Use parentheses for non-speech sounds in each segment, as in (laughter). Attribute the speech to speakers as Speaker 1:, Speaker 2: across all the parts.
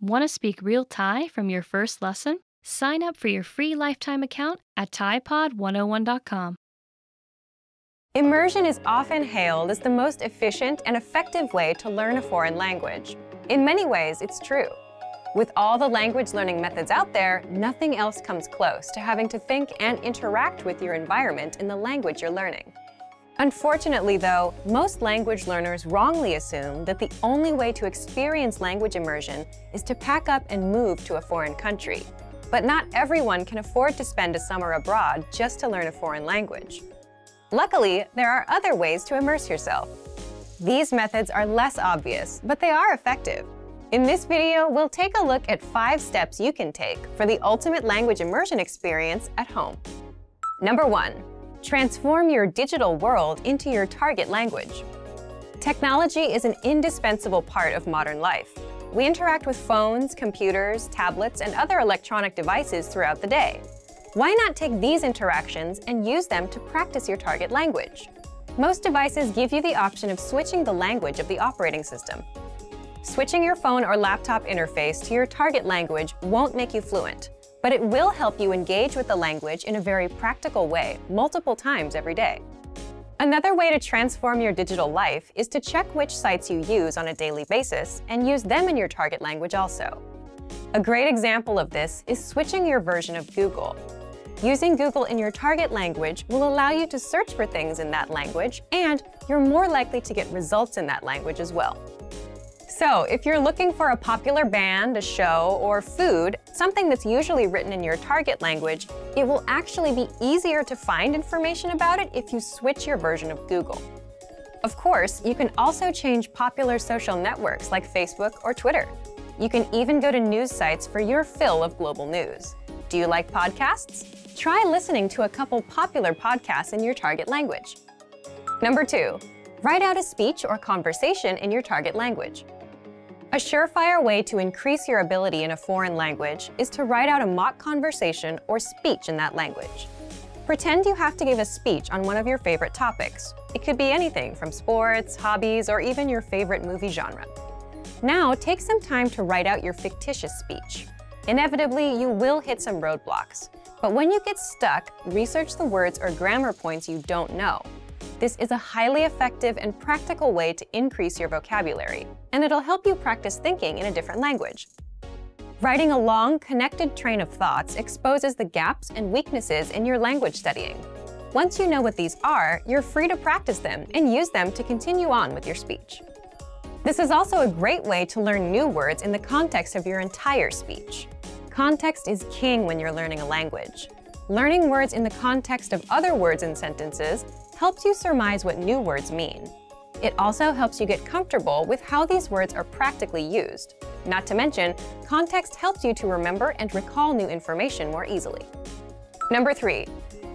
Speaker 1: Want to speak real Thai from your first lesson? Sign up for your free lifetime account at ThaiPod101.com.
Speaker 2: Immersion is often hailed as the most efficient and effective way to learn a foreign language. In many ways, it's true. With all the language learning methods out there, nothing else comes close to having to think and interact with your environment in the language you're learning. Unfortunately, though, most language learners wrongly assume that the only way to experience language immersion is to pack up and move to a foreign country. But not everyone can afford to spend a summer abroad just to learn a foreign language. Luckily, there are other ways to immerse yourself. These methods are less obvious, but they are effective. In this video, we'll take a look at five steps you can take for the ultimate language immersion experience at home. Number one, Transform your digital world into your target language. Technology is an indispensable part of modern life. We interact with phones, computers, tablets, and other electronic devices throughout the day. Why not take these interactions and use them to practice your target language? Most devices give you the option of switching the language of the operating system. Switching your phone or laptop interface to your target language won't make you fluent. But it will help you engage with the language in a very practical way multiple times every day. Another way to transform your digital life is to check which sites you use on a daily basis and use them in your target language also. A great example of this is switching your version of Google. Using Google in your target language will allow you to search for things in that language, and you're more likely to get results in that language as well. So if you're looking for a popular band, a show, or food, something that's usually written in your target language, it will actually be easier to find information about it if you switch your version of Google. Of course, you can also change popular social networks like Facebook or Twitter. You can even go to news sites for your fill of global news. Do you like podcasts? Try listening to a couple popular podcasts in your target language. Number two, write out a speech or conversation in your target language. A surefire way to increase your ability in a foreign language is to write out a mock conversation or speech in that language. Pretend you have to give a speech on one of your favorite topics. It could be anything from sports, hobbies, or even your favorite movie genre. Now, take some time to write out your fictitious speech. Inevitably, you will hit some roadblocks. But when you get stuck, research the words or grammar points you don't know. This is a highly effective and practical way to increase your vocabulary, and it'll help you practice thinking in a different language. Writing a long, connected train of thoughts exposes the gaps and weaknesses in your language studying. Once you know what these are, you're free to practice them and use them to continue on with your speech. This is also a great way to learn new words in the context of your entire speech. Context is king when you're learning a language. Learning words in the context of other words and sentences helps you surmise what new words mean. It also helps you get comfortable with how these words are practically used. Not to mention, context helps you to remember and recall new information more easily. Number three,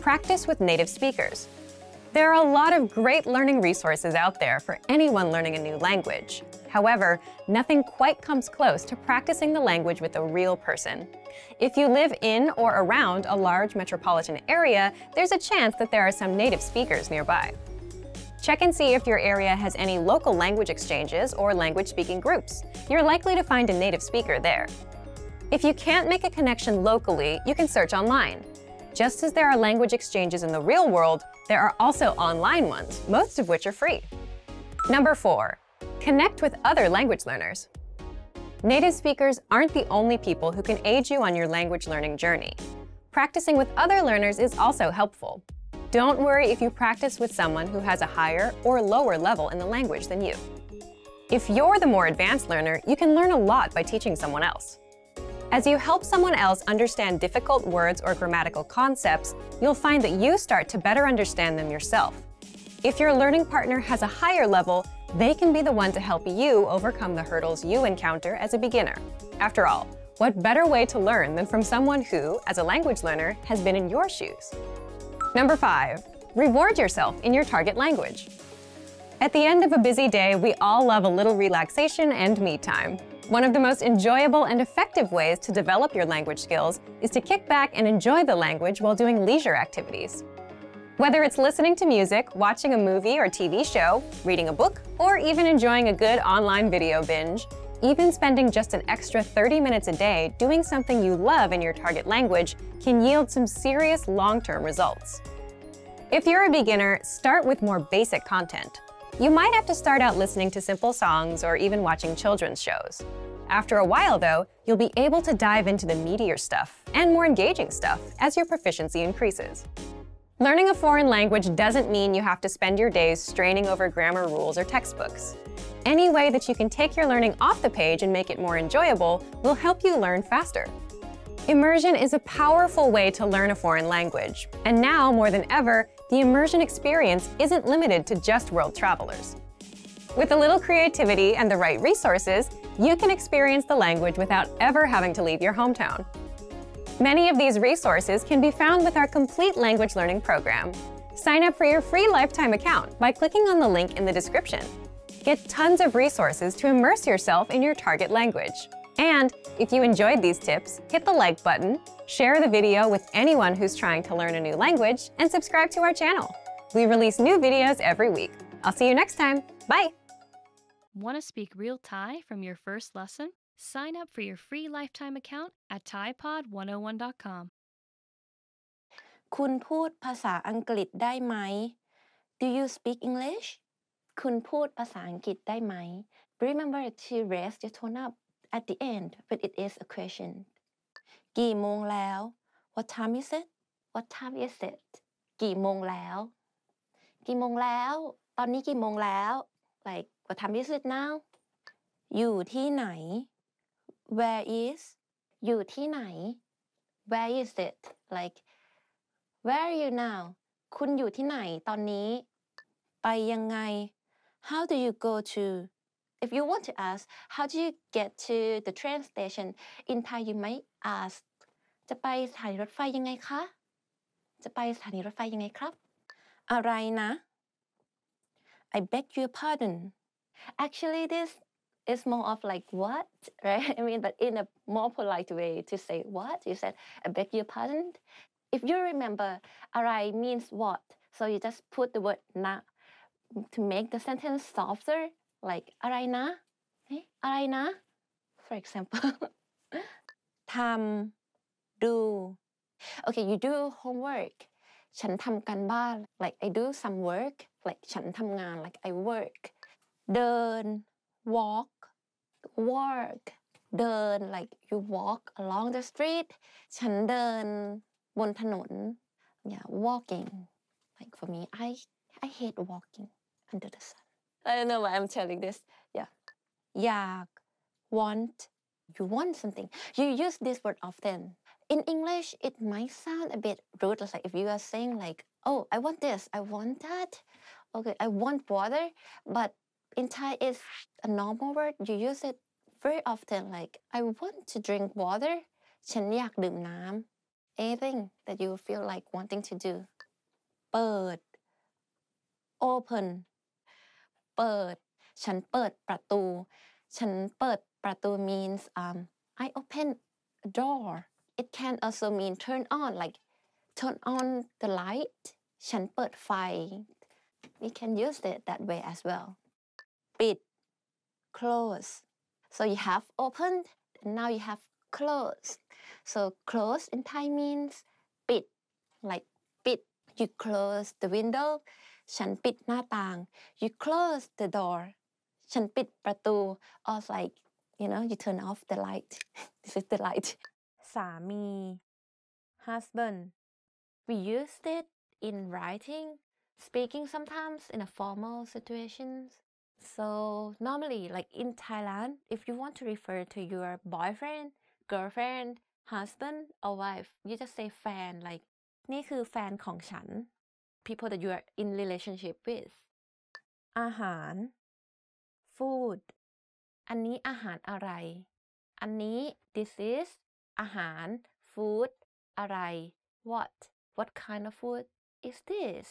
Speaker 2: practice with native speakers. There are a lot of great learning resources out there for anyone learning a new language. However, nothing quite comes close to practicing the language with a real person. If you live in or around a large metropolitan area, there's a chance that there are some native speakers nearby. Check and see if your area has any local language exchanges or language-speaking groups. You're likely to find a native speaker there. If you can't make a connection locally, you can search online. Just as there are language exchanges in the real world, there are also online ones, most of which are free. Number four, connect with other language learners. Native speakers aren't the only people who can aid you on your language learning journey. Practicing with other learners is also helpful. Don't worry if you practice with someone who has a higher or lower level in the language than you. If you're the more advanced learner, you can learn a lot by teaching someone else. As you help someone else understand difficult words or grammatical concepts, you'll find that you start to better understand them yourself. If your learning partner has a higher level, they can be the one to help you overcome the hurdles you encounter as a beginner. After all, what better way to learn than from someone who, as a language learner, has been in your shoes? Number five, reward yourself in your target language. At the end of a busy day, we all love a little relaxation and me time. One of the most enjoyable and effective ways to develop your language skills is to kick back and enjoy the language while doing leisure activities. Whether it's listening to music, watching a movie or TV show, reading a book, or even enjoying a good online video binge, even spending just an extra 30 minutes a day doing something you love in your target language can yield some serious long-term results. If you're a beginner, start with more basic content. You might have to start out listening to simple songs or even watching children's shows. After a while, though, you'll be able to dive into the meatier stuff and more engaging stuff as your proficiency increases. Learning a foreign language doesn't mean you have to spend your days straining over grammar rules or textbooks. Any way that you can take your learning off the page and make it more enjoyable will help you learn faster. Immersion is a powerful way to learn a foreign language, and now more than ever, the immersion experience isn't limited to just world travelers. With a little creativity and the right resources, you can experience the language without ever having to leave your hometown. Many of these resources can be found with our complete language learning program. Sign up for your free lifetime account by clicking on the link in the description. Get tons of resources to immerse yourself in your target language. And if you enjoyed these tips, hit the like button, share the video with anyone who's trying to learn a new language, and subscribe to our channel. We release new videos every week. I'll see you next time. Bye!
Speaker 1: Want to speak real Thai from your first lesson? Sign up for your free lifetime account at thaipod101.com.
Speaker 3: คุณพูดภาษาอังกฤษได้ไหม Do you speak English? คุณพูดภาษาอังกฤษได้ไหม Remember to raise your tone up. at the end but it is a question กี่โมงแล้ว What time is it What time is it กี่โมงแล้ว กี่โมงแล้ว ตอนนี้กี่โมงแล้ว like What time is it now อยู่ที่ไหน Where is อยู่ที่ไหน Where is it like Where are you now คุณอยู่ที่ไหนตอนนี้ ไปยังไง How do you go to If you want to ask, how do you get to the train station? In Thai, you might ask, จะไปสถานีรถไฟยังไงคะ จะไปสถานีรถไฟยังไงครับ อะไรนะ I beg your pardon. Actually, this is more of like what, (laughs) right? I mean, but in a more polite way to say what, you said, I beg your pardon. If you remember, arai means what, so you just put the word na to make the sentence softer like อะไรนะเอะอะไรนะ for example ทำดู okay you do homework ฉันทำการบ้าน like I do some work like ฉันทำงาน like I work เดิน walk walk เดิน like you walk along the street ฉันเดินบนถนน yeah walking like for me I I hate walking under the sun I don't know why I'm telling this. Yeah. Yak, want, you want something. You use this word often. In English, it might sound a bit rude, like if you are saying like, oh, I want this, I want that, okay, I want water, but in Thai it's a normal word. You use it very often, like, I want to drink water, nam. anything that you feel like wanting to do. Bird. open เปิดฉันเปิดประตู means um I open a door it can also mean turn on like turn on the light ฉันเปิดไฟ we can use it that way as well ปิด close so you have opened now you have closed so close in Thai means ปิด like ปิด you close the window ฉันปิดหน้าต่าง you close the door ฉันปิดประตู or like you know you turn off the light (laughs) this is the light สามี husband we used it in writing speaking sometimes in a formal situations so normally like in Thailand if you want to refer to your boyfriend girlfriend husband or wife you just say "fan." like นี่คือแฟนของฉัน people that you are in relationship with อาหาร food อันนี้อาหารอะไร อันนี้ this is อาหาร food อะไร what what kind of food is this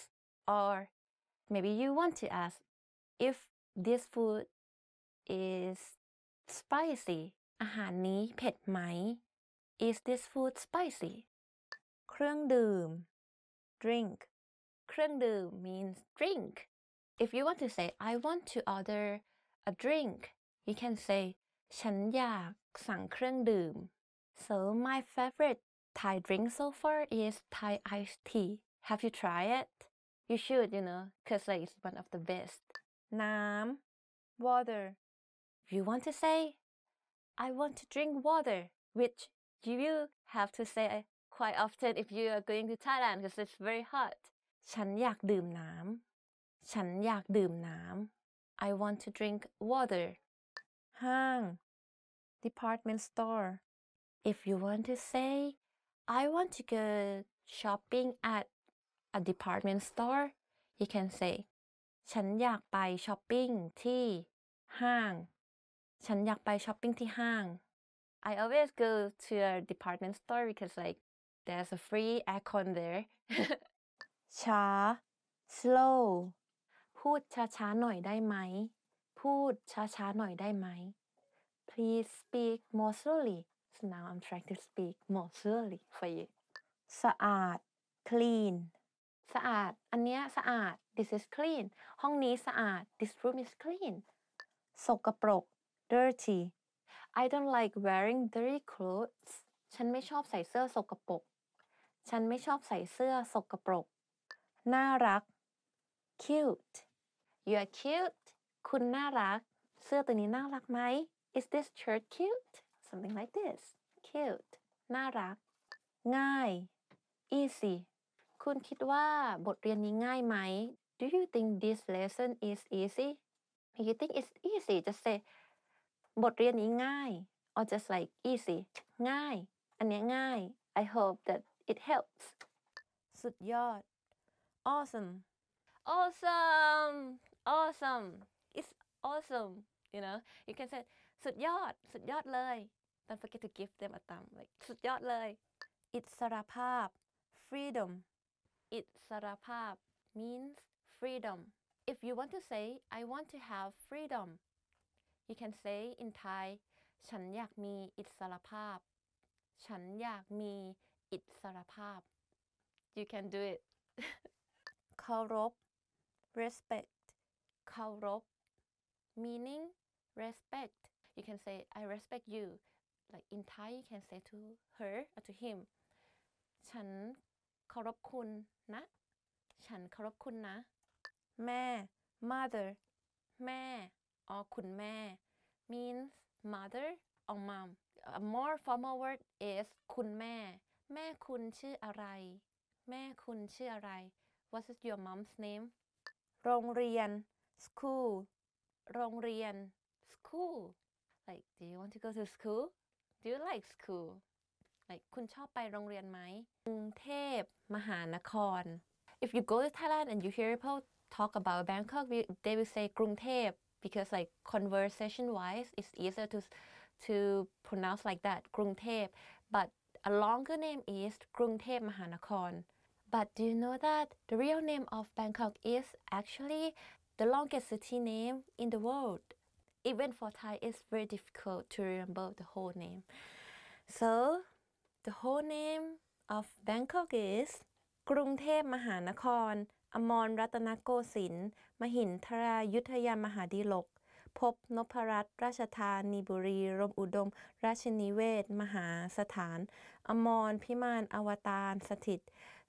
Speaker 3: or maybe you want to ask if this food is spicy อาหารนี้เผ็ดไหม is this food spicy เครื่องดื่ม drink krengdu means drink. If you want to say, I want to order a drink, you can say, ฉันอยากสั่งเครื่องดื่ม So my favorite Thai drink so far is Thai iced tea. Have you tried it? You should, you know, because it's one of the best. Nam, water. If you want to say, I want to drink water, which you have to say quite often if you are going to Thailand because it's very hot. ฉันอยากดื่มน้ำ I want to drink water ห้าง department store if you want to say I want to go shopping at a department store you can say ฉันอยากไปช้อปปิ้งที่ห้างฉันอยากไปช้อปปิ้งที่ห้าง I always go to a department store because like there's a free aircon there (laughs) ช้า slow พูดช้าๆหน่อยได้ไหม พูดช้าๆหน่อยได้ไหม Please speak more slowly so now I'm trying to speak more slowly for you สะอาด clean สะอาด อันเนี้ยสะอาด this is clean ห้องนี้สะอาด this room is clean สกปรก dirty I don't like wearing dirty clothes ฉันไม่ชอบใส่เสื้อสกปรก ฉันไม่ชอบใส่เสื้อสกปรกน่ารัก cute you are cute คุณน่ารัก เสื้อตัวนี้น่ารักไหม is this shirt cute something like this cute น่ารัก ง่าย easy คุณคิดว่าบทเรียนนี้ง่ายไหม do you think this lesson is easy if you think it's easy just say บทเรียนนี้ง่าย or just like easy ง่าย อันนี้ง่าย I hope that it helps สุดยอด awesome awesome awesome it's awesome you know you can say สุดยอด สุดยอดเลย don't forget to give them a thumb like สุดยอดเลยอิสรภาพ freedom อิสรภาพ means freedom if you want to say I want to have freedom you can say in Thai ฉันอยากมีอิสรภาพ ฉันอยากมีอิสรภาพ you can do it เคารพ respect เคารพ meaning respect you can say I respect you like in Thai you can say to her or to him ฉันเคารพคุณนะ ฉันเคารพคุณนะ แม่ mother แม่๋อ คุณแม่ means mother or mom a more formal word is คุณแม่ แม่คุณชื่ออะไร แม่คุณชื่ออะไร what is your mom's name โรงเรียน school โรงเรียน school like do you want to go to school do you like school like คุณชอบไปโรงเรียนไหมกรุงเทพมหานคร if you go to Thailand and you hear people talk about Bangkok they will say กรุงเทพ because like conversation wise it's easier to to pronounce like that กรุงเทพ but a longer name is กรุงเทพมหานคร But do you know that the real name of Bangkok is actually the longest city name in the world? Even for Thai, it's very difficult to remember the whole name. So, the whole name of Bangkok is กรุงเทพมหานครอมรรัตนโกสินทร์มหินทรายุทธยามหาดีลกพบนพรัตน์ราชธานีบุรีรมอุดมราชนิเวศมหาสถาน อมรพิมานอวตารสถิต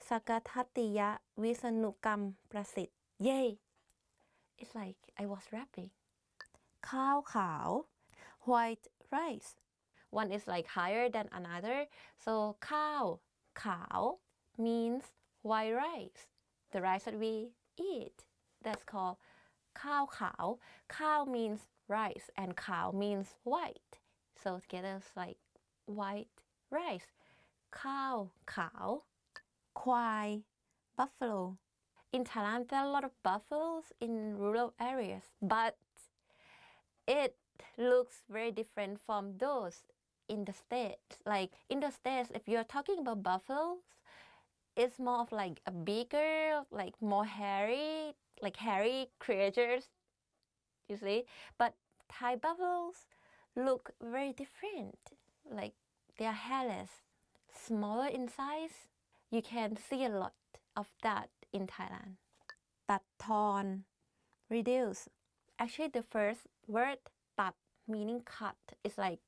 Speaker 3: สกทัติยะวิสนุกรรมประสิทธิ์ Yay It's like I was rapping ข้าวขาว white rice one is like higher than another so ข้าวขาว means white rice the rice that we eat that's called ข้าวขาวข้าว means rice and ขาว means white so together it's like white rice ข้าวขาว Kwai, buffalo. In Thailand, there are a lot of buffaloes in rural areas, but it looks very different from those in the States. Like in the States, if you're talking about buffaloes, it's more of like a bigger, like more hairy, like hairy creatures, you see? But Thai buffaloes look very different. Like they are hairless, smaller in size, you can see a lot of that in Thailand. ตัดทอน reduce actually the first word "tat" meaning cut is like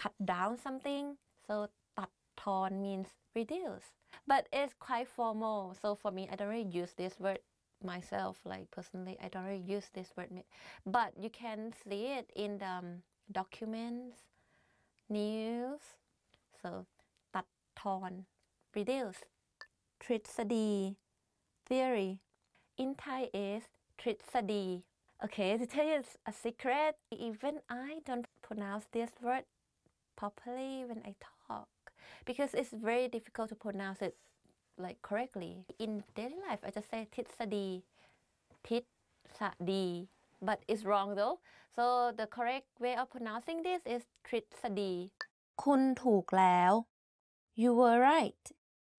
Speaker 3: cut down something so ตัดทอน means reduce but it's quite formal so for me I don't really use this word myself like personally I don't really use this word but you can see it in the um, documents news so ตัดทอน reduce ทฤษฎี theory in Thai is ทฤษฎี okay to tell you a secret even I don't pronounce this word properly when I talk because it's very difficult to pronounce it like correctly in daily life I just say ทฤษฎีทฤษฎี but it's wrong though so the correct way of pronouncing this is ทฤษฎีคุณถูกแล้ว you were right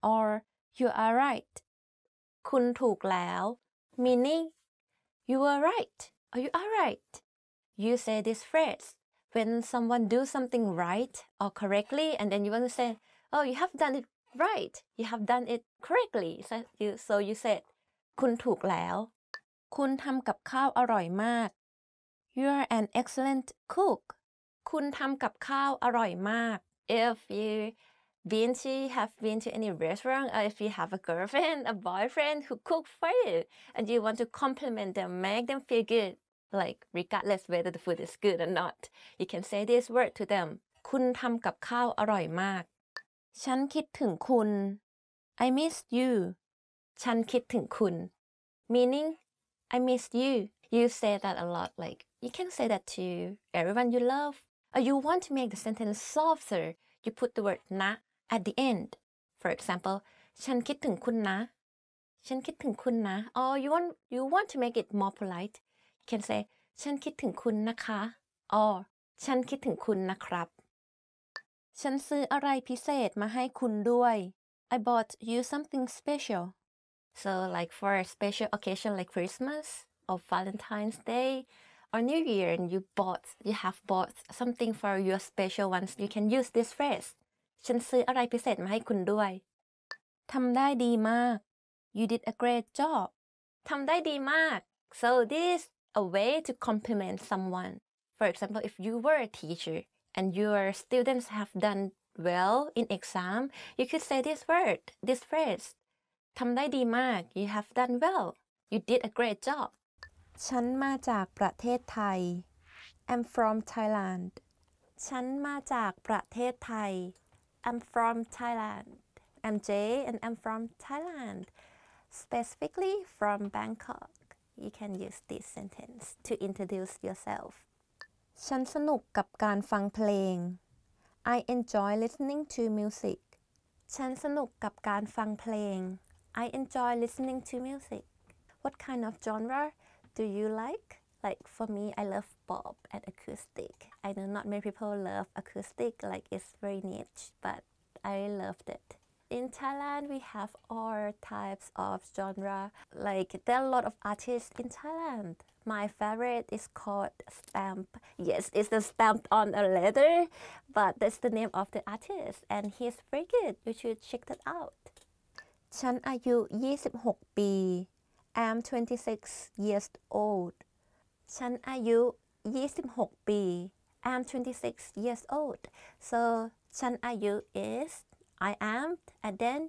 Speaker 3: or you are right คุณถูกแล้ว meaning you are right or you are right you say this phrase when someone do something right or correctly and then you want to say oh you have done it right you have done it correctly so you so you said คุณถูกแล้ว คุณทำกับข้าวอร่อยมาก you are an excellent cook คุณทำกับข้าวอร่อยมาก if you been to have been to any restaurant or if you have a girlfriend a boyfriend who cook for you and you want to compliment them make them feel good like regardless whether the food is good or not you can say this word to them คุณทำกับข้าวอร่อยมาก ฉันคิดถึงคุณ I miss you ฉันคิดถึงคุณ meaning I miss you you say that a lot like you can say that to everyone you love or you want to make the sentence softer you put the word na at the end for example ฉันคิดถึงคุณนะ ฉันคิดถึงคุณนะ or you want you want to make it more polite you can say ฉันคิดถึงคุณนะคะ or ฉันคิดถึงคุณนะครับ ฉันซื้ออะไรพิเศษมาให้คุณด้วย I bought you something special so like for a special occasion like Christmas or Valentine's Day or New Year and you bought you have bought something for your special ones you can use this phrase ฉันซื้ออะไรพิเศษมาให้คุณด้วย ทำได้ดีมาก you did a great job ทำได้ดีมาก so this a way to compliment someone for example if you were a teacher and your students have done well in exam you could say this word this phrase ทำได้ดีมาก you have done well you did a great job ฉันมาจากประเทศไทย I'm from Thailand ฉันมาจากประเทศไทย I'm from Thailand. I'm Jay and I'm from Thailand, specifically from Bangkok. You can use this sentence to introduce yourself. ฉันสนุกกับการฟังเพลง I enjoy listening to music. ฉันสนุกกับการฟังเพลง I enjoy listening to music. What kind of genre do you like? Like for me, I love pop and acoustic. I know not many people love acoustic, like it's very niche, but I loved it. In Thailand, we have all types of genre. Like there are a lot of artists in Thailand. My favorite is called Stamp. Yes, it's the stamp on a letter, but that's the name of the artist, and he's very good. You should check that out. ฉันอายุ26 I I'm 26 years old ฉันอายุ26 i I'm 26 years old so ฉันอายุ is I am and then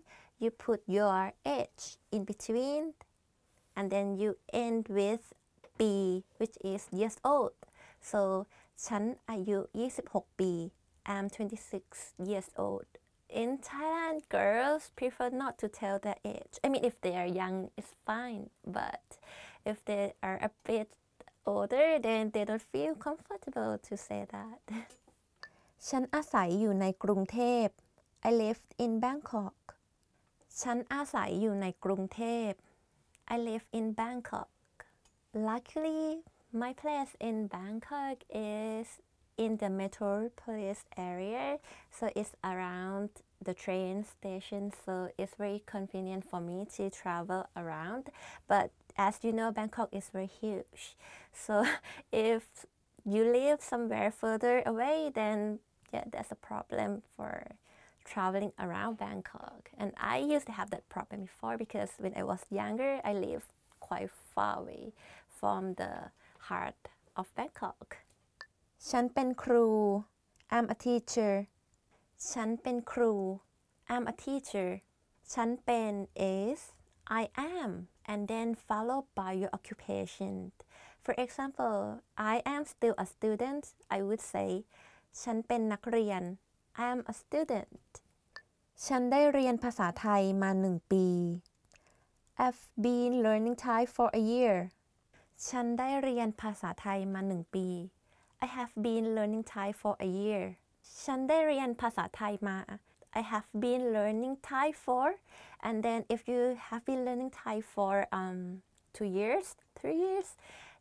Speaker 3: you put your age in between and then you end with b, which is years old so ฉันอายุ26 i I'm 26 years old. In Thailand, girls prefer not to tell their age. I mean, if they are young, it's fine. But if they are a bit older then they don't feel comfortable to say that (laughs) ฉันอาศัยอยู่ในกรุงเทพ I live in Bangkok ฉันอาศัยอยู่ในกรุงเทพ I live in Bangkok luckily my place in Bangkok is in the metropolis area so it's around the train station so it's very convenient for me to travel around but as you know, Bangkok is very huge. So (laughs) if you live somewhere further away, then yeah, that's a problem for traveling around Bangkok. And I used to have that problem before because when I was younger, I lived quite far away from the heart of Bangkok. ฉันเป็นครู I'm a teacher ฉันเป็นครู I'm a teacher Pen is I am and then followed by your occupation. For example, I am still a student. I would say ฉันเป็นนักเรียน I am a student. ฉันได้เรียนภาษาไทยมาหนึ่งปี I've been learning Thai for a year. ฉันได้เรียนภาษาไทยมาหนึ่งปี I have been learning Thai for a year. ฉันได้เรียนภาษาไทยมา I have been learning Thai for. And then if you have been learning Thai for um, two years, three years,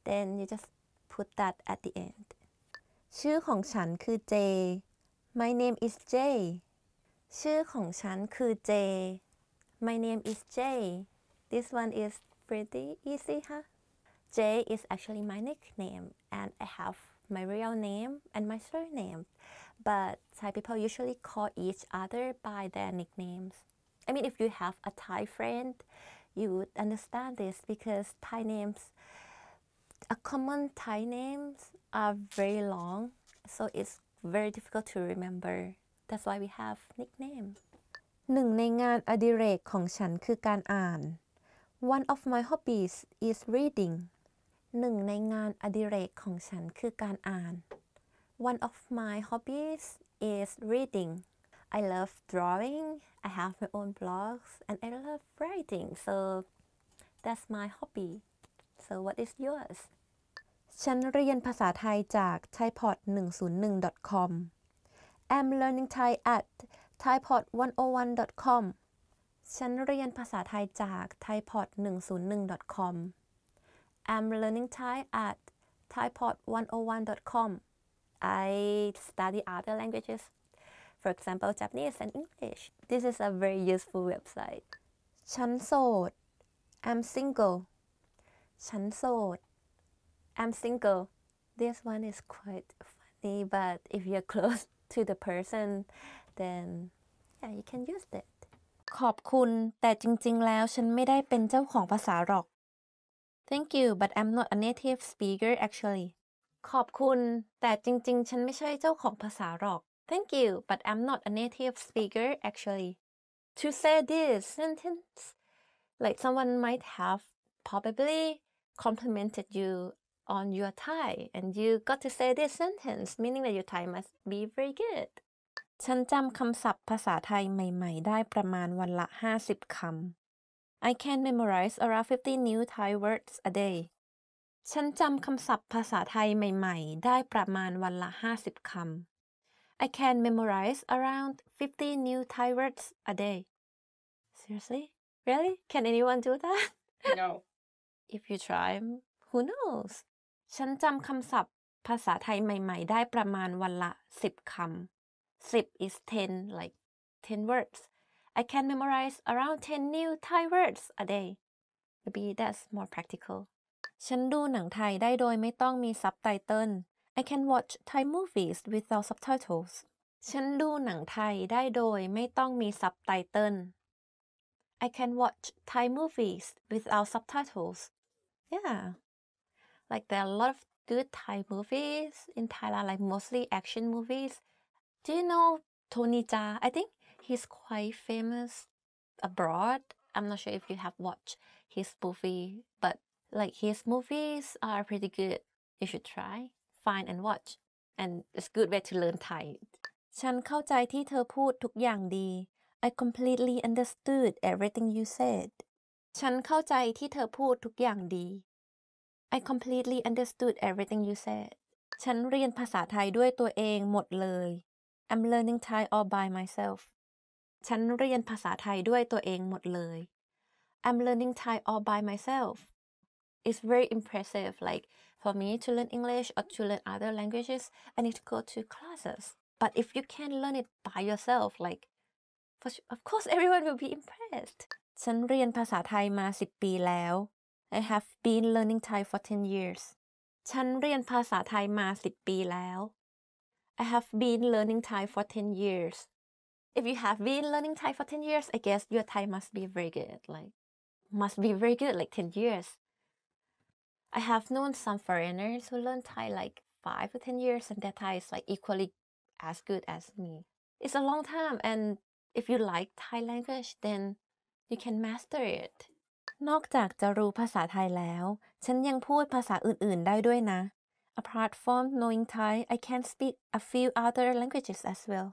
Speaker 3: then you just put that at the end. Jay. My name is Jay Jay. My name is Jay This one is pretty easy, huh? Jay is actually my nickname and I have my real name and my surname but Thai people usually call each other by their nicknames. I mean, if you have a Thai friend, you would understand this because Thai names, a common Thai names are very long, so it's very difficult to remember. That's why we have nickname. One of my hobbies is reading. หนึ่งในงานอดิเรกของฉันคือการอ่าน one of my hobbies is reading. I love drawing, I have my own blogs, and I love writing. So that's my hobby. So what is yours? ฉันเรียนภาษาไทยจาก thaipod101.com I'm learning Thai at thaipod101.com ฉันเรียนภาษาไทยจาก thaipod101.com I'm learning Thai at thaipod101.com I study other languages, for example, Japanese and English. This is a very useful website. ฉันโสด I'm single ฉันโสด I'm single This one is quite funny but if you're (laughs) close to the person then yeah you can use that ขอบคุณแต่จริงๆแล้วฉันไม่ได้เป็นเจ้าของภาษาหรอก Thank you but I'm not a native speaker actually ขอบคุณ แต่จริงๆ ฉันไม่ใช่เจ้าของภาษาหรอก Thank you but I'm not a native speaker actually to say this sentence like someone might have probably complimented you on your Thai and you got to say this sentence meaning that your Thai must be very good ฉันจำคำศัพท์ภาษาไทยใหม่ ๆ ได้ประมาณวันละ 50คำ I can memorize around 50 new Thai words a day ฉันจำคำศัพท์ภาษาไทยใหม่ ๆ ได้ประมาณวันละ 50คำ I can memorize around 50 new Thai words a day. Seriously? Really? Can anyone do that? No. If you try, who knows? ฉันจำคำศัพท์ภาษาไทยใหม่ ๆ ได้ประมาณวันละ 10คำ10 is 10 like 10 words. I can memorize around 10 new Thai words a day. Maybe that's more practical. ฉันดูหนังไทยได้โดยไม่ต้องมีซับไตเติล I can watch Thai movies without subtitles ฉันดูหนังไทยได้โดยไม่ต้องมีซับไตเติล I can watch Thai movies without subtitles yeah like there are a lot of good Thai movies in Thailand like mostly action movies do you know Tony Jaa I think he's quite famous abroad I'm not sure if you have watched his movie but Like his movies are pretty good. You should try, find and watch, and it's good way to learn Thai. ฉันเข้าใจที่เธอพูดทุกอย่างดี I completely understood everything you said. ฉันเข้าใจที่เธอพูดทุกอย่างดี I completely understood everything you said. ฉันเรียนภาษาไทยด้วยตัวเองหมดเลย I'm learning Thai all by myself. ฉันเรียนภาษาไทยด้วยตัวเองหมดเลย I'm learning Thai all by myself. it's very impressive. Like for me to learn English or to learn other languages, I need to go to classes. But if you can learn it by yourself, like of course (laughs) everyone will be impressed. ฉันเรียนภาษาไทยมา I have been learning Thai for 10 years. ฉันเรียนภาษาไทยมา I have been learning Thai for 10 years. If you have been learning Thai for 10 years, I guess your Thai must be very good. Like, must be very good, like 10 years. I have known some foreigners who learn Thai like five or ten years, and their Thai is like equally as good as me. It's a long time, and if you like Thai language, then you can master it. นอกจากจะรู้ภาษาไทยแล้ว ฉันยังพูดภาษาอื่น ๆ ได้ด้วยนะ Apart from knowing Thai, I can speak a few other languages as well.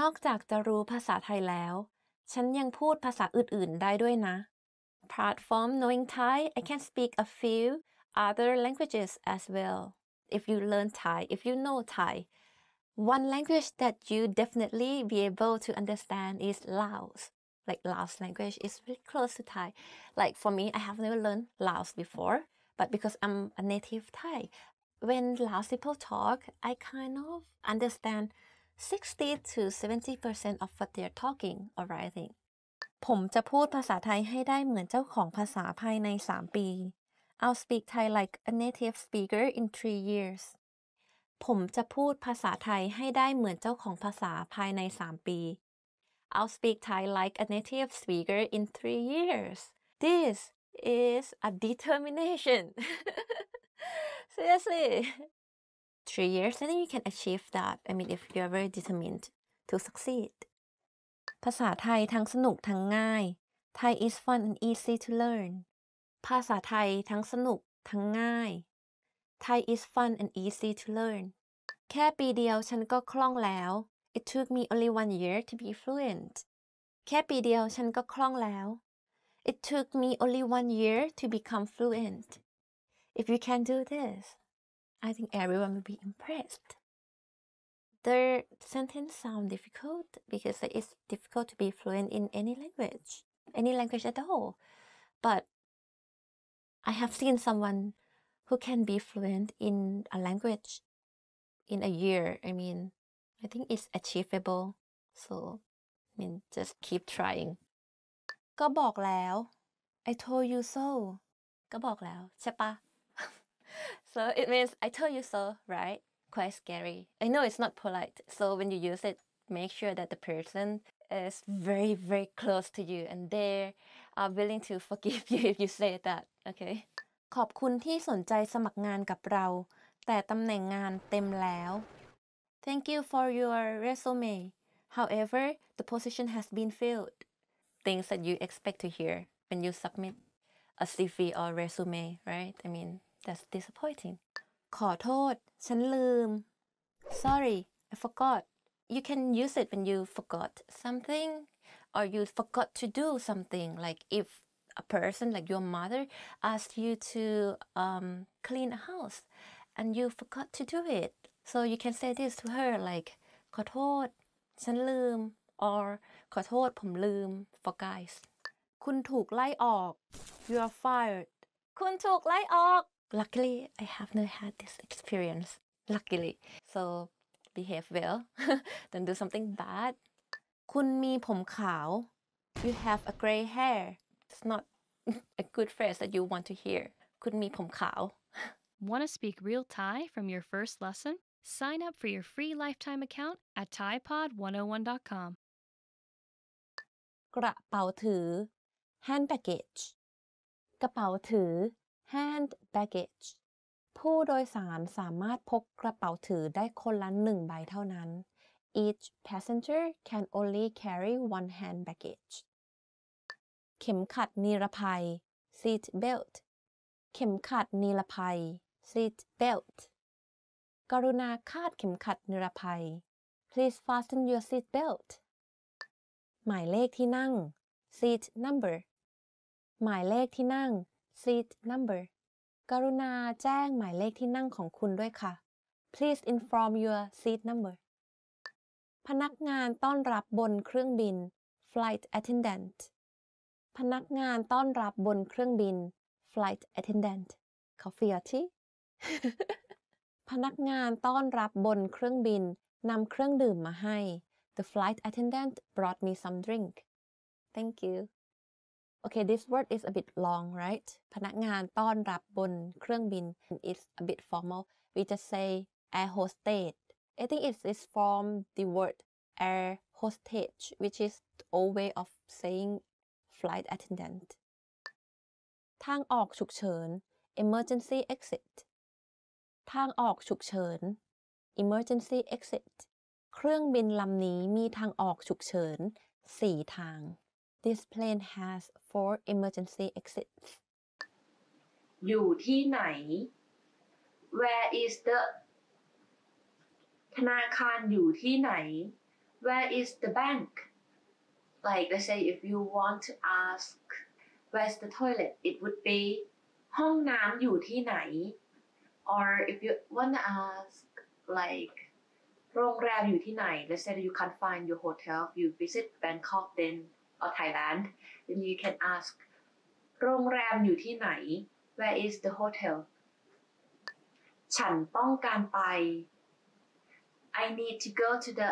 Speaker 3: นอกจากจะรู้ภาษาไทยแล้ว ฉันยังพูดภาษาอื่น ๆ ได้ด้วยนะ platform knowing Thai, I can speak a few other languages as well. If you learn Thai, if you know Thai, one language that you definitely be able to understand is Laos. Like Laos language is really close to Thai. Like for me, I have never learned Laos before, but because I'm a native Thai, when Laos people talk, I kind of understand 60 to 70% of what they're talking or writing. ผมจะพูดภาษาไทยให้ได้เหมือนเจ้าของภาษาภายใน 3 ปี I'll speak Thai like a native speaker in three years ผมจะพูดภาษาไทยให้ได้เหมือนเจ้าของภาษาภายใน 3 ปี I'll speak Thai like a native speaker in three years This is a determination Seriously three years, and then you can achieve that. I mean, if you're very determined to succeed. ภาษาไทยทั้งสนุกทั้งง่าย Thai is fun and easy to learn ภาษาไทยทั้งสนุกทั้งง่าย Thai is fun and easy to learn แค่ปีเดียวฉันก็คล่องแล้ว It took me only one year to be fluent แค่ปีเดียวฉันก็คล่องแล้ว It took me only one year to become fluent If you can do this I think everyone will be impressed their sentence sound difficult because it's difficult to be fluent in any language, any language at all. But I have seen someone who can be fluent in a language in a year. I mean, I think it's achievable. So, I mean, just keep trying. ก็บอกแล้ว I told you so ก็บอกแล้ว ใช่ปะ (laughs) so it means I told you so right quite scary. I know it's not polite, so when you use it, make sure that the person is very, very close to you and they are willing to forgive (laughs) you if you say that. Okay. แต่ตำแหน่งงานเต็มแล้ว Thank you for your resume. However, the position has been filled. Things that you expect to hear when you submit a CV or resume, right? I mean, that's disappointing. ขอโทษ sorry I forgot you can use it when you forgot something or you forgot to do something like if a person like your mother asked you to um, clean a house and you forgot to do it so you can say this to her like ขอโทษ ฉันลืม or ขอโทษ ผมลืม for guys คุณถูกไล่ออก you are fired คุณถูกไล่ออก Luckily, I have not had this experience. Luckily, so behave well. Don't (laughs) do something bad. You have a gray hair. It's not (laughs) a good phrase that you want to hear. คุณมีผมขาว Want to speak real Thai
Speaker 1: from your first lesson? Sign up for your free lifetime account at thaipod101.com.
Speaker 3: กระเป๋าถือ hand baggage กระเป๋าถือ hand baggage ผู้โดยสารสามารถพกกระเป๋าถือได้คนละหนึ่งใบเท่านั้น each passenger can only carry one hand baggage เข็มขัดนิรภัย seat belt เข็มขัดนิรภัย seat belt กรุณาคาดเข็มขัดนิรภัย please fasten your seat belt หมายเลขที่นั่ง seat number หมายเลขที่นั่ง seat number กรุณาแจ้งหมายเลขที่นั่งของคุณด้วยค่ะ please inform your seat number พนักงานต้อนรับบนเครื่องบิน flight attendant พนักงานต้อนรับบนเครื่องบิน flight attendant coffee or tea พนักงานต้อนรับบนเครื่องบินนำเครื่องดื่มมาให้ the flight attendant brought me some drink thank you Okay this word is a bit long right พนักงานต้อนรับบนเครื่องบิน is t a bit formal we just say air hostess I think it is from the word air hostage which is old way of saying flight attendant ทางออกฉุกเฉิน emergency exit ทางออกฉุกเฉิน emergency exit เครื่องบินลำนี้มีทางออกฉุกเฉิน4ทาง This plane has four emergency exits. อยู่ที่ไหน Where is the ธนาคารอยู่ที่ไหน Where is the bank Like let's say if you want to ask Where's the toilet it would be ห้องน้ำอยู่ที่ไหน Or if you want to ask like โรงแรมอยู่ที่ไหน Let's say you can't find your hotel you visit Bangkok then or Thailand then you can ask โรงแรมอยู่ที่ไหน where is the hotel ฉันต้องการไป I need to go to the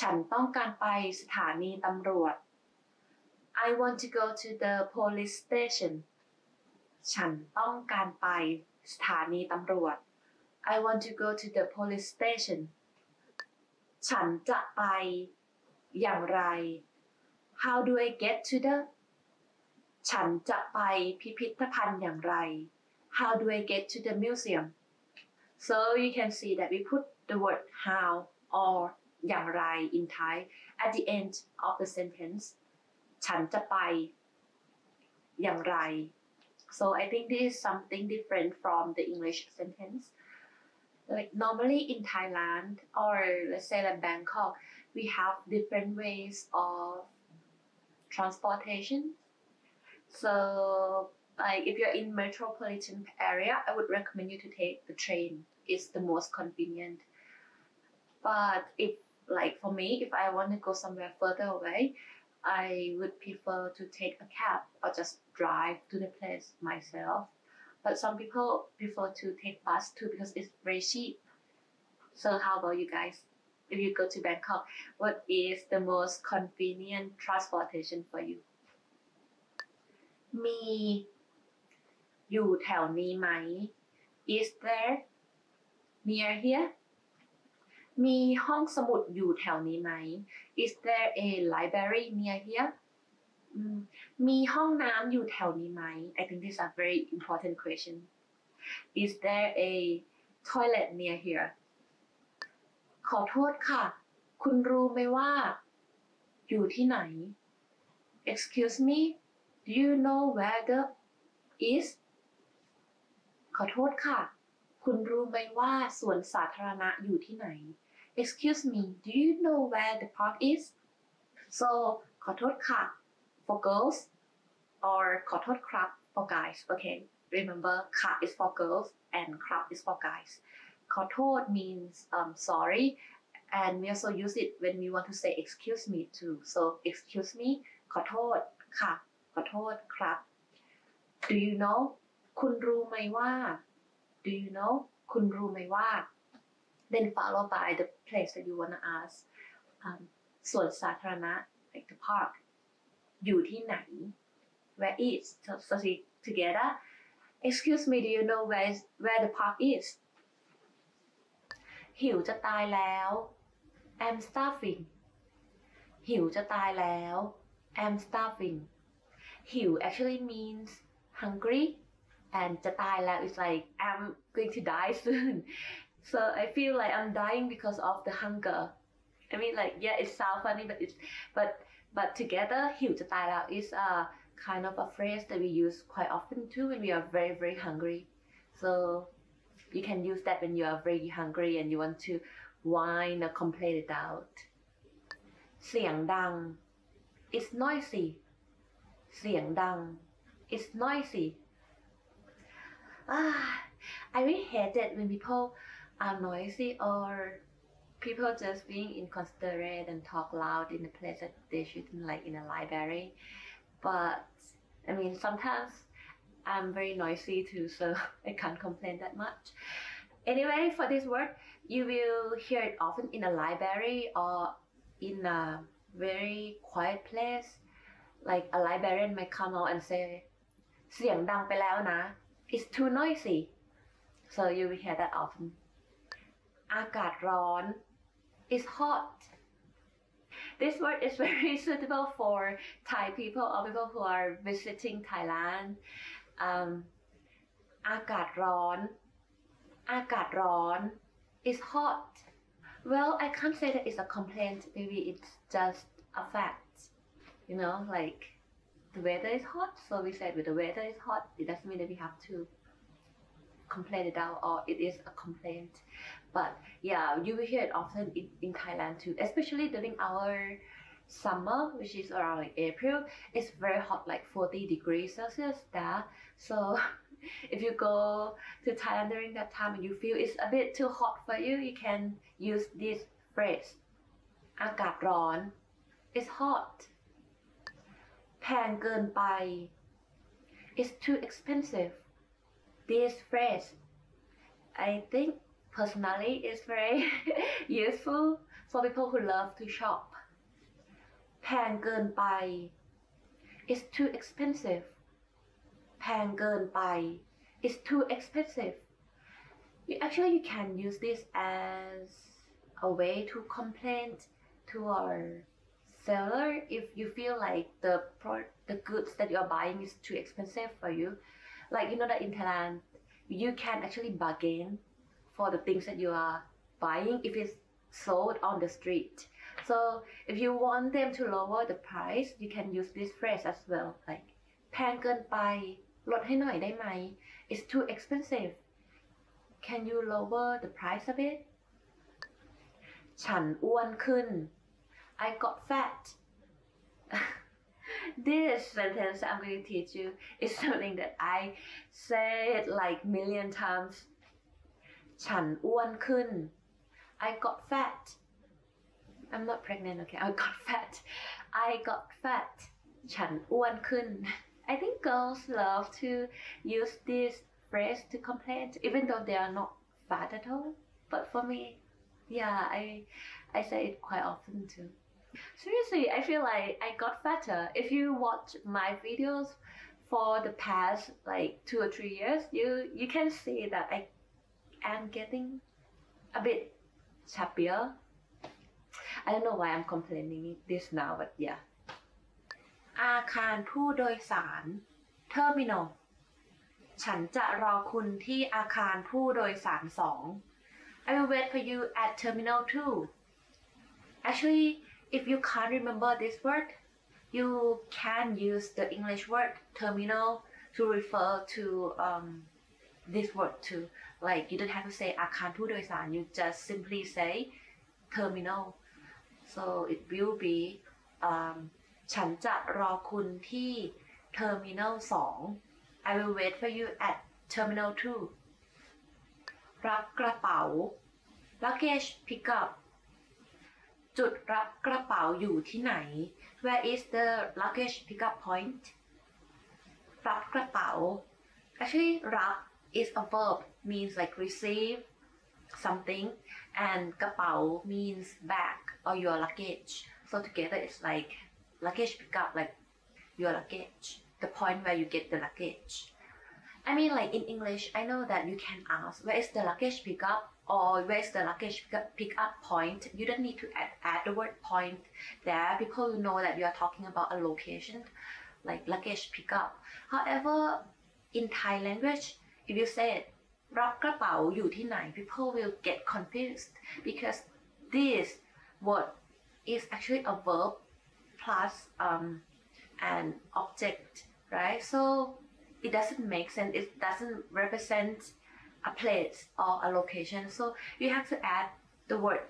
Speaker 3: ฉันต้องการไปสถานีตำรวจ I want to go to the police station ฉันต้องการไปสถานีตำรวจ I want to go to the police station ฉันจะไปอย่างไร How do I get to the ฉันจะไปพิพิธภัณฑ์อย่างไร How do I get to the museum so you can see that we put the word how or อย่างไร in Thai at the end of the sentence ฉันจะไปอย่างไร so I think this is something different from the English sentence like normally in Thailand or let's say like Bangkok we have different ways of transportation. So like if you're in metropolitan area, I would recommend you to take the train. It's the most convenient. But if like for me, if I want to go somewhere further away, I would prefer to take a cab or just drive to the place myself. But some people prefer to take bus too because it's very cheap. So how about you guys? if you go to Bangkok, what is the most convenient transportation for you? Me. มีอยู่แถวนี้ไหม Is there near here? มีห้องสมุดอยู่แถวนี้ไหม Is there a library near here? มีห้องน้ำอยู่แถวนี้ไหม mm. I think these are very important question. Is there a toilet near here? ขอโทษค่ะ คุณรู้ไหมว่าอยู่ที่ไหน Excuse me do you know where the is ขอโทษค่ะ คุณรู้ไหมว่าสวนสาธารณะอยู่ที่ไหน Excuse me do you know where the park is so ขอโทษค่ะ for girls or ขอโทษครับ for guys okay remember ค่ะ is for girls and ครับ is for guys ขอโทษ means um, sorry, and we also use it when we want to say excuse me too. So excuse me, kotot ka, kotot krap. Do you know? คุณรู้ไหมว่า Do you know? คุณรู้ไหมว่า Then followed by the place that you wanna ask. Um, ส่วนสาธารณะ like the park. อยู่ที่ไหน Where is? So, so together. Excuse me, do you know where is where the park is? หิวจะตายแล้ว I'm starving หิวจะตายแล้ว I'm starving หิว actually means hungry and จะตายแล้ว is like I'm going to die (laughs) soon so I feel like I'm dying because of the hunger I mean like yeah it sounds funny but it's but but together หิวจะตายแล้ว is a kind of a phrase that we use quite often too when we are very very hungry so you can use that when you are very hungry and you want to whine or complain it out. เสียงดัง it's noisy เสียงดัง it's noisy ah I really hate it when people are noisy or people just being inconsiderate and talk loud in a place that they shouldn't like in a library but I mean sometimes I'm very noisy too, so (laughs) I can't complain that much. Anyway, for this word, you will hear it often in a library or in a very quiet place. Like a librarian might come out and say, เสียงดังไปแล้วนะ It's too noisy. So you will hear that often. อากาศร้อน It's hot. This word is (laughs) very suitable for Thai people or people who are visiting Thailand. Um, อากาศร้อนอากาศร้อน is hot well I can't say that it's a complaint maybe it's just a fact you know like the weather is hot so we said with the weather is hot it doesn't mean that we have to complain it out or it is a complaint but yeah you will hear it often in, in thailand too especially during our summer, which is around like April, it's very hot, like 40 degrees Celsius there. So (laughs) if you go to Thailand during that time and you feel it's a bit too hot for you, you can use this phrase. อากาศร้อน is hot แพงเกินไป is too expensive this phrase I think personally is very (laughs) useful for people who love to shop แพงเกินไป it's too expensive แพงเกินไป it's too expensive you actually you can use this as a way to complain to our seller if you feel like the pro- the goods that you are buying is too expensive for you like you know that in Thailand you can actually bargain for the things that you are buying if it's sold on the street so if you want them to lower the price, you can use this phrase as well, like แพงเกินไปลดให้หน่อยได้ไหม It's too expensive. Can you lower the price of it? ฉันอ้วนขึ้น I got fat. (laughs) this sentence I'm going to teach you is something that I say it like million times. ฉันอ้วนขึ้น I got fat. I'm not pregnant okay I got fat I got fat ฉันอ้วนขึ้น I think girls love to use this phrase to complain even though they are not fat at all but for me yeah I I say it quite often too seriously I feel like I got fatter if you watch my videos for the past like two or three years you you can see that I am getting a bit chubbier I don't know why I'm complaining this now but yeah อาคารผู้โดยสาร terminal ฉันจะรอคุณที่อาคารผู้โดยสารสอง I will wait for you at terminal 2 actually if you can't remember this word you can use the English word terminal to refer to um, this word too like you don't have to say อาคารผู้โดยสาร you just simply say terminal so it will be um, ฉันจะรอคุณที่ terminal 2 I will wait for you at terminal 2 รับกระเป๋า luggage pickup จุดรับกระเป๋าอยู่ที่ไหน Where is the luggage pickup point รับกระเป๋า actually รับ is a verb means like receive something and กระเป๋า means bag or oh, your luggage. So together it's like luggage pickup, like your luggage, the point where you get the luggage. I mean like in English, I know that you can ask where is the luggage pickup or where is the luggage pickup point. You don't need to add, add the word point there. People will know that you are talking about a location like luggage pickup. However, in Thai language, if you say it, รับกระเป๋าอยู่ที่ไหน people will get confused because this word is actually a verb plus um, an object, right? So it doesn't make sense. It doesn't represent a place or a location. So you have to add the word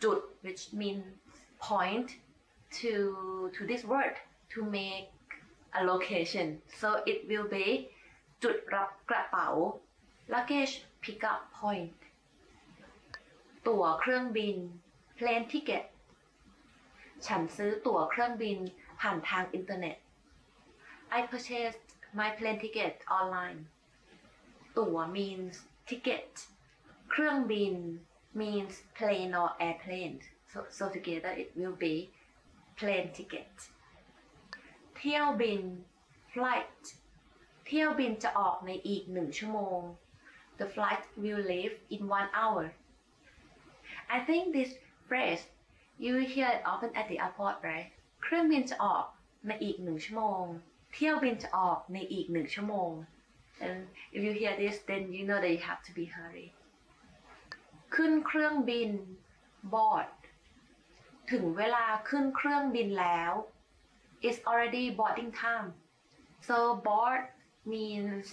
Speaker 3: "dud," which means point, to to this word to make a location. So it will be krapao luggage pickup point ตั๋วเครื่องบินพลนท e t i c k ตฉันซื้อตั๋วเครื่องบินผ่านทางอินเทอร์เน็ต I purchased my plane ticket online ตั๋ว means ticket เครื่องบิน means plane or airplane so, so together it will be plane ticket เที่ยวบิน flight เที่ยวบินจะออกในอีกหนึ่งชั่วโมง The flight will leave in one hour I think this phrase you will hear it often at the airport right เครื่องบินจะออกในอีกหนึ่งชั่วโมงเที่ยวบินจะออกในอีกหนึ่งชั่วโมง and if you hear this then you know that you have to be hurry ขึ้นเครื่องบิน board ถึงเวลาขึ้นเครื่องบินแล้ว it's already boarding time so board means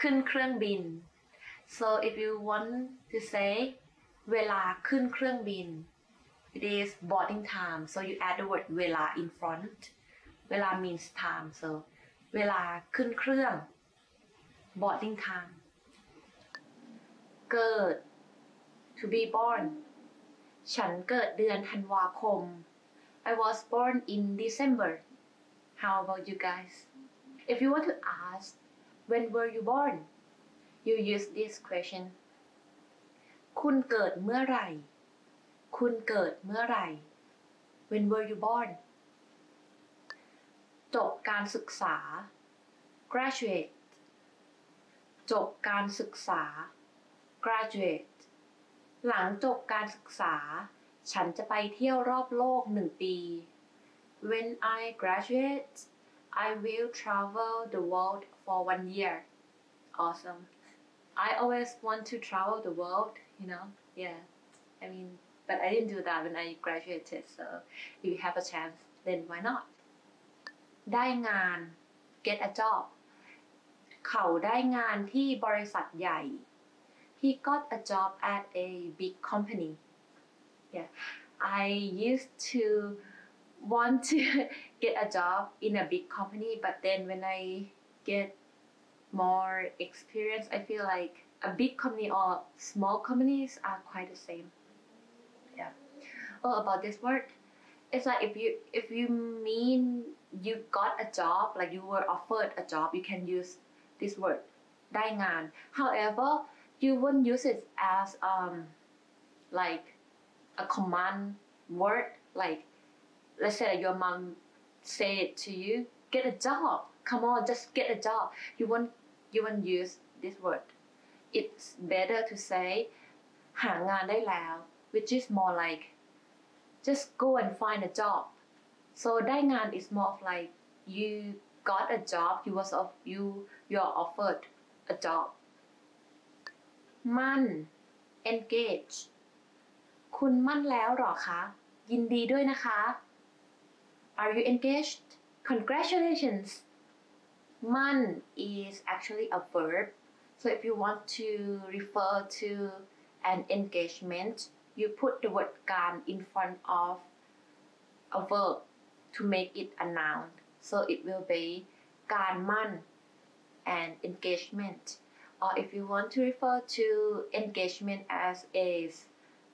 Speaker 3: ขึ้นเครื่องบิน so if you want to say เวลาขึ้นเครื่องบิน It is boarding time, so you add the word เวลา in front. เวลา means time, so เวลาขึ้นเครื่อง boarding time. เกิด to be born ฉันเกิดเดือนธันวาคม I was born in December How about you guys If you want to ask when were you born you use this question คุณเกิดเมื่อไหร่คุณเกิดเมื่อไหร่ When were you born จบการศึกษา graduate จบการศึกษา graduate หลังจบการศึกษา ฉันจะไปเที่ยวรอบโลกหนึ่งปี When I graduate I will travel the world for one year awesome I always want to travel the world you know yeah I mean But I didn't do that when I graduated. So if you have a chance, then why not? ได้งาน get a job เขาได้งานที่บริษัทใหญ่ He got a job at a big company yeah I used to want to (laughs) get a job in a big company but then when I get more experience I feel like a big company or small companies are quite the same about this word, it's like if you if you mean you got a job like you were offered a job you can use this word ได้งาน however you won't use it as um like a command word like let's say that your mom say it to you get a job come on just get a job you won't you won't use this word it's better to say หางานได้แล้ว which is more like just go and find a job. So Daingan is more of like you got a job, you was of you you are offered a job. Man engage คุณมั่นแล้วหรอคะ ยินดีด้วยนะคะ Are you engaged? Congratulations. Man is actually a verb. So if you want to refer to an engagement, you put the word gan in front of a verb to make it a noun. So it will be gan man and engagement. Or if you want to refer to engagement as a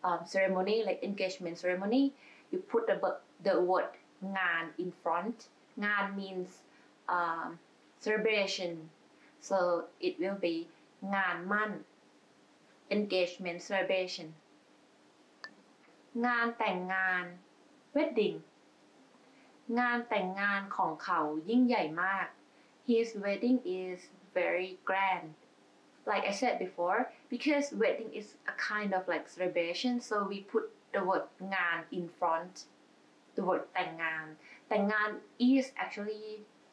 Speaker 3: um, ceremony, like engagement ceremony, you put the, the word ngan in front. Ngan means um, celebration. So it will be ngan man, engagement celebration. งานแต่งงาน wedding งานแต่งงานของเขายิ่งใหญ่มาก His wedding is very grand like I said before, because wedding is a kind of like celebration, so we put the word งาน in front, the word แต่งงานแต่งงาน is actually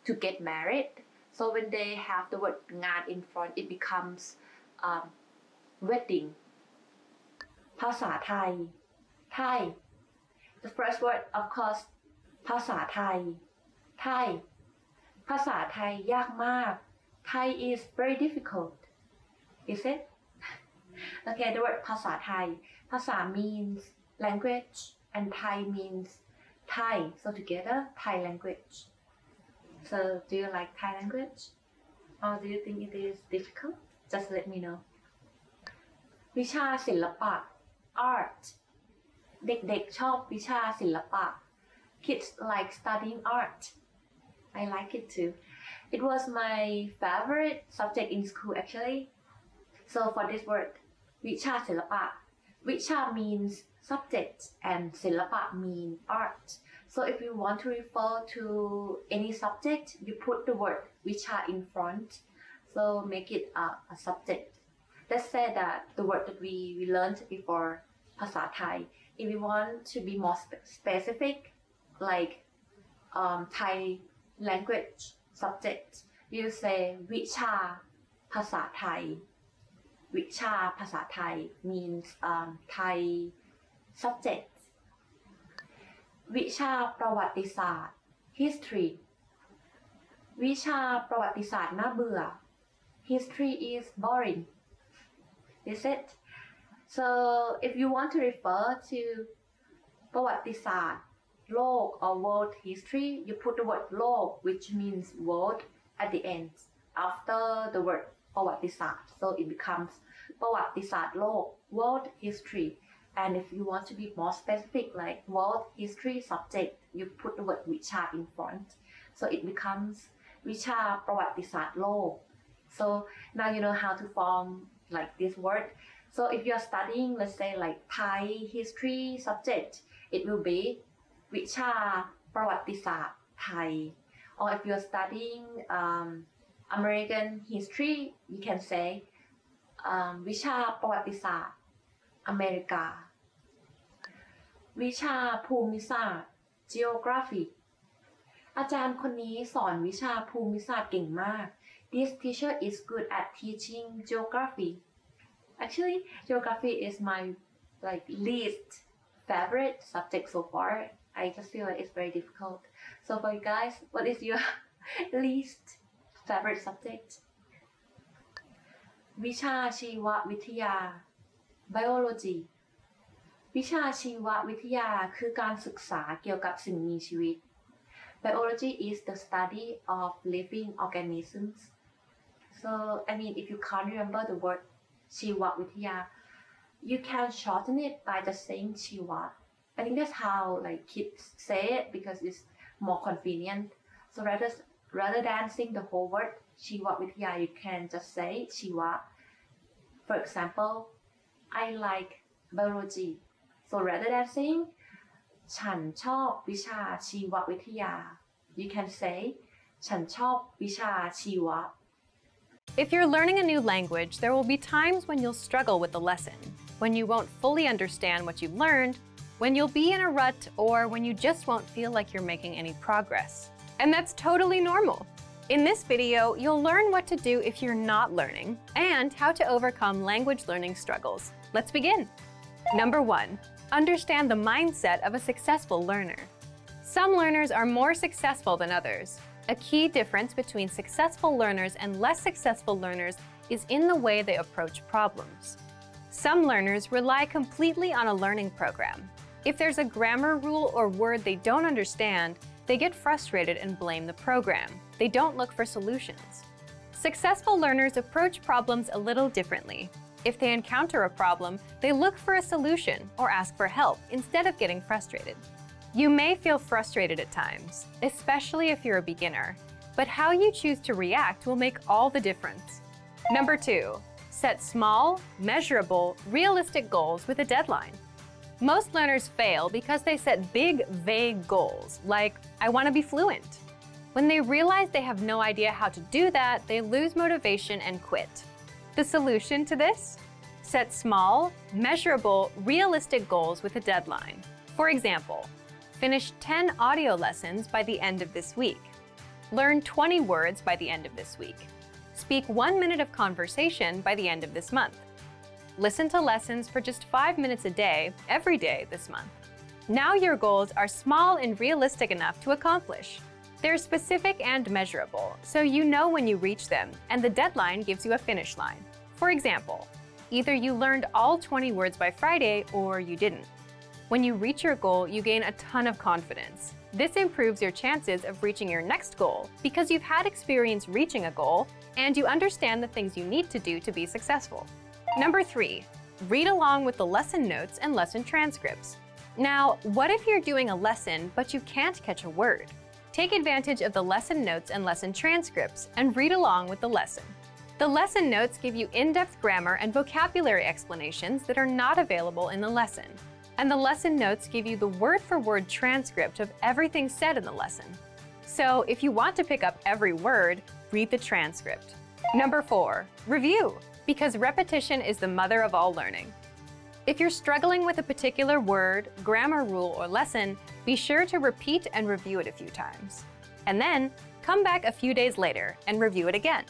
Speaker 3: to get married. So when they have the word งาน in front, it becomes um, wedding. ภาษาไทย Thai. The first word, of course, ภาษาไทย Thai. ภาษาไทยยากมาก Thai is very difficult. Is it? (laughs) Okay, the word Thai. ภาษา means language and Thai means Thai. So together, Thai language. So do you like Thai language? Or do you think it is difficult? Just let me know. วิชาศิลปะ art เด็กๆชอบ วิชาศิลปะ kids like studying art I like it too it was my favorite subject in school actually so for this word วิชาศิลปะ Vicha means subject and "ศิลปะ" mean art so if you want to refer to any subject you put the word "วิชา" in front so make it a, a subject let's say that the word that we, we learned before ภาษาไทย if you want to be more specific, like um, Thai language subject, you say วิชา ภาษาไทย วิชา ภาษาไทย means um, Thai subject วิชา ประวัติศาสตร์ history วิชา ประวัติศาสตร์น่าเบื่อ history is boring is it so if you want to refer to ประวัติศาสตร์โลก or world history you put the word log, which means world at the end after the word ประวัติศาสตร์ so it becomes log, world history and if you want to be more specific like world history subject you put the word วิชา in front so it becomes Log. so now you know how to form like this word So if you are studying, let's say like Thai history subject, it will be วิชาประวัติศาสตร์ไทย or if you are studying um, American history, you can say um, วิชาประวัติศาสตร์อเมริกา วิชาภูมิศาสตร์ geography อาจารย์คนนี้สอนวิชาภูมิศาสตร์เก่งมาก This teacher is good at teaching geography Actually, geography is my like least favorite subject so far. I just feel like it's very difficult. So for you guys, what is your (laughs) least favorite subject? วิชาชีววิทยา biology วิชาชีววิทยาคือการศึกษาเกี่ยวกับสิ่งมีชีวิต biology is the study of living organisms so I mean if you can't remember the word Jiva you can shorten it by just saying chiwa. I think that's how like kids say it because it's more convenient. So rather rather than saying the whole word Jiva Vitya, you can just say chiwa. For example, I like biology. So rather than saying ฉันชอบวิชาชีววิทยา you can say ฉันชอบวิชาชีว
Speaker 2: if you're learning a new language, there will be times when you'll struggle with the lesson, when you won't fully understand what you've learned, when you'll be in a rut, or when you just won't feel like you're making any progress. And that's totally normal. In this video, you'll learn what to do if you're not learning and how to overcome language learning struggles. Let's begin. Number one, understand the mindset of a successful learner. Some learners are more successful than others, a key difference between successful learners and less successful learners is in the way they approach problems. Some learners rely completely on a learning program. If there's a grammar rule or word they don't understand, they get frustrated and blame the program. They don't look for solutions. Successful learners approach problems a little differently. If they encounter a problem, they look for a solution or ask for help instead of getting frustrated. You may feel frustrated at times, especially if you're a beginner, but how you choose to react will make all the difference. Number two, set small, measurable, realistic goals with a deadline. Most learners fail because they set big, vague goals, like, I want to be fluent. When they realize they have no idea how to do that, they lose motivation and quit. The solution to this? Set small, measurable, realistic goals with a deadline. For example, Finish 10 audio lessons by the end of this week. Learn 20 words by the end of this week. Speak one minute of conversation by the end of this month. Listen to lessons for just five minutes a day, every day this month. Now your goals are small and realistic enough to accomplish. They're specific and measurable, so you know when you reach them, and the deadline gives you a finish line. For example, either you learned all 20 words by Friday or you didn't. When you reach your goal, you gain a ton of confidence. This improves your chances of reaching your next goal because you've had experience reaching a goal and you understand the things you need to do to be successful. Number three, read along with the lesson notes and lesson transcripts. Now, what if you're doing a lesson but you can't catch a word? Take advantage of the lesson notes and lesson transcripts and read along with the lesson. The lesson notes give you in-depth grammar and vocabulary explanations that are not available in the lesson. And the lesson notes give you the word for word transcript of everything said in the lesson. So if you want to pick up every word, read the transcript. Number four, review, because repetition is the mother of all learning. If you're struggling with a particular word, grammar rule, or lesson, be sure to repeat and review it a few times. And then come back a few days later and review it again.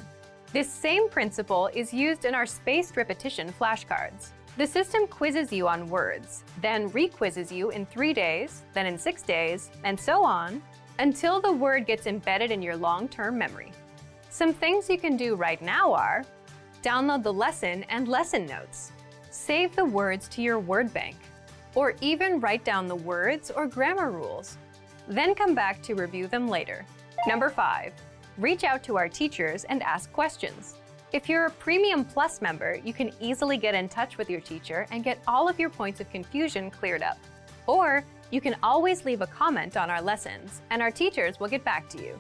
Speaker 2: This same principle is used in our spaced repetition flashcards. The system quizzes you on words, then re re-quizzes you in three days, then in six days, and so on, until the word gets embedded in your long-term memory. Some things you can do right now are download the lesson and lesson notes, save the words to your word bank, or even write down the words or grammar rules. Then come back to review them later. Number five, reach out to our teachers and ask questions. If you're a Premium Plus member, you can easily get in touch with your teacher and get all of your points of confusion cleared up. Or you can always leave a comment on our lessons, and our teachers will get back to you.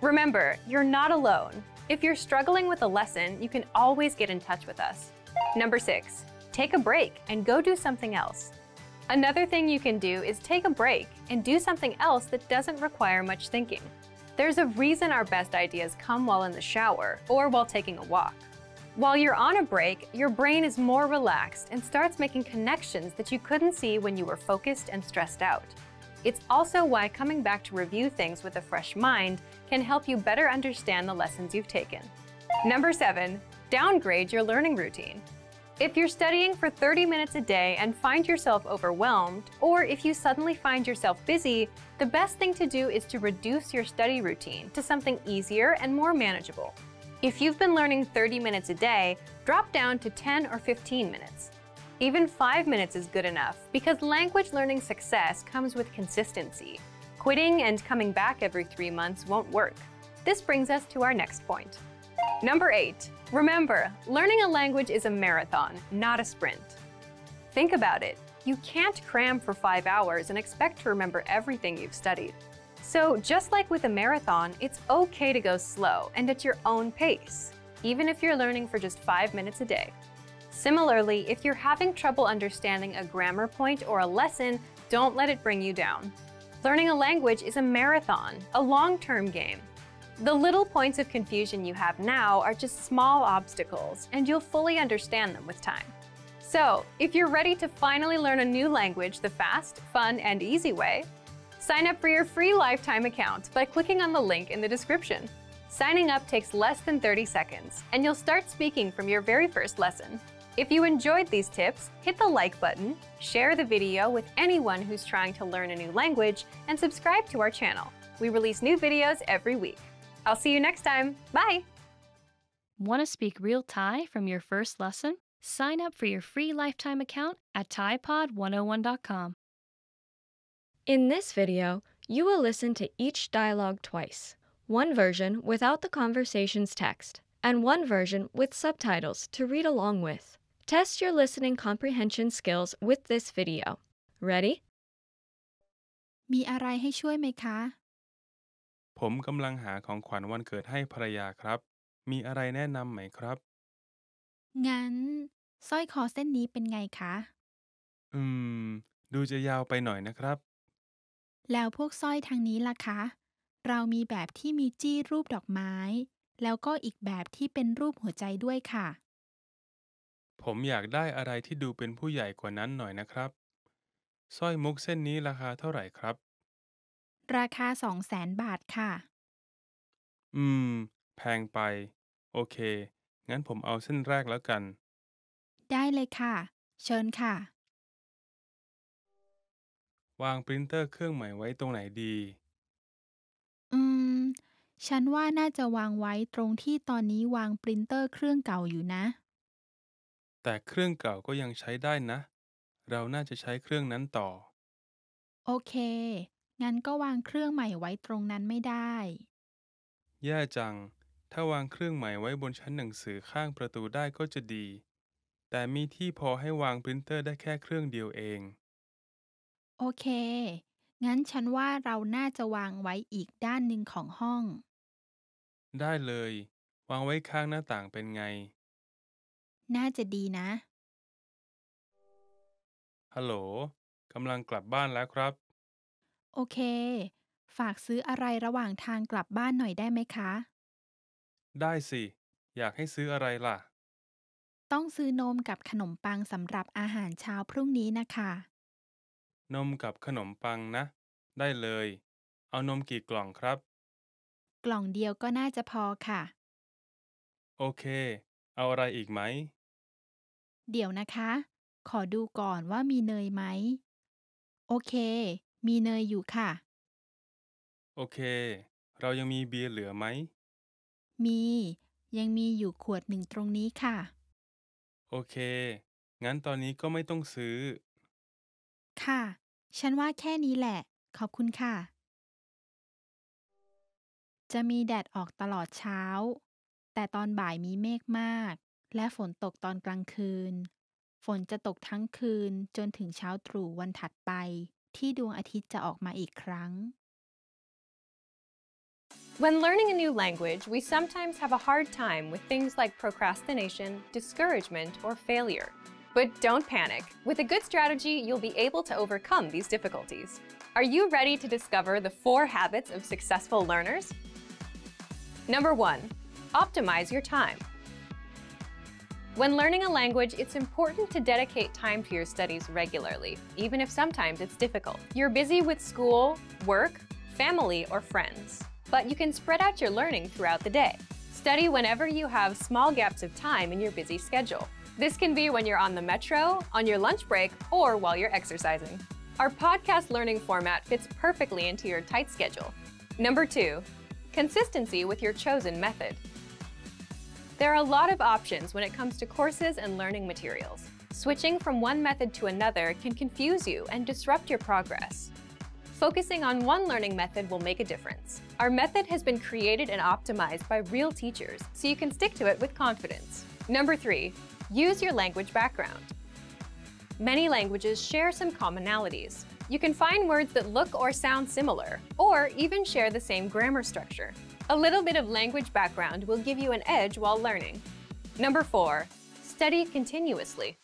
Speaker 2: Remember, you're not alone. If you're struggling with a lesson, you can always get in touch with us. Number six, take a break and go do something else. Another thing you can do is take a break and do something else that doesn't require much thinking. There's a reason our best ideas come while in the shower or while taking a walk. While you're on a break, your brain is more relaxed and starts making connections that you couldn't see when you were focused and stressed out. It's also why coming back to review things with a fresh mind can help you better understand the lessons you've taken. Number seven, downgrade your learning routine. If you're studying for 30 minutes a day and find yourself overwhelmed, or if you suddenly find yourself busy, the best thing to do is to reduce your study routine to something easier and more manageable. If you've been learning 30 minutes a day, drop down to 10 or 15 minutes. Even 5 minutes is good enough because language learning success comes with consistency. Quitting and coming back every 3 months won't work. This brings us to our next point. Number 8. Remember, learning a language is a marathon, not a sprint. Think about it. You can't cram for five hours and expect to remember everything you've studied. So just like with a marathon, it's okay to go slow and at your own pace, even if you're learning for just five minutes a day. Similarly, if you're having trouble understanding a grammar point or a lesson, don't let it bring you down. Learning a language is a marathon, a long-term game, the little points of confusion you have now are just small obstacles, and you'll fully understand them with time. So, if you're ready to finally learn a new language the fast, fun, and easy way, sign up for your free lifetime account by clicking on the link in the description. Signing up takes less than 30 seconds, and you'll start speaking from your very first lesson. If you enjoyed these tips, hit the like button, share the video with anyone who's trying to learn a new language, and subscribe to our channel. We release new videos every week. I'll see you next time. Bye. Want to speak real Thai from your first lesson? Sign up for your free lifetime
Speaker 1: account at ThaiPod101.com. In this video,
Speaker 4: you will listen to each dialogue twice one version without the conversation's text, and one version with subtitles to read along with. Test your listening comprehension skills with this video. Ready?
Speaker 5: มีอะไรให้ช่วยไหมคะ
Speaker 6: ผมกำลังหาของขวัญวันเกิดให้ภรรยาครับ มีอะไรแนะนำไหมครับ
Speaker 5: งั้นสร้อยคอเส้นนี้เป็นไงคะ
Speaker 6: อืม ดูจะยาวไปหน่อยนะครับ
Speaker 5: แล้วพวกสร้อยทางนี้ล่ะคะ เรามีแบบที่มีจี้รูปดอกไม้ แล้วก็อีกแบบที่เป็นรูปหัวใจด้วยค่ะ
Speaker 6: ผมอยากได้อะไรที่ดูเป็นผู้ใหญ่กว่านั้นหน่อยนะครับ สร้อยมุกเส้นนี้ราคาเท่าไหร่ครับ
Speaker 5: ราคาสองแสนบาทค่ะ
Speaker 6: อืม แพงไป โอเค งั้นผมเอาเส้นแรกแล้วกัน
Speaker 5: ได้เลยค่ะ เชิญค่ะ
Speaker 6: วางปรินเตอร์เครื่องใหม่ไว้ตรงไหนดี
Speaker 5: อืม ฉันว่าน่าจะวางไว้ตรงที่ตอนนี้วางปรินเตอร์เครื่องเก่าอยู่นะ
Speaker 6: แต่เครื่องเก่าก็ยังใช้ได้นะ เราน่าจะใช้เครื่องนั้นต่อ
Speaker 5: โอเคงั้นก็วางเครื่องใหม่ไว้ตรงนั้นไม่ได้
Speaker 6: แย่จัง ถ้าวางเครื่องใหม่ไว้บนชั้นหนังสือข้างประตูได้ก็จะดี แต่มีที่พอให้วางปรินเตอร์ได้แค่เครื่องเดียวเอง
Speaker 5: โอเค งั้นฉันว่าเราน่าจะวางไว้อีกด้านหนึ่งของห้อง
Speaker 6: ได้เลย วางไว้ข้างหน้าต่างเป็นไง
Speaker 5: น่าจะดีนะ
Speaker 6: ฮัลโหลกำลังกลับบ้านแล้วครับ
Speaker 5: โอเค ฝากซื้ออะไรระหว่างทางกลับบ้านหน่อยได้ไหมคะ
Speaker 6: ได้สิ อยากให้ซื้ออะไรล่ะ
Speaker 5: ต้องซื้อนมกับขนมปังสำหรับอาหารเช้าพรุ่งนี้นะคะ
Speaker 6: นมกับขนมปังนะ ได้เลย เอานมกี่กล่องครับ
Speaker 5: กล่องเดียวก็น่าจะพอค่ะ
Speaker 6: โอเค เอาอะไรอีกไหม
Speaker 5: เดี๋ยวนะคะ ขอดูก่อนว่ามีเนยไหม โอเคมีเนยอยู่ค่ะ
Speaker 6: โอเค เรายังมีเบียร์เหลือไหม
Speaker 5: มี ยังมีอยู่ขวดหนึ่งตรงนี้ค่ะ
Speaker 6: โอเค งั้นตอนนี้ก็ไม่ต้องซื้อ
Speaker 5: ค่ะ ฉันว่าแค่นี้แหละ ขอบคุณค่ะ จะมีแดดออกตลอดเช้า แต่ตอนบ่ายมีเมฆมาก และฝนตกตอนกลางคืน ฝนจะตกทั้งคืนจนถึงเช้าตรู่วันถัดไปที่ดวงอาทิตย์จะออกมาอีกครั้ง
Speaker 2: When learning a new language, we sometimes have a hard time with things like procrastination, discouragement, or failure. But don't panic. With a good strategy, you'll be able to overcome these difficulties. Are you ready to discover the four habits of successful learners? Number one, optimize your time. When learning a language, it's important to dedicate time to your studies regularly, even if sometimes it's difficult. You're busy with school, work, family, or friends, but you can spread out your learning throughout the day. Study whenever you have small gaps of time in your busy schedule. This can be when you're on the metro, on your lunch break, or while you're exercising. Our podcast learning format fits perfectly into your tight schedule. Number two, consistency with your chosen method. There are a lot of options when it comes to courses and learning materials. Switching from one method to another can confuse you and disrupt your progress. Focusing on one learning method will make a difference. Our method has been created and optimized by real teachers, so you can stick to it with confidence. Number three, use your language background. Many languages share some commonalities. You can find words that look or sound similar, or even share the same grammar structure. A little bit of language background will give you an edge while learning. Number four, study continuously.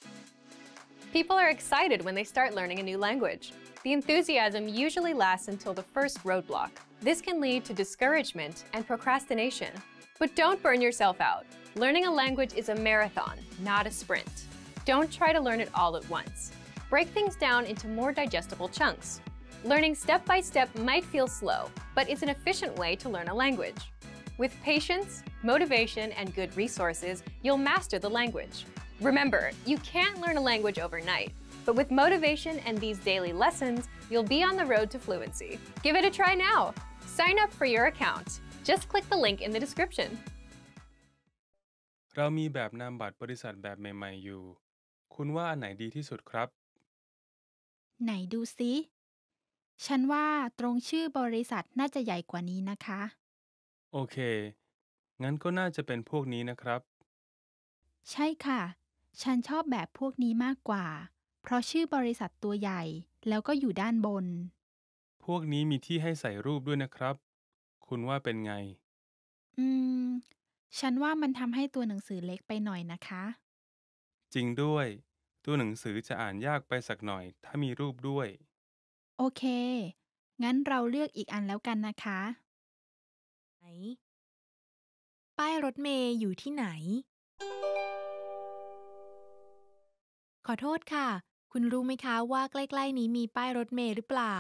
Speaker 2: People are excited when they start learning a new language. The enthusiasm usually lasts until the first roadblock. This can lead to discouragement and procrastination. But don't burn yourself out. Learning a language is a marathon, not a sprint. Don't try to learn it all at once. Break things down into more digestible chunks. Learning step by step might feel slow, but it's an efficient way to learn a language. With patience, motivation, and good resources, you'll master the language. Remember, you can't learn a language overnight, but with motivation and these daily lessons, you'll be on the road to fluency. Give it a try now. Sign up for your account. Just click the link in the description.
Speaker 6: เรามีแบบนามบัตรบริษัทแบบใหม่ๆอย
Speaker 5: ู่ฉันว่าตรงชื่อบริษัทน่าจะใหญ่กว่านี้นะคะ
Speaker 6: โอเค งั้นก็น่าจะเป็นพวกนี้นะครับ
Speaker 5: ใช่ค่ะ ฉันชอบแบบพวกนี้มากกว่า เพราะชื่อบริษัทตัวใหญ่แล้วก็อยู่ด้านบน
Speaker 6: พวกนี้มีที่ให้ใส่รูปด้วยนะครับ คุณว่าเป็นไง
Speaker 5: อืม ฉันว่ามันทำให้ตัวหนังสือเล็กไปหน่อยนะคะ
Speaker 6: จริงด้วย ตัวหนังสือจะอ่านยากไปสักหน่อย ถ้ามีรูปด้วย
Speaker 5: โอเค งั้นเราเลือกอีกอันแล้วกันนะคะ ไหน ป้ายรถเมย์อยู่ที่ไหน ขอโทษค่ะ คุณรู้ไหมคะว่าใกล้ๆ นี้มีป้ายรถเมย์หรือเปล่า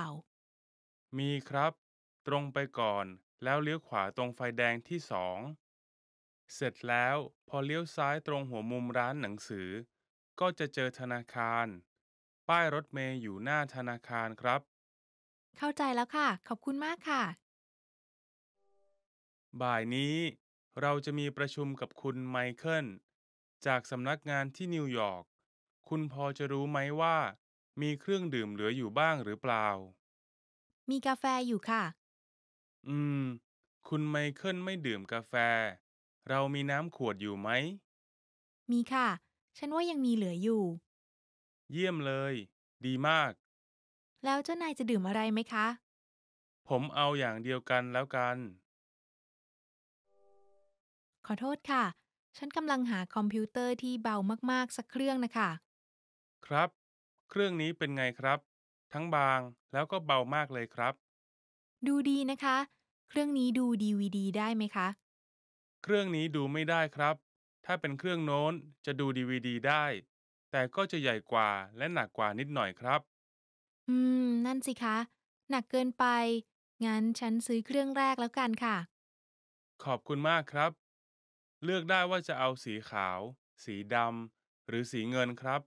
Speaker 6: มีครับ ตรงไปก่อน แล้วเลี้ยวขวาตรงไฟแดงที่สอง เสร็จแล้วพอเลี้ยวซ้ายตรงหัวมุมร้านหนังสือ ก็จะเจอธนาคารป้ายรถเมย์อยู่หน้าธนาคารครับ
Speaker 5: เข้าใจแล้วค่ะ ขอบคุณมากค่ะ
Speaker 6: บ่ายนี้ เราจะมีประชุมกับคุณไมเคิลจากสำนักงานที่นิวยอร์ก คุณพอจะรู้ไหมว่า มีเครื่องดื่มเหลืออยู่บ้างหรือเปล่า
Speaker 5: มีกาแฟอยู่ค่ะ
Speaker 6: อืม คุณไมเคิลไม่ดื่มกาแฟ เรามีน้ำขวดอยู่ไหม
Speaker 5: มีค่ะ ฉันว่ายังมีเหลืออยู่
Speaker 6: เยี่ยมเลย ดีมาก
Speaker 5: แล้วเจ้านายจะดื่มอะไรไหมคะ
Speaker 6: ผมเอาอย่างเดียวกันแล้วกัน
Speaker 5: ขอโทษค่ะ ฉันกำลังหาคอมพิวเตอร์ที่เบามากๆ สักเครื่องนะคะ
Speaker 6: ครับ เครื่องนี้เป็นไงครับ ทั้งบางแล้วก็เบามากเลยครับ
Speaker 5: ดูดีนะคะ เครื่องนี้ดูดีวดีได้ไหมคะ
Speaker 6: เครื่องนี้ดูไม่ได้ครับ ถ้าเป็นเครื่องโน้นจะดูดีวดีได้แต่ก็จะใหญ่กว่าและหนักกว่านิดหน่อยครับ
Speaker 5: อืม นั่นสิคะ หนักเกินไป งั้นฉันซื้อเครื่องแรกแล้วกันค่ะ
Speaker 6: ขอบคุณมากครับ เลือกได้ว่าจะเอาสีขาว สีดำ หรือสีเงินครับ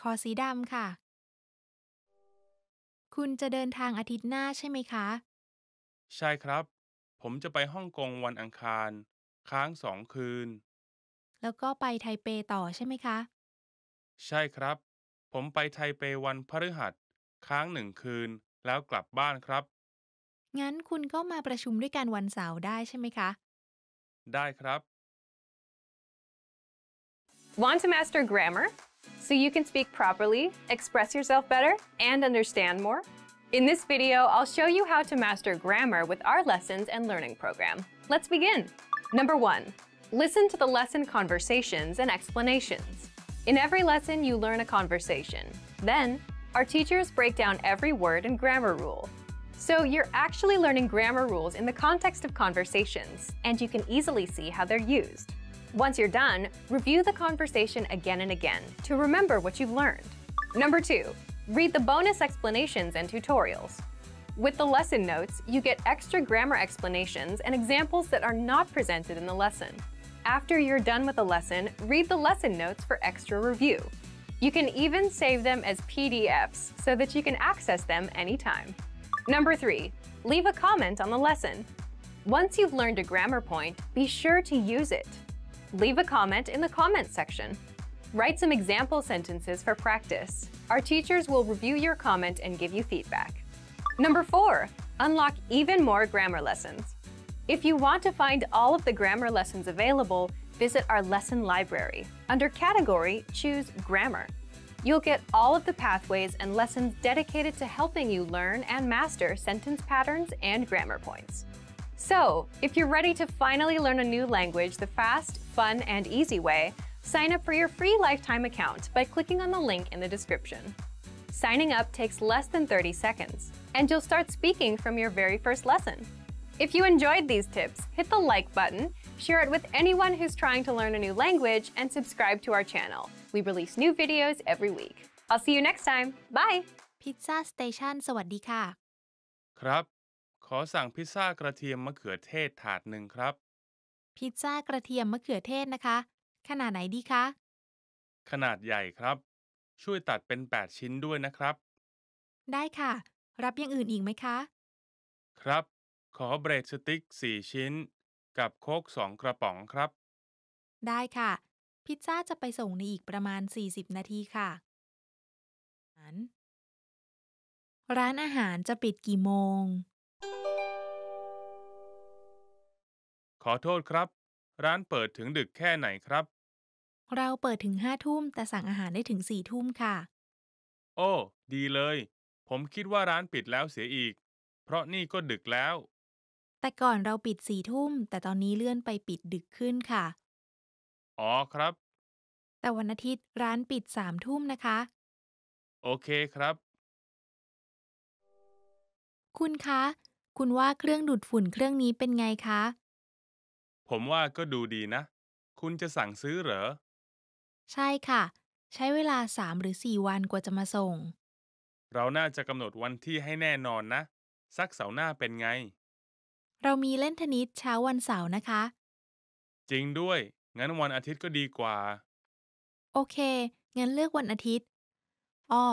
Speaker 6: ขอส
Speaker 5: ีดำค่ะ คุณจะเดินทางอาทิตย์หน้าใช่ไหมคะ
Speaker 6: ใช่ครับ ผมจะไปฮ่องกงวันอังคาร ค้างสองคืน
Speaker 5: แล้วก็ไปไทเปต่อใช่ไหมคะ
Speaker 6: ใช่ครับ ผมไปไทเปวันพฤหัสค้างหนึ่งคืนแล้วกลับบ้านครับ
Speaker 5: งั้นคุณก็มาประชุมด้วยกันวันเสาร์ได้ใช่ไหมคะ
Speaker 6: ได้ครับ Want to master grammar
Speaker 2: so you can speak properly, express yourself better, and understand more? In this video, I'll show you how to master grammar with our lessons and learning program. Let's begin. Number one, listen to the lesson conversations and explanations. In every lesson, you learn a conversation. Then, our teachers break down every word and grammar rule. So you're actually learning grammar rules in the context of conversations, and you can easily see how they're used. Once you're done, review the conversation again and again to remember what you've learned. Number two, read the bonus explanations and tutorials. With the lesson notes, you get extra grammar explanations and examples that are not presented in the lesson after you're done with a lesson, read the lesson notes for extra review. You can even save them as PDFs so that you can access them anytime. Number three, leave a comment on the lesson. Once you've learned a grammar point, be sure to use it. Leave a comment in the comments section. Write some example sentences for practice. Our teachers will review your comment and give you feedback. Number four, unlock even more grammar lessons. If you want to find all of the grammar lessons available, visit our lesson library. Under Category, choose Grammar. You'll get all of the pathways and lessons dedicated to helping you learn and master sentence patterns and grammar points. So, if you're ready to finally learn a new language the fast, fun, and easy way, sign up for your free lifetime account by clicking on the link in the description. Signing up takes less than 30 seconds, and you'll start speaking from your very first lesson. If you enjoyed these tips, hit the like button, share it with anyone who's trying to learn a new language, and subscribe to our channel. We release new videos every week. I'll see you next time. Bye! Pizza Station สวัสดีค่ะ
Speaker 6: ครับ ขอสั่งพิซซ่ากระเทียมมะเขือเทศถาดหนึ่งครับ
Speaker 5: พิซซ่ากระเทียมมะเขือเทศนะคะ ขนาดไหนดีคะ
Speaker 6: ขนาดใหญ่ครับ ช่วยตัดเป็น 8 ชิ้นด้วยนะครับ
Speaker 5: ได้ค่ะ รับอย่างอื่นอีกไหมคะ
Speaker 6: ครับขอเบรดสติ๊กสี่ชิ้น กับโค้กสองกระป๋องครับ
Speaker 5: ได้ค่ะ พิซซ่าจะไปส่งในอีกประมาณ 40 นาทีค่ะ ร้านอาหารจะปิดกี่โมง
Speaker 6: ขอโทษครับ ร้านเปิดถึงดึกแค่ไหนครับ
Speaker 5: เราเปิดถึงห้าทุ่มแต่สั่งอาหารได้ถึงสี่ทุ่มค่ะ
Speaker 6: โอ้ ดีเลย ผมคิดว่าร้านปิดแล้วเสียอีก เพราะนี่ก็ดึกแล้ว
Speaker 5: แต่ก่อนเราปิดสี่ทุ่ม แต่ตอนนี้เลื่อนไปปิดดึกขึ้นค่ะ อ๋อครับ แต่วันอาทิตย์ร้านปิดสามทุ่มนะคะ
Speaker 6: โอเคครับ
Speaker 5: คุณคะ คุณว่าเครื่องดูดฝุ่นเครื่องนี้เป็นไงคะ
Speaker 6: ผมว่าก็ดูดีนะ คุณจะสั่งซื้อเหรอ
Speaker 5: ใช่ค่ะ ใช้เวลาสามหรือสี่วันกว่าจะมาส่ง
Speaker 6: เราน่าจะกำหนดวันที่ให้แน่นอนนะ สักเสาร์หน้าเป็นไง
Speaker 5: เรามีเล่นเทนนิสเช้าวันเสาร์นะคะ
Speaker 6: จริงด้วย งั้นวันอาทิตย์ก็ดีกว่า
Speaker 5: โอเค งั้นเลือกวันอาทิตย์อ๋อ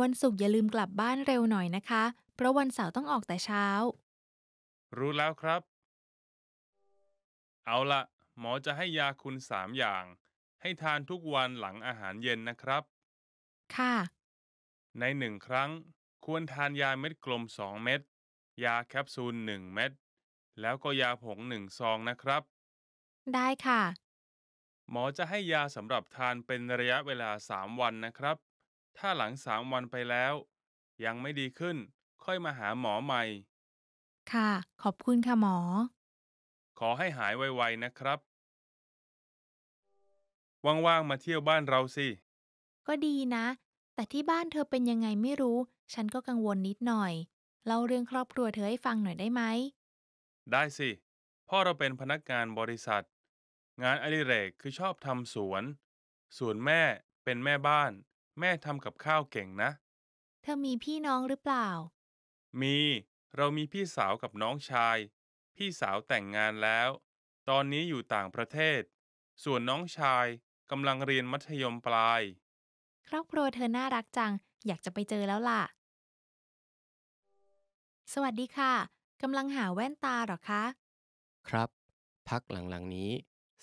Speaker 5: วันศุกร์อย่าลืมกลับบ้านเร็วหน่อยนะคะ เพราะวันเสาร์ต้องออกแต่เช้า
Speaker 6: รู้แล้วครับ เอาละหมอจะให้ยาคุณสามอย่าง ให้ทานทุกวันหลังอาหารเย็นนะครับ ค่ะ ในหนึ่งครั้ง ควรทานยาเม็ดกลมสองเม็ดยาแคปซูลหนึ่งเม็ดแล้วก็ยาผงหนึ่งซองนะครับ ได้ค่ะ หมอจะให้ยาสำหรับทานเป็นระยะเวลา 3 วันนะครับ ถ้าหลัง 3 วันไปแล้ว ยังไม่ดีขึ้น ค่อยมาหาหมอใหม่
Speaker 5: ค่ะ ขอบคุณค่ะหมอ
Speaker 6: ขอให้หายไวๆนะครับ ว่าง ๆ มาเที่ยวบ้านเราสิ
Speaker 5: ก็ดีนะ แต่ที่บ้านเธอเป็นยังไงไม่รู้ ฉันก็กังวลนิดหน่อยเล่าเรื่องครอบครัวเธอให้ฟังหน่อยได้ไหม
Speaker 6: ได้สิ พ่อเราเป็นพนักงานบริษัท งานอดิเรกคือชอบทำสวน ส่วนแม่เป็นแม่บ้าน แม่ทำกับข้าวเก่งนะ
Speaker 5: เธอมีพี่น้องหรือเปล่า
Speaker 6: มีเรามีพี่สาวกับน้องชาย พี่สาวแต่งงานแล้ว ตอนนี้อยู่ต่างประเทศ ส่วนน้องชายกำลังเรียนมัธยมปลาย
Speaker 5: ครอบครัวเธอน่ารักจังอยากจะไปเจอแล้วล่ะ สวัสดีค่ะกำลังหาแว่นตาหรอคะ
Speaker 7: ครับ พักหลังๆนี้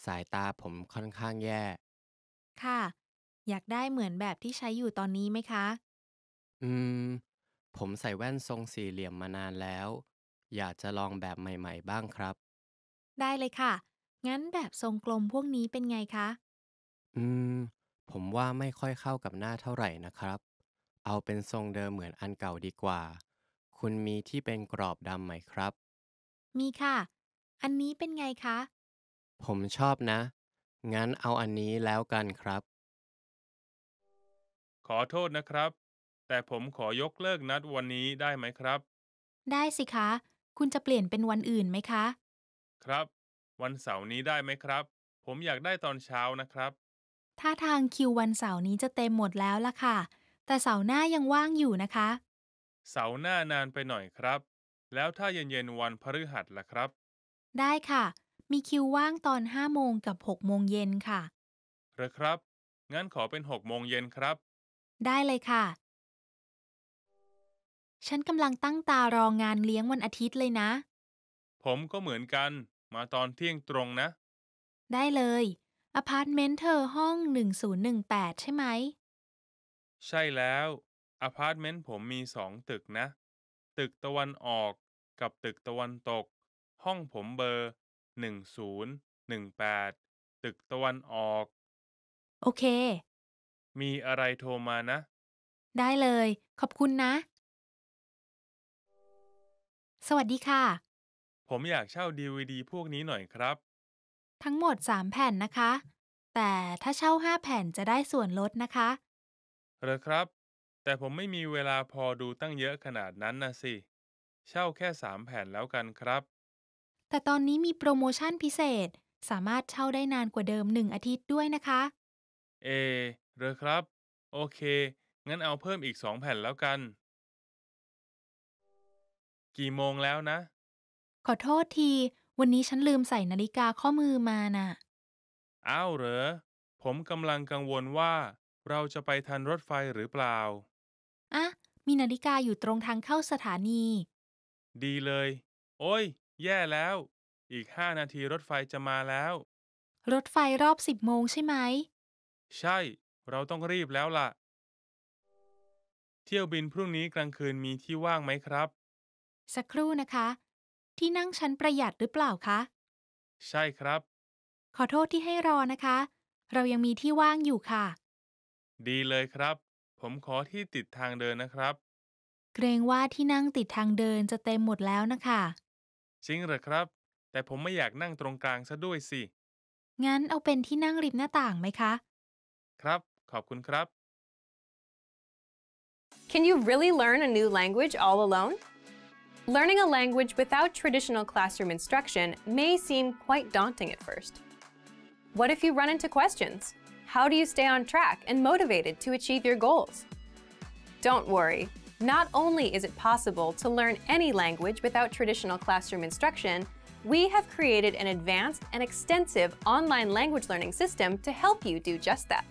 Speaker 7: สายตา
Speaker 2: ผมค่อนข้างแย่
Speaker 5: ค่ะ อยากได้เหมือนแบบที่ใช้อยู่ตอนนี้ไหมคะ
Speaker 2: อืม ผมใส่แว่นทรงสี่เหลี่ยมมานานแล้ว
Speaker 3: อยากจะลองแบบใหม่ ๆ บ้างครับ
Speaker 5: ได้เลยค่ะ งั้นแบบทรงกลมพวกนี้เป็นไงคะ
Speaker 3: อืม ผมว่าไม่ค่อยเข้ากับหน้าเท่าไหร่นะครับ เอาเป็นทรงเดิมเหมือนอันเก่าดีกว่าคุณมีที่เป็นกรอบดำไหมค
Speaker 7: รับ
Speaker 5: มีค่ะ อันนี้เป็นไงคะ
Speaker 7: ผมชอบนะ งั้นเอาอันนี้แล้วกันครับ
Speaker 6: ขอโทษนะครับ แต่ผมขอยกเลิกนัดวันนี้ได้ไหมครับ
Speaker 5: ได้สิคะ คุณจะเปลี่ยนเป็นวันอื่นไหมคะ
Speaker 6: ครับ วันเสาร์นี้ได้ไหมครับ ผมอยากได้ตอนเช้านะครับ
Speaker 5: ถ้าทางคิววันเสาร์นี้จะเต็มหมดแล้วล่ะค่ะ แต่เสาร์หน้ายังว่างอยู่นะคะ
Speaker 6: เสาร์หน้านานไปหน่อยครับ แล้วถ้าเย็นๆวันพฤหัสล่ะครับ
Speaker 5: ได้ค่ะ มีคิวว่างตอน5โมงกับ6โมงเย็นค่ะ
Speaker 6: หรือครับ งั้นขอเป็นหกโมงเย็นครับ
Speaker 5: ได้เลยค่ะ ฉันกำลังตั้งตารองานเลี้ยงวันอาทิตย์เลยนะ
Speaker 6: ผมก็เหมือนกัน มาตอนเที่ยงตรงนะ
Speaker 5: ได้เลย อพาร์ตเมนต์เธอห้อง 1018 ใช่ไหม
Speaker 6: ใช่แล้วอพาร์ตเมนต์ผมมีสองตึกนะ ตึกตะวันออก กับตึกตะวันตก ห้องผมเบอร์หนึ่งศูนย์หนึ่งแปดตึกตะวันออก โอเค มีอะไรโทรมานะ
Speaker 5: ได้เลย ขอบคุณนะ สวัสดีค่ะ
Speaker 6: ผมอยากเช่าดีวดีพวกนี้หน่อยครับ
Speaker 5: ทั้งหมด 3 แผ่นนะคะ แต่ถ้าเช่า 5 แผ่นจะได้ส่วนลดนะคะ
Speaker 6: เหรอครับแต่ผมไม่มีเวลาพอดูตั้งเยอะขนาดนั้นนะสิ เช่าแค่สามแผ่นแล้วกันครับ
Speaker 5: แต่ตอนนี้มีโปรโมชั่นพิเศษ สามารถเช่าได้นานกว่าเดิมหนึ่งอาทิตย์ด้วยนะคะ
Speaker 6: เอเหรอครับ โอเค งั้นเอาเพิ่มอีกสองแผ่นแล้วกัน กี่โมงแล้วนะ
Speaker 5: ขอโทษที วันนี้ฉันลืมใส่นาฬิกาข้อมือมา น่ะ
Speaker 6: อ้าว เหรอ ผมกำลังกังวลว่า เราจะไปทันรถไฟหรือเปล่า
Speaker 5: อ่ะมีนาฬิกาอยู่ตรงทางเข้าสถานี
Speaker 6: ดีเลย โอ้ยแย่แล้ว อีกห้านาทีรถไฟจะมาแล้ว
Speaker 5: รถไฟรอบสิบโมงใช่ไหม
Speaker 6: ใช่ เราต้องรีบแล้วล่ะ เที่ยวบินพรุ่งนี้กลางคืนมีที่ว่างไหมครับ
Speaker 5: สักครู่นะคะ ที่นั่งชั้นประหยัดหรือเปล่าคะใช่ครับ ขอโทษที่ให้รอนะคะ เรายังมีที่ว่างอยู่ค่ะ
Speaker 6: ดีเลยครับผมขอที่ติดทางเดินนะครับ
Speaker 5: เกรงว่าที่นั่งติดทางเดินจะเต็มหมดแล้วนะคะ
Speaker 6: จริงเหรอครับ แต่ผมไม่อยากนั่งตรงกลางซะด้วยสิ
Speaker 5: งั้นเอาเป็
Speaker 2: นที่นั่งริมหน้าต่างไหมคะ
Speaker 6: ครับขอบคุณครับ
Speaker 2: Can you really learn a new language all alone? Learning a language without traditional classroom instruction may seem quite daunting at first. What if you run into questions? how do you stay on track and motivated to achieve your goals? Don't worry, not only is it possible to learn any language without traditional classroom instruction, we have created an advanced and extensive online language learning system to help you do just that.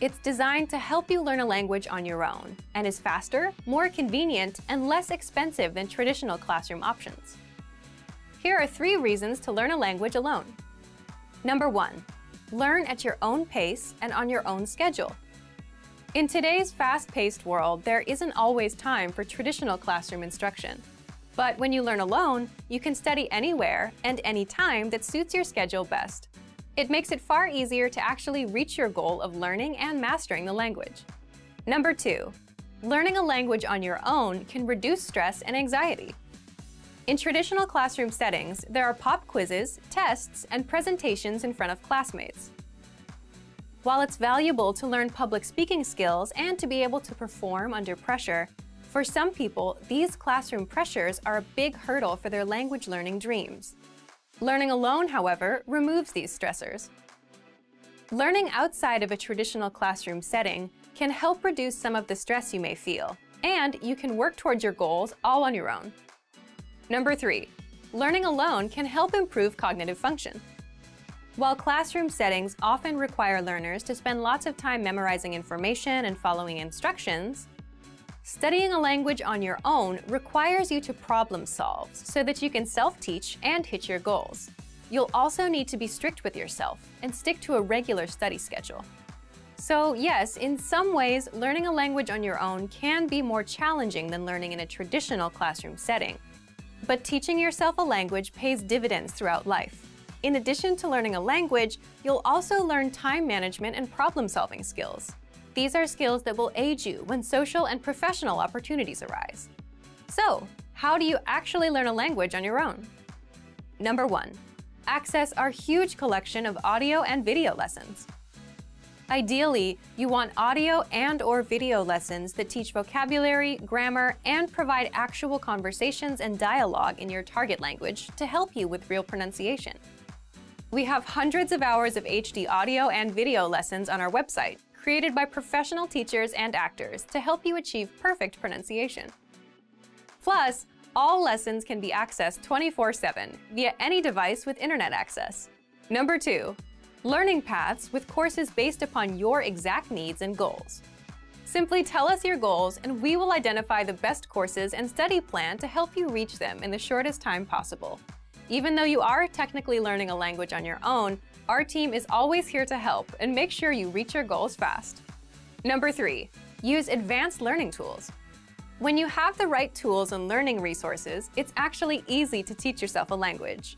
Speaker 2: It's designed to help you learn a language on your own and is faster, more convenient, and less expensive than traditional classroom options. Here are three reasons to learn a language alone. Number one, Learn at your own pace and on your own schedule. In today's fast-paced world, there isn't always time for traditional classroom instruction. But when you learn alone, you can study anywhere and any time that suits your schedule best. It makes it far easier to actually reach your goal of learning and mastering the language. Number two, learning a language on your own can reduce stress and anxiety. In traditional classroom settings, there are pop quizzes, tests, and presentations in front of classmates. While it's valuable to learn public speaking skills and to be able to perform under pressure, for some people, these classroom pressures are a big hurdle for their language learning dreams. Learning alone, however, removes these stressors. Learning outside of a traditional classroom setting can help reduce some of the stress you may feel, and you can work towards your goals all on your own. Number three, learning alone can help improve cognitive function. While classroom settings often require learners to spend lots of time memorizing information and following instructions, studying a language on your own requires you to problem solve so that you can self-teach and hit your goals. You'll also need to be strict with yourself and stick to a regular study schedule. So yes, in some ways, learning a language on your own can be more challenging than learning in a traditional classroom setting. But teaching yourself a language pays dividends throughout life. In addition to learning a language, you'll also learn time management and problem-solving skills. These are skills that will aid you when social and professional opportunities arise. So, how do you actually learn a language on your own? Number one, access our huge collection of audio and video lessons. Ideally, you want audio and or video lessons that teach vocabulary, grammar, and provide actual conversations and dialogue in your target language to help you with real pronunciation. We have hundreds of hours of HD audio and video lessons on our website, created by professional teachers and actors to help you achieve perfect pronunciation. Plus, all lessons can be accessed 24-7 via any device with internet access. Number two, learning paths with courses based upon your exact needs and goals. Simply tell us your goals and we will identify the best courses and study plan to help you reach them in the shortest time possible. Even though you are technically learning a language on your own, our team is always here to help and make sure you reach your goals fast. Number three, use advanced learning tools. When you have the right tools and learning resources, it's actually easy to teach yourself a language.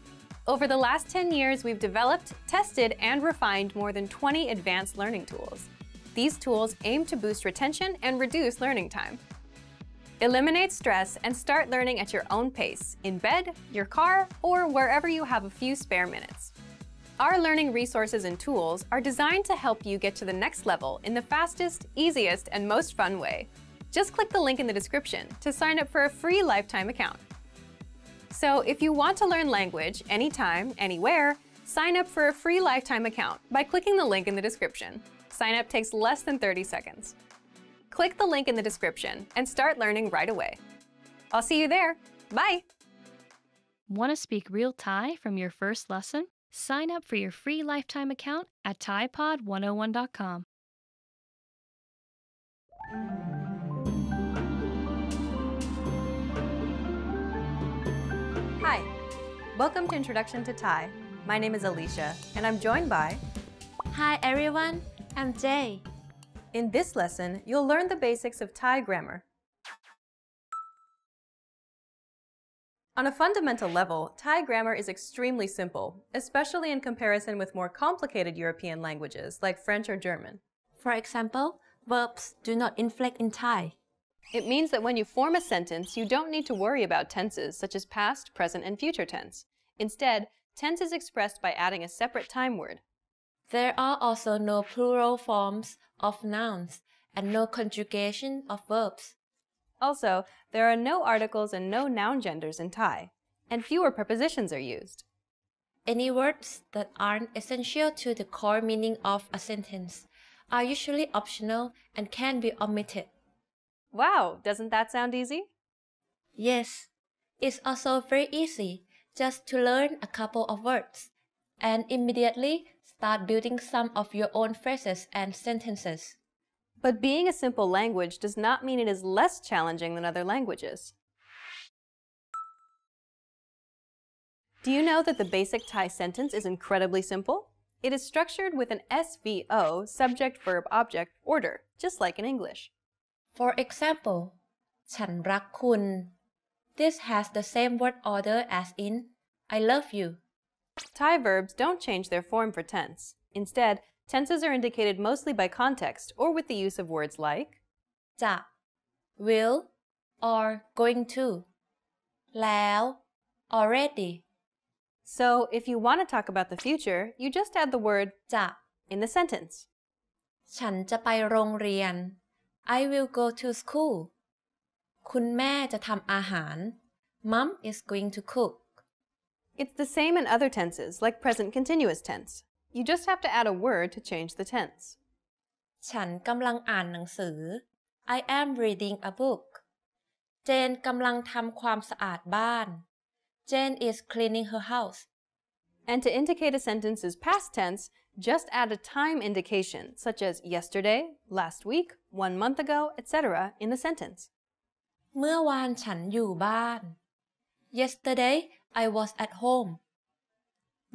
Speaker 2: Over the last 10 years, we've developed, tested, and refined more than 20 advanced learning tools. These tools aim to boost retention and reduce learning time. Eliminate stress and start learning at your own pace, in bed, your car, or wherever you have a few spare minutes. Our learning resources and tools are designed to help you get to the next level in the fastest, easiest, and most fun way. Just click the link in the description to sign up for a free lifetime account. So if you want to learn language anytime, anywhere, sign up for a free lifetime account by clicking the link in the description. Sign up takes less than 30 seconds. Click the link in the description and start learning right away. I'll see you there. Bye! Want to speak real Thai from your first lesson? Sign up for your free lifetime
Speaker 1: account at ThaiPod101.com.
Speaker 2: Welcome to Introduction to Thai. My name is Alicia, and I'm joined by... Hi everyone, I'm Jay. In this lesson, you'll learn the basics of Thai grammar. On a fundamental level, Thai grammar is extremely simple, especially in comparison with more complicated European languages like French or German. For example, verbs do not inflect in Thai. It means that when you form a sentence, you don't need to worry about tenses such as past, present, and future tense. Instead, tense is expressed by adding a separate time word. There are also no plural forms of nouns and no conjugation of verbs. Also, there are no articles and no noun genders in Thai, and fewer prepositions are used. Any words that aren't essential to
Speaker 3: the core meaning of a sentence are usually optional and can be omitted. Wow, doesn't that sound easy? Yes, it's also very easy just to learn a couple of words and immediately start
Speaker 2: building some of your own phrases and sentences. But being a simple language does not mean it is less challenging than other languages. Do you know that the basic Thai sentence is incredibly simple? It is structured with an SVO, subject verb object order, just like in English. For example, ฉันรักคุณ this has the same word order as in I love you. Thai verbs don't change their form for tense. Instead, tenses are indicated mostly by context or with the use of words like "จะ,"
Speaker 3: will, or going to, "แล้ว," already. So if you want to talk about the future, you just add the word "จะ" in the sentence. ฉันจะไปโรงเรียน I will go to school. คุณแม่จะทำอาหาร Mom is going to
Speaker 2: cook. It's the same in other tenses, like present continuous tense. You just have to add a word to change the tense. ฉันกำลังอ่านหนังสือ
Speaker 3: I am reading a book. เจนกำลังทำความสะอาดบ้าน
Speaker 2: Jane is cleaning her house. And to indicate a sentence's past tense, just add a time indication, such as yesterday, last week, one month ago, etc., in the sentence. เมื่อวานฉันอยู่บ้าน Yesterday
Speaker 3: I was at home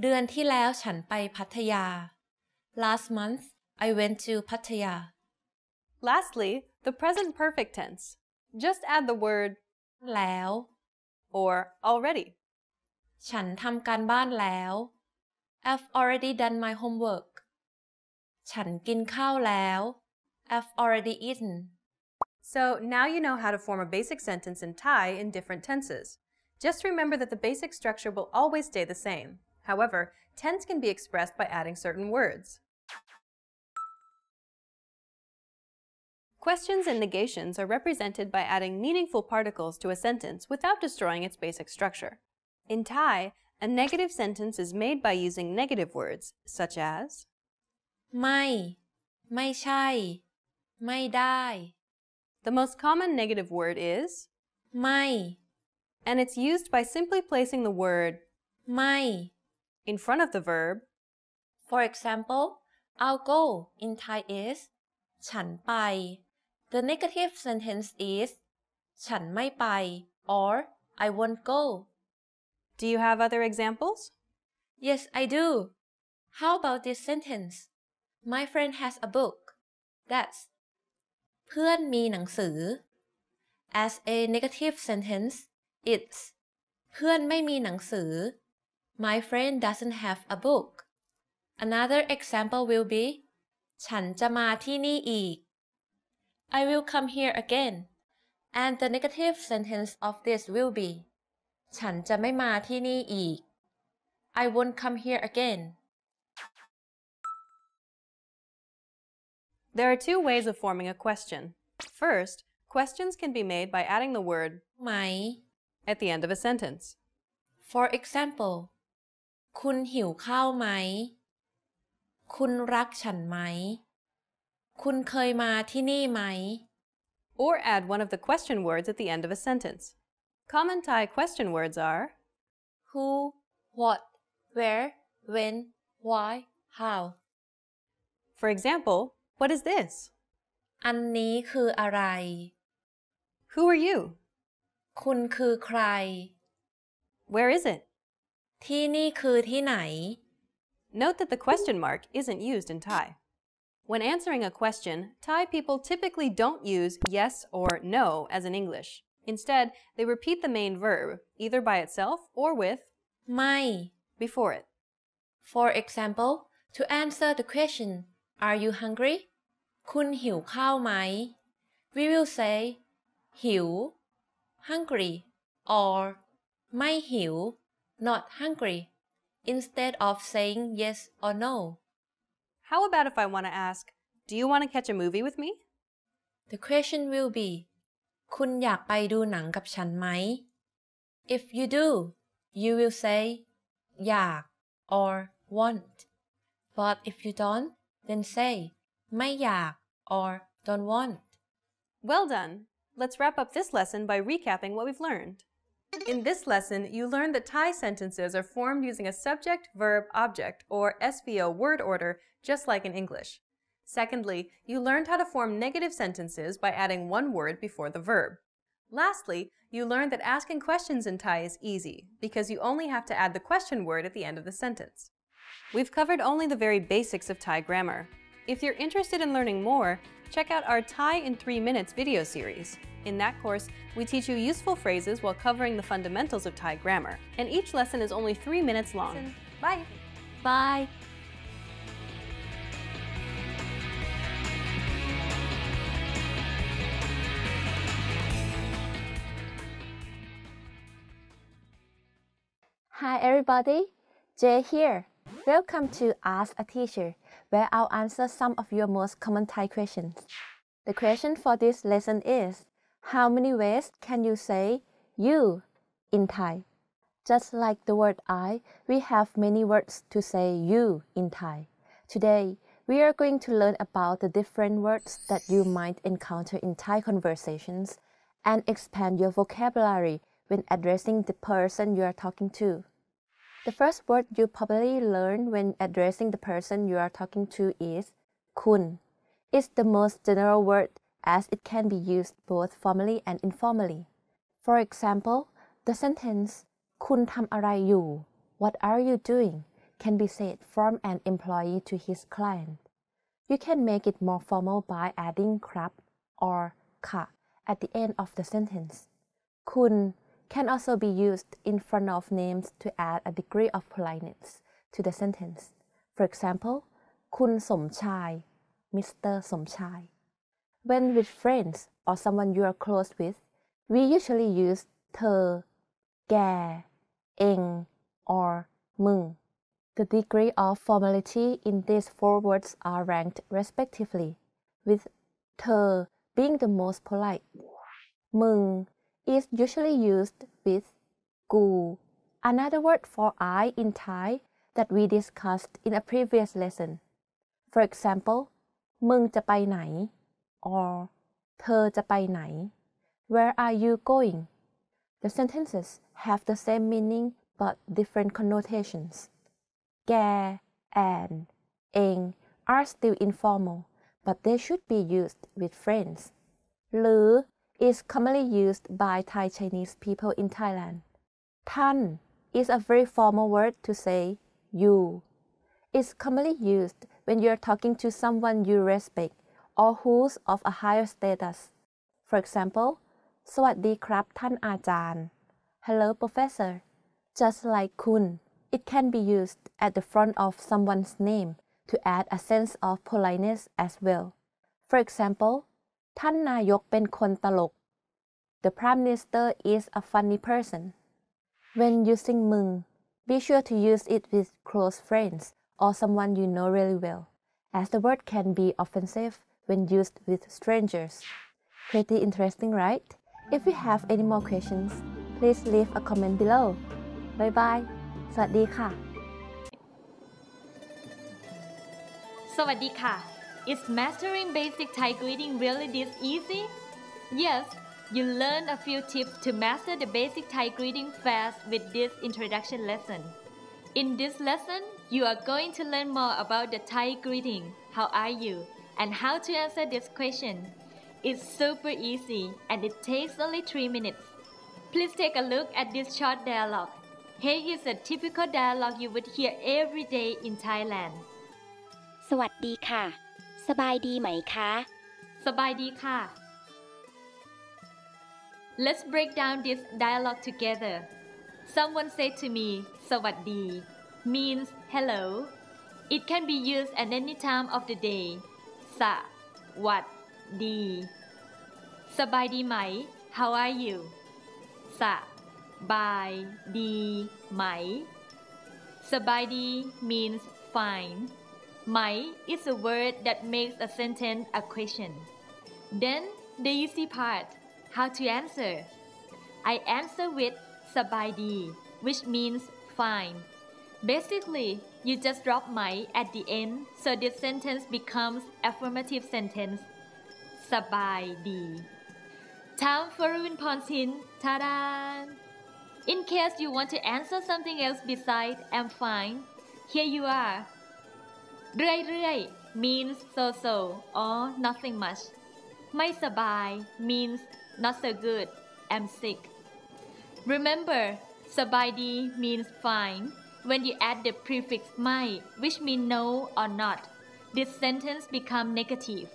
Speaker 3: เดือนที่แล้วฉันไปพัทยา Last month I went to Pattaya
Speaker 2: Lastly the present perfect tense just add the word แล้ว or already
Speaker 3: ฉันทำการบ้านแล้ว I've already done my homework
Speaker 2: ฉันกินข้าวแล้ว I've already eaten So now you know how to form a basic sentence in Thai in different tenses. Just remember that the basic structure will always stay the same. However, tense can be expressed by adding certain words. Questions and negations are represented by adding meaningful particles to a sentence without destroying its basic structure. In Thai, a negative sentence is made by using negative words, such as ไม่ the most common negative word is mai, and it's used by simply placing the word mai in front of the verb. For example,
Speaker 3: our goal in Thai is ฉันไป The negative sentence is pai" or I won't go. Do you have other examples? Yes, I do. How about this sentence? My friend has a book. That's พื่อนมีหนังสือ as a negative sentence it's เพื่อนไม่มีหนังสือ my friend doesn't have a book another example will be ฉันจะมาที่นี่อีก I will come here again and the negative sentence of this will be ฉันจะไม่มาที่นี่อีก I won't come here again
Speaker 2: There are two ways of forming a question. First, questions can be made by adding the word "mai" at the end of a sentence. For example คุณหิวข้าวไหม คุณรักฉันไหม คุณเคยมาที่นี่ไหม Or add one of the question words at the end of a sentence. Common Thai question words are
Speaker 3: who, what, where, when, why, how. For example, what is this? อันนี้คืออะไร Who are you? คุณคือใคร
Speaker 2: Where is it? ที่นี่คือที่ไหน Note that the question mark isn't used in Thai. When answering a question, Thai people typically don't use yes or no as in English. Instead, they repeat the main verb, either by itself or with my before it. For example, to answer
Speaker 3: the question, are you hungry? คุณหิวข้าวไหม We will say หิว hungry or ไม่หิว not hungry instead of saying yes or no. How about if I want to ask, do you want to catch a movie with me? The question will be คุณอยากไปดูหนังกับฉันไหม If you do, you will say อยาก or want. But if
Speaker 2: you don't, then say ไม่อยาก or don't want. Well done! Let's wrap up this lesson by recapping what we've learned. In this lesson, you learned that Thai sentences are formed using a subject, verb, object, or SVO word order, just like in English. Secondly, you learned how to form negative sentences by adding one word before the verb. Lastly, you learned that asking questions in Thai is easy, because you only have to add the question word at the end of the sentence. We've covered only the very basics of Thai grammar. If you're interested in learning more, check out our Thai in 3 Minutes video series. In that course, we teach you useful phrases while covering the fundamentals of Thai grammar, and each lesson is only 3 minutes long. Bye! Bye!
Speaker 3: Hi everybody, Jay here. Welcome to Ask a Teacher, where I'll answer some of your most common Thai questions. The question for this lesson is How many ways can you say you in Thai? Just like the word I, we have many words to say you in Thai. Today, we are going to learn about the different words that you might encounter in Thai conversations and expand your vocabulary when addressing the person you are talking to. The first word you probably learn when addressing the person you are talking to is kun. It's the most general word as it can be used both formally and informally. For example, the sentence kun tam arai you, what are you doing, can be said from an employee to his client. You can make it more formal by adding krab or ka at the end of the sentence. Kun can also be used in front of names to add a degree of politeness to the sentence. For example, คุณสมชาย Mr. Somchai. When with friends or someone you are close with, we usually use เธอแกเอง or มึง The degree of formality in these four words are ranked respectively, with เธอ being the most polite, มึง is usually used with gu, another word for I in Thai that we discussed in a previous lesson. For example, มึงจะไปไหน or เธอจะไปไหน Where are you going? The sentences have the same meaning but different connotations. แก and เอง are still informal, but they should be used with friends. หรือ is commonly used by Thai Chinese people in Thailand. Tan is a very formal word to say you. It's commonly used when you're talking to someone you respect or who's of a higher status. For example, สวัสดีครับท่านอาจารย์ Hello professor. Just like kun, it can be used at the front of someone's name to add a sense of politeness as well. For example, ท่านนายกเป็นคนตลก The Prime Minister is a funny person When using มึง be sure to use it with close friends or someone you know really well as the word can be offensive when used with strangers Pretty interesting right? If you have any more questions please leave a comment below Bye bye สวัสดีค่ะ
Speaker 4: สวัสดีค่ะ Is mastering basic Thai greeting really this easy? Yes, you learn a few tips to master the basic Thai greeting fast with this introduction lesson. In this lesson, you are going to learn more about the Thai greeting, how are you, and how to answer this question. It's super easy and it takes only 3 minutes. Please take a look at this short dialogue. Here is a typical dialogue you would hear every day in Thailand. สวัสดีค่ะสบายดีไหมคะ สบายดีค่ะ Let's break down this dialogue together. Someone said to me, สวัสดี means hello. It can be used at any time of the day. สวัสดี สบายดีไหม How are you? สบายดีไหม สบายดี means fine. My is a word that makes a sentence a question. Then the easy part, how to answer. I answer with sabaidi, which means fine. Basically, you just drop my at the end, so this sentence becomes affirmative sentence. Sabaidi. Time for Ruin Pontin. Ta-da! In case you want to answer something else besides I'm fine, here you are. เรื่อยๆ means so so or nothing much ไม่สบาย means not so good I'm sick remember สบายดี means fine when you add the prefix ไม่ which mean no or not this sentence become negative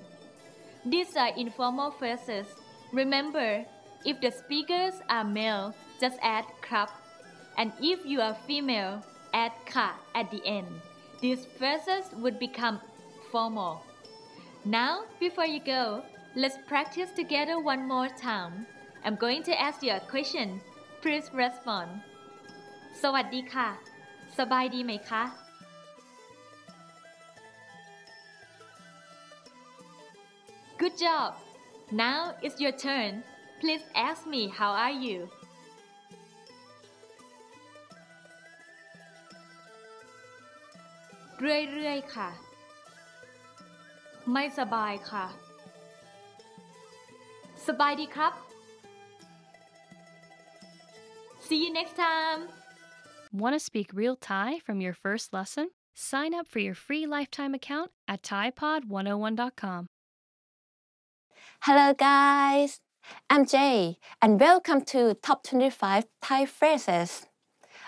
Speaker 4: these are informal phrases remember if the speakers are male just add ครับ and if you are female add ค่ะ at the end these phrases would become formal. Now, before you go, let's practice together one more time. I'm going to ask you a question. Please respond. สวัสดีค่ะ สบายดีไหมคะ Good job! Now it's your turn. Please ask me how are you? เรื่อยๆค่ะ ไม่สบายค่ะ สบายดีครับ See you next time
Speaker 1: Want to speak real Thai from your first lesson? Sign up for your free lifetime account at ThaiPod101.com.
Speaker 3: Hello, guys. I'm Jay, and welcome to Top 25 Thai Phrases.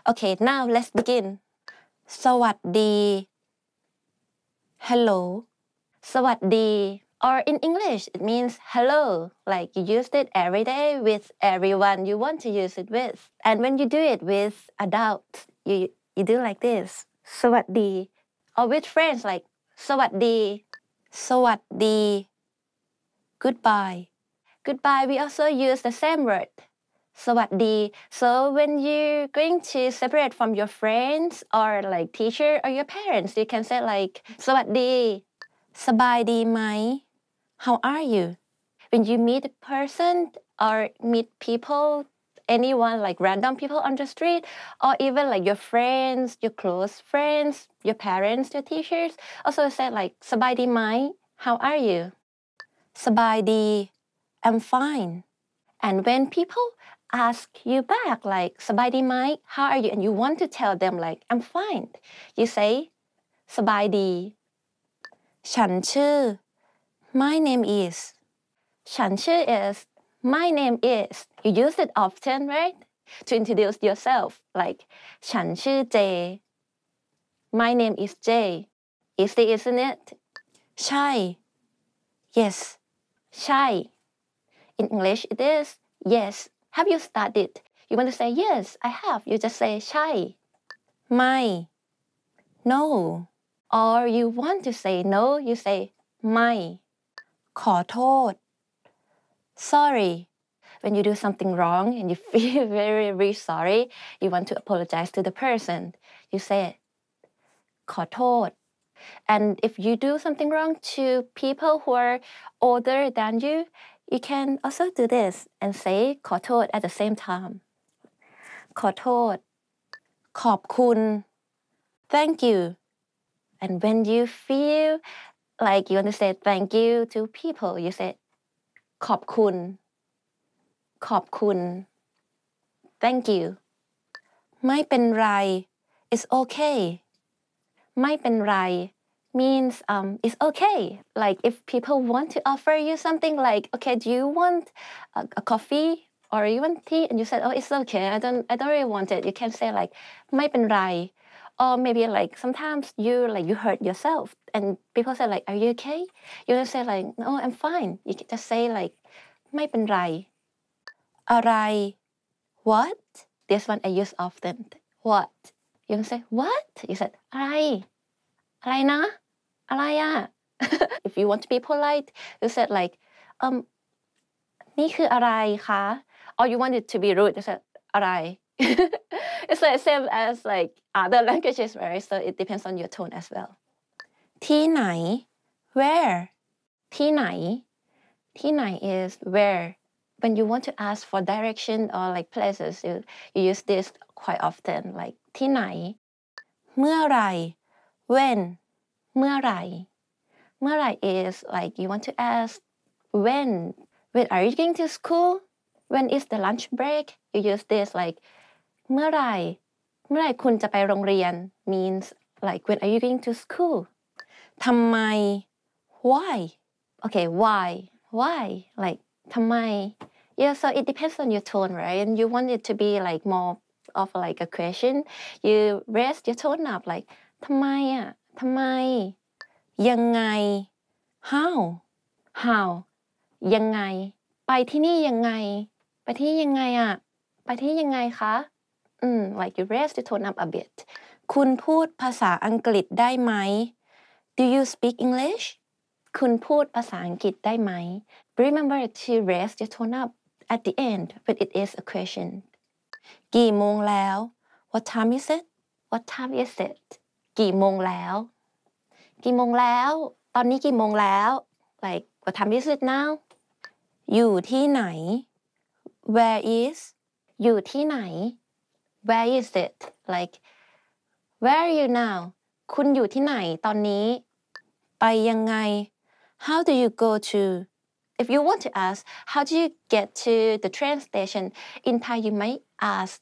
Speaker 3: Okay, now let's begin. สวัสดี hello. Sawaddi. Or in English, it means hello, like you used it every day with everyone you want to use it with. And when you do it with adults, you, you do like this, sawaddi. Or with friends, like sawaddi, sawaddi, goodbye. Goodbye, we also use the same word, Sawaddi. So when you're going to separate from your friends or like teacher or your parents, you can say like Sawaddi, Sabaidi mai, how are you? When you meet a person or meet people, anyone like random people on the street, or even like your friends, your close friends, your parents, your teachers, also say like Sabaidi mai, how are you? Sabaidi, I'm fine. And when people ask you back, like, Sabaidi Mike, how are you? And you want to tell them, like, I'm fine. You say, Sabaidi. ฉันชื่อ My name is. ฉันชื่อ is my name is. You use it often, right? To introduce yourself, like, ฉันชื่อ Jay. My name is Jay. Easy, isn't it? Shy. Yes. shy. In English, it is yes. Have you studied? You want to say, Yes, I have. You just say, Shy, my, no. Or you want to say no, you say, My, ขอโทษ sorry. When you do something wrong and you (laughs) feel very, very sorry, you want to apologize to the person. You say, ขอโทษ And if you do something wrong to people who are older than you, you can also do this and say kotot at the same time. "Kop kun," thank you. And when you feel like you want to say thank you to people, you say "Kop kun," thank you. ไม่เป็นไร it's okay ไม่เป็นไร means um, it's okay. Like if people want to offer you something like, okay, do you want a, a, coffee or you want tea? And you said, oh, it's okay. I don't, I don't really want it. You can say like, ไม่เป็นไร or maybe like sometimes you like you hurt yourself and people say like, are you okay? You just say like, no, I'm fine. You can just say like, ไม่เป็นไรอะไร what? This one I use often. What? You can say what? You said อะไรอะ (laughs) if you want to be polite you said like um นี่คืออะไรคะ or you wanted to be rude you said อะไร (laughs) it's like same as like other (laughs) languages right so it depends on your tone as well ที่ไหน where ที่ไหนที่ไหน is where when you want to ask for direction or like places you, you use this quite often like ที่ไหนเมื่อไร when เมื่อไหร่เมื่อไหร่ is like you want to ask when when are you going to school when is the lunch break you use this like เมื่อไหร่ means like when are you going to school ทำไม why okay why why like ทำไม yeah so it depends on your tone right and you want it to be like more of like a question you raise your tone up like ทำไมอ่ะทำไม ยังไง how how ยังไง ไปที่นี่ยังไง ไปที่ยังไงอะไปที่ยังไงคะอืม like you raise the tone up a bit คุณพูดภาษาอังกฤษได้ไหม Do you speak English คุณพูดภาษาอังกฤษได้ไหม Remember to raise y o u tone up at the end when it is a question กี่โมงแล้ว What time is it What time is it กี่โมงแล้ว กี่โมงแล้วตอนนี้กี่โมงแล้ว like what time is it now อยู่ที่ไหน where is อยู่ที่ไหน where is it like where are you now คุณอยู่ที่ไหนตอนนี้ ไปยังไง how do you go to if you want to ask how do you get to the train station in Thai you might ask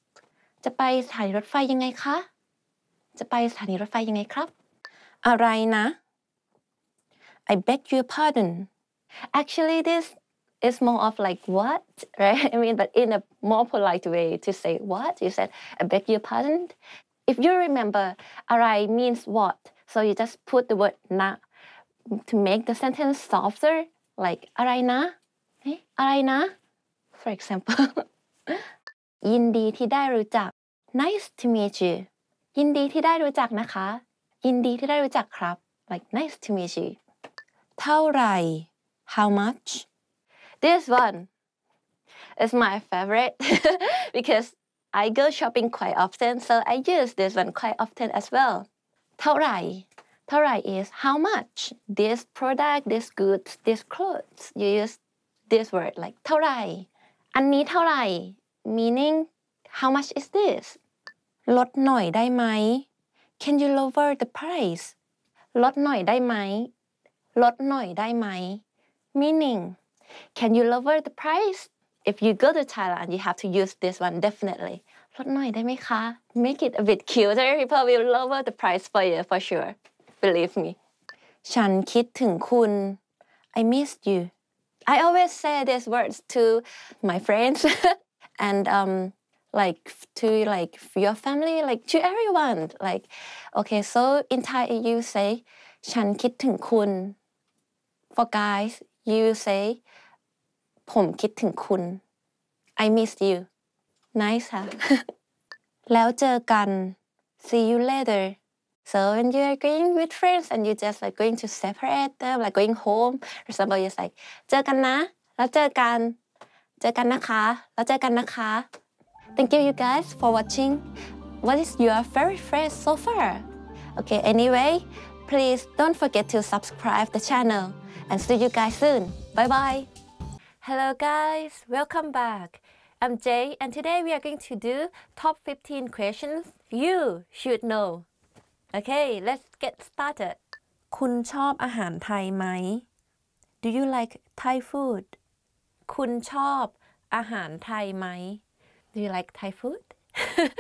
Speaker 3: จะไปสถานีรถไฟยังไงคะจะไปสถานีรถไฟยังไงครับ I beg your pardon actually this is more of like what (laughs) right I mean but in a more polite way to say what you said I beg your pardon if you remember อะไร means what so you just put the word na to make the sentence softer like อะไรนะอะไรนะ eh? for example (laughs) ยินดีที่ได้รู้จัก nice to meet you ยินดีที่ได้รู้จักนะคะ ยินดีที่ได้รู้จักครับ like nice to meet you เท่าไร how much this one is my favorite because I go shopping quite often so I use this one quite often as well เท่าไร เท่าไร is how much this product this goods this clothes you use this word like เท่าไรอันนี้เท่าไร meaning how much is this ลดหน่อยได้ไหม Can you lower the price ลดหน่อยได้ไหมลดหน่อยได้ไหม meaning Can you lower the price if you go to Thailand you have to use this one definitely ลดหน่อยได้ไหมคะ Make it a bit cuter people will lower the price for you for sure believe me ฉันคิดถึงคุณ I miss you I always say these words to my friends (laughs) and um, like to like your family like to everyone like okay so in Thai you say ฉันคิดถึงคุณ for guys you say ผมคิดถึงคุณ I miss you nice ค่ะแล้วเจอกัน see you later so when you are going with friends and you just like going to separate them like going home for example you're like เจอกันนะ แล้วเจอกันเจอกันนะคะ แล้วเจอกันนะคะ Thank you, you guys, for watching. What is your favorite phrase so far? Okay, anyway, please don't forget to subscribe the channel and see you guys soon. Bye-bye. Hello, guys. Welcome back. I'm Jay, and today we are going to do top 15 questions you should know. Okay, let's get started. Thai mai. Do you like Thai food? Thai mai. Do you like Thai food? (laughs)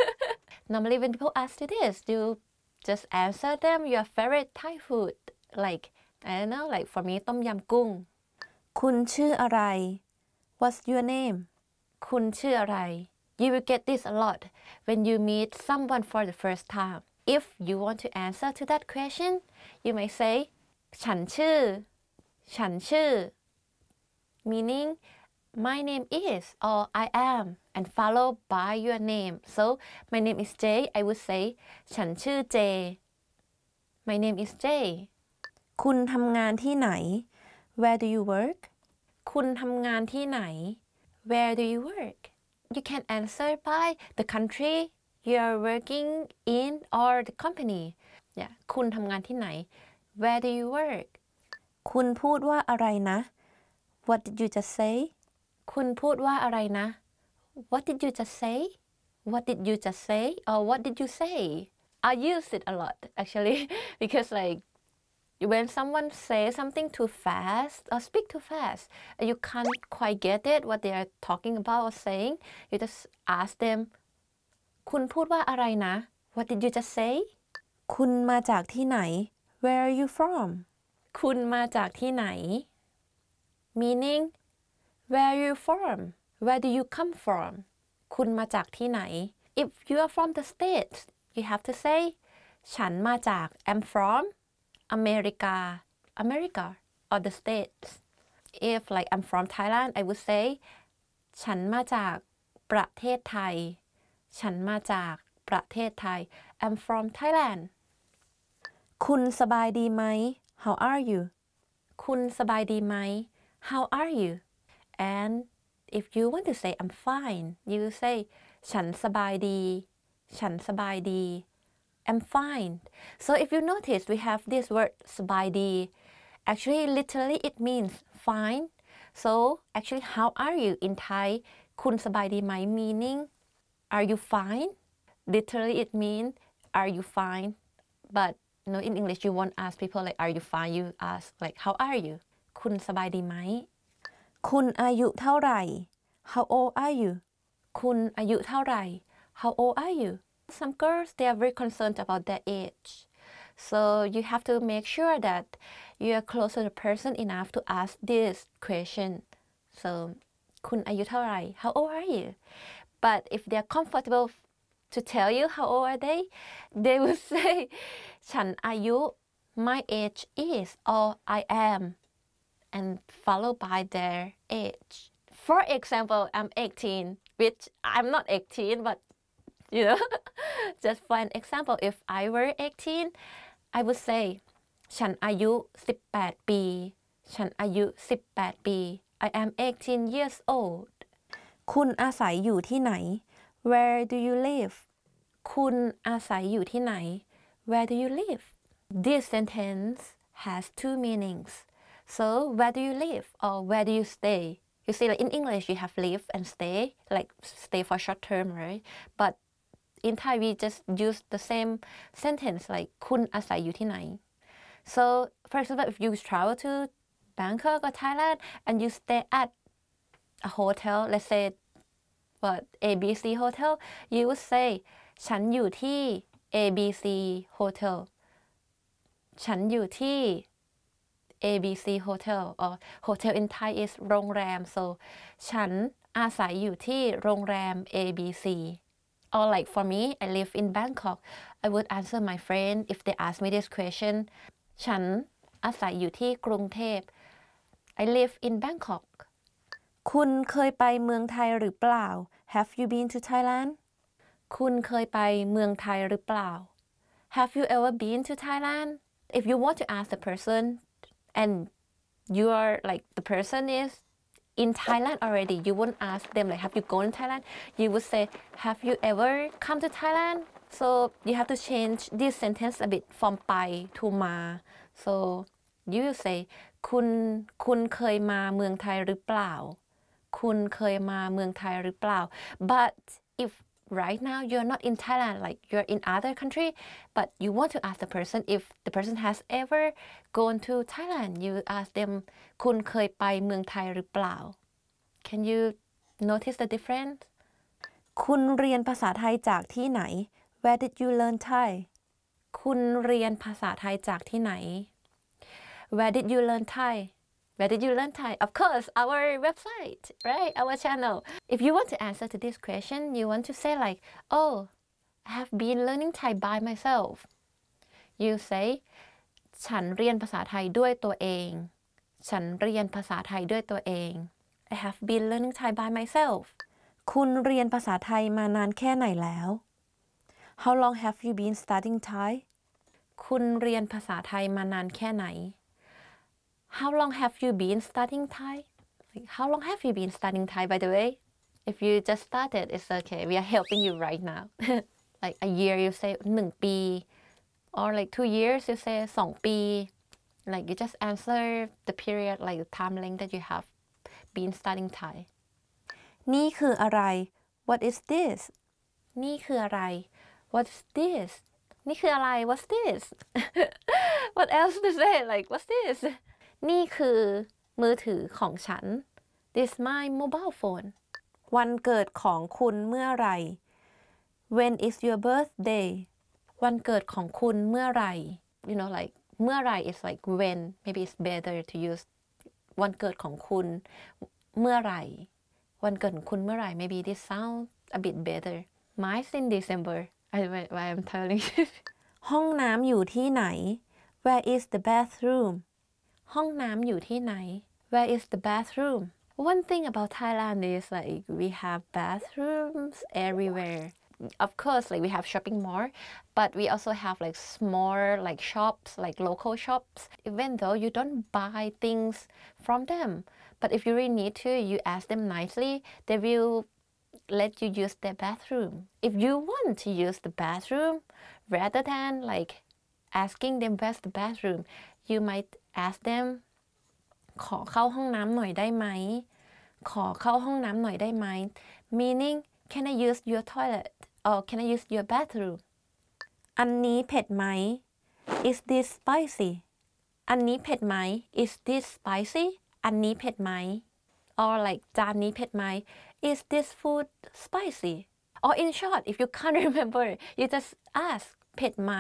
Speaker 3: Normally when people ask you this, do you just answer them your favorite Thai food? Like, I don't know, like for me, tom yam Chu คุณชื่ออะไร What's your name คุณชื่ออะไร You will get this a lot when you meet someone for the first time. If you want to answer to that question, you may say ฉันชื่อฉันชื่อ meaning my name is or I am and followed by your name. So my name is Jay. I would say ฉันชื่อ Jay. My name is Jay. คุณทำงานที่ไหน Where do you work? คุณทำงานที่ไหน Where do you work? You can answer by the country you are working in or the company. Yeah. คุณทำงานที่ไหน Where do you work? คุณพูดว่าอะไรนะ What did you just say? คุณ พูดว่าอะไร นะ What did you just say What did you just say or What did you say I use it a lot actually because like when someone says something too fast or speak too fast you can't quite get it what they are talking about or saying you just ask them คุณพูดว่าอะไรนะ What did you just say คุณมาจากที่ไหน Where are you from คุณมาจากที่ไหน meaning where you from where do you come from คุณมาจากที่ไหน if you are from the states you have to say ฉันมาจาก I'm from America America or the states if like I'm from Thailand I would say ฉันมาจากประเทศไทย ฉันมาจากประเทศไทย I'm from Thailand คุณสบายดีไหม How are you คุณสบายดีไหม How are you and if you want to say I'm fine you say ฉันสบายดีฉันสบายดี I'm fine so if you notice we have this word สบายดี actually literally it means fine so actually how are you in Thai คุณสบายดีไหม meaning are you fine literally it means are you fine but you know in English you won't ask people like are you fine you ask like how are you คุณสบายดีไหมคุณ อายุเท่าไหร่ How old are you คุณ อายุเท่าไหร่ How old are you Some girls they are very concerned about their age so you have to make sure that you are close to the person enough to ask this question so คุณ อายุเท่าไหร่ How old are you but if they are comfortable to tell you how old are they they will (laughs) say ฉัน อายุ my age is or I am and followed by their age. For example, I'm 18, which I'm not 18, but you know, (laughs) just for an example, if I were 18, I would say, ฉันอายุ18ปีฉันอายุ18ปี I am 18 years old คุณอาศัยอยู่ที่ไหน Where do you live คุณอาศัยอยู่ที่ไหน Where do you live This sentence has two meanings so where do you live or where do you stay? You see, like in English, you have live and stay, like stay for short term, right? But in Thai, we just use the same sentence like คุณอาศัยอยู่ที่ไหน So for example, if you travel to Bangkok or Thailand and you stay at a hotel, let's say what ABC hotel, you would say ฉันอยู่ที่ ABC hotel ฉันอยู่ที่ ABC Hotel or Hotel in Thai is โรงแรม so ฉันอาศัยอยู่ที่โรงแรม ABC or like for me I live in Bangkok I would answer my friend if they ask me this question ฉันอาศัยอยู่ที่กรุงเทพ I live in Bangkok คุณเคยไปเมืองไทยหรือเปล่า Have you been to Thailand คุณเคยไปเมืองไทยหรือเปล่า Have you ever been to Thailand? If you want to ask the person and you are like the person is in Thailand already, you wouldn't ask them like, have you gone to Thailand? You would say, have you ever come to Thailand? So you have to change this sentence a bit from ไป to มา so you will say คุณคุณเคยมาเมืองไทยหรือเปล่าคุณเคยมาเมืองไทยหรือเปล่า but if right now you're not in Thailand, like you're in other country, but you want to ask the person if the person has ever gone to Thailand. You ask them, คุณเคยไปเมืองไทยหรือเปล่า Can you notice the difference? คุณเรียนภาษาไทยจากที่ไหน Where did you learn Thai? คุณเรียนภาษาไทยจากที่ไหน Where did you learn Thai? Where did you learn Thai? Of course, our website, right? Our channel. If you want to answer to this question, you want to say like, oh, I have been learning Thai by myself. You say, ฉันเรียนภาษาไทยด้วยตัวเอง ฉันเรียนภาษาไทยด้วยตัวเอง I have been learning Thai by myself. คุณเรียนภาษาไทยมานานแค่ไหนแล้ว How long have you been studying Thai? คุณเรียนภาษาไทยมานานแค่ไหน how long have you been studying Thai? how long have you been studying Thai, by the way? If you just started, it's okay. We are helping you right now. (laughs) like a year, you say 1 or like two years, you say 2ปี. Like you just answer the period, like the time length that you have been studying Thai. arai. What's this arai. whats this arai. What's (laughs) this What else to say like What's this นี่คือมือถือของฉัน this my mobile phone วันเกิดของคุณเมื่อไร when is your birthday วันเกิดของคุณเมื่อไร you know like เมื่อไร is like when maybe it's better to use วันเกิดของคุณ เมื่อไร วันเกิดของคุณเมื่อไร maybe this sound a bit better m y s in December I why I'm telling you ห้องน้ำอยู่ที่ไหน where is the bathroom ห้องน้ำอยู่ที่ไหน Where is the bathroom One thing about Thailand is like we have bathrooms everywhere of course like we have shopping mall but we also have like small like shops like local shops even though you don't buy things from them but if you really need to you ask them nicely they will let you use their bathroom if you want to use the bathroom rather than like asking them where's the bathroom you might ask them ขอเข้าห้องน้ำหน่อยได้ไหม ขอเข้าห้องน้ำหน่อยได้ไหม meaning can I use your toilet or can I use your bathroom อันนี้เผ็ดไหม is this spicy อันนี้เผ็ดไหม is this spicy อันนี้เผ็ดไหม or like จานนี้เผ็ดไหม is this food spicy or in short if you can't remember you just ask เผ็ดไหม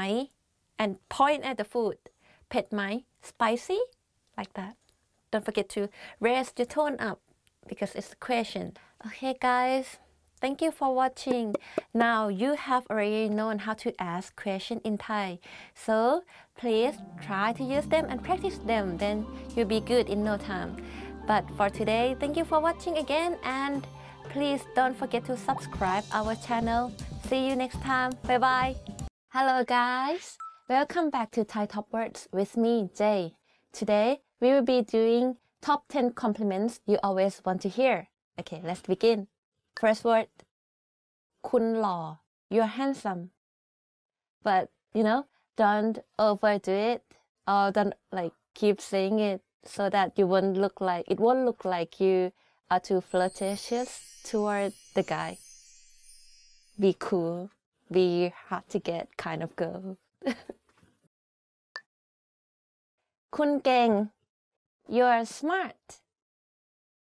Speaker 3: and point at the food Pet my spicy? Like that. Don't forget to raise your tone up because it's a question. Okay guys, thank you for watching. Now you have already known how to ask questions in Thai. So please try to use them and practice them. Then you'll be good in no time. But for today, thank you for watching again and please don't forget to subscribe our channel. See you next time. Bye bye. Hello guys. Welcome back to Thai Top Words with me, Jay. Today, we will be doing top 10 compliments you always want to hear. Okay, let's begin. First word, Kun Law. you You're handsome. But, you know, don't overdo it or don't like keep saying it so that you won't look like, it won't look like you are too flirtatious toward the guy. Be cool. Be hard to get kind of girl. (laughs) Kun Keng, you're smart.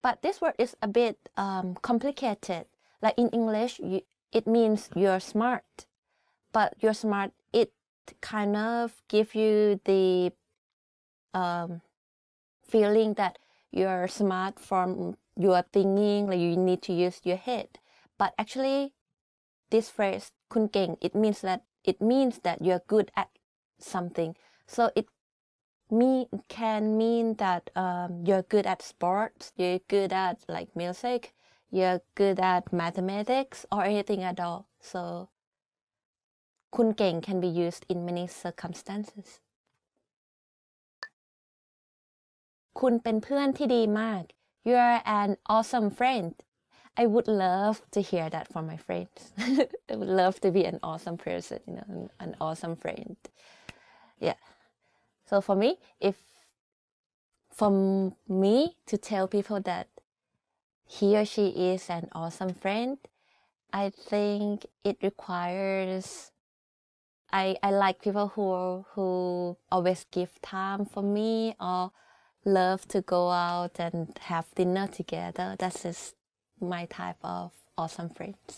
Speaker 3: But this word is a bit um, complicated. Like in English, you, it means you're smart. But you're smart, it kind of give you the um, feeling that you're smart from your thinking, like you need to use your head. But actually, this phrase kun king, it means that it means that you're good at something. So it me can mean that um, you're good at sports, you're good at like music, you're good at mathematics or anything at all. So kun keng can be used in many circumstances. คุณเป็นเพื่อนที่ดีมาก You are an awesome friend. I would love to hear that from my friends. (laughs) I would love to be an awesome person, you know, an awesome friend. Yeah. So for me, if for me to tell people that he or she is an awesome friend, I think it requires I, I like people who who always give time for me or love to go out and have dinner together. That's just my type of awesome friends.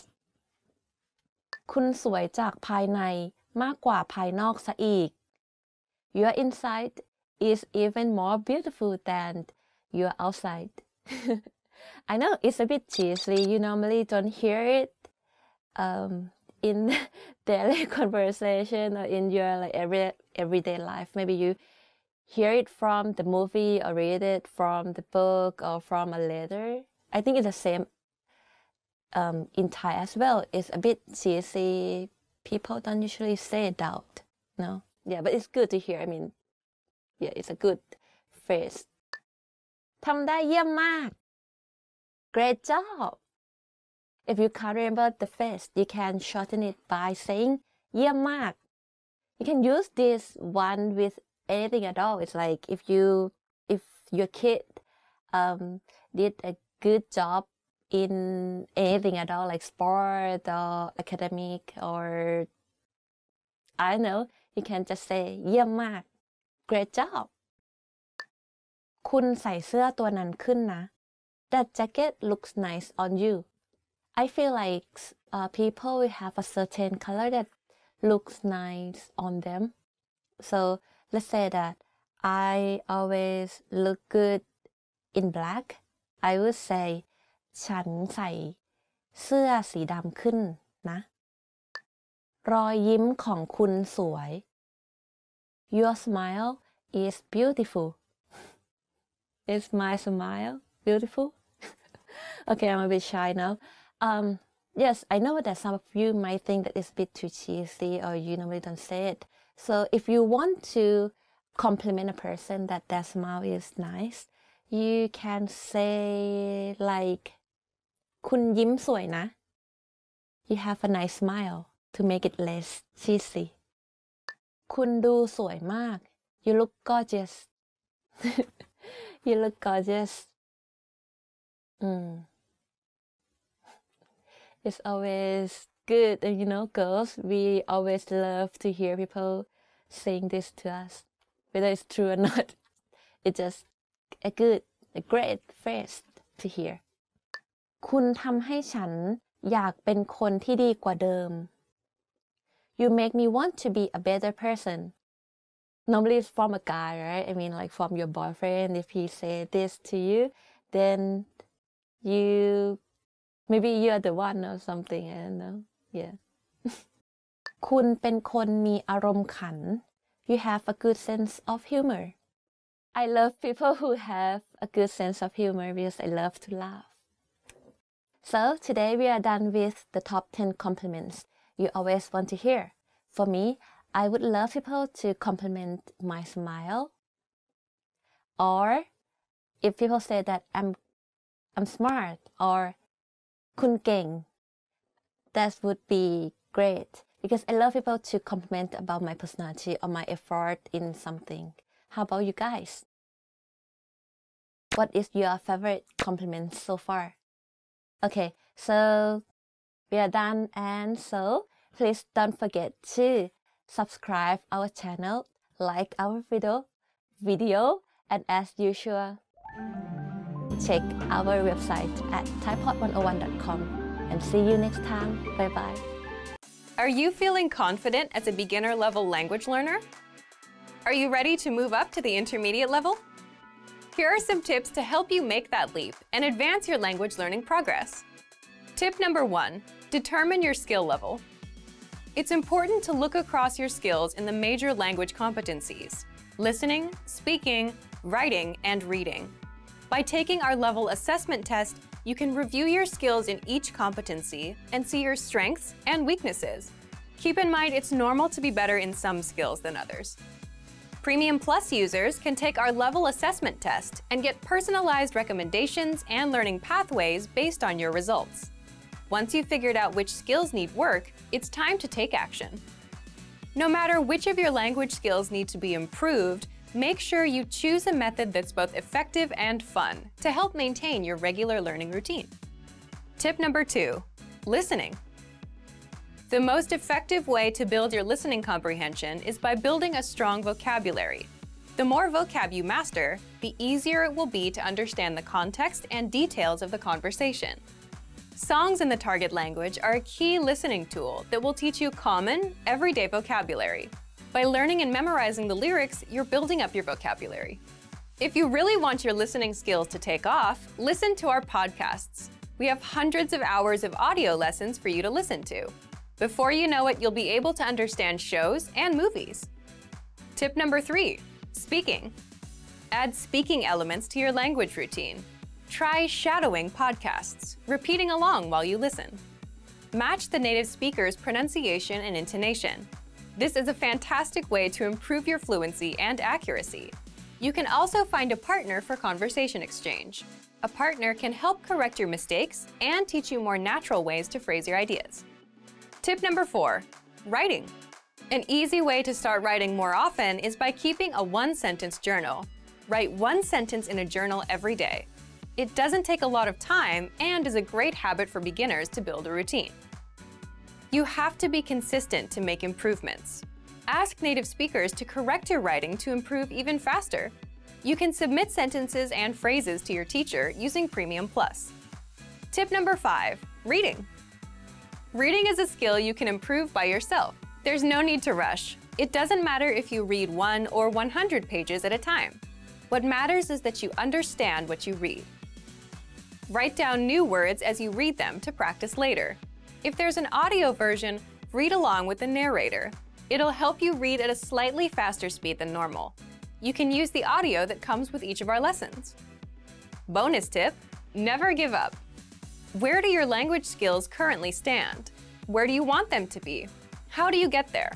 Speaker 3: คุณสวยจากภายในมากกว่าภายนอกซะอีก your inside is even more beautiful than your outside. (laughs) I know it's a bit cheesy. You normally don't hear it um, in (laughs) daily (laughs) conversation or in your like every everyday life. Maybe you hear it from the movie or read it from the book or from a letter. I think it's the same um, in Thai as well. It's a bit cheesy. People don't usually say it out. No yeah, but it's good to hear. I mean, yeah, it's a good phrase. ทำได้เยี่ยมมาก Great job. If you can't remember the phrase, you can shorten it by saying เยี่ยมมาก You can use this one with anything at all. It's like if you if your kid um, did a good job in anything at all, like sport or academic or I don't know you can just say เยี่ยมมาก great job คุณใส่เสื้อตัวนั้นขึ้นนะ that jacket looks nice on you I feel like uh, people will have a certain color that looks nice on them so let's say that I always look good in black I would say ฉันใส่เสื้อสีดำขึ้นนะรอยยิ้มของคุณสวย Your smile is beautiful. Is my smile beautiful? (laughs) okay, I'm a bit shy now. Um, yes, I know that some of you might think that it's a bit too cheesy or you normally don't say it. So if you want to compliment a person that their smile is nice, you can say like, คุณยิ้มสวยนะ You have a nice smile. to make it less cheesy คุณดูสวยมาก you look gorgeous you look gorgeous อืม it's always good you know girls we always love to hear people saying this to us whether it's true or not it's just a good a great phrase to hear คุณทำให้ฉันอยากเป็นคนที่ดีกว่าเดิม you make me want to be a better person. Normally it's from a guy, right? I mean like from your boyfriend, if he say this to you, then you maybe you're the one or something, I don't know. Yeah. (laughs) คุณเป็นคนมีอารมณ์ขัน You have a good sense of humor. I love people who have a good sense of humor because I love to laugh. So today we are done with the top 10 compliments you always want to hear. For me, I would love people to compliment my smile. Or if people say that I'm I'm smart or kun geng, that would be great because I love people to compliment about my personality or my effort in something. How about you guys? What is your favorite compliment so far? Okay, so we are done and so Please don't forget to subscribe our channel, like our video, video, and as usual, check our website at thaipod101.com and see you next time. Bye bye.
Speaker 2: Are you feeling confident as a beginner level language learner? Are you ready to move up to the intermediate level? Here are some tips to help you make that leap and advance your language learning progress. Tip number one, determine your skill level. It's important to look across your skills in the major language competencies listening, speaking, writing, and reading. By taking our level assessment test, you can review your skills in each competency and see your strengths and weaknesses. Keep in mind it's normal to be better in some skills than others. Premium Plus users can take our level assessment test and get personalized recommendations and learning pathways based on your results. Once you've figured out which skills need work, it's time to take action. No matter which of your language skills need to be improved, make sure you choose a method that's both effective and fun to help maintain your regular learning routine. Tip number two, listening. The most effective way to build your listening comprehension is by building a strong vocabulary. The more vocab you master, the easier it will be to understand the context and details of the conversation. Songs in the target language are a key listening tool that will teach you common, everyday vocabulary. By learning and memorizing the lyrics, you're building up your vocabulary. If you really want your listening skills to take off, listen to our podcasts. We have hundreds of hours of audio lessons for you to listen to. Before you know it, you'll be able to understand shows and movies. Tip number three, speaking. Add speaking elements to your language routine. Try shadowing podcasts, repeating along while you listen. Match the native speaker's pronunciation and intonation. This is a fantastic way to improve your fluency and accuracy. You can also find a partner for conversation exchange. A partner can help correct your mistakes and teach you more natural ways to phrase your ideas. Tip number four, writing. An easy way to start writing more often is by keeping a one-sentence journal. Write one sentence in a journal every day. It doesn't take a lot of time and is a great habit for beginners to build a routine. You have to be consistent to make improvements. Ask native speakers to correct your writing to improve even faster. You can submit sentences and phrases to your teacher using Premium Plus. Tip number five, reading. Reading is a skill you can improve by yourself. There's no need to rush. It doesn't matter if you read one or 100 pages at a time. What matters is that you understand what you read. Write down new words as you read them to practice later. If there's an audio version, read along with the narrator. It'll help you read at a slightly faster speed than normal. You can use the audio that comes with each of our lessons. Bonus tip, never give up. Where do your language skills currently stand? Where do you want them to be? How do you get there?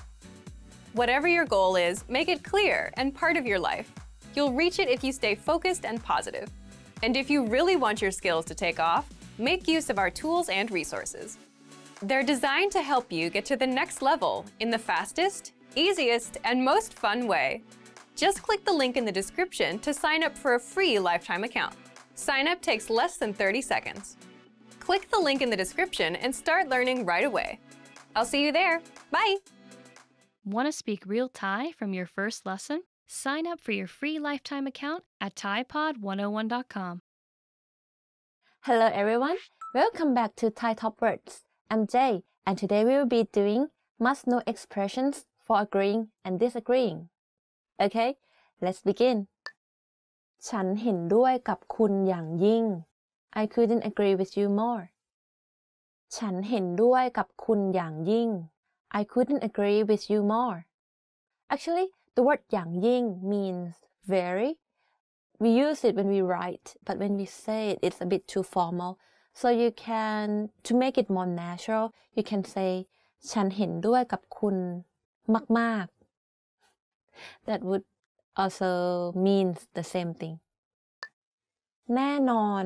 Speaker 2: Whatever your goal is, make it clear and part of your life. You'll reach it if you stay focused and positive. And if you really want your skills to take off, make use of our tools and resources. They're designed to help you get to the next level in the fastest, easiest, and most fun way. Just click the link in the description to sign up for a free lifetime account. Sign up takes less than 30 seconds. Click the link in the description and start learning right away. I'll see you there. Bye! Want
Speaker 1: to speak real Thai from your first lesson? Sign up for your free lifetime account at ThaiPod101.com.
Speaker 3: Hello, everyone. Welcome back to Thai Top Words. I'm Jay, and today we will be doing must know expressions for agreeing and disagreeing. Okay, let's begin. ฉันเห็นด้วยกับคุณอย่างยิ่ง I couldn't agree with you more ฉันเห็นด้วยกับคุณอย่างยิ่ง I couldn't agree with you more Actually the word "yang ying" means very. We use it when we write, but when we say it, it's a bit too formal. So you can, to make it more natural, you can say "mak mak." That would also means the same thing. แน่นอน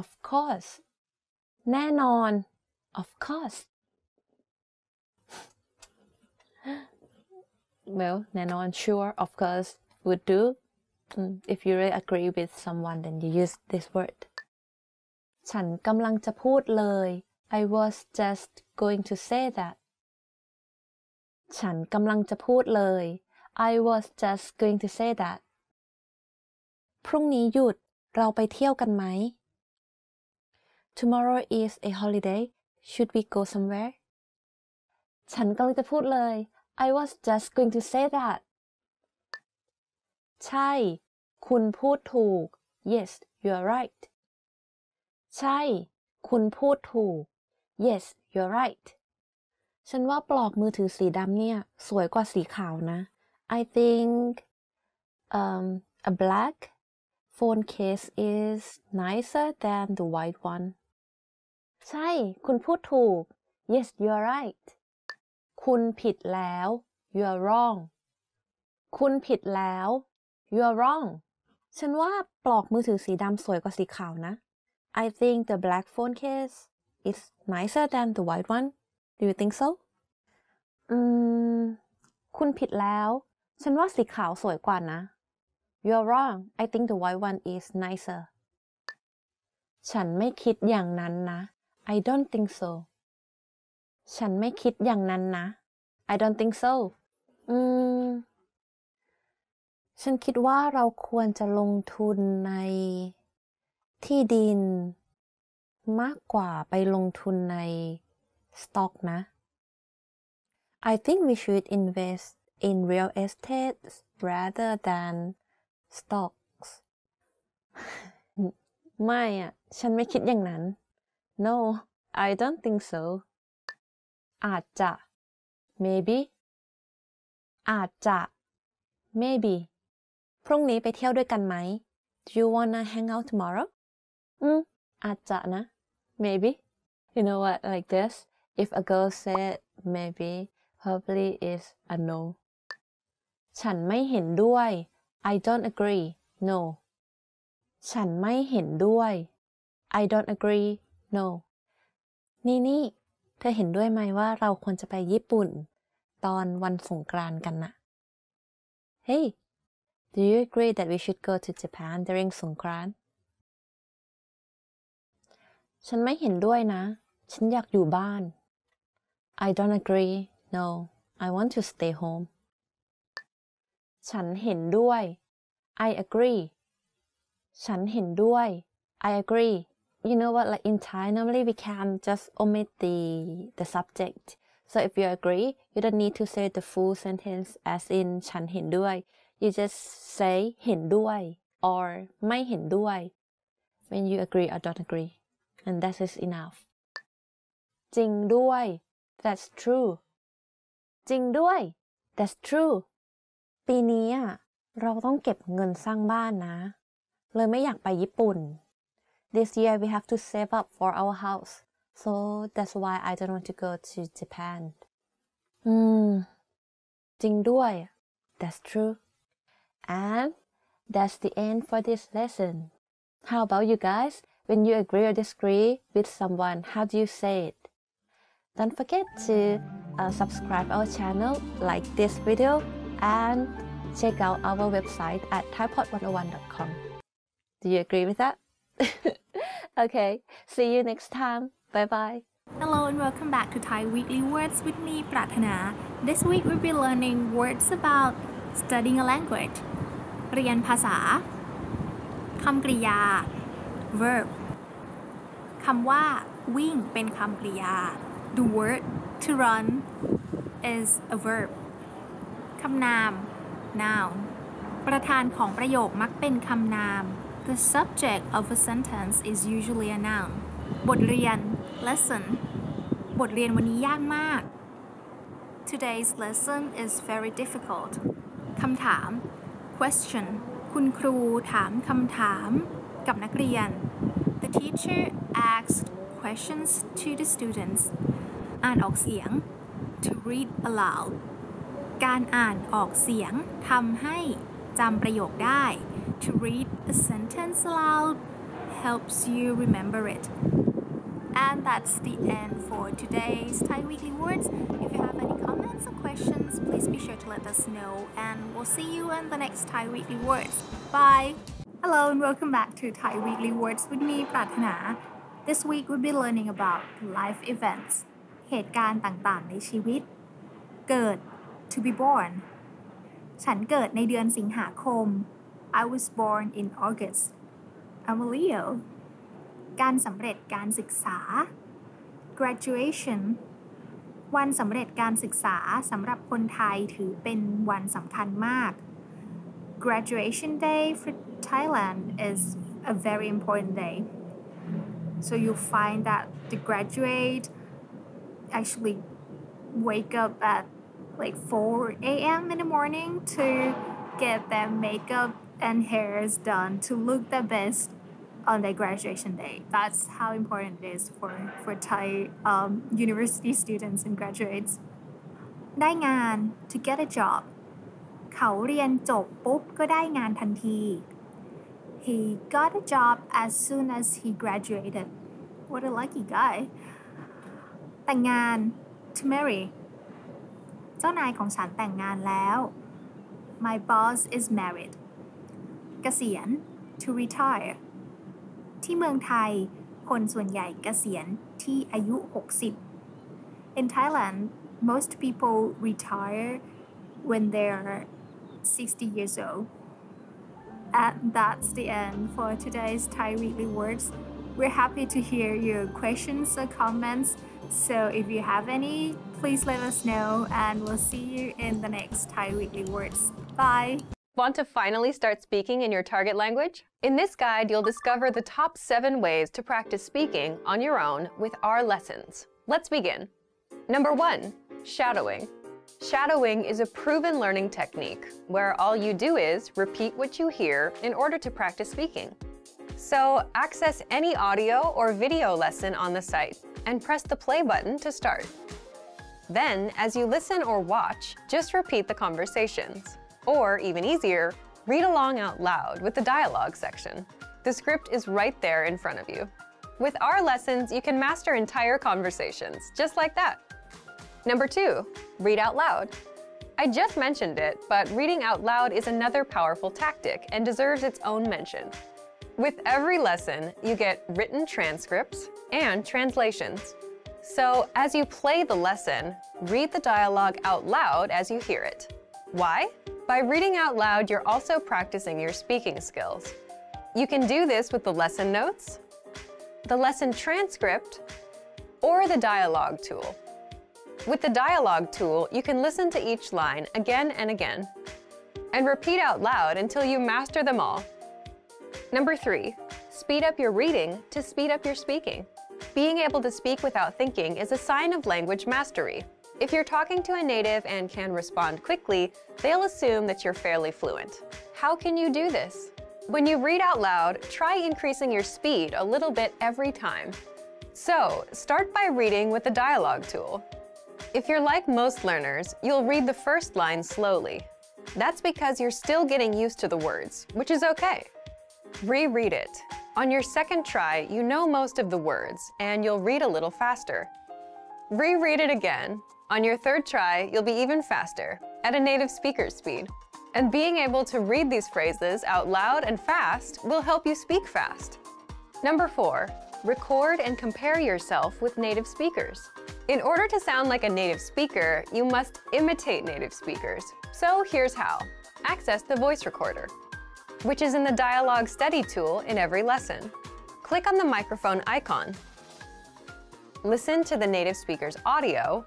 Speaker 3: of course แน่นอน of course well แน่นอน sure of course would do if you really agree with someone then you use this word ฉันกำลังจะพูดเลย I was just going to say that ฉันกำลังจะพูดเลย I was just going to say that พรุ่งนี้หยุดเราไปเที่ยวกันไหม Tomorrow is a holiday should we go somewhere ฉันกำลังจะพูดเลย I was just going to say that ใช่ คุณพูดถูก Yes you're right ใช่ คุณพูดถูก Yes you're right ฉันว่าปลอกมือถือสีดำเนี่ย สวยกว่าสีขาวนะ I think um, a black phone case is nicer than the white one ใช่ คุณพูดถูก Yes you're right คุณผิดแล้ว you're wrong คุณผิดแล้ว you're wrong ฉันว่าปลอกมือถือสีดำสวยกว่าสีขาวนะ I think the black phone case is nicer than the white one Do you think so อืม คุณผิดแล้ว ฉันว่าสีขาวสวยกว่านะ You're wrong I think the white one is nicer ฉันไม่คิดอย่างนั้นนะ I don't think so ฉันไม่คิดอย่างนั้นนะ I don't think so อืม ฉันคิดว่าเราควรจะลงทุนในที่ดิน มากกว่าไปลงทุนในสต็อกนะ I think we should invest in real estate rather than stocks ไม่อะฉันไม่คิดอย่างนั้น No I don't think so อาจจะ maybe อาจจะ maybe พรุ่งนี้ไปเที่ยวด้วยกันไหม Do you wanna hang out tomorrow? อืมอาจจะนะ maybe you know what like this if a girl said maybe probably is a no ฉันไม่เห็นด้วย I don't agree no ฉันไม่เห็นด้วย I don't agree no นี่นี่เธอเห็นด้วยไหมว่าเราควรจะไปญี่ปุ่นตอนวันสงกรานต์กันนะ Hey do you agree that we should go to Japan during สงกราน ฉันไม่เห็นด้วยนะ ฉันอยากอยู่บ้าน I don't agree no I want to stay home ฉันเห็นด้วย I agree ฉันเห็นด้วย I agree you know what, like in Thai, normally we can just omit the the subject. So if you agree, you don't need to say the full sentence as in ฉันเห็นด้วย You just say เห็นด้วย or ไม่เห็นด้วย when you agree or don't agree, and that is enough. จริงด้วย that's true. จริงด้วย that's true. ปีนี้เราต้องเก็บเงินสร้างบ้านนะ เลยไม่อยากไปญี่ปุ่น This year we have to save up for our house. So that's why I don't want to go to Japan. Hmm. จริงด้วย That's true. And that's the end for this lesson. How about you guys? When you agree or disagree with someone, how do you say it? Don't forget to uh, subscribe our channel, like this video, and check out our website at thaipod101.com. Do you agree with that? okay, see you next time. Bye bye.
Speaker 5: Hello and welcome back to Thai Weekly Words with me, Pratana. This week we'll be learning words about studying a language. เรียนภาษา คำกริยา verb คำว่า วิ่งเป็นคำกริยา the word to run is a verb คำนาม noun ประธานของประโยคมักเป็นคำนาม The subject of a sentence is usually a noun บทเรียน lesson บทเรียนวันนี้ยากมาก Today's lesson is very difficult คำถาม question คุณครูถามคำถามกับนักเรียน The teacher asked questions to the students อ่านออกเสียง to read aloud การอ่านออกเสียงทำให้จำประโยคได้ to read a sentence aloud helps you remember it and that's the end for today's Thai Weekly Words if you have any comments or questions please be sure to let us know and we'll see you in the next Thai Weekly Words bye hello and welcome back to Thai Weekly Words with me Pratana this week we'll be learning about life events เหตุการณ์ต่างๆเกิด to be born ฉันเกิดในเดือนสิงหาคม I was born in August I'm a Leo การสำเร็จการศึกษา graduation วันสำเร็จการศึกษา สำหรับคนไทยถือเป็นวันสำคัญมาก graduation day for Thailand is a very important day so you find that the graduate actually wake up at like 4 a.m. in the morning to get their makeup and hairs done to look the best on their graduation day. That's how important it is for for Thai um, university students and graduates. ได้งาน to get a job เขาเรียนจบปุ๊บก็ได้งานทันที He got a job as soon as he graduated. What a lucky guy. แต่งงาน to marry จ้านายของฉันแต่งงานแล้ว my boss is married เกษียณ to retire ที่เมืองไทย60 in Thailand most people retire when they are 60 years old And that's the end for today's Thai Weekly Words. We're happy to hear your questions or comments.
Speaker 2: So if you have any, please let us know, and we'll see you in the next Thai Weekly Words. Bye! Want to finally start speaking in your target language? In this guide, you'll discover the top seven ways to practice speaking on your own with our lessons. Let's begin. Number one, shadowing. Shadowing is a proven learning technique where all you do is repeat what you hear in order to practice speaking. So access any audio or video lesson on the site and press the play button to start. Then, as you listen or watch, just repeat the conversations. Or, even easier, read along out loud with the dialogue section. The script is right there in front of you. With our lessons, you can master entire conversations, just like that. Number two, read out loud. I just mentioned it, but reading out loud is another powerful tactic and deserves its own mention. With every lesson, you get written transcripts and translations. So, as you play the lesson, read the dialogue out loud as you hear it. Why? By reading out loud, you're also practicing your speaking skills. You can do this with the lesson notes, the lesson transcript, or the dialogue tool. With the dialogue tool, you can listen to each line again and again, and repeat out loud until you master them all. Number three, speed up your reading to speed up your speaking. Being able to speak without thinking is a sign of language mastery. If you're talking to a native and can respond quickly, they'll assume that you're fairly fluent. How can you do this? When you read out loud, try increasing your speed a little bit every time. So, start by reading with the dialogue tool. If you're like most learners, you'll read the first line slowly. That's because you're still getting used to the words, which is okay. Reread it. On your second try, you know most of the words, and you'll read a little faster. Reread it again. On your third try, you'll be even faster, at a native speaker's speed. And being able to read these phrases out loud and fast will help you speak fast. Number four, record and compare yourself with native speakers. In order to sound like a native speaker, you must imitate native speakers. So here's how. Access the voice recorder which is in the dialogue study tool in every lesson. Click on the microphone icon. Listen to the native speaker's audio,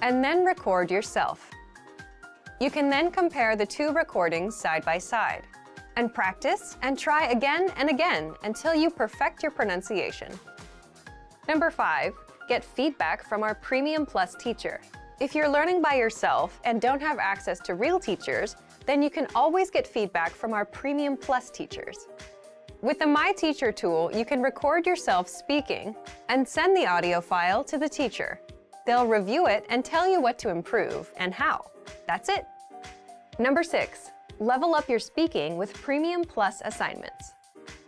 Speaker 2: and then record yourself. You can then compare the two recordings side by side and practice and try again and again until you perfect your pronunciation. Number five, get feedback from our Premium Plus teacher. If you're learning by yourself and don't have access to real teachers, then you can always get feedback from our Premium Plus teachers. With the My Teacher tool, you can record yourself speaking and send the audio file to the teacher. They'll review it and tell you what to improve and how. That's it. Number six, level up your speaking with Premium Plus assignments.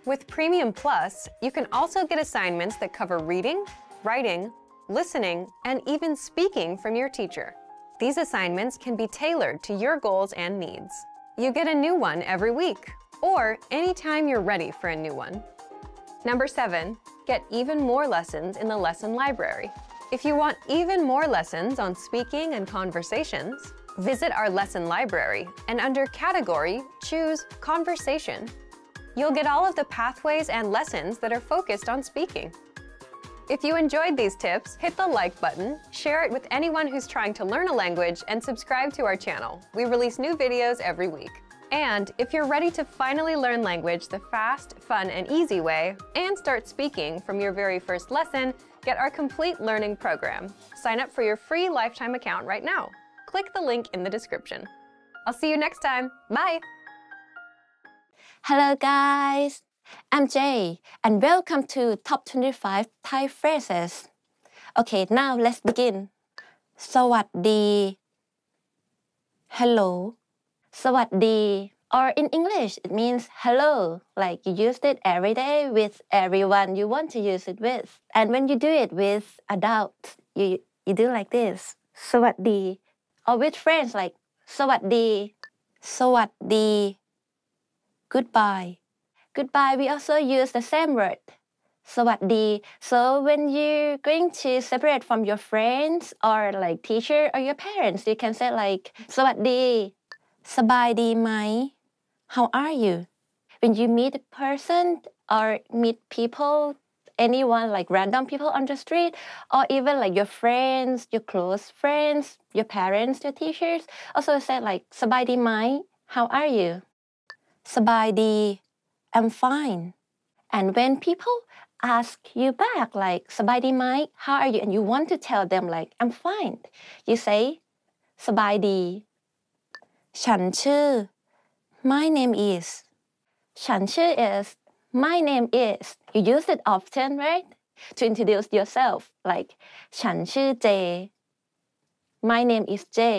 Speaker 2: With Premium Plus, you can also get assignments that cover reading, writing, listening, and even speaking from your teacher. These assignments can be tailored to your goals and needs. You get a new one every week, or anytime you're ready for a new one. Number seven, get even more lessons in the lesson library. If you want even more lessons on speaking and conversations, visit our lesson library and under category, choose conversation. You'll get all of the pathways and lessons that are focused on speaking. If you enjoyed these tips, hit the like button, share it with anyone who's trying to learn a language, and subscribe to our channel. We release new videos every week. And if you're ready to finally learn language the fast, fun, and easy way, and start speaking from your very first lesson, get our complete learning program. Sign up for your free lifetime account right now. Click the link in the description. I'll see you next time. Bye! Hello, guys!
Speaker 3: I'm Jay, and welcome to Top 25 Thai Phrases. Okay, now let's begin. สวัสดี Hello. สวัสดี or in English, it means hello. Like you used it every day with everyone you want to use it with. And when you do it with adults, you, you do like this. สวัสดี or with friends like สวัสดีสวัสดี goodbye Goodbye, we also use the same word. สวัสดี so when you are going to separate from your friends or like teacher or your parents you can say like mai. how are you when you meet a person or meet people anyone like random people on the street or even like your friends your close friends your parents your teachers also say like mai. how are you Sabadi. I'm fine. And when people ask you back, like, Sabaidi Mike, how are you? And you want to tell them, like, I'm fine. You say, Sabaidi. ฉันชื่อ My name is. ฉันชื่อ is. My name is. You use it often, right? To introduce yourself, like, ฉันชื่อ Jay. My name is Jay.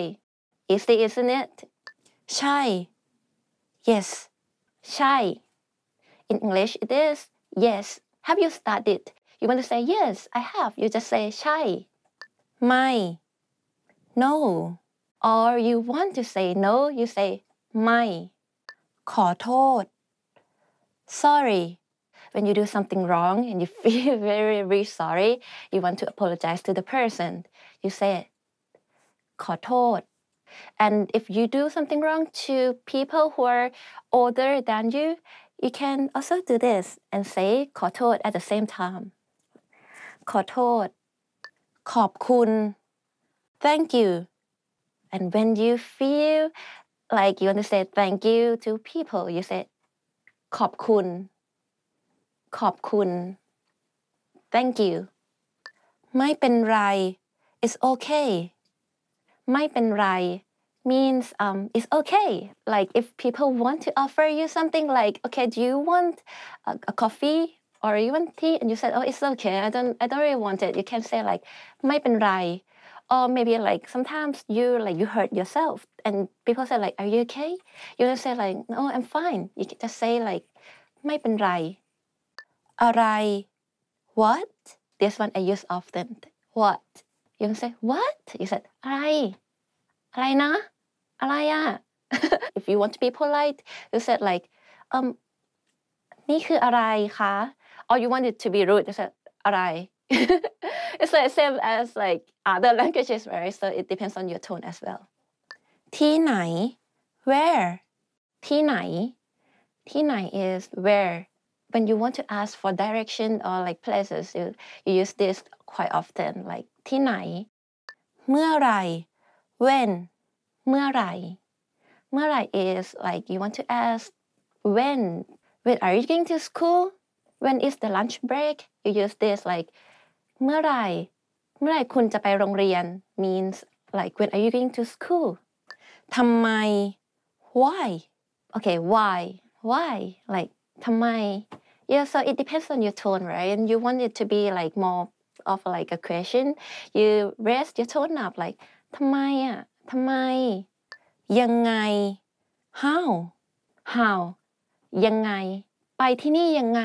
Speaker 3: Easy, isn't it? ใช่ Yes. ใช่ in English, it is yes. Have you studied? You want to say yes, I have. You just say shy, my, no. Or you want to say no, you say my. ขอโทษ sorry. When you do something wrong and you (laughs) feel very, very sorry, you want to apologize to the person. You say, ขอโทษ And if you do something wrong to people who are older than you, you can also do this and say kotot at the same time. ขอโทษขอบคุณ thank you. And when you feel like you want to say thank you to people, you say ขอบคุณขอบคุณ thank you. ไม่เป็นไร it's okay ไม่เป็นไร means um, it's okay. Like if people want to offer you something like, okay, do you want a, a, coffee or you want tea? And you said, oh, it's okay. I don't, I don't really want it. You can say like, ไม่เป็นไร or maybe like sometimes you like you hurt yourself and people say like, are you okay? You just say like, no, I'm fine. You can just say like, ไม่เป็นไรอะไร what? This one I use often. What? You can say what? You said อะไรอะ (laughs) if you want to be polite you said like um นี่คืออะไรคะ or you wanted to be rude you said arai. (laughs) it's like same as like other (laughs) languages right so it depends on your tone as well ที่ไหน where ที่ไหนที่ไหน is where when you want to ask for direction or like places you, you use this quite often like ที่ไหนเมื่อไร when เมื่อไหร่เมื่อไหร่ is like you want to ask when when are you going to school when is the lunch break you use this like เมื่อไหร่ means like when are you going to school ทำไม why okay why why like ทำไม yeah so it depends on your tone right and you want it to be like more of like a question you raise your tone up like ทำไมอ่ะทำไม ยังไง how how ยังไง ไปที่นี่ยังไง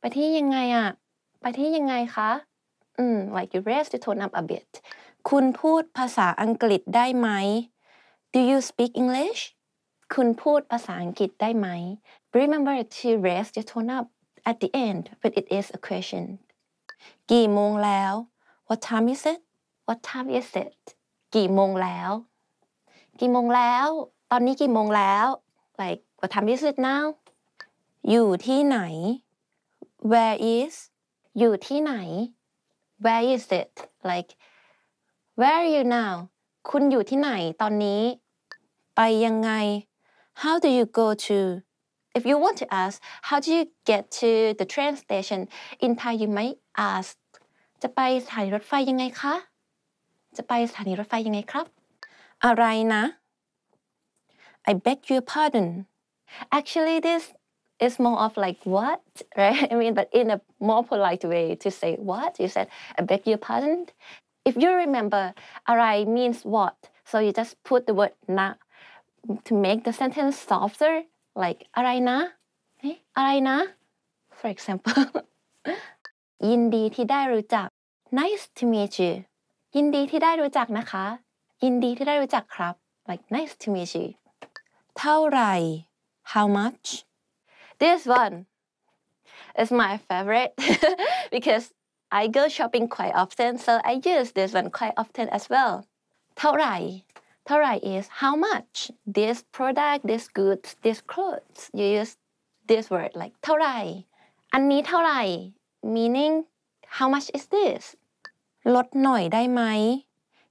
Speaker 3: ไปที่ยังไงอะไปที่ยังไงคะอืม like you raise the tone up a bit คุณพูดภาษาอังกฤษได้ไหม Do you speak English คุณพูดภาษาอังกฤษได้ไหม Remember to raise y o u tone up at the end when it is a question กี่โมงแล้ว What time is it What time is it กี่โมงแล้ว กี่โมงแล้วตอนนี้กี่โมงแล้ว like what time is it now อยู่ที่ไหน where is อยู่ที่ไหน where is it like where are you now คุณอยู่ที่ไหนตอนนี้ ไปยังไง how do you go to if you want to ask how do you get to the train station in Thai you might ask จะไปสถานีรถไฟยังไงคะจะไปสถานีรถไฟยังไงครับ I beg your pardon actually this is more of like what (laughs) right I mean but in a more polite way to say what you said I beg your pardon if you remember อะไร means what so you just put the word na to make the sentence softer like อะไรนะอะไรนะ eh? for example (laughs) ยินดีที่ได้รู้จัก nice to meet you ยินดีที่ได้รู้จัก นะคะ ยินดีที่ได้รู้จักครับ like nice to meet you เท่าไร how much this one is my favorite because I go shopping quite often so I use this one quite often as well เท่าไร เท่าไร is how much this product this goods this clothes you use this word like เท่าไร อันนี้เท่าไร meaning how much is this ลดหน่อยได้ไหม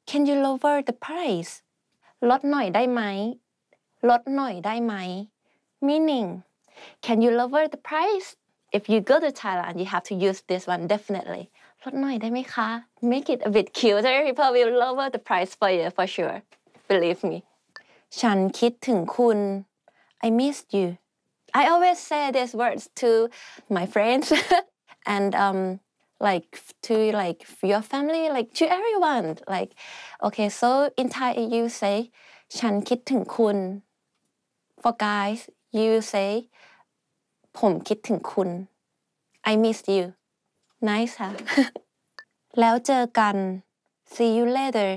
Speaker 3: Can you lower the price ลดหน่อยได้ไหม ลดหน่อยได้ไหม meaning Can you lower the price if you go to Thailand you have to use this one definitely ลดหน่อยได้ไหมคะ Make it a bit cuter people will lower the price for you for sure believe me ฉันคิดถึงคุณ I miss you I always say these words to my friends and um, like to like your family like to everyone like okay so in Thai you say ฉันคิดถึงคุณ for guys you say ผมคิดถึงคุณ I miss you nice ค่ะแล้วเจอกัน see you later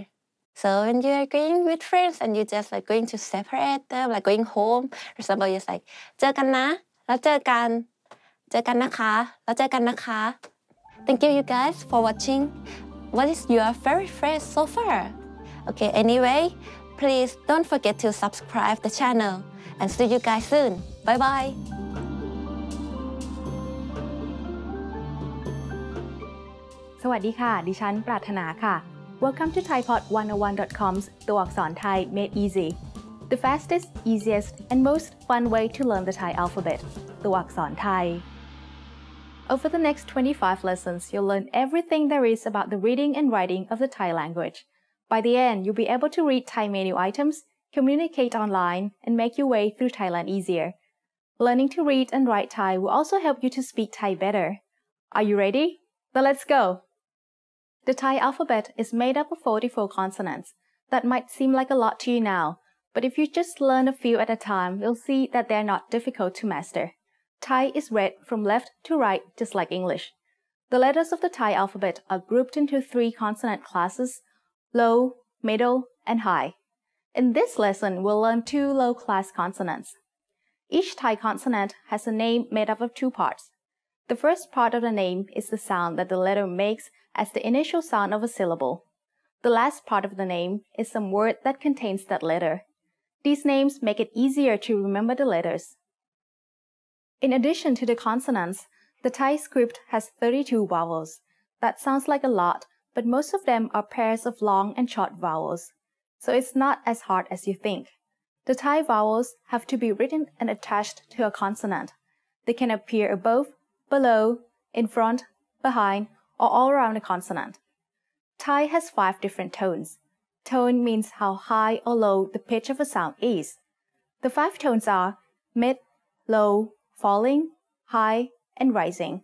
Speaker 3: so when you are going with friends and you just like going to separate them like going home for example you're like เจอกันนะ แล้วเจอกัน เจอกันนะคะ แล้วเจอกันนะคะ Thank you, you guys, for watching. What is your favorite phrase so far? Okay, anyway, please don't forget to subscribe the channel and see you guys soon. Bye-bye.
Speaker 5: Welcome to ThaiPod101.com's ตัวอักษรไทย made easy the fastest easiest and most fun way to learn the Thai alphabet ตัวอักษรไทย over the next 25 lessons, you'll learn everything there is about the reading and writing of the Thai language. By the end, you'll be able to read Thai menu items, communicate online, and make your way through Thailand easier. Learning to read and write Thai will also help you to speak Thai better. Are you ready? Then let's go! The Thai alphabet is made up of 44 consonants. That might seem like a lot to you now, but if you just learn a few at a time, you'll see that they're not difficult to master. Thai is read from left to right just like English. The letters of the Thai alphabet are grouped into three consonant classes, low, middle, and high. In this lesson, we'll learn two low-class consonants. Each Thai consonant has a name made up of two parts. The first part of the name is the sound that the letter makes as the initial sound of a syllable. The last part of the name is some word that contains that letter. These names make it easier to remember the letters. In addition to the consonants, the Thai script has 32 vowels. That sounds like a lot, but most of them are pairs of long and short vowels. So it's not as hard as you think. The Thai vowels have to be written and attached to a consonant. They can appear above, below, in front, behind, or all around a consonant. Thai has five different tones. Tone means how high or low the pitch of a sound is. The five tones are mid, low, falling, high, and rising.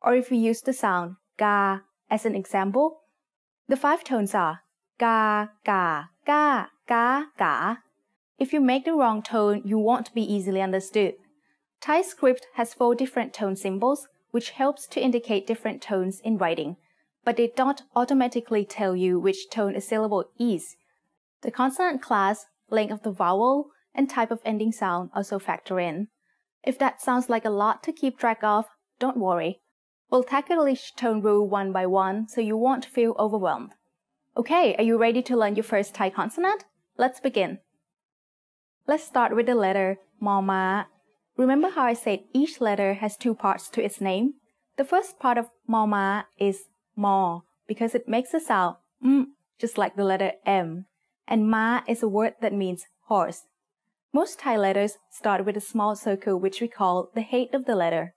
Speaker 5: Or if we use the sound ga as an example, the five tones are ga, ga, ga, ga, ga. If you make the wrong tone, you won't be easily understood. Thai script has four different tone symbols, which helps to indicate different tones in writing, but they don't automatically tell you which tone a syllable is. The consonant class, length of the vowel, and type of ending sound also factor in. If that sounds like a lot to keep track of, don't worry. We'll tackle each tone rule one by one so you won't feel overwhelmed. Okay, are you ready to learn your first Thai consonant? Let's begin. Let's start with the letter mama. Remember how I said each letter has two parts to its name? The first part of mama is ma because it makes the sound m, just like the letter m. And ma is a word that means horse. Most Thai letters start with a small circle which we call the head of the letter.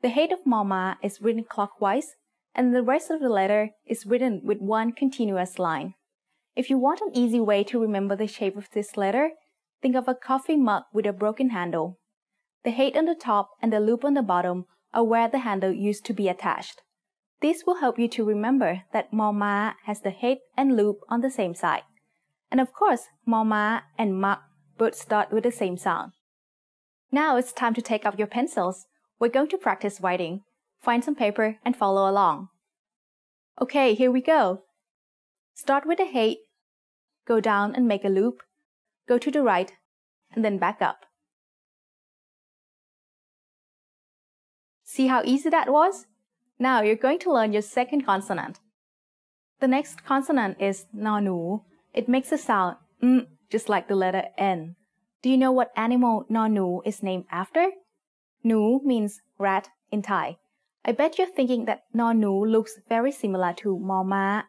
Speaker 5: The head of Mama is written clockwise and the rest of the letter is written with one continuous line. If you want an easy way to remember the shape of this letter, think of a coffee mug with a broken handle. The head on the top and the loop on the bottom are where the handle used to be attached. This will help you to remember that Mama has the head and loop on the same side. And of course, Mama and mug both start with the same sound. Now it's time to take up your pencils. We're going to practice writing. Find some paper and follow along. Okay, here we go. Start with the H. go down and make a loop, go to the right,
Speaker 8: and then back up.
Speaker 5: See how easy that was? Now you're going to learn your second consonant. The next consonant is nanu. It makes a sound just like the letter N. Do you know what animal Nonu is named after? Nu means rat in Thai. I bet you're thinking that Nonu looks very similar to Mama.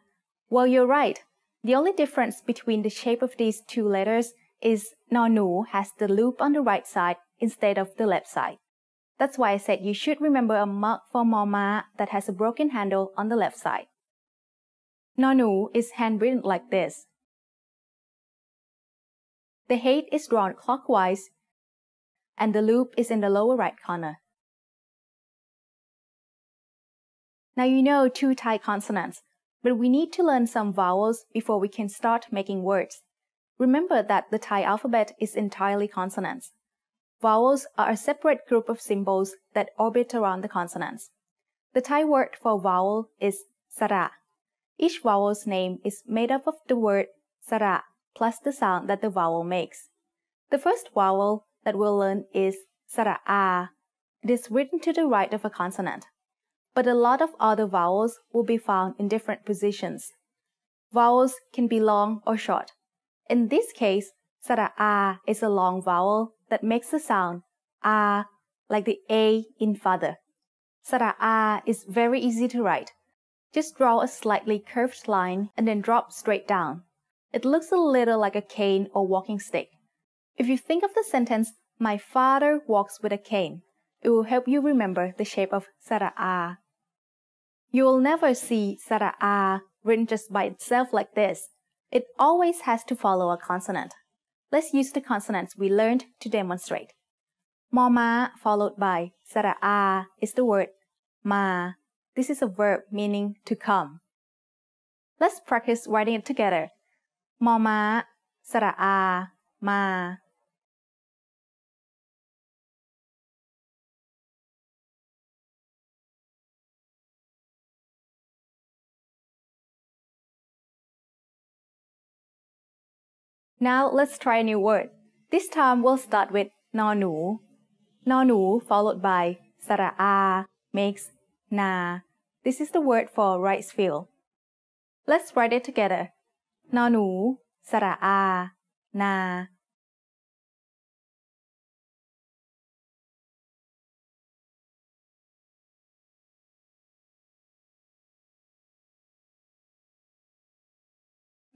Speaker 5: Well, you're right. The only difference between the shape of these two letters is Nonu has the loop on the right side instead of the left side. That's why I said you should remember a mug for Mama that has a broken handle on the left side. Nonu is handwritten like this. The head is
Speaker 8: drawn clockwise and the loop is in the lower right corner.
Speaker 5: Now you know two Thai consonants, but we need to learn some vowels before we can start making words. Remember that the Thai alphabet is entirely consonants. Vowels are a separate group of symbols that orbit around the consonants. The Thai word for vowel is sara. Each vowel's name is made up of the word sara plus the sound that the vowel makes. The first vowel that we'll learn is sara'a. It is written to the right of a consonant, but a lot of other vowels will be found in different positions. Vowels can be long or short. In this case, sara'a is a long vowel that makes the sound a like the a in father. Sara'a is very easy to write. Just draw a slightly curved line and then drop straight down. It looks a little like a cane or walking stick. If you think of the sentence, my father walks with a cane, it will help you remember the shape of sara'a. You will never see sara'a written just by itself like this. It always has to follow a consonant. Let's use the consonants we learned to demonstrate. Mama followed by sara'a is the word ma. This is a verb meaning to come. Let's practice writing it together มอม้าสระอา ma. Now let's try a new word. This time we'll start with นอหนู nu followed by สระอา makes na. This is the word for rice field. Let's write it together. นอหนูสระอา na.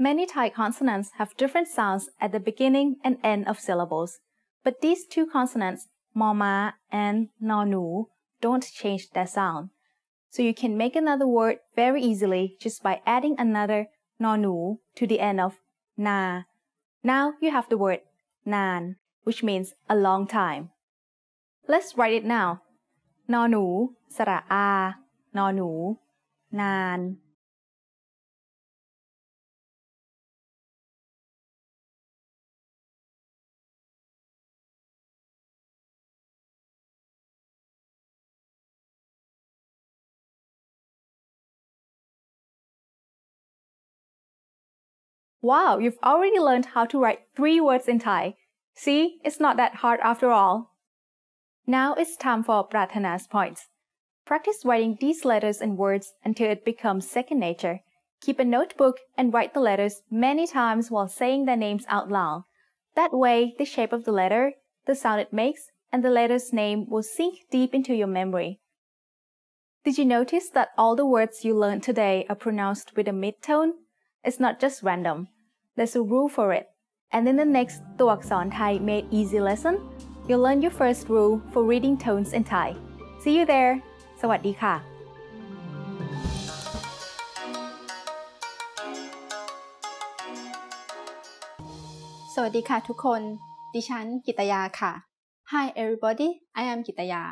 Speaker 5: Many Thai consonants have different sounds at the beginning and end of syllables, but these two consonants, mama and nonu, don't change their sound. So you can make another word very easily just by adding another nor nu to the end of na. Now you have the word nan, which means a long time. Let's write it now. a นอหนูสระอา nu nan. Wow, you've already learned how to write three words in Thai. See, it's not that hard after all. Now it's time for Pratana's points. Practice writing these letters and words until it becomes second nature. Keep a notebook and write the letters many times while saying their names out loud. That way, the shape of the letter, the sound it makes, and the letter's name will sink deep into your memory. Did you notice that all the words you learned today are pronounced with a mid-tone? It's not just random. There's a rule for it. And in the next Tu Akson Thai Made Easy lesson, you'll learn your first rule for reading tones in Thai. See you there! สวัสดีค่ะ สวัสดีค่ะทุกคน ดิฉัน กิตยาค่ะ Hi everybody I am Kitaya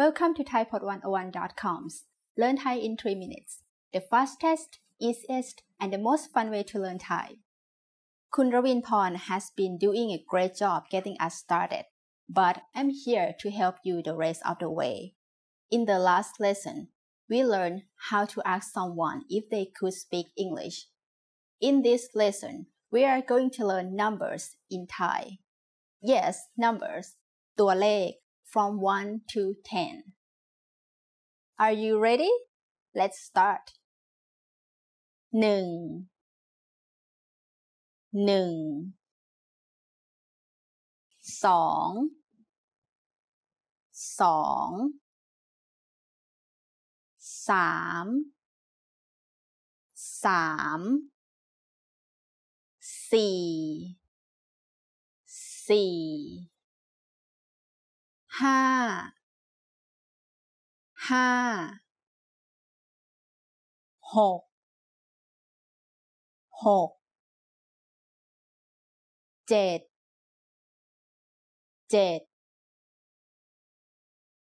Speaker 5: Welcome to thaipod 101com Learn Thai in 3 minutes the fastest easiest and the most fun way to learn Thai Kunravin Pon has been doing a great job getting us started, but I'm here to help you the rest of the way. In the last lesson, we learned how to ask someone if they could speak English. In this lesson, we are going to learn numbers in Thai. Yes, numbers, leg from 1 to 10.
Speaker 8: Are you ready? Let's start. 1หนึ่ง สอง สอง สาม สาม สี่ สี่ ห้า ห้า หก หกเจ็ดเจ็ด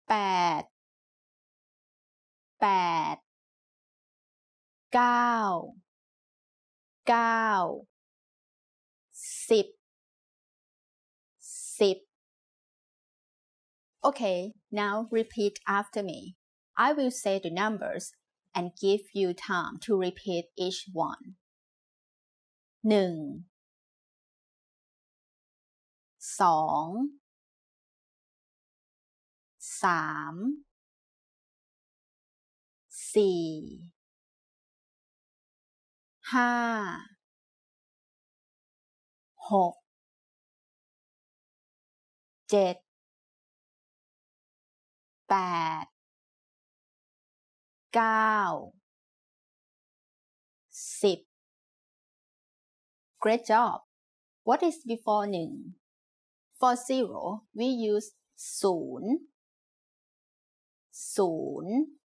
Speaker 8: แปดแปดเก้าเก้า สิบ
Speaker 5: สิบ Okay, now repeat after me. I will say the numbers and give you time to repeat each one.
Speaker 8: 1สอง สามสี่ ห้าหกเจ็ดแปดเก้าสิบ Great job! What is before 1? For zero, we use soon. Soon.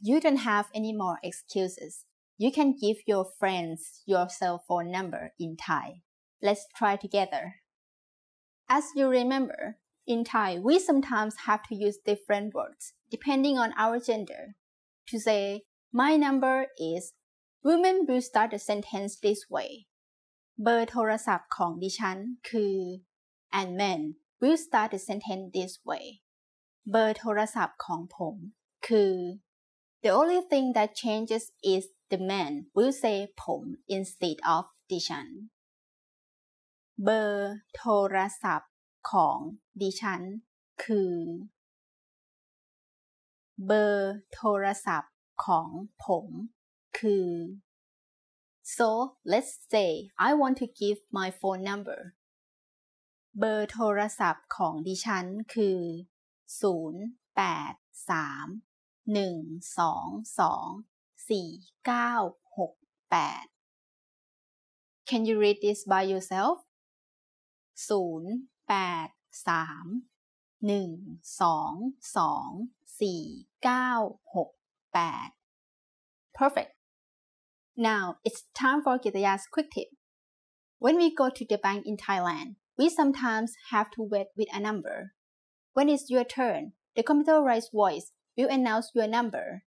Speaker 5: You don't have any more excuses. You can give your friends your cell phone number in Thai. Let's try together. As you remember, in Thai, we sometimes have to use different words depending on our gender. To say, my number is, women will start a sentence this way. เบอร์โทรศัพท์ของดิฉันคือ and men will start the sentence this way เบอร์โทรศัพท์ของผมคือ the only thing that changes is the man will say ผม instead of ดิฉัน เบอร์โท
Speaker 8: รศัพท์ของดิฉันคือ
Speaker 5: เบอร์โทรศัพท์ของผมคือ So let's say I want to give my phone number เบอร์โทรศัพท์ของดิฉันคือ 0 8 3 1 2 2 4 9 6 8 Can you read this by yourself 0 8 3 1 2 2 4 9 6 8 Perfect Now it's time for Gitaya's quick tip. When we go to the bank in Thailand, we sometimes have to wait with a number. When it's your turn, the computerized voice will announce your number.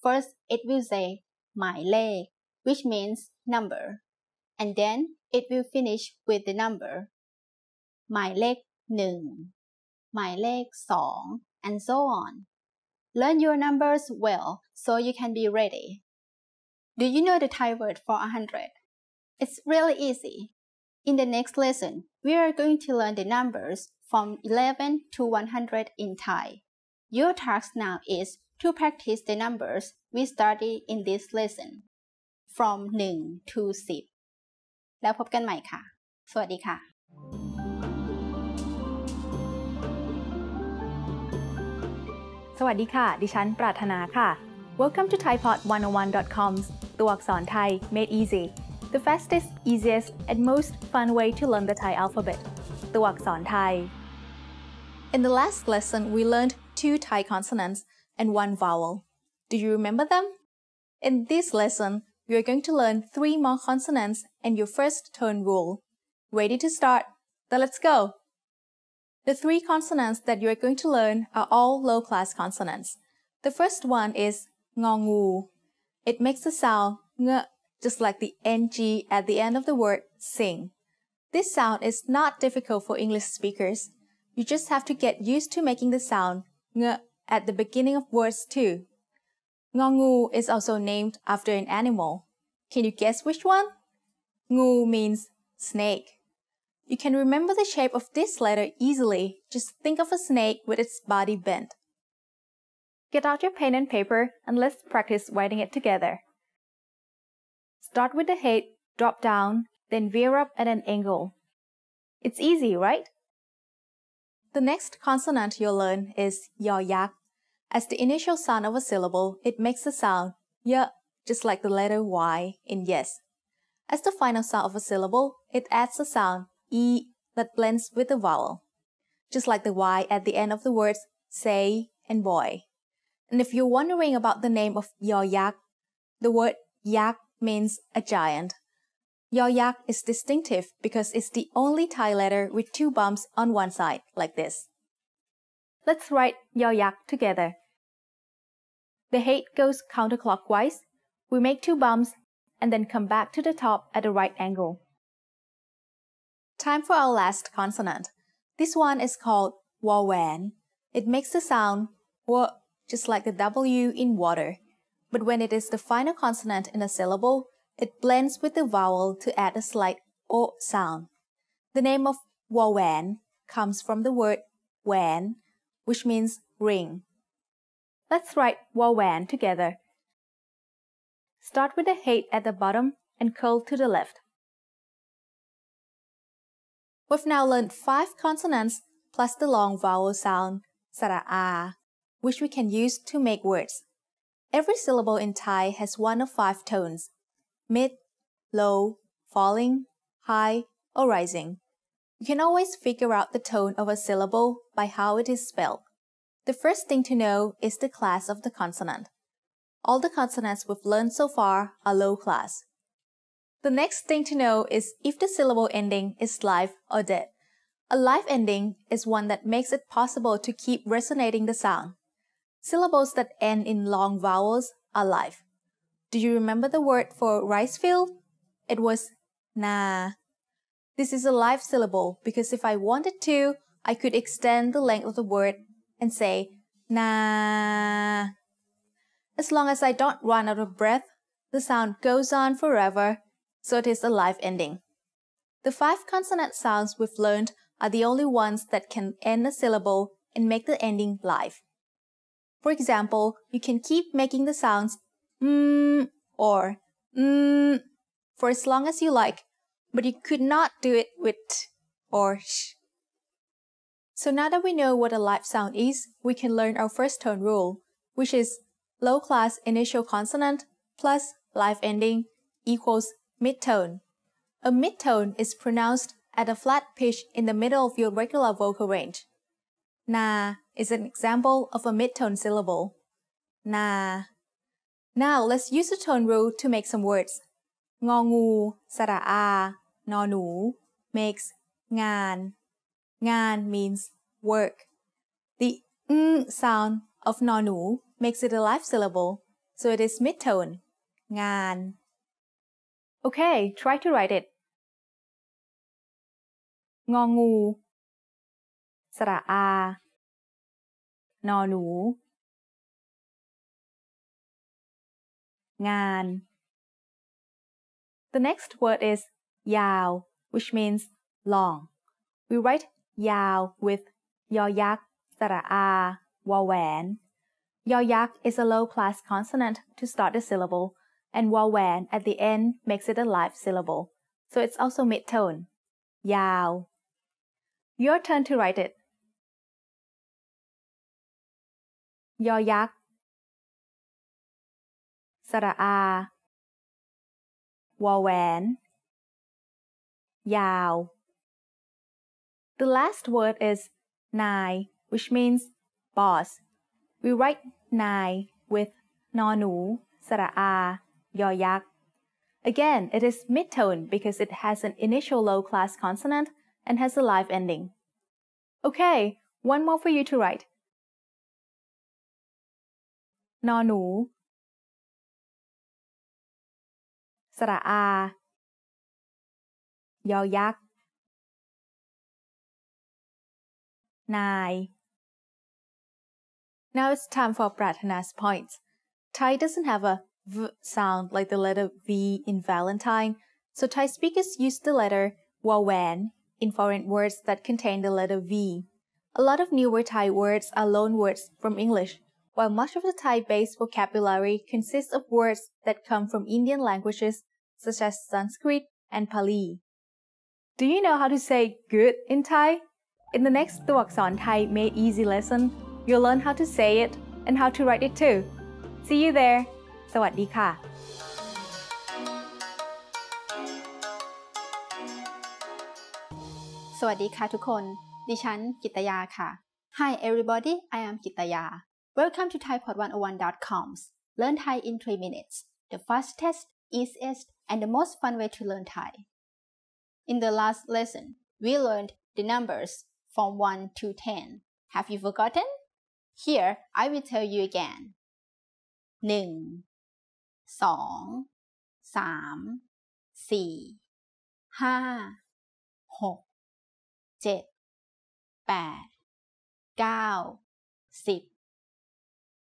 Speaker 5: First, it will say my leg, which means number, and then it will finish with the number. My leg 1, my leg 2, and so on. Learn your numbers well so you can be ready. Do you know the Thai word for 100? It's really easy. In the next lesson, we are going to learn the numbers from 11 to 100 in Thai. Your task now is to practice the numbers we study in this lesson from 1 to 10แล้วพบกันใหม่ค่ะ Welcome to ThaiPod 101.com's ตัวอักษรไทย made easy the fastest easiest and most fun way to learn the Thai alphabet ตัวอักษรไทย In the last lesson we learned two Thai consonants and one vowel Do you remember them? In this lesson you are going to learn three more consonants and your first tone rule Ready to start? Then let's go! The three consonants that you are going to learn are all low-class consonants. The first one is ngongu, it makes the sound ng just like the ng at the end of the word sing. This sound is not difficult for English speakers. You just have to get used to making the sound ng at the beginning of words too. Ngongu is also named after an animal. Can you guess which one? Ngu means snake. You can remember the shape of this letter easily. Just think of a snake with its body bent. Get out your pen and paper and let's practice writing it together. Start with the head, drop down, then veer up at an angle. It's easy, right? The next consonant you'll learn is y yak. As the initial sound of a syllable, it makes the sound y, just like the letter y in yes. As the final sound of a syllable, it adds the sound e that blends with the vowel, just like the y at the end of the words say and boy. And if you're wondering about the name of yak, the word yak means a giant. yak is distinctive because it's the only Thai letter with two bumps on one side, like this. Let's write yak together. The head goes counterclockwise. We make two bumps and then come back to the top at a right angle. Time for our last consonant. This one is called Wawan. It makes the sound W just like the W in water. But when it is the final consonant in a syllable, it blends with the vowel to add a slight O sound. The name of Wawan comes from the word Wan, which means ring. Let's write Wawan together. Start with the head at the bottom and curl to the left. We've now learned five consonants plus the long vowel sound, Ah which we can use to make words. Every syllable in Thai has one of five tones mid, low, falling, high, or rising. You can always figure out the tone of a syllable by how it is spelled. The first thing to know is the class of the consonant. All the consonants we've learned so far are low class. The next thing to know is if the syllable ending is live or dead. A live ending is one that makes it possible to keep resonating the sound. Syllables that end in long vowels are live. Do you remember the word for rice field? It was na. This is a live syllable because if I wanted to, I could extend the length of the word and say na. As long as I don't run out of breath, the sound goes on forever, so it is a live ending. The five consonant sounds we've learned are the only ones that can end a syllable and make the ending live. For example, you can keep making the sounds mm or mm for as long as you like, but you could not do it with or sh. So now that we know what a live sound is, we can learn our first tone rule, which is low class initial consonant plus live ending equals midtone. A midtone is pronounced at a flat pitch in the middle of your regular vocal range. Na is an example of a mid-tone syllable. Na. Now let's use the tone rule to make some words. งองูสระอานอหนู makes ngan. Ngan means work. The ng sound of นอหนู makes it a life syllable, so it is mid-tone. Ngan. Okay, try to write it. Ngongu.
Speaker 8: สระอานอหนูงาน
Speaker 5: The next word is yao, which means long. We write yao with yo yak, sara a, is a low class consonant to start the syllable, and wa at the end makes it a live syllable. So it's also mid-tone. Yao. Your turn to write it. ยอ
Speaker 8: ยักษ์ สระอา
Speaker 5: วอแหวน Yao. The last word is nai which means boss we write nai with นอหนูสระอา Yoyak. Again, it is mid tone because it has an initial low class consonant and has a live ending. Okay, one more for you to write.
Speaker 8: นอหนูสระอายอยักษ์
Speaker 5: นาย Now it's time for Pratana's points. Thai doesn't have a v sound like the letter V in Valentine, so Thai speakers use the letter wawan in foreign words that contain the letter V. A lot of newer Thai words are words from English, while much of the Thai-based vocabulary consists of words that come from Indian languages such as Sanskrit and Pali. Do you know how to say good in Thai? In the next Tuwakson Thai Made Easy lesson, you'll learn how to say it and how to write it too. See you there! สวัสดีค่ะ สวัสดีค่ะทุกคน ดิฉันกิตยาค่ะ Hi everybody I am กิตยา Welcome to ThaiPod101.com's Learn Thai in 3 Minutes, the fastest, easiest, and the most fun way to learn Thai. In the last lesson, we learned the numbers from 1 to 10. Have you forgotten? Here, I will tell you again. 1 2
Speaker 8: 3 4 5 6 7 8 9 10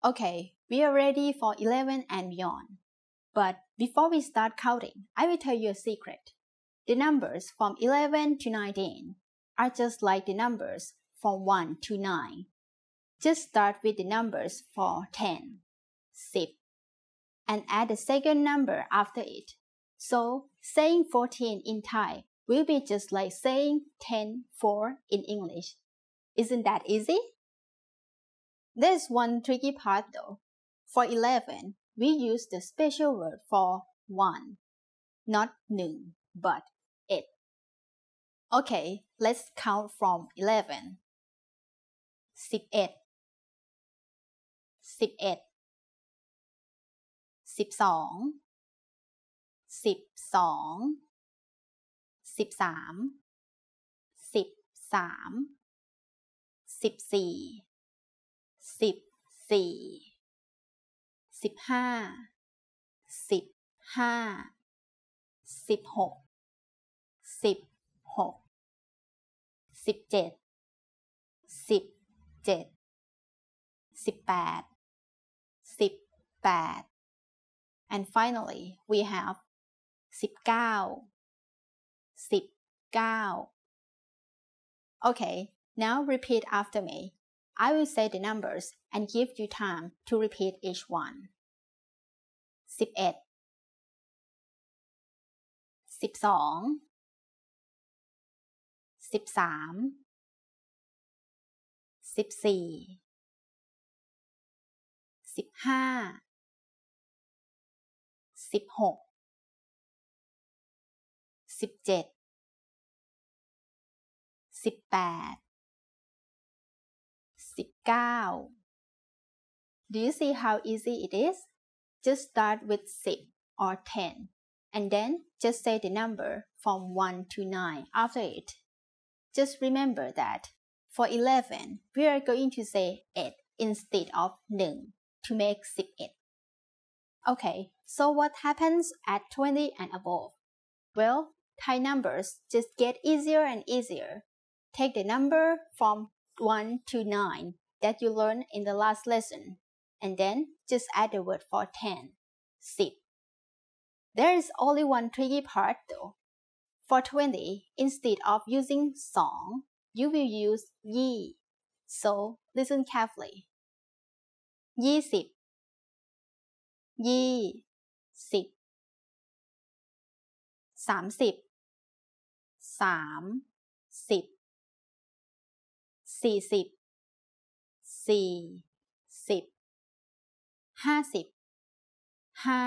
Speaker 5: Okay, we are ready for 11 and beyond. But before we start counting, I will tell you a secret. The numbers from 11 to 19 are just like the numbers from 1 to 9. Just start with the numbers for 10, sip, and add the second number after it. So saying 14 in Thai will be just like saying 10 4 in English. Isn't that easy? There's one tricky part though. For 11, we use the special word for one, not noon, but it. Okay, let's count
Speaker 8: from 11. สิบเอ็ดสิบเอ็ดสิบสองสิบสองสิบสามสิบสามสิบสี่สิบสี่สิบห้าสิบห้าสิบหกสิบหกสิบเจ็ดสิบเจ็ดสิบแปดสิบแปด and finally we have
Speaker 5: สิบเก้าสิบเก้า okay now repeat after me I will say the numbers and give you time to repeat each one. 11
Speaker 8: 12 13 14 15 16 17 18 19 Do
Speaker 5: you see how easy it is? Just start with 10 or 10 and then just say the number from 1 to 9 after it. Just remember that for 11, we are going to say 8 instead of 1 to make 18. Okay, so what happens at 20 and above? Well, Thai numbers just get easier and easier. Take the number from 1 to 9 that you learned in the last lesson, and then just add the word for 10, sip. There is only one tricky part though. For 20, instead of using song, you will use yi. So listen carefully. Yi
Speaker 8: sip. Ye sip. 30 30สี่สิบสี่สิบห้าสิบห้า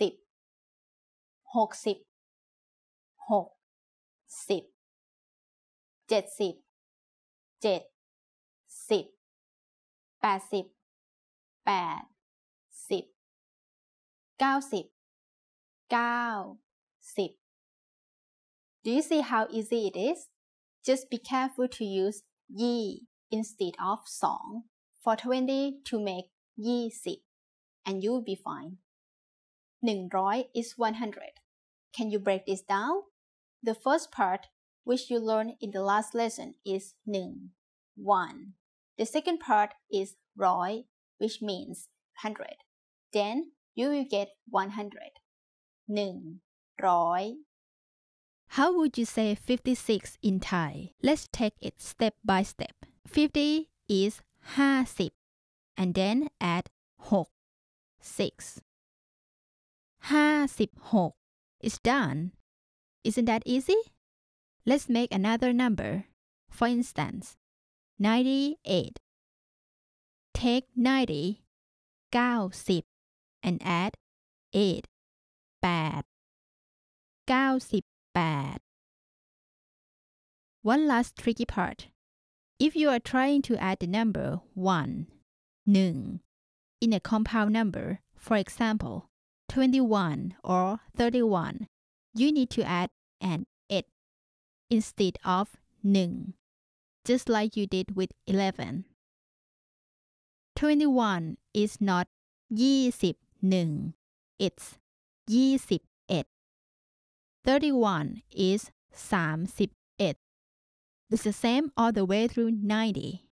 Speaker 8: สิบหกสิบหกสิบเจ็ดสิบเจ็ดสิบแปดสิบแปดสิบเก้าสิบเก้า
Speaker 5: สิบ Do you see how easy it is? Just be careful to use yi instead of song for 20 to make si and you'll be fine. 100 is 100. Can you break this down? The first part, which you learned in the last lesson, is 1, 1. The second part is roi, which means 100. Then you will get 100. 100 how would you say 56 in Thai? Let's take it step by step. 50 is 50 and then add 6. 6. 56
Speaker 8: is done. Isn't that easy? Let's make another number. For instance, 98. Take 90, 90 and add 8. 8. 98 Bad. One last
Speaker 5: tricky part if you are trying to add the number 1 1 in a compound number for example 21 or 31 you need to add an 8 instead of 1 just like you did with 11 21 is not 21 it's 20 31 is 31. It's the same all the way through 90.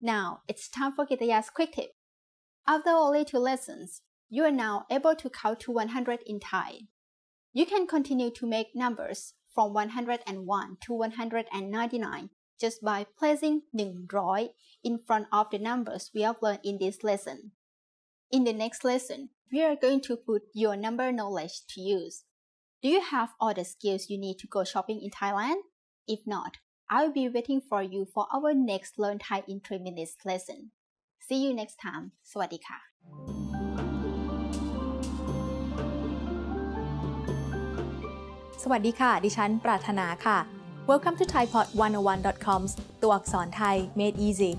Speaker 5: Now it's time for Kitaya's quick tip. After only two lessons, you are now able to count to 100 in Thai. You can continue to make numbers from 101 to 199 just by placing 100 in front of the numbers we have learned in this lesson. In the next lesson, we are going to put your number knowledge to use. Do you have all the skills you need to go shopping in Thailand? If not, I'll be waiting for you for our next Learn Thai in 3 Minutes lesson. See you next time. สวัสดีค่ะ สวัสดีค่ะ ดิฉัน ปรารถนาค่ะ Welcome to thaipod101.com's ตัวอักษรไทย made easy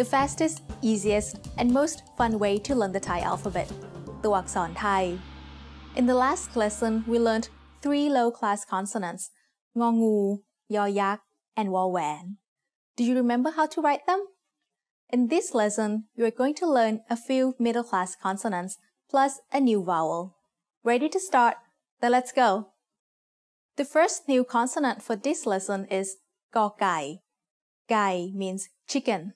Speaker 5: the fastest easiest and most fun way to learn the Thai alphabet ตัวอักษรไทย In the last lesson we learned three low-class consonants, ngongu, yoyak, and wawan. Do you remember how to write them? In this lesson, you are going to learn a few middle-class consonants plus a new vowel. Ready to start? Then let's go. The first new consonant for this lesson is gokai. Gai means chicken.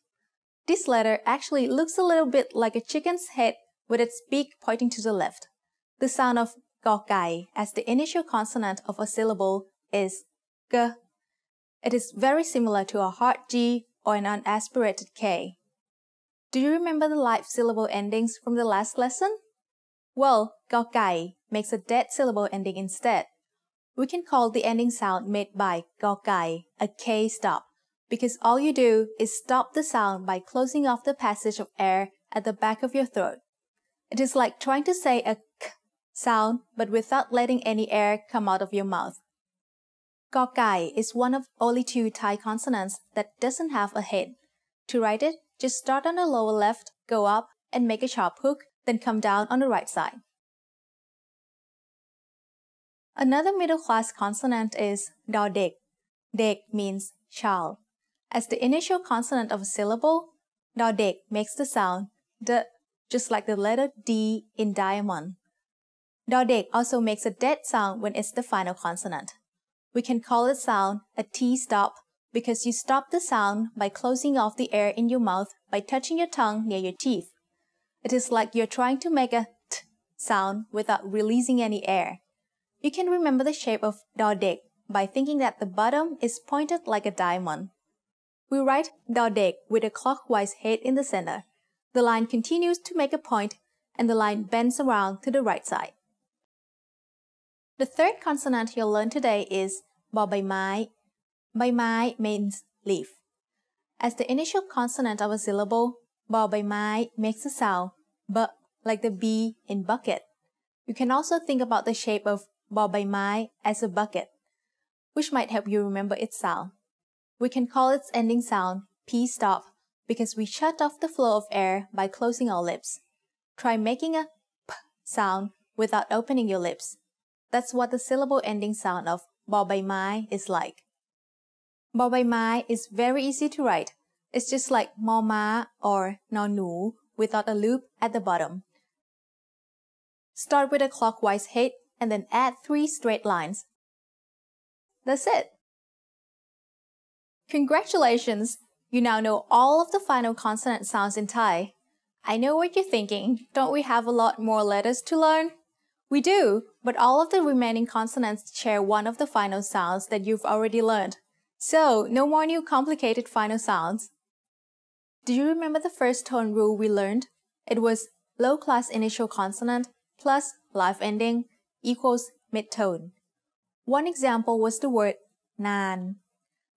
Speaker 5: This letter actually looks a little bit like a chicken's head with its beak pointing to the left. The sound of gokai as the initial consonant of a syllable is g. It is very similar to a hard g or an unaspirated k. Do you remember the light syllable endings from the last lesson? Well, gokai makes a dead syllable ending instead. We can call the ending sound made by gokai a k stop because all you do is stop the sound by closing off the passage of air at the back of your throat. It is like trying to say a k sound but without letting any air come out of your mouth. Kokai is one of only two Thai consonants that doesn't have a head. To write it, just start on the lower left, go up, and make a sharp hook, then come down on the right side. Another middle class consonant is dodek. Dek means child. As the initial consonant of a syllable, Da-dek makes the sound d, just like the letter D in diamond. Dodek also makes a dead sound when it's the final consonant. We can call the sound a T-stop because you stop the sound by closing off the air in your mouth by touching your tongue near your teeth. It is like you're trying to make a t sound without releasing any air. You can remember the shape of Dodek by thinking that the bottom is pointed like a diamond. We write Dodek with a clockwise head in the center. The line continues to make a point and the line bends around to the right side. The third consonant you'll learn today is bò bay mai. Bai mai means leaf. As the initial consonant of a syllable, ba bay mai makes the sound but like the b in bucket. You can also think about the shape of ba bay mai as a bucket, which might help you remember its sound. We can call its ending sound p stop because we shut off the flow of air by closing our lips. Try making a p sound without opening your lips. That's what the syllable ending sound of บอใบไม้ is like. บอใบไม้ is very easy to write. It's just like moma or นอนหนู without a loop at the bottom. Start with a clockwise head and then add three straight lines. That's it. Congratulations! You now know all of the final consonant sounds in Thai. I know what you're thinking. Don't we have a lot more letters to learn? We do, but all of the remaining consonants share one of the final sounds that you've already learned. So, no more new complicated final sounds. Do you remember the first tone rule we learned? It was low class initial consonant plus life ending equals mid-tone. One example was the word nan.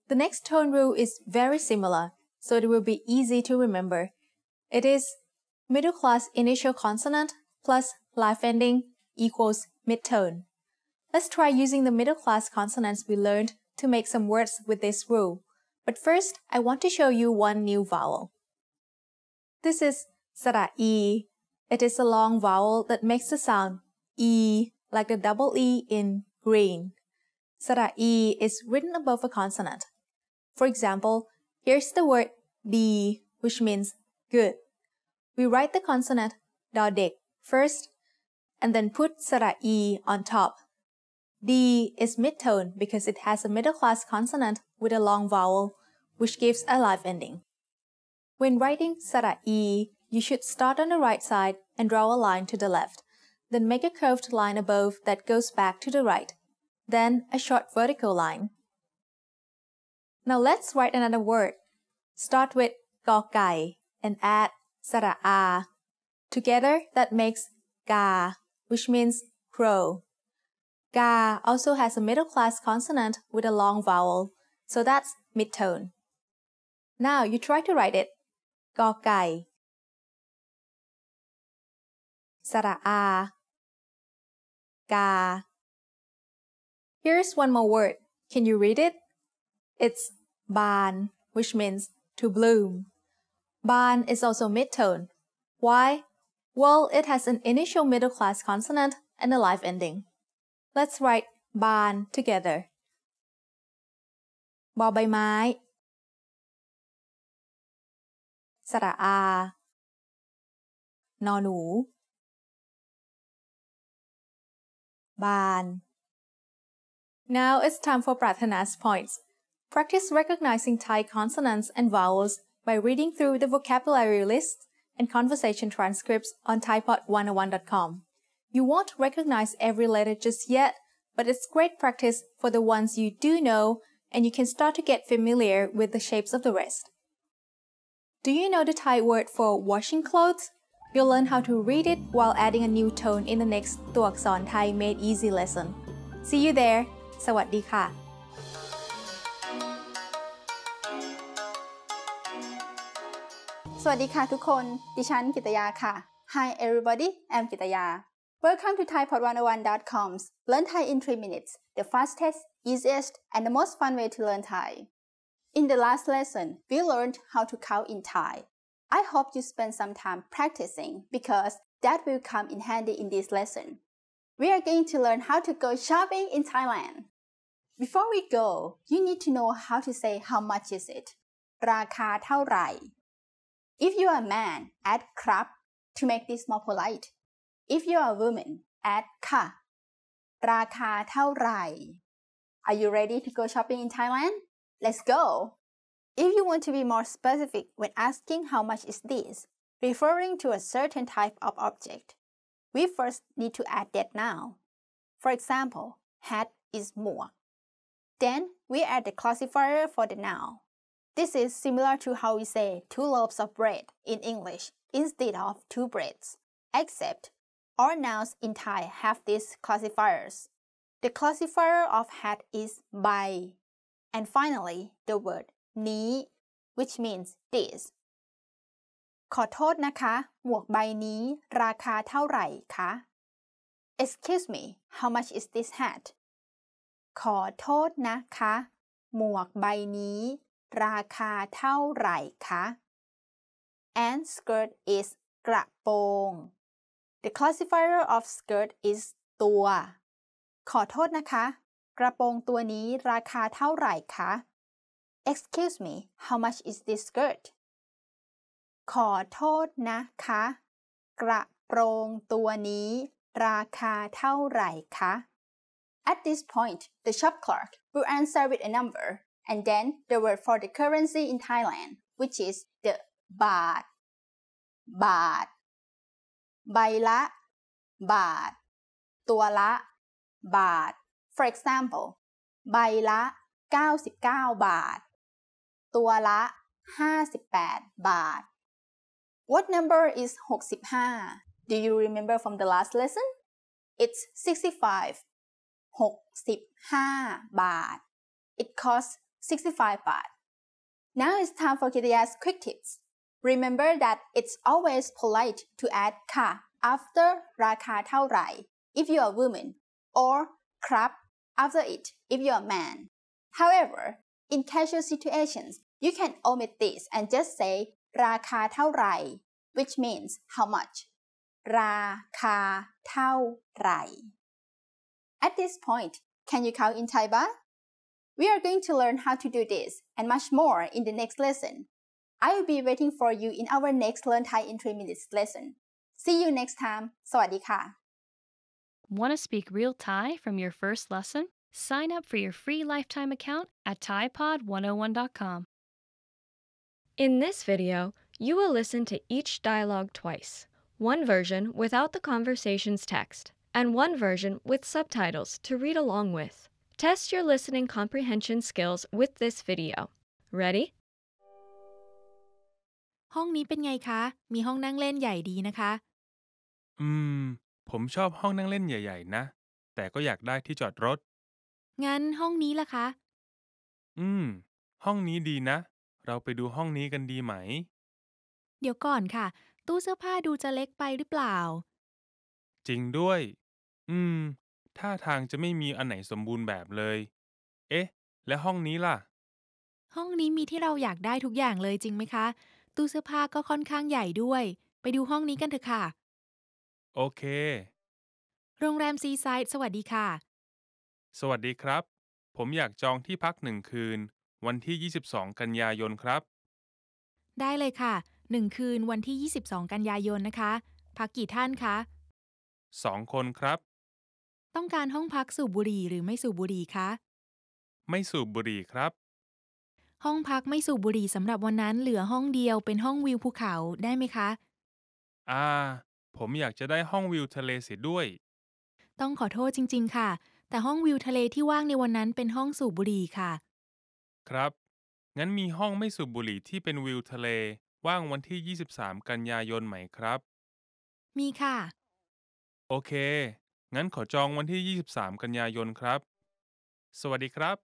Speaker 5: The next tone rule is very similar, so it will be easy to remember. It is middle class initial consonant plus life ending equals midtone. Let's try using the middle class consonants we learned to make some words with this rule. But first, I want to show you one new vowel. This is It It is a long vowel that makes the sound e like the double e in green. Sa-ra-e is written above a consonant. For example, here's the word di, which means good. We write the consonant dodek first and then put sara e on top. D is mid tone because it has a middle class consonant with a long vowel, which gives a live ending. When writing sara e, you should start on the right side and draw a line to the left, then make a curved line above that goes back to the right, then a short vertical line. Now let's write another word. Start with gokai and add sara a. Together that makes ga which means crow. Ga also has a middle class consonant with a long vowel, so that's mid tone. Now you try to write it. Gokai.
Speaker 8: Saraa. Ga.
Speaker 5: Here's one more word. Can you read it? It's ban, which means to bloom. Ban is also mid tone. Why? Well, it has an initial middle class consonant and a live ending. Let's write ban together. บอใบไม้
Speaker 8: สระอานอหนู ban.
Speaker 5: Now it's time for Pratana's points. Practice recognizing Thai consonants and vowels by reading through the vocabulary list and conversation transcripts on typod101.com. You won't recognize every letter just yet, but it's great practice for the ones you do know and you can start to get familiar with the shapes of the rest. Do you know the Thai word for washing clothes? You'll learn how to read it while adding a new tone in the next Thai Made Easy lesson. See you there! สวัสดีค่ะสวัสดีค่ะทุกคนดิฉันกิตยาค่ะ Hi everybody I'm กิตยา Welcome to thaipod101.com's Learn Thai in 3 minutes the fastest easiest and the most fun way to learn Thai In the last lesson we learned how to count in Thai I hope you spend some time practicing because that will come in handy in this lesson We are going to learn how to go shopping in Thailand Before we go you need to know how to say how much is it ราคาเท่าไหร่ if you are a man, add crap to make this more polite. If you are a woman, add ค่ะราคาเท่าไหร่ Are you ready to go shopping in Thailand? Let's go! If you want to be more specific when asking how much is this, referring to a certain type of object, we first need to add that noun. For example, hat is more. Then we add the classifier for the noun, this is similar to how we say two loaves of bread in English instead of two breads, except all nouns in Thai have these classifiers. The classifier of hat is by. And finally, the word ni, which means this. ขอโทษนะคะ Excuse me, how much is this hat? ขอโทษนะคะหมวกใบนี้ราคาเท่าไหร่คะ An d skirt is กระโปรง The classifier of skirt is ตัว ขอโทษนะคะ กระโปรงตัวนี้ราคาเท่าไหร่คะ Excuse me how much is this skirt ขอโทษนะคะ กระโปรงตัวนี้ ราคาเท่าไหร่คะ At this point, the shop clerk will answer with a number And then the word for the currency in Thailand, which is the baht, baht, ใบละบาทตัวละ baht. for example ใบละ99บาทตัวละ58 baht. What number is 65? Do you remember from the last lesson? It's 65 65 baht. It costs 65 baht. Now it's time for KDS quick tips. Remember that it's always polite to add ka after raka tau rai if you're a woman or krab after it if you're a man. However, in casual situations, you can omit this and just say raka tau rai, which means how much. Raka tau rai. At this point, can you count in Thai baht? We are going to learn how to do this and much more in the next lesson. I will be waiting for you in our next Learn Thai in 3 Minutes lesson. See you next time. สวัสดีค่ะ
Speaker 1: Want to speak real Thai from your first lesson? Sign up for your free lifetime account at thaipod101.com.
Speaker 4: In this video, you will listen to each dialogue twice one version without the conversation's text, and one version with subtitles to read along with. Test your listening comprehension skills with this video. Ready?
Speaker 5: ห้องนี้เป็นไงคะ มีห้องนั่งเล่นใหญ่ดีนะคะ
Speaker 6: อืม ผมชอบห้องนั่งเล่นใหญ่ๆนะ แต่ก็อยากได้ที่จอดรถ
Speaker 5: งั้น ห้องนี้ล่ะคะ
Speaker 6: อืม ห้องนี้ดีนะ เราไปดูห้องนี้กันดีไหม
Speaker 5: เดี๋ยวก่อนค่ะ ตู้เสื้อผ้าดูจะเล็กไปหรือเปล่า
Speaker 6: จริงด้วย อืมท่าทางจะไม่มีอันไหนสมบูรณ์แบบเลย เอ๊ะ และห้องนี้ล่ะ
Speaker 5: ห้องนี้มีที่เราอยากได้ทุกอย่างเลยจริงไหมคะ ตู้เสื้อผ้าก็ค่อนข้างใหญ่ด้วย ไปดูห้องนี้กันเถอะค่ะ โอเค โรงแรมซีไซด์ สวัสดีค่ะ
Speaker 6: สวัสดีครับ ผมอยากจองที่พักหนึ่งคืน วันที่ 22 กันยายนครับ
Speaker 5: ได้เลยค่ะ หนึ่งคืน วันที่22 กันยายนนะคะ พักกี่ท่านคะ
Speaker 6: สองคนครับ
Speaker 5: ต้องการห้องพักสูบบุหรี่หรือไม่สูบบุหรี่ คะ
Speaker 6: ไม่สูบบุหรี่ครับ
Speaker 5: ห้องพักไม่สูบบุหรี่สำหรับวันนั้นเหลือห้องเดียวเป็นห้องวิวภูเขาได้ไหมคะ
Speaker 6: อ่า ผมอยากจะได้ห้องวิวทะเลเสียด้วย
Speaker 5: ต้องขอโทษจริง ๆค่ะ แต่ห้องวิวทะเลที่ว่างในวันนั้นเป็นห้องสูบบุหรี่ค่ะ
Speaker 6: ครับ งั้นมีห้องไม่สูบบุหรี่ที่เป็นวิวทะเลว่างวันที่23กันยายนไหมครับ มีค่ะ โอเคงั้นขอจองวันที่ 23 กันยายนครับ สวัสดีครับ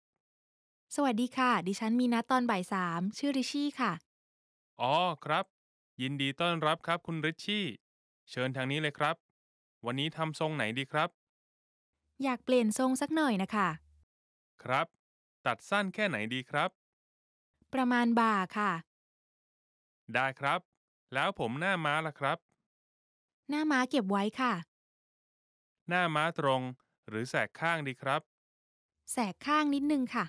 Speaker 5: สวัสดีค่ะ ดิฉันมีนัดตอนบ่ายสาม ชื่อริชี่ค่ะ
Speaker 6: อ๋อครับ ยินดีต้อนรับครับ คุณริชชี่ เชิญทางนี้เลยครับ วันนี้ทำทรงไหนดีครับ
Speaker 5: อยากเปลี่ยนทรงสักหน่อยนะคะ
Speaker 6: ครับ ตัดสั้นแค่ไหนดีครับ
Speaker 5: ประมาณบ่าค่ะ
Speaker 6: ได้ครับ แล้วผมหน้าม้าล่ะครับ
Speaker 5: หน้าม้าเก็บไว้ค่ะ
Speaker 6: หน้าม้าตรงหรือแสกข้างดีครับ
Speaker 5: แสกข้างนิดนึงค่ะ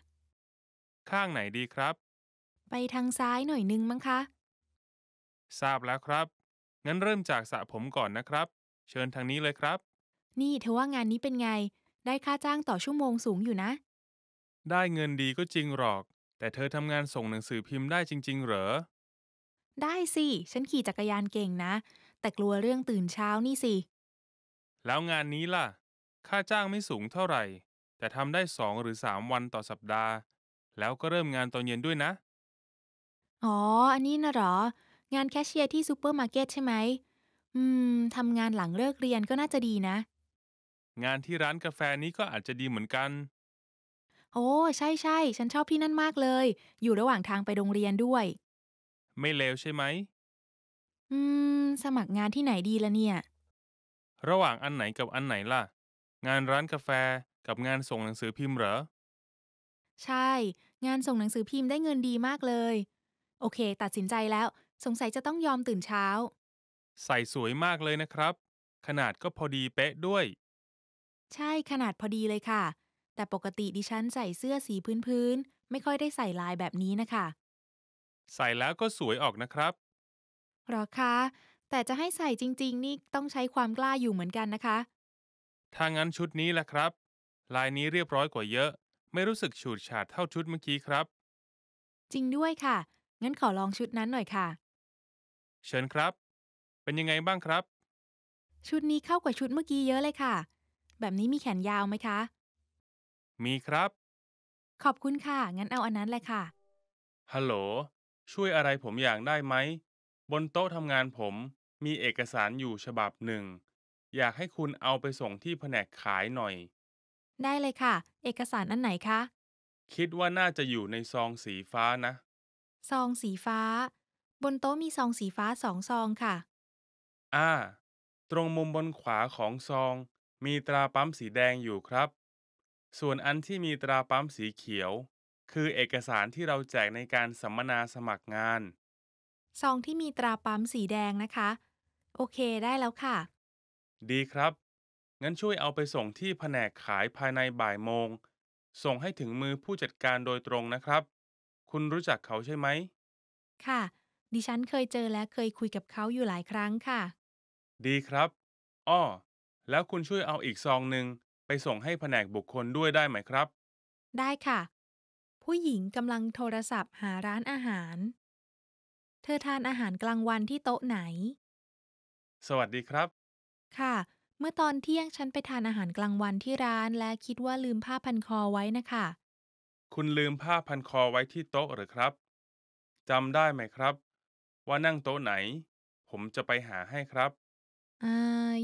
Speaker 6: ข้างไหนดีครับ
Speaker 5: ไปทางซ้ายหน่อยนึงมั้งคะ
Speaker 6: ทราบแล้วครับ งั้นเริ่มจากสระผมก่อนนะครับ เชิญทางนี้เลยครับ
Speaker 5: นี่เธอว่างานนี้เป็นไง ได้ค่าจ้างต่อชั่วโมงสูงอยู่นะ
Speaker 6: ได้เงินดีก็จริงหรอก แต่เธอทำงานส่งหนังสือพิมพ์ได้จริง ๆ เหรอ
Speaker 5: ได้สิ ฉันขี่จักรยานเก่งนะ แต่กลัวเรื่องตื่นเช้านี่สิ
Speaker 6: แล้วงานนี้ล่ะ ค่าจ้างไม่สูงเท่าไหร่ แต่ทำได้สองหรือสามวันต่อสัปดาห์ แล้วก็เริ่มงานตอนเย็นด้วยนะ
Speaker 5: อ๋อ อันนี้นะหรอ งานแคชเชียร์ที่ซูเปอร์มาร์เก็ต ใช่ไหม อืม ทำงานหลังเลิกเรียนก็น่าจะดีนะ
Speaker 6: งานที่ร้านกาแฟนี้ก็อาจจะดีเหมือนกัน
Speaker 5: โอ้ใช่ใช่ ฉันชอบที่นั่นมากเลย อยู่ระหว่างทางไปโรงเรียนด้วย
Speaker 6: ไม่เลวใช่ไหม
Speaker 5: อืม สมัครงานที่ไหนดีละเนี่ย
Speaker 6: ระหว่างอันไหนกับอันไหนล่ะ งานร้านกาแฟกับงานส่งหนังสือพิมพ์เหรอ
Speaker 5: ใช่ งานส่งหนังสือพิมพ์ได้เงินดีมากเลย โอเค ตัดสินใจแล้วสงสัยจะต้องยอมตื่นเช้า
Speaker 6: ใส่สวยมากเลยนะครับ ขนาดก็พอดีเป๊ะด้วย
Speaker 5: ใช่ขนาดพอดีเลยค่ะ แต่ปกติดิฉันใส่เสื้อสีพื้นๆ ไม่ค่อยได้ใส่ลายแบบนี้นะคะ
Speaker 6: ใส่แล้วก็สวยออกนะครับ
Speaker 5: หรอคะแต่จะให้ใส่จริง ๆ นี่ต้องใช้ความกล้าอยู่เหมือนกันนะคะ
Speaker 6: ถ้างั้นชุดนี้แหละครับ ลายนี้เรียบร้อยกว่าเยอะ ไม่รู้สึกฉูดฉาดเท่าชุดเมื่อกี้ครับ
Speaker 5: จริงด้วยค่ะ งั้นขอลองชุดนั้นหน่อยค่ะ
Speaker 6: เชิญครับ เป็นยังไงบ้างครับ
Speaker 5: ชุดนี้เข้ากว่าชุดเมื่อกี้เยอะเลยค่ะ แบบนี้มีแขนยาวไหมคะ มีครับ ขอบคุณค่ะ งั้นเอาอันนั้นเลยค่ะ
Speaker 6: ฮัลโหล ช่วยอะไรผมอย่างได้ไหมบนโต๊ะทำงานผมมีเอกสารอยู่ฉบับหนึ่ง อยากให้คุณเอาไปส่งที่แผนกขายหน่อย
Speaker 5: ได้เลยค่ะ เอกสารอันไหนคะ
Speaker 6: คิดว่าน่าจะอยู่ใน ซองสีฟ้านะ
Speaker 5: ซองสีฟ้า บนโต๊ะมีซองสีฟ้าสองซองค่ะ
Speaker 6: อ่าตรงมุมบนขวาของซอง มีตราปั๊มสีแดงอยู่ครับ ส่วนอันที่มีตราปั๊มสีเขียว คือเอกสารที่เราแจกในการสัมมนาสมัครงาน
Speaker 5: ซองที่มีตราปั๊มสีแดงนะคะโอเค ได้แล้วค่ะ
Speaker 6: ดีครับ งั้นช่วยเอาไปส่งที่แผนกขายภายในบ่ายโมง ส่งให้ถึงมือผู้จัดการโดยตรงนะครับ คุณรู้จักเขาใช่ไหม
Speaker 5: ค่ะ ดิฉันเคยเจอและเคยคุยกับเขาอยู่หลายครั้งค่ะ
Speaker 6: ดีครับ อ้อ แล้วคุณช่วยเอาอีกซองหนึ่งไปส่งให้แผนกบุคคลด้วยได้ไหมครับ
Speaker 5: ได้ค่ะ ผู้หญิงกำลังโทรศัพท์หาร้านอาหาร เธอทานอาหารกลางวันที่โต๊ะไหน
Speaker 6: สวัสดีครับ
Speaker 5: ค่ะ เมื่อตอนเที่ยงฉันไปทานอาหารกลางวันที่ร้านและคิดว่าลืมผ้าพันคอไว้นะคะ
Speaker 6: คุณลืมผ้าพันคอไว้ที่โต๊ะหรือครับจำได้ไหมครับ ว่านั่งโต๊ะไหน ผมจะไปหาให้ครับ
Speaker 5: อ่า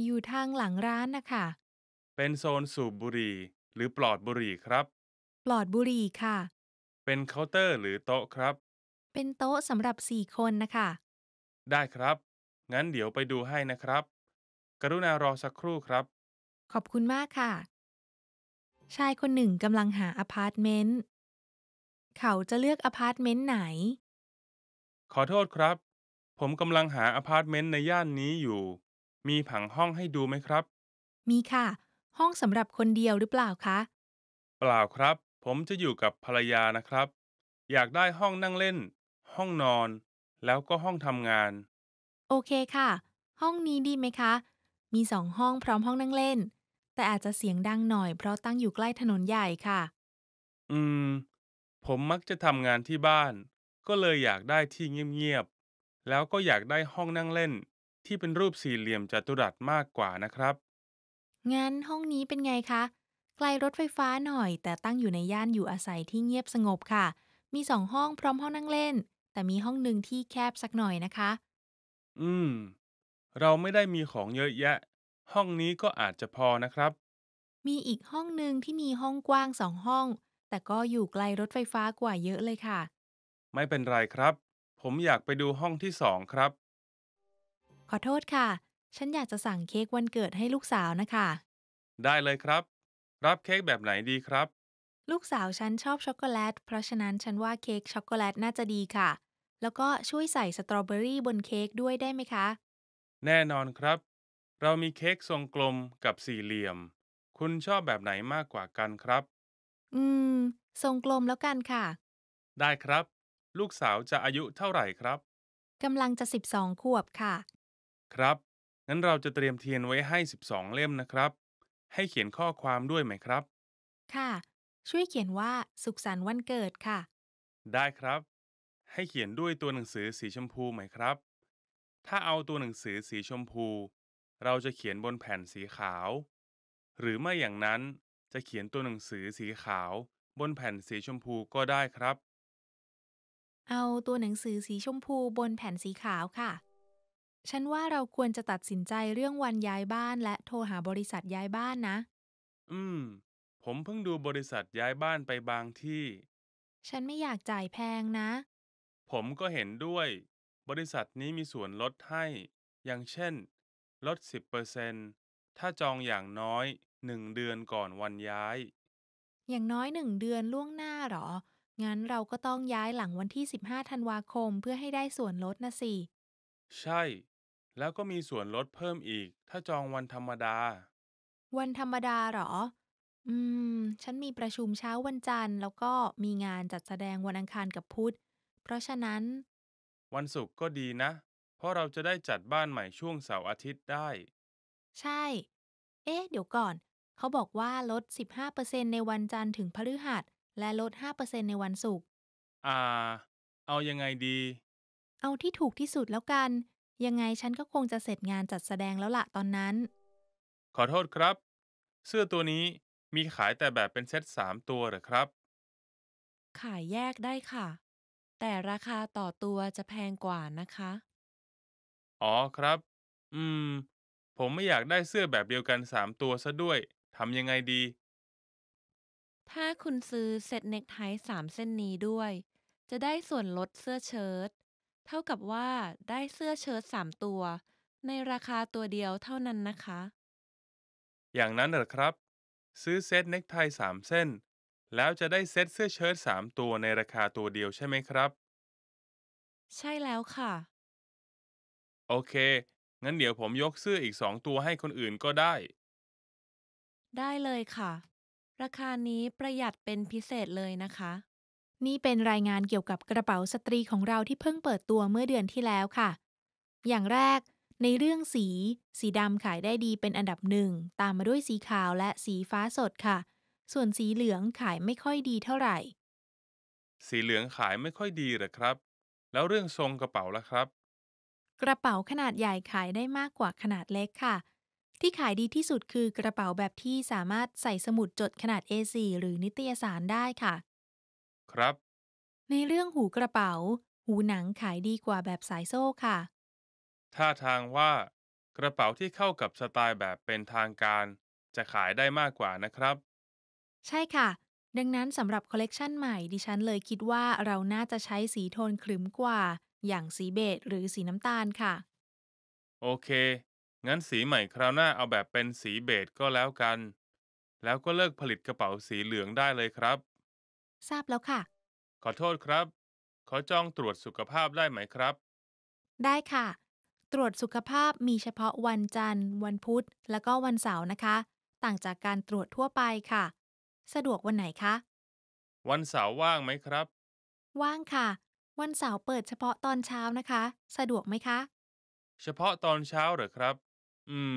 Speaker 5: อยู่ทางหลังร้านนะคะ
Speaker 6: เป็นโซนสูบบุหรี่หรือปลอดบุหรี่ครับ
Speaker 5: ปลอดบุหรี่ค่ะ
Speaker 6: เป็นเคาน์เตอร์หรือโต๊ะครับ
Speaker 5: เป็นโต๊ะสำหรับสี่คนนะคะ
Speaker 6: ได้ครับงั้นเดี๋ยวไปดูให้นะครับ กรุณารอสักครู่ครับ
Speaker 5: ขอบคุณมากค่ะ ชายคนหนึ่งกำลังหาอพาร์ตเมนต์ เขาจะเลือกอพาร์ตเมนต์ไหน
Speaker 6: ขอโทษครับ ผมกำลังหาอพาร์ตเมนต์ในย่านนี้อยู่ มีผังห้องให้ดูไหมครับ
Speaker 5: มีค่ะ ห้องสำหรับคนเดียวหรือเปล่าคะ
Speaker 6: เปล่าครับ ผมจะอยู่กับภรรยานะครับ อยากได้ห้องนั่งเล่น ห้องนอน แล้วก็ห้องทำงาน
Speaker 5: โอเคค่ะ ห้องนี้ดีไหมคะ มีสองห้องพร้อมห้องนั่งเล่น แต่อาจจะเสียงดังหน่อยเพราะตั้งอยู่ใกล้ถนนใหญ่ค่ะ
Speaker 6: อืม ผมมักจะทำงานที่บ้าน ก็เลยอยากได้ที่เงียบๆ แล้วก็อยากได้ห้องนั่งเล่น ที่เป็นรูปสี่เหลี่ยมจัตุรัสมากกว่านะครับ
Speaker 5: งั้นห้องนี้เป็นไงคะไกลรถไฟฟ้าหน่อย แต่ตั้งอยู่ในย่านอยู่อาศัยที่เงียบสงบค่ะ มีสองห้องพร้อมห้องนั่งเล่น แต่มีห้องหนึ่งที่แคบสักหน่อยนะคะ
Speaker 6: อืม เราไม่ได้มีของเยอะแยะ ห้องนี้ก็อาจจะพอนะครับ
Speaker 5: มีอีกห้องหนึ่งที่มีห้องกว้างสองห้อง แต่ก็อยู่ไกลรถไฟฟ้ากว่าเยอะเลยค่ะ
Speaker 6: ไม่เป็นไรครับ ผมอยากไปดูห้องที่สองครับ
Speaker 5: ขอโทษค่ะ ฉันอยากจะสั่งเค้กวันเกิดให้ลูกสาวนะคะ
Speaker 6: ได้เลยครับ รับเค้กแบบไหนดีครับ
Speaker 5: ลูกสาวฉันชอบช็อกโกแลต เพราะฉะนั้นฉันว่าเค้กช็อกโกแลตน่าจะดีค่ะแล้วก็ช่วยใส่สตรอเบอรี่บนเค้กด้วยได้ไหมคะ
Speaker 6: แน่นอนครับ เรามีเค้กทรงกลมกับสี่เหลี่ยม คุณชอบแบบไหนมากกว่ากันครับ
Speaker 5: อืม ทรงกลมแล้วกันค่ะ
Speaker 6: ได้ครับ ลูกสาวจะอายุเท่าไหร่ครับ
Speaker 5: กำลังจะ 12 ขวบค่ะ
Speaker 6: ครับ งั้นเราจะเตรียมเทียนไว้ให้ 12 เล่มนะครับ ให้เขียนข้อความด้วยไหมครับ
Speaker 5: ค่ะ ช่วยเขียนว่าสุขสันต์วันเกิดค่ะ
Speaker 6: ได้ครับให้เขียนด้วยตัวหนังสือสีชมพูไหมครับ ถ้าเอาตัวหนังสือสีชมพู เราจะเขียนบนแผ่นสีขาว หรือไม่อย่างนั้นจะเขียนตัวหนังสือสีขาว บนแผ่นสีชมพูก็ได้ครับ
Speaker 5: เอาตัวหนังสือสีชมพูบนแผ่นสีขาวค่ะ ฉันว่าเราควรจะตัดสินใจเรื่องวันย้ายบ้านและโทรหาบริษัทย้ายบ้านนะ
Speaker 6: อืม ผมเพิ่งดูบริษัทย้ายบ้านไปบางที่
Speaker 5: ฉันไม่อยากจ่ายแพงนะ
Speaker 6: ผมก็เห็นด้วย บริษัทนี้มีส่วนลดให้ อย่างเช่น ลด10%ถ้าจองอย่างน้อย1เดือนก่อนวันย้าย
Speaker 5: อย่างน้อยหนึ่งเดือนล่วงหน้าหรอ งั้นเราก็ต้องย้ายหลังวันที่ 15ธันวาคมเพื่อให้ได้ส่วนลดนะสิ
Speaker 6: ใช่ แล้วก็มีส่วนลดเพิ่มอีก ถ้าจองวันธรรมดา
Speaker 5: วันธรรมดาหรอ อืม ฉันมีประชุมเช้าวันจันทร์ แล้วก็มีงานจัดแสดงวันอังคารกับพุธเพราะฉะนั้น
Speaker 6: วันศุกร์ก็ดีนะ เพราะเราจะได้จัดบ้านใหม่ช่วงเสาร์อาทิตย์ได้
Speaker 5: ใช่ เอ๊ะ เดี๋ยวก่อน เขาบอกว่าลด 15%ในวันจันทร์ถึงพฤหัสและลด5%ในวันศุกร์
Speaker 6: อ่า เอายังไงดี
Speaker 5: เอาที่ถูกที่สุดแล้วกัน ยังไงฉันก็คงจะเสร็จงานจัดแสดงแล้วละตอนนั้น
Speaker 6: ขอโทษครับ เสื้อตัวนี้มีขายแต่แบบเป็นเซ็ตสามตัวหรือครับ
Speaker 5: ขายแยกได้ค่ะแต่ราคาต่อ
Speaker 3: ตัวจะแพงกว่า นะคะ
Speaker 6: อ๋อครับ อืม ผมไม่อยากได้เสื้อแบบเดียวกันสามตัวซะด้วย ทำยังไงดี
Speaker 3: ถ้าคุณซื้อเซ็ตเน็กไทสามเส้นนี้ด้วย จะได้ส่วนลดเสื้อเชิ้ต เท่ากับว่าได้เสื้อเชิ้ตสามตัว ในราคาตัวเดียวเท่านั้นนะคะ
Speaker 6: อย่างนั้นเหรอครับ ซื้อเซ็ตเน็กไทสามเส้นแล้วจะได้เซ็ตเสื้อเชิ้ต3ตัวในราคาตัวเดียวใช่ไหมครับ
Speaker 3: ใช่แล้วค่ะ
Speaker 6: โอเค งั้นเดี๋ยวผมยกเสื้ออีก 2 ตัวให้คนอื่นก็ได้
Speaker 5: ได้เลยค่ะ ราคานี้ประหยัดเป็นพิเศษเลยนะคะ นี่เป็นรายงานเกี่ยวกับกระเป๋าสตรีของเราที่เพิ่งเปิดตัวเมื่อเดือนที่แล้วค่ะ อย่างแรก ในเรื่องสี สีดำขายได้ดีเป็นอันดับหนึ่ง ตามมาด้วยสีขาวและสีฟ้าสดค่ะส่วนสีเหลืองขายไม่ค่อยดีเท่าไหร่
Speaker 6: สีเหลืองขายไม่ค่อยดีเหรอครับ แล้วเรื่องทรงกระเป๋าล่ะครับ
Speaker 5: กระเป๋าขนาดใหญ่ขายได้มากกว่าขนาดเล็กค่ะ ที่ขายดีที่สุดคือกระเป๋าแบบที่สามารถใส่สมุดจดขนาด A4 หรือนิตยสารได้ค่ะ ครับ ในเรื่องหูกระเป๋า หูหนังขายดีกว่าแบบสายโซ่ค่ะ
Speaker 6: ท่าทางว่ากระเป๋าที่เข้ากับสไตล์แบบเป็นทางการ จะขายได้มากกว่านะครับ
Speaker 5: ใช่ค่ะ ดังนั้นสำหรับคอลเลกชันใหม่ดิฉันเลยคิดว่าเราน่าจะใช้สีโทนขรึมกว่า อย่างสีเบจหรือสีน้ำตาลค่ะ
Speaker 6: โอเค งั้นสีใหม่คราวหน้าเอาแบบเป็นสีเบจก็แล้วกัน แล้วก็เลิกผลิตกระเป๋าสีเหลืองได้เลยครับ ทราบแล้วค่ะ ขอโทษครับ ขอจองตรวจสุขภาพได้ไหมครับ
Speaker 5: ได้ค่ะ ตรวจสุขภาพมีเฉพาะวันจันทร์ วันพุธและก็วันเสาร์นะคะ ต่างจากการตรวจทั่วไปค่ะสะดวกวัน
Speaker 6: ไหนคะวันเสาร์ว่างไหมครับ
Speaker 5: ว่างค่ะ วันเสาร์เปิดเฉพาะตอนเช้านะคะ สะดวกไหมคะ
Speaker 6: เฉพาะตอนเช้าเหรอครับ อืม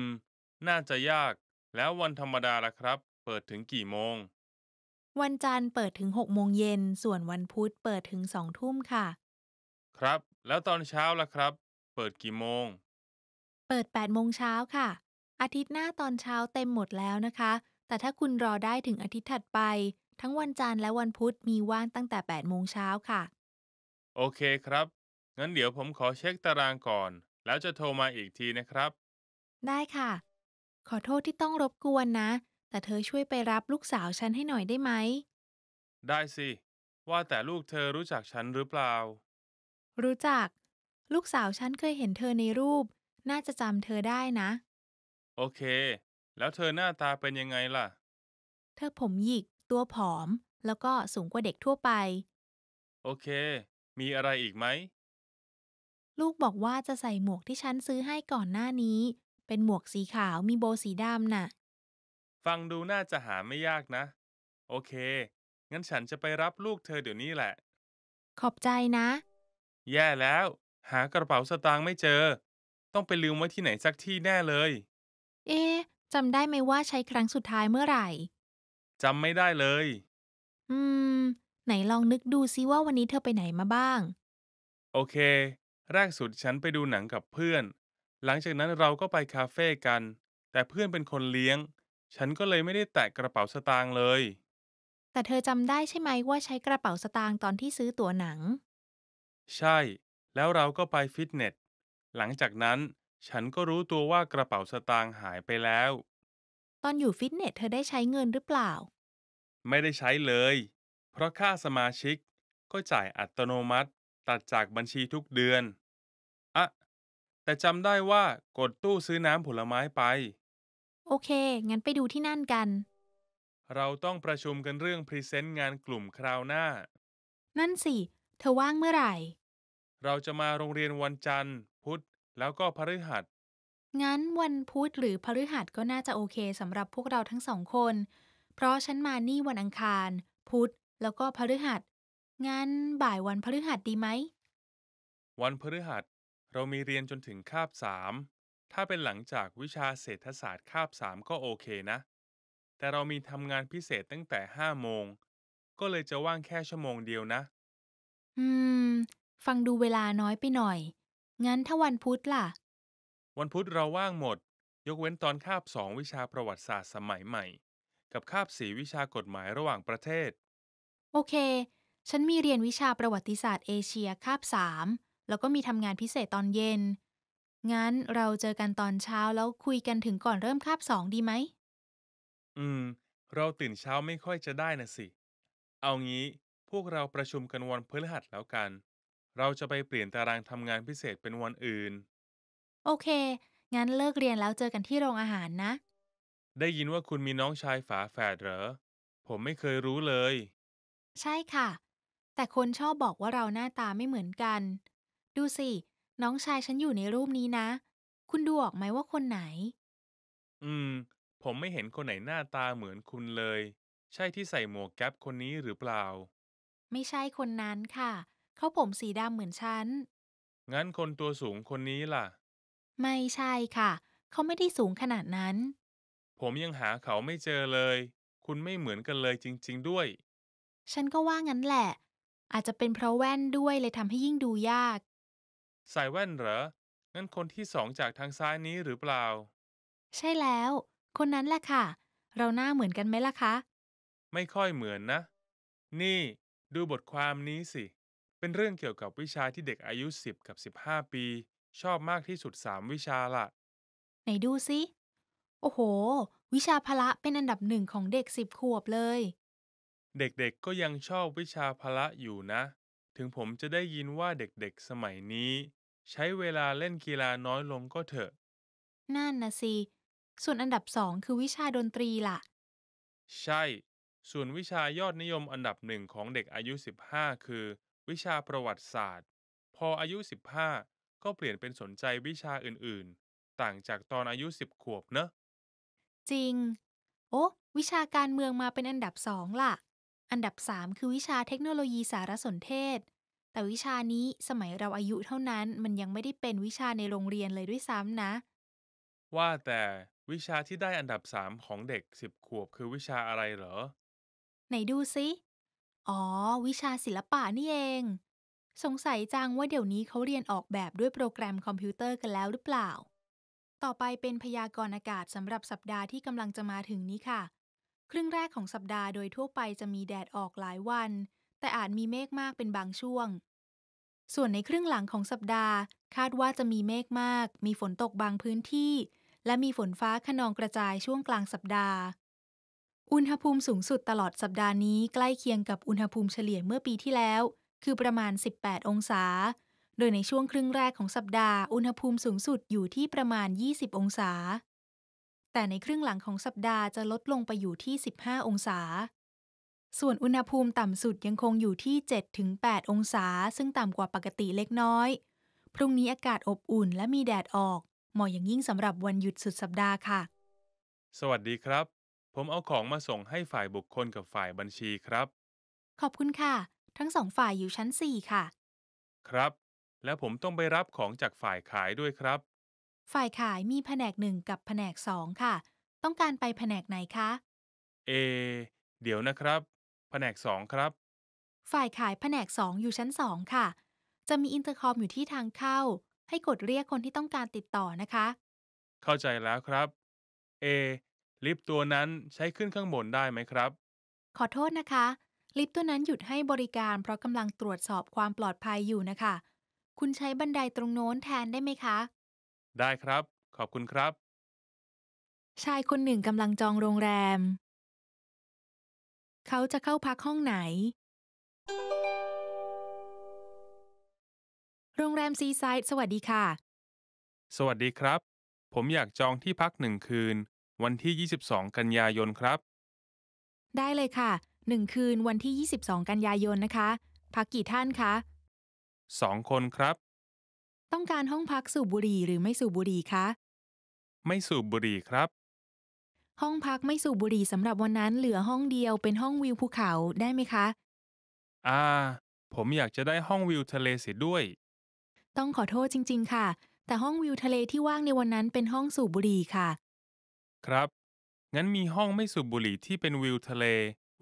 Speaker 6: น่าจะยาก แล้ววันธรรมดาล่ะครับ เปิดถึงกี่โมง
Speaker 5: วันจันทร์เปิดถึงหกโมงเย็นส่วนวันพุธเปิดถึงสองทุ่มค่ะ
Speaker 6: ครับ แล้วตอนเช้าล่ะครับ เปิดกี่โมง
Speaker 5: เปิดแปดโมงเช้าค่ะอาทิตย์หน้าตอนเช้าเต็มหมดแล้วนะคะแต่ถ้าคุณรอได้ถึงอาทิตย์ถัดไป ทั้งวันจันทร์และวันพุธมีว่างตั้งแต่8โมงเช้าค่ะ
Speaker 6: โอเคครับ งั้นเดี๋ยวผมขอเช็คตารางก่อน แล้วจะโทรมาอีกทีนะครับ
Speaker 5: ได้ค่ะ ขอโทษที่ต้องรบกวนนะ แต่เธอช่วยไปรับลูกสาวฉันให้หน่อยได้ไหม
Speaker 6: ได้สิ ว่าแต่ลูกเธอรู้จักฉันหรือเปล่า
Speaker 5: รู้จัก ลูกสาวฉันเคยเห็นเธอในรูป น่าจะจำเธอได้นะ
Speaker 6: โอเคแล้วเธอหน้าตาเป็นยังไงล่ะ
Speaker 5: เธอผมหยิกตัวผอมแล้วก็สูงกว่าเด็กทั่วไป
Speaker 6: โอเค มีอะไรอีกไหม
Speaker 5: ลูกบอกว่าจะใส่หมวกที่ฉันซื้อให้ก่อนหน้านี้ เป็นหมวกสีขาวมีโบสีดำน่ะ
Speaker 6: ฟังดูน่าจะหาไม่ยากนะ โอเค งั้นฉันจะไปรับลูกเธอเดี๋ยวนี้แหละ
Speaker 5: ขอบใจนะ
Speaker 6: แย่แล้ว หากระเป๋าสตางค์ไม่เจอ ต้องไปลืมไว้ที่ไหนสักที่แน่เลย
Speaker 5: เอ๊ะจำได้ไหมว่าใช้ครั้งสุดท้ายเมื่อไหร่
Speaker 6: จำไม่ได้เลย
Speaker 5: อืม ไหนลองนึกดูซิว่าวันนี้เธอไปไหนมาบ้าง
Speaker 6: โอเค แรกสุดฉันไปดูหนังกับเพื่อน หลังจากนั้นเราก็ไปคาเฟ่กัน แต่เพื่อนเป็นคนเลี้ยง ฉันก็เลยไม่ได้แตะกระเป๋าสตางค์เลย
Speaker 5: แต่เธอจำได้ใช่ไหมว่าใช้กระเป๋าสตางค์ตอนที่ซื้อตั๋วหนัง
Speaker 6: ใช่ แล้วเราก็ไปฟิตเนส หลังจากนั้นฉันก็รู้ตัวว่ากระเป๋าสตางค์หายไปแล้ว
Speaker 5: ตอนอยู่ฟิตเนสเธอได้ใช้เงินหรือเปล่า
Speaker 6: ไม่ได้ใช้เลย เพราะค่าสมาชิกก็จ่ายอัตโนมัติ ตัดจากบัญชีทุกเดือน อะ แต่จำได้ว่ากดตู้ซื้อน้ำผลไม้ไป
Speaker 5: โอเค งั้นไปดูที่นั่นกัน
Speaker 6: เราต้องประชุมกันเรื่องพรีเซนต์งานกลุ่มคราวหน้า
Speaker 5: นั่นสิ เธอว่างเมื่อไหร่
Speaker 6: เราจะมาโรงเรียนวันจันทร์แล้วก็พฤหัส
Speaker 5: งั้นวันพุธหรือพฤหัสก็น่าจะโอเคสำหรับพวกเราทั้งสองคน เพราะฉันมานี่วันอังคาร พุธแล้วก็พฤหัส งั้นบ่ายวันพฤหัสดีไหม
Speaker 6: วันพฤหัส เรามีเรียนจนถึงคาบสาม ถ้าเป็นหลังจากวิชาเศรษฐศาสตร์คาบสามก็โอเคนะ แต่เรามีทำงานพิเศษตั้งแต่ห้าโมง ก็เลยจะว่างแค่ชั่วโมงเดียวนะ
Speaker 5: อืม ฟังดูเวลาน้อยไปหน่อยงั้นถ้าวันพุธล่ะ
Speaker 6: วันพุธเราว่างหมด ยกเว้นตอนคาบสองวิชาประวัติศาสตร์สมัยใหม่ กับคาบสี่วิชากฎหมายระหว่างประเทศ
Speaker 5: โอเค ฉันมีเรียนวิชาประวัติศาสตร์เอเชียคาบสามแล้วก็มีทำงานพิเศษตอนเย็น งั้นเราเจอกันตอนเช้าแล้วคุยกันถึงก่อนเริ่มคาบสองดีไหม
Speaker 6: อืม เราตื่นเช้าไม่ค่อยจะได้นะสิ เอางี้พวกเราประชุมกันวันพฤหัสแล้วกันเราจะไปเปลี่ยนตารางทำงานพิเศษเป็นวันอื่น
Speaker 5: โอเค งั้นเลิกเรียนแล้วเจอกันที่โรงอาหารนะ
Speaker 6: ได้ยินว่าคุณมีน้องชายฝาแฝดเหรอ ผมไม่เคยรู้เลย
Speaker 5: ใช่ค่ะ แต่คนชอบบอกว่าเราหน้าตาไม่เหมือนกัน ดูสิ น้องชายฉันอยู่ในรูปนี้นะ คุณดูออกไหมว่าคนไหน
Speaker 6: อืม ผมไม่เห็นคนไหนหน้าตาเหมือนคุณเลย ใช่ที่ใส่หมวกแก๊ปคนนี้หรือเปล่า
Speaker 5: ไม่ใช่คนนั้นค่ะเขาผมสีดำเหมือนฉัน
Speaker 6: งั้นคนตัวสูงคนนี้ล่ะ
Speaker 5: ไม่ใช่ค่ะ เขาไม่ได้สูงขนาดนั้น
Speaker 6: ผมยังหาเขาไม่เจอเลย คุณไม่เหมือนกันเลยจริงๆด้วย
Speaker 5: ฉันก็ว่างั้นแหละ อาจจะเป็นเพราะแว่นด้วยเลยทำให้ยิ่งดูยาก
Speaker 6: ใส่แว่นเหรอ งั้นคนที่สองจากทางซ้ายนี้หรือเปล่า
Speaker 5: ใช่แล้ว คนนั้นแหละค่ะ เราหน้าเหมือนกันไหมล่ะคะ
Speaker 6: ไม่ค่อยเหมือนนะ นี่ ดูบทความนี้สิเป็นเรื่องเกี่ยวกับวิชาที่เด็กอายุ 10 กับ 15 ปี ชอบมากที่สุด3วิชาละ
Speaker 5: ไหนดูสิ โอ้โห วิชาพละเป็นอันดับหนึ่งของเด็กสิบขวบเลย
Speaker 6: เด็กๆก็ยังชอบวิชาพละอยู่นะ ถึงผมจะได้ยินว่าเด็กๆสมัยนี้ ใช้เวลาเล่นกีฬาน้อยลงก็เถอะ
Speaker 5: นั่นนะสิส่วนอันดับสองคือวิชาดนตรีล่ะ
Speaker 6: ใช่ ส่วนวิชายอดนิยมอันดับหนึ่งของเด็กอายุ 15 คือวิชาประวัติศาสตร์ พออายุ 15 ก็เปลี่ยนเป็นสนใจวิชาอื่น ๆ ต่างจากตอนอายุ 10 ขวบเนะ
Speaker 5: จริง โอ้วิชาการเมืองมาเป็นอันดับสองล่ะ อันดับสามคือวิชาเทคโนโลยีสารสนเทศ แต่วิชานี้สมัยเราอายุเท่านั้นมันยังไม่ได้เป็นวิชาในโรงเรียนเลยด้วยซ้ำนะ
Speaker 6: ว่าแต่วิชาที่ได้อันดับสามของเด็ก10ขวบคือวิชาอะไรเหรอ
Speaker 5: ไหนดูซิอ๋อ วิชาศิลปะนี่เอง สงสัยจัง ว่าเดี๋ยวนี้เขาเรียนออกแบบด้วยโปรแกรมคอมพิวเตอร์กันแล้วหรือเปล่า ต่อไปเป็นพยากรณ์อากาศสำหรับสัปดาห์ที่กำลังจะมาถึงนี้ค่ะ ครึ่งแรกของสัปดาห์โดยทั่วไปจะมีแดดออกหลายวัน แต่อาจมีเมฆมากเป็นบางช่วง ส่วนในครึ่งหลังของสัปดาห์คาดว่าจะมีเมฆมาก มีฝนตกบางพื้นที่ และมีฝนฟ้าขนองกระจายช่วงกลางสัปดาห์อุณหภูมิสูงสุดตลอดสัปดาห์นี้ใกล้เคียงกับอุณหภูมิเฉลี่ยเมื่อปีที่แล้ว คือประมาณ 18 องศา โดยในช่วงครึ่งแรกของสัปดาห์อุณหภูมิสูงสุดอยู่ที่ประมาณ 20 องศา แต่ในครึ่งหลังของสัปดาห์จะลดลงไปอยู่ที่ 15 องศา ส่วนอุณหภูมิต่ำสุดยังคงอยู่ที่ 7-8 องศา ซึ่งต่ำกว่าปกติเล็กน้อย พรุ่งนี้อากาศอบอุ่นและมีแดดออกเหมาะอย่างยิ่งสำหรับวันหยุดสุดสัปดาห์ค่ะ
Speaker 6: สวัสดีครับผมเอาของมาส่งให้ฝ่ายบุคคลกับฝ่ายบัญชีครับ
Speaker 5: ขอบคุณค่ะ ทั้งสองฝ่ายอยู่ชั้น 4 ค่ะ
Speaker 6: ครับ และผมต้องไปรับของจากฝ่ายขายด้วยครับ
Speaker 5: ฝ่ายขายมีแผนกหนึ่งกับแผนกสองค่ะ ต้องการไปแผนกไหนคะ
Speaker 6: เอ เดี๋ยวนะครับ แผนกสองครับ
Speaker 5: ฝ่ายขายแผนกสองอยู่ชั้นสองค่ะ จะมีอินเตอร์คอมอยู่ที่ทางเข้า ให้กดเรียกคนที่ต้องการติดต่อนะคะ
Speaker 6: เข้าใจแล้วครับ เอลิฟต์ตัวนั้นใช้ขึ้นข้างบนได้ไหมครับ
Speaker 5: ขอโทษนะคะ ลิฟต์ตัวนั้นหยุดให้บริการ เพราะกำลังตรวจสอบความปลอดภัยอยู่นะคะ คุณใช้บันไดตรงโน้นแทนได้ไหมคะ
Speaker 6: ได้ครับ ขอบคุณครับ
Speaker 5: ชายคนหนึ่งกำลังจองโรงแรม เขาจะเข้าพักห้องไหน โรงแรมซีไซด์สวัสดีค่ะ
Speaker 6: สวัสดีครับ ผมอยากจองที่พักหนึ่งคืนวันที่ 22 กันยายนครับ
Speaker 5: ได้เลยค่ะ1คืนวันที่ 22 กันยายนนะคะ พักกี่ท่านคะ
Speaker 6: 2คนครับ
Speaker 5: ต้องการห้องพักสูบบุหรี่หรือไม่สูบบุหรี่คะ
Speaker 6: ไม่สูบบุหรี่ครับ
Speaker 5: ห้องพักไม่สูบบุหรี่สำหรับวันนั้นเหลือห้องเดียวเป็นห้องวิวภูเขาได้ไหมคะ
Speaker 6: อ่า ผมอยากจะได้ห้องวิวทะเลเสียด้วย
Speaker 5: ต้องขอโทษจริง ๆ ค่ะ แต่ห้องวิวทะเลที่ว่างในวันนั้นเป็นห้องสูบบุหรี่ค่ะ
Speaker 6: ครับ งั้นมีห้องไม่สูบบุหรี่ที่เป็นวิวทะเล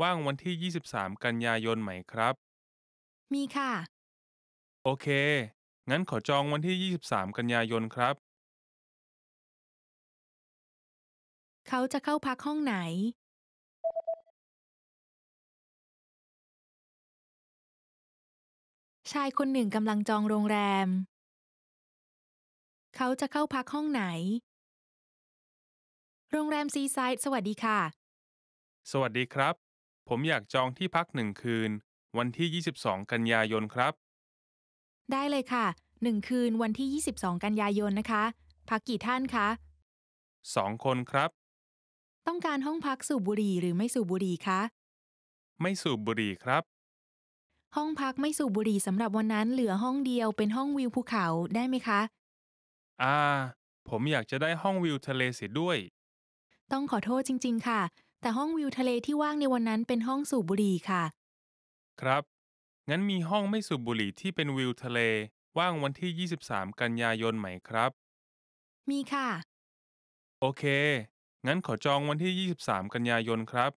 Speaker 6: ว่างวันที่ 23 กันยายนไหมครับ มีค่ะ โอเค งั้นขอจองวันที่ 23 กันยายนครับ
Speaker 8: เขาจะเข้าพักห้องไหน ชายคนหนึ่งกำลังจองโรงแรม เขาจะเข้าพักห้องไหน
Speaker 5: โรงแรมซีไซด์สวัสดีค่ะ
Speaker 6: สวัสดีครับ ผมอยากจองที่พักหนึ่งคืน วันที่ 22 กันยายนครับ
Speaker 5: ได้เลยค่ะ1คืนวันที่ 22 กันยายนนะคะ พักกี่ท่านคะ
Speaker 6: 2คนครับ
Speaker 5: ต้องการห้องพักสูบบุหรี่หรือไม่สูบบุหรี่คะ
Speaker 6: ไม่สูบบุหรี่ครับ
Speaker 5: ห้องพักไม่สูบบุหรี่สำหรับวันนั้นเหลือห้องเดียวเป็นห้องวิวภูเขาได้ไหมคะ
Speaker 6: อ่า ผมอยากจะได้ห้องวิวทะเลเสียด้วย
Speaker 5: ต้องขอโทษจริง ๆ ค่ะ แต่ห้องวิวทะเลที่ว่างในวันนั้นเป็นห้องสูบบุหรี่ค่ะ
Speaker 6: ครับ งั้นมีห้องไม่สูบบุหรี่ ที่เป็นวิวทะเลว่างวันที่ 23 กันยายนไหมครับ มีค่ะ โอเค งั้นขอจองวันที่ 23 กันยายนครับ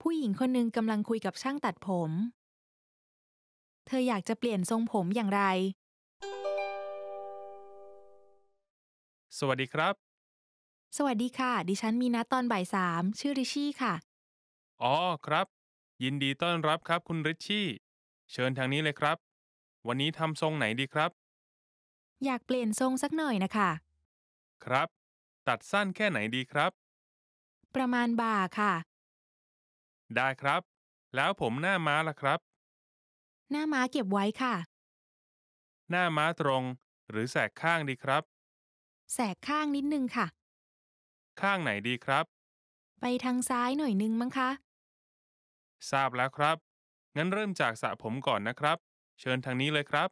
Speaker 5: ผู้หญิงคนหนึ่งกำลังคุยกับช่างตัดผม เธออยากจะเปลี่ยนทรงผมอย่างไร
Speaker 6: สวัสดีครับ
Speaker 5: สวัสดีค่ะ ดิฉันมีนัดตอนบ่ายสามชื่อริชี่ค่ะ
Speaker 6: อ๋อครับ ยินดีต้อนรับครับ คุณริชี่ เชิญทางนี้เลยครับ วันนี้ทำทรงไหนดีครับ
Speaker 5: อยากเปลี่ยนทรงสักหน่อยนะคะ
Speaker 6: ครับ ตัดสั้นแค่ไหนดีครับ
Speaker 5: ประมาณบ่าค่ะ
Speaker 6: ได้ครับ แล้วผมหน้าม้าล่ะครับ
Speaker 5: หน้าม้าเก็บไว้ค่ะ
Speaker 6: หน้าม้าตรงหรือแสกข้างดีครับ แสกข้า
Speaker 5: งนิดนึงค่ะ
Speaker 6: ข้างไหนดีครับ
Speaker 5: ไปทางซ้ายหน่อยนึงมั้งคะ
Speaker 6: ทราบแล้วครับ งั้นเริ่มจากสระผมก่อนนะครับ เชิญทางน
Speaker 8: ี้เลยครับ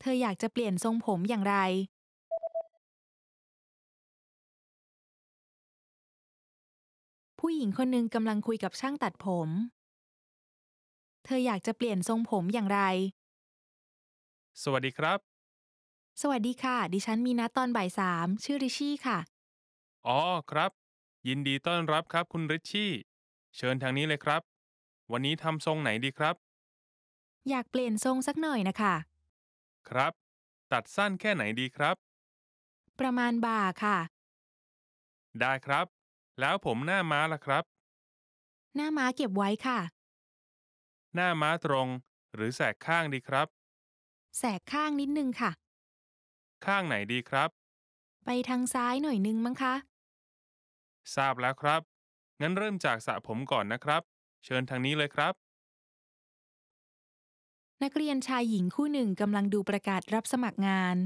Speaker 8: เธออยากจะเปลี่ยนทรงผมอย่างไร ผู้หญิงคนหนึ่งกำลังคุยกับช่างตัดผม
Speaker 5: เธออยากจะเปลี่ยนทรงผมอย่างไร
Speaker 6: สวัสดีครับ
Speaker 5: สวัสดีค่ะ ดิฉันมีนัดตอนบ่ายสาม ชื่อริชี่ค่ะ
Speaker 6: อ๋อครับ ยินดีต้อนรับครับคุณริชชี่ เชิญทางนี้เลยครับ วันนี้ทำทรงไหนดีครับ
Speaker 5: อยากเปลี่ยนทรงสักหน่อยนะคะ
Speaker 6: ครับ ตัดสั้นแค่ไหนดีครับ
Speaker 8: ประมาณบ่าค่ะ
Speaker 6: ได้ครับ แล้วผมหน้าม้าล่ะครับ
Speaker 5: หน้าม้าเก็บไว้ค่ะ
Speaker 6: หน้าม้าตรงหรือแสกข้างดีครับ
Speaker 5: แสกข้างนิดนึงค่ะ
Speaker 6: ข้างไหนดีครับ
Speaker 5: ไปทางซ้ายหน่อยนึงมั้งคะ
Speaker 6: ทราบแล้วครับ งั้นเริ่มจากสระผมก่อนนะครับ เชิญทางนี้เลยครับ
Speaker 5: นักเรียนชายหญิงคู่หนึ่งกำลังดูประกาศรับสมัครงาน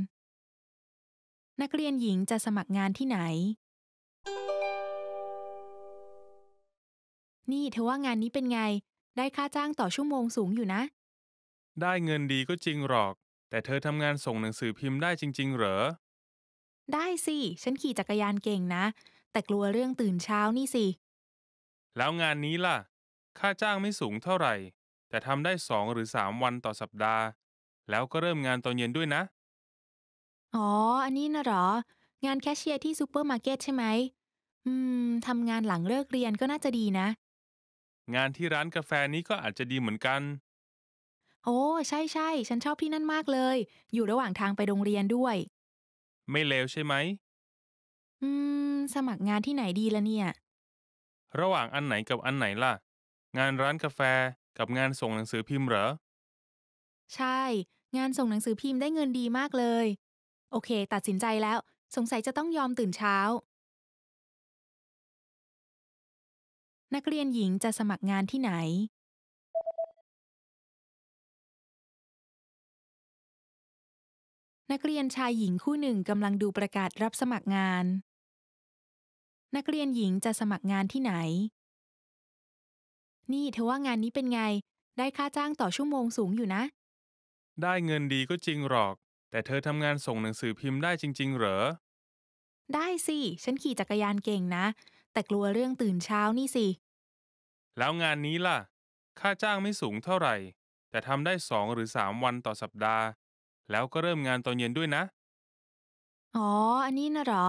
Speaker 5: นักเรียนหญิงจะสมัครงานที่ไหน นี่เธอว่างานนี้เป็นไง ได้ค่าจ้างต่อชั่วโมงสูงอยู่นะ
Speaker 6: ได้เงินดีก็จริงหรอกแต่เธอทำงานส่งหนังสือพิมพ์ได้จริง ๆ เหรอ
Speaker 5: ได้สิ ฉันขี่จักรยานเก่งนะ แต่กลัวเรื่องตื่นเช้านี่สิ
Speaker 6: แล้วงานนี้ล่ะ ค่าจ้างไม่สูงเท่าไหร่ แต่ทำได้สองหรือสามวันต่อสัปดาห์ แล้วก็เริ่มงานตอนเย็นด้วยนะ
Speaker 5: อ๋อ อันนี้นะหรอ งานแคชเชียร์ที่ซูเปอร์มาร์เก็ตใช่ไหม อืม ทำงานหลังเลิกเรียนก็น่าจะดีนะ
Speaker 6: งานที่ร้านกาแฟนี้ก็อาจจะดีเหมือนกัน
Speaker 5: โอ้ใช่ใช่ ฉันชอบที่นั่นมากเลย อยู่ระหว่างทางไปโรงเรียนด้วย
Speaker 6: ไม่เลวใช่ไหม
Speaker 5: อืม สมัครงานที่ไหนดีละเนี่ย
Speaker 6: ระหว่างอันไหนกับอันไหนล่ะ งานร้านกาแฟกับงานส่งหนังสือพิมพ์เหรอ
Speaker 5: ใช่ งานส่งหนังสือพิมพ์ได้เงินดีมากเลย โอเค ตัดสินใจแล้ว สงสัยจะต้องยอมตื่นเช้า
Speaker 8: นักเรียนหญิงจะสมัครงานที่ไหนนักเรีย
Speaker 5: นชายหญิงคู่หนึ่งกำลังดูประกาศรับสมัครงาน นักเรียนหญิงจะสมัครงานที่ไหน นี่เธอว่างานนี้เป็นไง ได้ค่าจ้างต่อชั่วโมงสูงอยู่นะ
Speaker 6: ได้เงินดีก็จริงหรอก แต่เธอทำงานส่งหนังสือพิมพ์ได้จริงๆ เหรอ
Speaker 5: ได้สิ ฉันขี่จักรยานเก่งนะ แต่กลัวเรื่องตื่นเช้านี่สิ
Speaker 6: แล้วงานนี้ล่ะ ค่าจ้างไม่สูงเท่าไหร่ แต่ทำได้สองหรือสามวันต่อสัปดาห์แล้วก็เริ่มงานตอนเย็นด้วยนะ
Speaker 5: อ๋อ อันนี้นะหรอ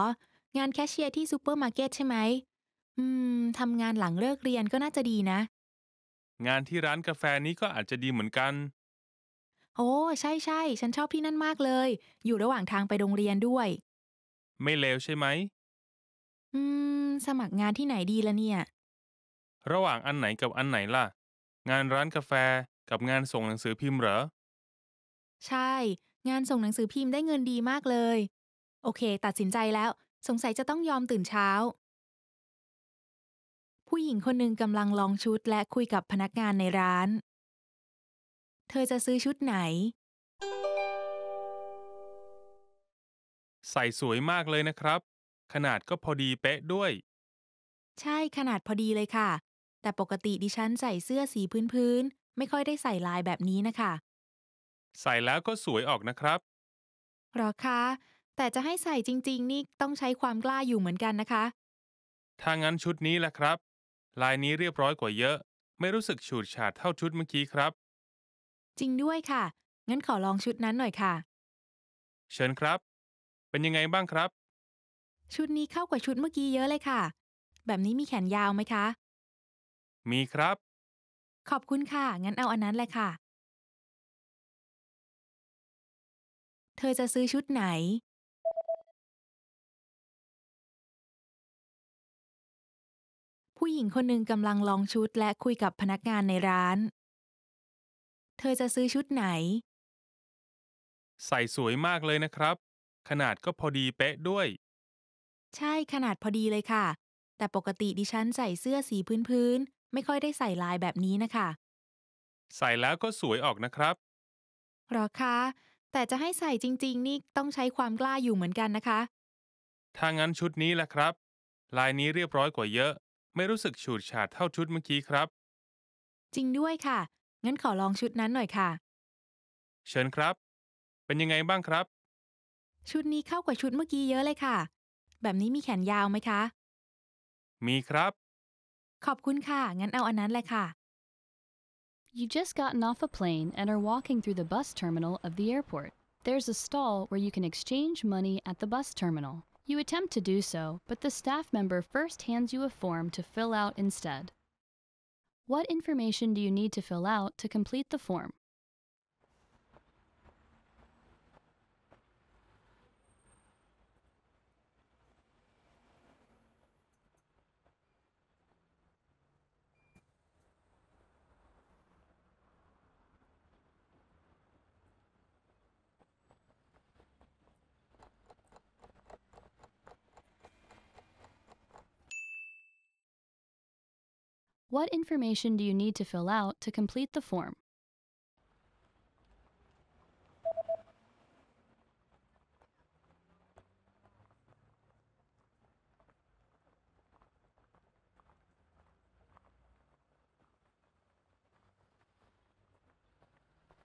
Speaker 5: งานแคชเชียร์ที่ซูเปอร์มาร์เก็ตใช่ไหมอืมทำงานหลังเลิกเรียนก็น่าจะดีนะ
Speaker 6: งานที่ร้านกาแฟนี้ก็อาจจะดีเหมือนกัน
Speaker 5: โอ้ใช่ใช่ ฉันชอบที่นั่นมากเลย อยู่ระหว่างทางไปโรงเรียนด้วย
Speaker 6: ไม่เลวใช่ไหม
Speaker 5: อืม สมัครงานที่ไหนดีละเนี่ย
Speaker 6: ระหว่างอันไหนกับอันไหนล่ะ งานร้านกาแฟกับงานส่งหนังสือพิมพ์เหรอ
Speaker 5: ใช่งานส่งหนังสือพิมพ์ได้เงินดีมากเลย โอเค ตัดสินใจแล้วสงสัยจะต้องยอมตื่นเช้า ผู้หญิงคนหนึ่งกำลังลองชุดและคุยกับพนักงานในร้าน เธอจะซื้อชุดไหน
Speaker 6: ใส่สวยมากเลยนะครับ ขนาดก็พอดีเป๊ะด้วย
Speaker 5: ใช่ขนาดพอดีเลยค่ะ แต่ปกติดิฉันใส่เสื้อสีพื้นๆไม่ค่อยได้ใส่ลายแบบนี้นะคะ
Speaker 6: ใส่แล้วก็สวยออกนะครับ
Speaker 5: หรอคะแต่จะให้ใส่จริง ๆ นี่ต้องใช้ความกล้าอยู่เหมือนกันนะคะ
Speaker 6: ถ้างั้นชุดนี้แหละครับ ลายนี้เรียบร้อยกว่าเยอะ ไม่รู้สึกฉูดฉาดเท่าชุดเมื่อกี้ครับ
Speaker 5: จริงด้วยค่ะ งั้นขอลองชุดนั้นหน่อยค่ะ
Speaker 6: เชิญครับ เป็นยังไงบ้างครับ
Speaker 5: ชุดนี้เข้ากว่าชุดเมื่อกี้เยอะเลยค่ะ แบบนี้มีแขนยาวไหมคะ มีครับ ขอบคุณค่ะ งั้นเอา
Speaker 8: อันนั้นเลยค่ะเธอจะซื้อชุดไหน
Speaker 5: ผู้หญิงคนหนึ่งกำลังลองชุดและคุยกับพนักงานในร้าน เธอจะซื้อชุดไหน
Speaker 6: ใส่สวยมากเลยนะครับ ขนาดก็พอดีเป๊ะด้วย
Speaker 5: ใช่ขนาดพอดีเลยค่ะ แต่ปกติดิฉันใส่เสื้อสีพื้นๆ ไม่ค่อยได้ใส่ลายแบบนี้นะคะ
Speaker 6: ใส่แล้วก็สวยออกนะครับ
Speaker 5: หรอคะแต่จะให้ใส่จริง ๆนี่ ต้องใช้ความกล้าอยู่เหมือนกันนะคะ
Speaker 6: ถ้างั้นชุดนี้แหละครับ ลายนี้เรียบร้อยกว่าเยอะ ไม่รู้สึกฉูดฉาดเท่าชุดเมื่อกี้ครับ
Speaker 5: จริงด้วยค่ะ งั้นขอลองชุดนั้นหน่อยค่ะ
Speaker 6: เชิญครับ เป็นยังไงบ้างครับ
Speaker 5: ชุดนี้เข้ากว่าชุดเมื่อกี้เยอะเลยค่ะ แบบนี้มีแขนยาวไหมคะ มีครับ ขอบคุณค่ะ งั้นเอาอันนั้นเลยค่ะ You've just
Speaker 1: gotten off a plane and are walking through the bus terminal of the airport. There's a stall where you can exchange money at the bus terminal. You attempt to do so, but the staff member first hands you a form to fill out instead. What information do you need to fill out to complete the form? What information do you need to fill out to complete the form?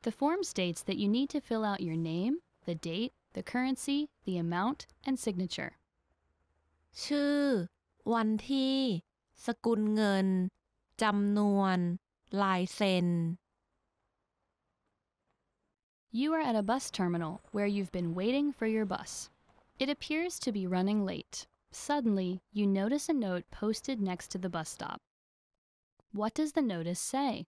Speaker 1: The form states that you need to fill out your name, the date, the
Speaker 3: currency, the amount, and signature. ชื่อวันที่สกุลเงิน you are at a bus terminal where you've been waiting for
Speaker 1: your bus. It appears to be running late. Suddenly, you notice a note posted next to the bus stop. What does the notice say?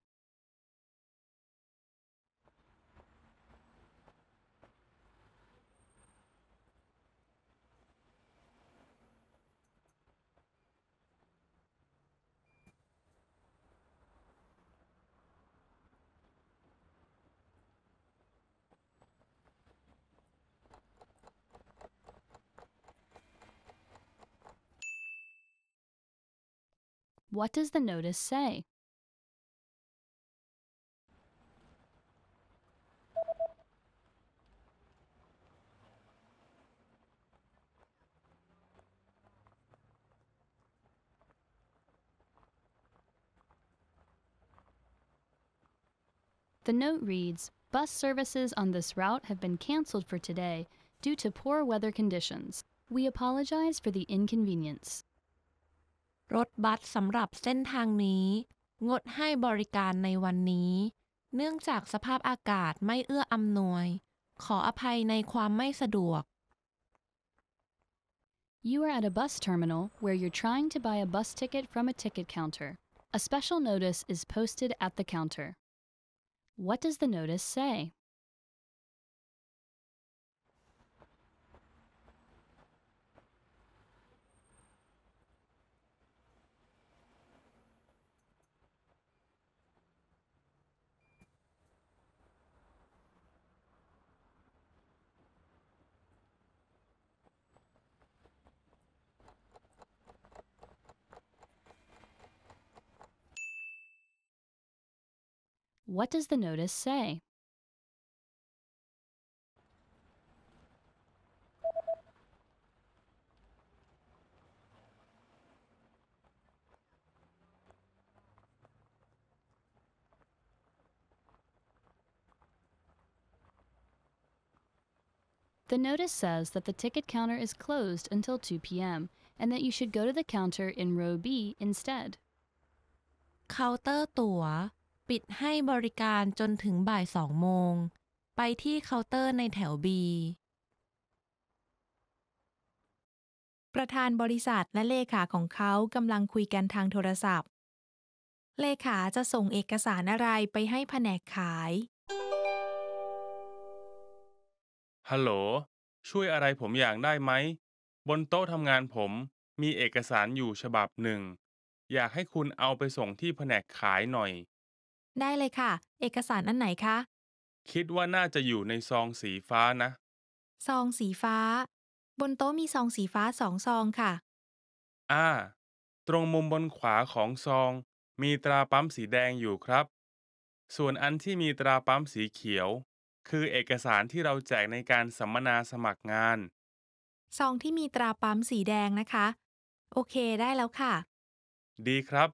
Speaker 1: What does the notice say? The note reads Bus services on this route have been canceled for today due
Speaker 3: to poor weather
Speaker 1: conditions. We apologize for the inconvenience.
Speaker 3: รถบัสสำหรับเส้นทางนี้ งดให้บริการในวันนี้ เนื่องจากสภาพอากาศไม่เอื้ออำนวย ขออภัยในความไม่สะดวก You are at a bus terminal where you're trying to buy a
Speaker 1: bus ticket from a ticket counter. A special notice is posted at the counter. What does the notice say? What does the notice say? The notice says that the ticket counter is closed until 2 p.m. and that you should go to the counter in row
Speaker 3: B instead. เคาน์เตอร์ตั๋วปิดให้บริการจนถึงบ่ายสองโมง ไปที่เคาน์เตอร์ในแถวบี
Speaker 5: ประธานบริษัทและเลขาของเขากำลังคุยกันทางโทรศัพท์ เลขาจะส่งเอกสารอะไรไปให้แผนกขาย
Speaker 6: ฮัลโหล ช่วยอะไรผมอย่างได้ไหม บนโต๊ะทำงานผม มีเอกสารอยู่ฉบับหนึ่ง อยากให้คุณเอาไปส่งที่แผนกขายหน่อย
Speaker 5: ได้เลยค่ะ เอกสารอันไหนคะ
Speaker 6: คิดว่าน่าจะอยู่ในซองสีฟ้านะ
Speaker 5: ซองสีฟ้า บนโต๊ะมีซองสีฟ้าสองซองค่ะ
Speaker 6: อ่าตรงมุมบนขวาของซอง มีตราปั๊มสีแดงอยู่ครับ ส่วนอันที่มีตราปั๊มสีเขียว คือเอกสารที่เราแจกในการสัมมนาสมัครงาน
Speaker 5: ซองที่มีตราปั๊มสีแดงนะคะ โอเคได้แล้วค่ะ
Speaker 6: ดีครับ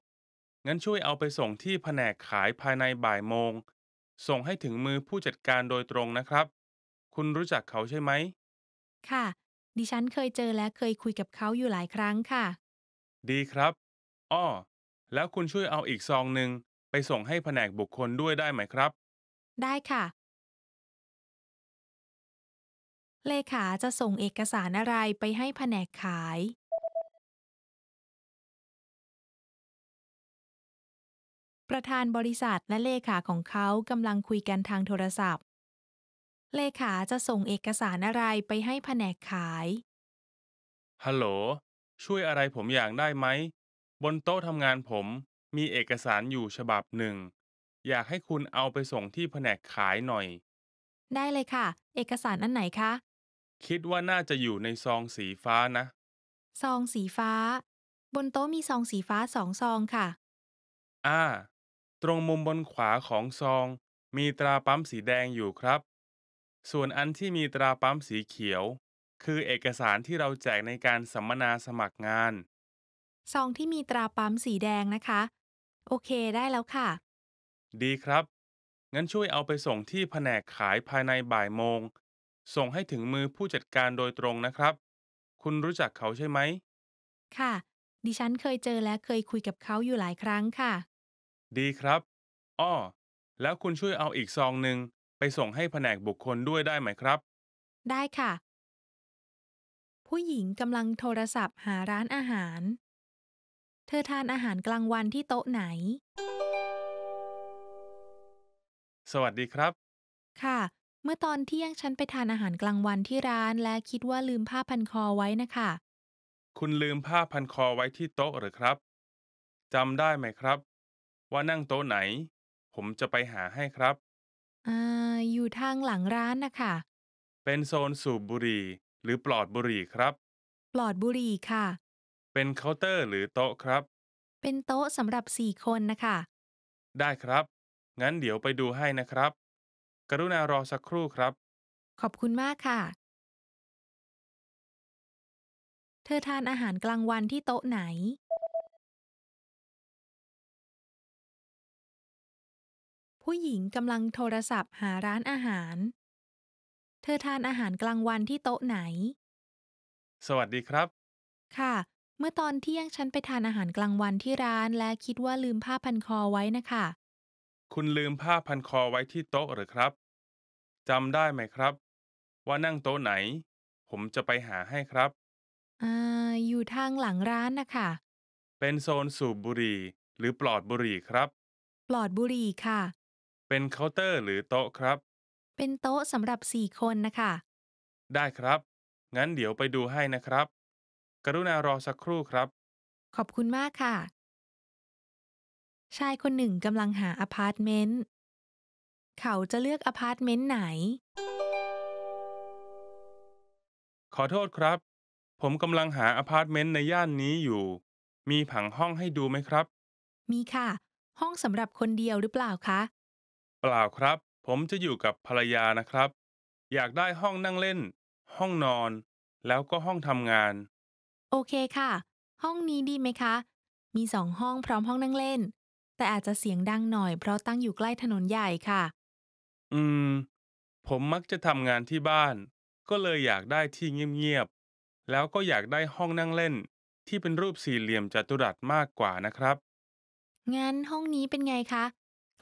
Speaker 6: งั้นช่วยเอาไปส่งที่แผนกขายภายในบ่ายโมง ส่งให้ถึงมือผู้จัดการโดยตรงนะครับ คุณรู้จักเขาใช่ไหม
Speaker 5: ค่ะ ดิฉันเคยเจอและเคยคุยกับเขาอยู่หลายครั้งค่ะ
Speaker 6: ดีครับ อ้อ แล้วคุณช่วยเอาอีกซองหนึ่งไปส่งให้แผนกบุคคลด้วยได้ไหมครับ
Speaker 8: ได้ค่ะ เลขาจะ
Speaker 5: ส่งเอกสารอะไรไปให้แผนกขายประธานบริษัทและเลขาของเขากำลังคุยกันทางโทรศัพท์ เลขาจะส่งเอกสารอะไรไปให้แผนกขาย
Speaker 6: ฮัลโหล ช่วยอะไรผมอย่างได้ไหมบนโต๊ะทำงานผม มีเอกสารอยู่ฉบับหนึ่ง อยากให้คุณเอาไปส่งที่แผนกขายหน่อย
Speaker 5: ได้เลยค่ะ เอกสารอันไหนคะ
Speaker 6: คิดว่าน่าจะอยู่ในซองสีฟ้านะ
Speaker 5: ซองสีฟ้า บนโต๊ะมีซองสีฟ้าสองซองค่ะ
Speaker 6: อ่าตรงมุมบนขวาของซองมีตราปั๊มสีแดงอยู่ครับ ส่วนอันที่มีตราปั๊มสีเขียว คือเอกสารที่เราแจกในการสัมมนาสมัครงาน
Speaker 5: ซองที่มีตราปั๊มสีแดงนะคะ โอเคได้แล้วค่ะ
Speaker 6: ดีครับงั้นช่วยเอาไปส่งที่แผนกขายภายในบ่ายโมง ส่งให้ถึงมือผู้จัดการโดยตรงนะครับ คุณรู้จักเขาใช่ไหม
Speaker 5: ค่ะ ดิฉันเคยเจอและเคยคุยกับเขาอยู่หลายครั้งค่ะ
Speaker 6: ดีครับ อ้อ แล้วคุณช่วยเอาอีกซองหนึ่งไปส่งให้แผนกบุคคลด้วยได้ไหมครับ
Speaker 5: ได้ค่ะ ผู้หญิงกำลังโทรศัพท์หาร้านอาหาร เธอทานอาหารกลางวันที่โต๊ะไหน
Speaker 6: สวัสดีครับ
Speaker 5: ค่ะ เมื่อตอนเที่ยงฉันไปทานอาหารกลางวันที่ร้านและคิดว่าลืมผ้าพันคอไว้นะคะ
Speaker 6: คุณลืมผ้าพันคอไว้ที่โต๊ะหรือครับจำได้ไหมครับว่านั่งโต๊ะไหน ผมจะไปหาให้ครับ
Speaker 5: อ่า อยู่ทางหลังร้านนะคะ
Speaker 6: เป็นโซนสูบบุหรี่หรือปลอดบุหรี่ครับ
Speaker 5: ปลอดบุหรี่ค่ะ
Speaker 6: เป็นเคาน์เตอร์หรือโต๊ะครับ
Speaker 5: เป็นโต๊ะสำหรับสี่คนนะคะ
Speaker 6: ได้ครับ งั้นเดี๋ยวไปดูให้นะครับ กรุณารอสักครู่ครับ
Speaker 5: ขอบคุณมากค่ะ เธอทานอาหารกลางวันที่โต๊ะไหน
Speaker 8: ผู้หญิงกำ
Speaker 5: ลังโทรศัพท์หาร้านอาหาร เธอทานอาหารกลางวันที่โต๊ะไหน
Speaker 6: สวัสดีครับ
Speaker 5: ค่ะ เมื่อตอนเที่ยงฉันไปทานอาหารกลางวันที่ร้านและคิดว่าลืมผ้าพันคอไว้นะคะ
Speaker 6: คุณลืมผ้าพันคอไว้ที่โต๊ะหรือครับ จำได้ไหมครับ ว่านั่งโต๊ะไหน ผมจะไปหาให้ครับ
Speaker 5: อ่า อยู่ทางหลังร้านนะคะ
Speaker 6: เป็นโซนสูบบุหรี่หรือปลอดบุหรี่ครับ
Speaker 5: ปลอดบุหรี่ค่ะ
Speaker 6: เป็นเคาน์เตอร์หรือโต๊ะครับ
Speaker 5: เป็นโต๊ะสำหรับสี่คนนะคะ
Speaker 6: ได้ครับ งั้นเดี๋ยวไปดูให้นะครับ กรุณารอสักครู่ครับ
Speaker 5: ขอบคุณมากค่ะ ชายคนหนึ่งกำลังหาอพาร์ตเมนต์ เขาจะเลือกอพาร์ตเมนต์ไหน
Speaker 6: ขอโทษครับ ผมกำลังหาอพาร์ตเมนต์ในย่านนี้อยู่ มีผังห้องให้ดูไหมครับ
Speaker 5: มีค่ะ ห้องสำหรับคนเดียวหรือเปล่าคะ
Speaker 6: เปล่าครับ ผมจะอยู่กับภรรยานะครับ อยากได้ห้องนั่งเล่น ห้องนอน แล้วก็ห้องทำงาน
Speaker 5: โอเคค่ะ ห้องนี้ดีไหมคะ มีสองห้องพร้อมห้องนั่งเล่น แต่อาจจะเสียงดังหน่อยเพราะตั้งอยู่ใกล้ถนนใหญ่ค่ะ
Speaker 6: อืม ผมมักจะทำงานที่บ้าน ก็เลยอยากได้ที่เงียบๆ แล้วก็อยากได้ห้องนั่งเล่น ที่เป็นรูปสี่เหลี่ยมจัตุรัสมากกว่านะครับ
Speaker 5: งั้นห้องนี้เป็นไงคะ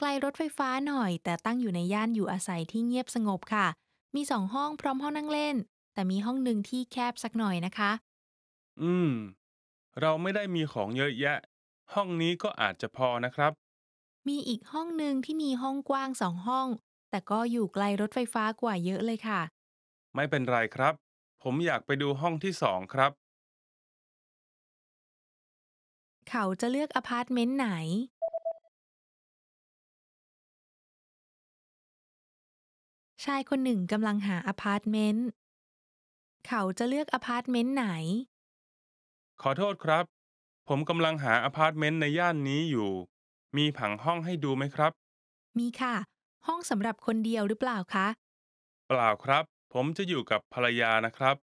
Speaker 5: ไกลรถไฟฟ้าหน่อย แต่ตั้งอยู่ในย่านอยู่อาศัยที่เงียบสงบค่ะ มีสองห้องพร้อมห้องนั่งเล่น แต่มีห้องหนึ่งที่แคบสักหน่อยนะคะ
Speaker 6: อืม เราไม่ได้มีของเยอะแยะ ห้องนี้ก็อาจจะพอนะครับ
Speaker 5: มีอีกห้องหนึ่งที่มีห้องกว้างสองห้อง แต่ก็อยู่ไกลรถไฟฟ้ากว่าเยอะเลยค่ะ
Speaker 6: ไม่เป็นไรครับ ผมอยากไปดูห้องที่สองครับ
Speaker 5: เข
Speaker 8: าจะเลือกอพาร์ตเมนต์ไหน
Speaker 5: ชายคนหนึ่งกำลังหาอพาร์ตเมนต์ เขาจะเลือกอพาร์ตเมนต์ไหน
Speaker 6: ขอโทษครับ ผมกำลังหาอพาร์ตเมนต์ในย่านนี้อยู่ มีผังห้องให้ดูไหมครับ
Speaker 5: มีค่ะ ห้องสำหรับคนเดียวหรือเปล่าคะ
Speaker 6: เปล่าครับ ผมจะอยู่กับภรรยานะครับ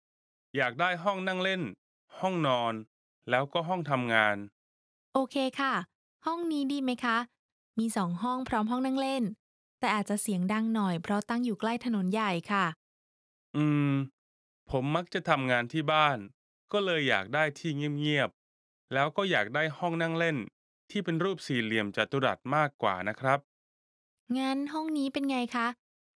Speaker 6: อยากได้ห้องนั่งเล่น ห้องนอน แล้วก็ห้องทำงาน
Speaker 5: โอเคค่ะ ห้องนี้ดีไหมคะ มีสองห้องพร้อมห้องนั่งเล่นแต่อาจจะเสียงดังหน่อยเพราะตั้งอยู่ใกล้ถนนใหญ่ค่ะ
Speaker 6: อืม ผมมักจะทำงานที่บ้าน ก็เลยอยากได้ที่เงียบๆ แล้วก็อยากได้ห้องนั่งเล่น ที่เป็นรูปสี่เหลี่ยมจัตุรัสมากกว่านะครับ
Speaker 5: งั้นห้องนี้เป็นไงคะ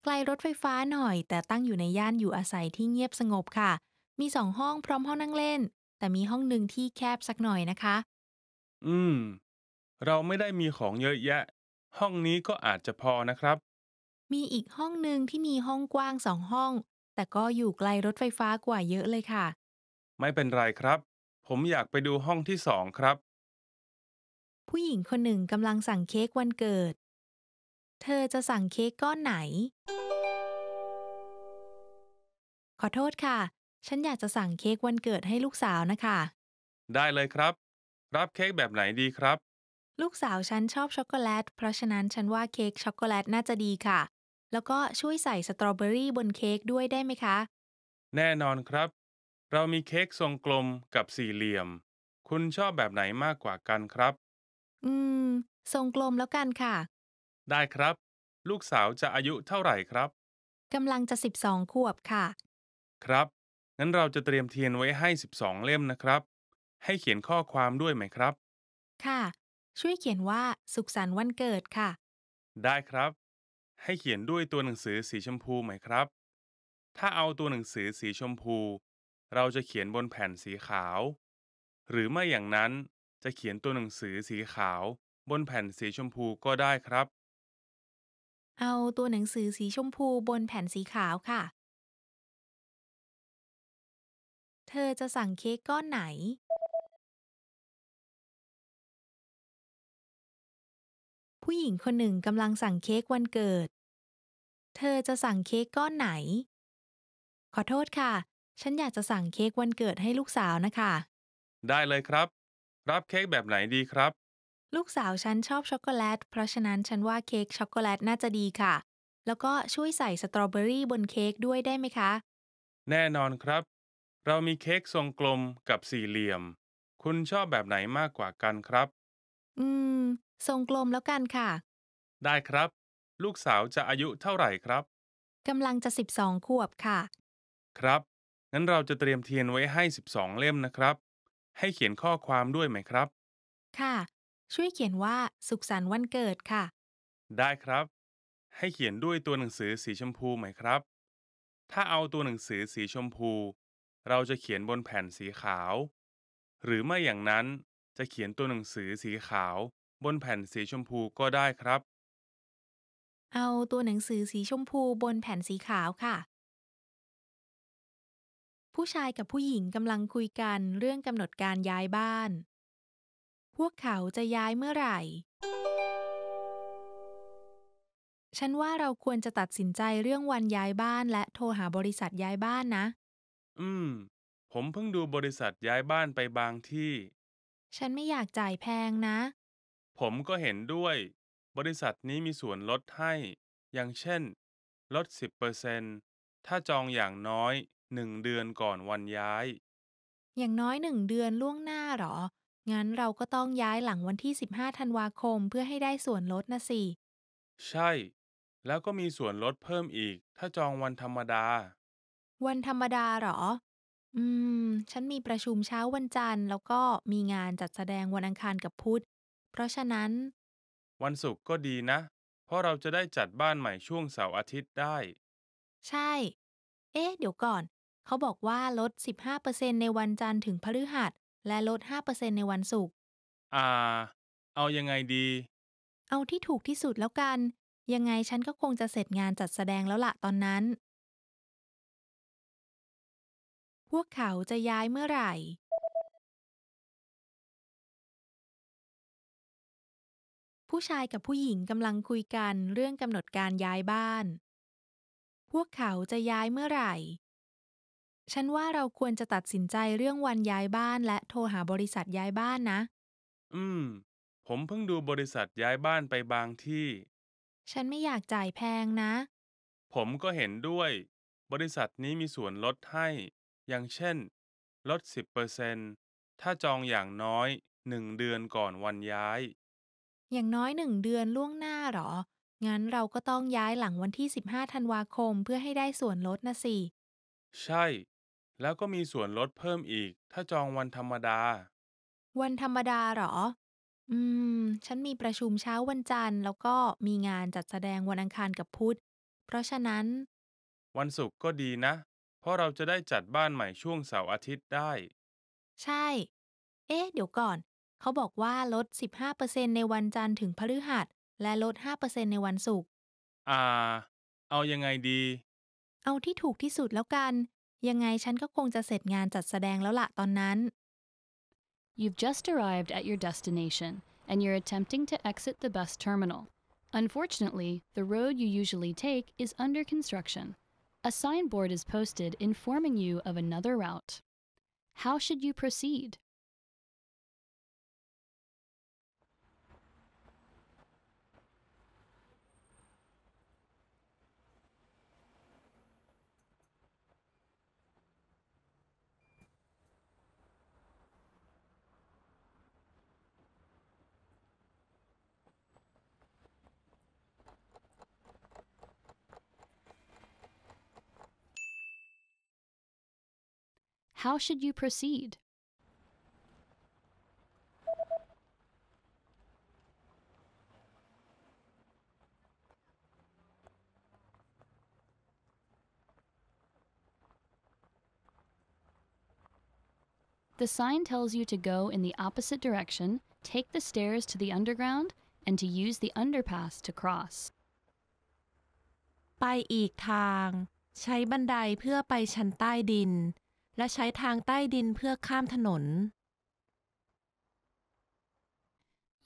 Speaker 5: ไกลรถไฟฟ้าหน่อย แต่ตั้งอยู่ในย่านอยู่อาศัยที่เงียบสงบค่ะ มีสองห้องพร้อมห้องนั่งเล่น แต่มีห้องหนึ่งที่แคบสักหน่อยนะคะ
Speaker 6: อืม เราไม่ได้มีของเยอะแยะห้องนี้ก็อาจจะพอนะครับ
Speaker 5: มีอีกห้องหนึ่งที่มีห้องกว้างสองห้อง แต่ก็อยู่ไกลรถไฟฟ้ากว่าเยอะเลยค่ะ
Speaker 6: ไม่เป็นไรครับ ผมอยากไปดูห้องที่สองครับ
Speaker 5: ผู้หญิงคนหนึ่งกำลังสั่งเค้กวันเกิด เธอจะสั่งเค้กก้อนไหน ขอโทษค่ะ ฉันอยากจะสั่งเค้กวันเกิดให้ลูกสาวนะคะ
Speaker 6: ได้เลยครับ รับเค้กแบบไหนดีครับ
Speaker 5: ลูกสาวฉันชอบช็อกโกแลตเพราะฉะนั้นฉันว่าเค้กช็อกโกแลตน่าจะดีค่ะ แล้วก็ช่วยใส่สตรอเบอรี่บนเค้กด้วยได้ไหมคะ
Speaker 6: แน่นอนครับ เรามีเค้กทรงกลมกับสี่เหลี่ยม คุณชอบแบบไหนมากกว่ากันครับ
Speaker 5: อืม ทรงกลมแล้วกันค่ะ
Speaker 6: ได้ครับ ลูกสาวจะอายุเท่าไหร่ครับ
Speaker 5: กำลังจะสิบสองขวบค่ะ
Speaker 6: ครับงั้นเราจะเตรียมเทียนไว้ให้12เล่มนะครับ ให้เขียนข้อความด้วยไหมครับ
Speaker 5: ค่ะช่วยเขียนว่าสุขสันต์วันเกิดค่ะ
Speaker 6: ได้ครับ ให้เขียนด้วยตัวหนังสือสีชมพูไหมครับ ถ้าเอาตัวหนังสือสีชมพู เราจะเขียนบนแผ่นสีขาว หรือไม่อย่างนั้นจะเขียนตัวหนังสือสีขาว บนแผ่นสีชมพูก็ได้ครับ
Speaker 5: เอาตัวหนังสือสีชมพูบนแผ่นสีขาวค่ะ
Speaker 8: เธอจะสั่งเค้กก้อนไหนผู้หญิงคนหนึ่งกำลังสั่งเค้กวันเกิด
Speaker 5: เธอจะสั่งเค้กก้อนไหน ขอโทษค่ะ ฉันอยากจะสั่งเค้กวันเกิดให้ลูกสาวนะคะ
Speaker 6: ได้เลยครับ รับเค้กแบบไหนดีครับ
Speaker 5: ลูกสาวฉันชอบช็อกโกแลต เพราะฉะนั้นฉันว่าเค้กช็อกโกแลตน่าจะดีค่ะ แล้วก็ช่วยใส่สตรอเบอรี่บนเค้กด้วยได้ไหมคะ
Speaker 6: แน่นอนครับ เรามีเค้กทรงกลมกับสี่เหลี่ยม คุณชอบแบบไหนมากกว่ากันครับ
Speaker 5: อืมทรงกลมแล้วกันค่ะ
Speaker 6: ได้ครับ ลูกสาวจะอายุเท่าไหร่ครับ
Speaker 5: กำลังจะ12ขวบค่ะ
Speaker 6: ครับ งั้นเราจะเตรียมเทียนไว้ให้12เล่มนะครับ ให้เขียนข้อความด้วยไหมครับ
Speaker 5: ค่ะ ช่วยเขียนว่าสุขสันต์วันเกิดค่ะ
Speaker 6: ได้ครับ ให้เขียนด้วยตัวหนังสือสีชมพูไหมครับ ถ้าเอาตัวหนังสือสีชมพู เราจะเขียนบนแผ่นสีขาว หรือไม่อย่างนั้นจะเขียนตัวหนังสือสีขาวบนแผ่นสีชมพูก็ได้ครับ
Speaker 5: เอาตัวหนังสือสีชมพูบนแผ่นสีขาวค่ะ ผู้ชายกับผู้หญิงกำลังคุยกันเรื่องกำหนดการย้ายบ้าน พวกเขาจะย้ายเมื่อไหร่ ฉันว่าเราควรจะตัดสินใจเรื่องวันย้ายบ้านและโทร หาบริษัทย้ายบ้านนะ
Speaker 9: อื
Speaker 6: ม ผมเพิ่งดูบริษัทย้ายบ้านไปบางที่
Speaker 5: ฉันไม่อยากจ่ายแพงนะ
Speaker 6: ผมก็เห็นด้วย บริษัทนี้มีส่วนลดให้ อย่างเช่น ลด 10%ถ้าจองอย่างน้อย1เดือนก่อนวันย้าย
Speaker 5: อย่างน้อยหนึ่งเดือนล่วงหน้าหรอ งั้นเราก็ต้องย้ายหลังวันที่ 15ธันวาคมเพื่อให้ได้ส่วนลดนะสิ
Speaker 6: ใช่ แล้วก็มีส่วนลดเพิ่มอีก ถ้าจองวันธรรมดา
Speaker 5: วันธรรมดาหรอ อืม ฉันมีประชุมเช้าวันจันทร์ แล้วก็มีงานจัดแสดงวันอังคารกับพุธเพราะฉะนั้น
Speaker 6: วันศุกร์ก็ดีนะ เพราะเราจะได้จัดบ้านใหม่ช่วงเสาร์อาทิตย์ได้
Speaker 5: ใช่ เอ๊ะเดี๋ยวก่อน เขาบอกว่าลด 15%ในวันจันทร์ถึงพฤหัสและลด 5%ในวันศุกร์
Speaker 6: อ่าเอายังไงดี
Speaker 5: เอาที่ถูกที่สุดแล้วกัน ยังไงฉันก็คงจะเสร็จงานจัดแสดงแล้วละตอนนั้น พวกเขาจะย้ายเมื่อไหร่ผู้ชายกับผู้หญิงกำลังคุยกันเรื่องกำหนดการย้ายบ้าน พวกเขาจะย้ายเมื่อไหร่ ฉันว่าเราควรจะตัดสินใจเรื่องวันย้ายบ้าน และโทรหาบริษัทย้ายบ้านนะ
Speaker 9: อื
Speaker 6: ม ผมเพิ่งดูบริษัทย้ายบ้านไปบางที่
Speaker 5: ฉันไม่อยากจ่ายแพงนะ
Speaker 6: ผมก็เห็นด้วย บริษัทนี้มีส่วนลดให้ อย่างเช่น ลด10%ถ้าจองอย่างน้อย1เดือนก่อนวันย้าย
Speaker 5: อย่างน้อยหนึ่งเดือนล่วงหน้าหรอ งั้นเราก็ต้องย้ายหลังวันที่ 15 ธันวาคม เพื่อให้ได้ส่วนลดนะสิ
Speaker 6: ใช่ แล้วก็มีส่วนลดเพิ่มอีก ถ้าจองวันธรรมดา
Speaker 5: วันธรรมดาหรอ อืม ฉันมีประชุมเช้าวันจันทร์แล้วก็มีงานจัดแสดงวันอังคารกับพุธ เพราะฉะนั้น
Speaker 6: วันศุกร์ก็ดีนะ เพราะเราจะได้จัดบ้านใหม่ช่วงเสาร์อาทิตย์ได้
Speaker 5: ใช่ เอ๊ะ เดี๋ยวก่อนเขาบอกว่าลด 15%ในวันจันทร์ถึงพฤหัสและลด 5%ในวันศุกร์
Speaker 6: อ่า เอายังไงดี
Speaker 5: เอาที่ถูกที่สุดแล้วกัน ยังไงฉันก็คงจะเสร็จงานจัดแสดงแล้วละตอนนั้น You've just arrived at your destination
Speaker 1: and you're attempting to exit the bus terminal. Unfortunately, the road you usually take is under construction. A signboard is posted informing you of another route. How should you proceed? How should you proceed? The sign tells you to go in the opposite direction, take the stairs to the underground, and to use the underpass to cross.
Speaker 3: ไปอีกทาง ใช้บันไดเพื่อไปชั้นใต้ดินและใช้ทางใต้ดินเพื่อข้ามถนน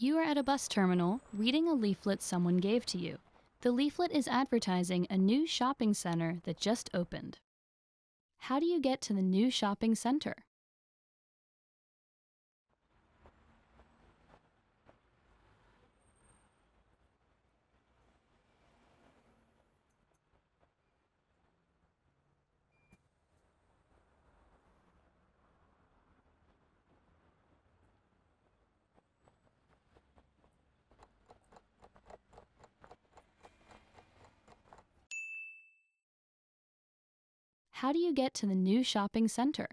Speaker 1: You are at a bus terminal reading a leaflet someone gave to you. The leaflet is advertising a new shopping center that just opened. How do you get to the new shopping center? how do you get to the new shopping center?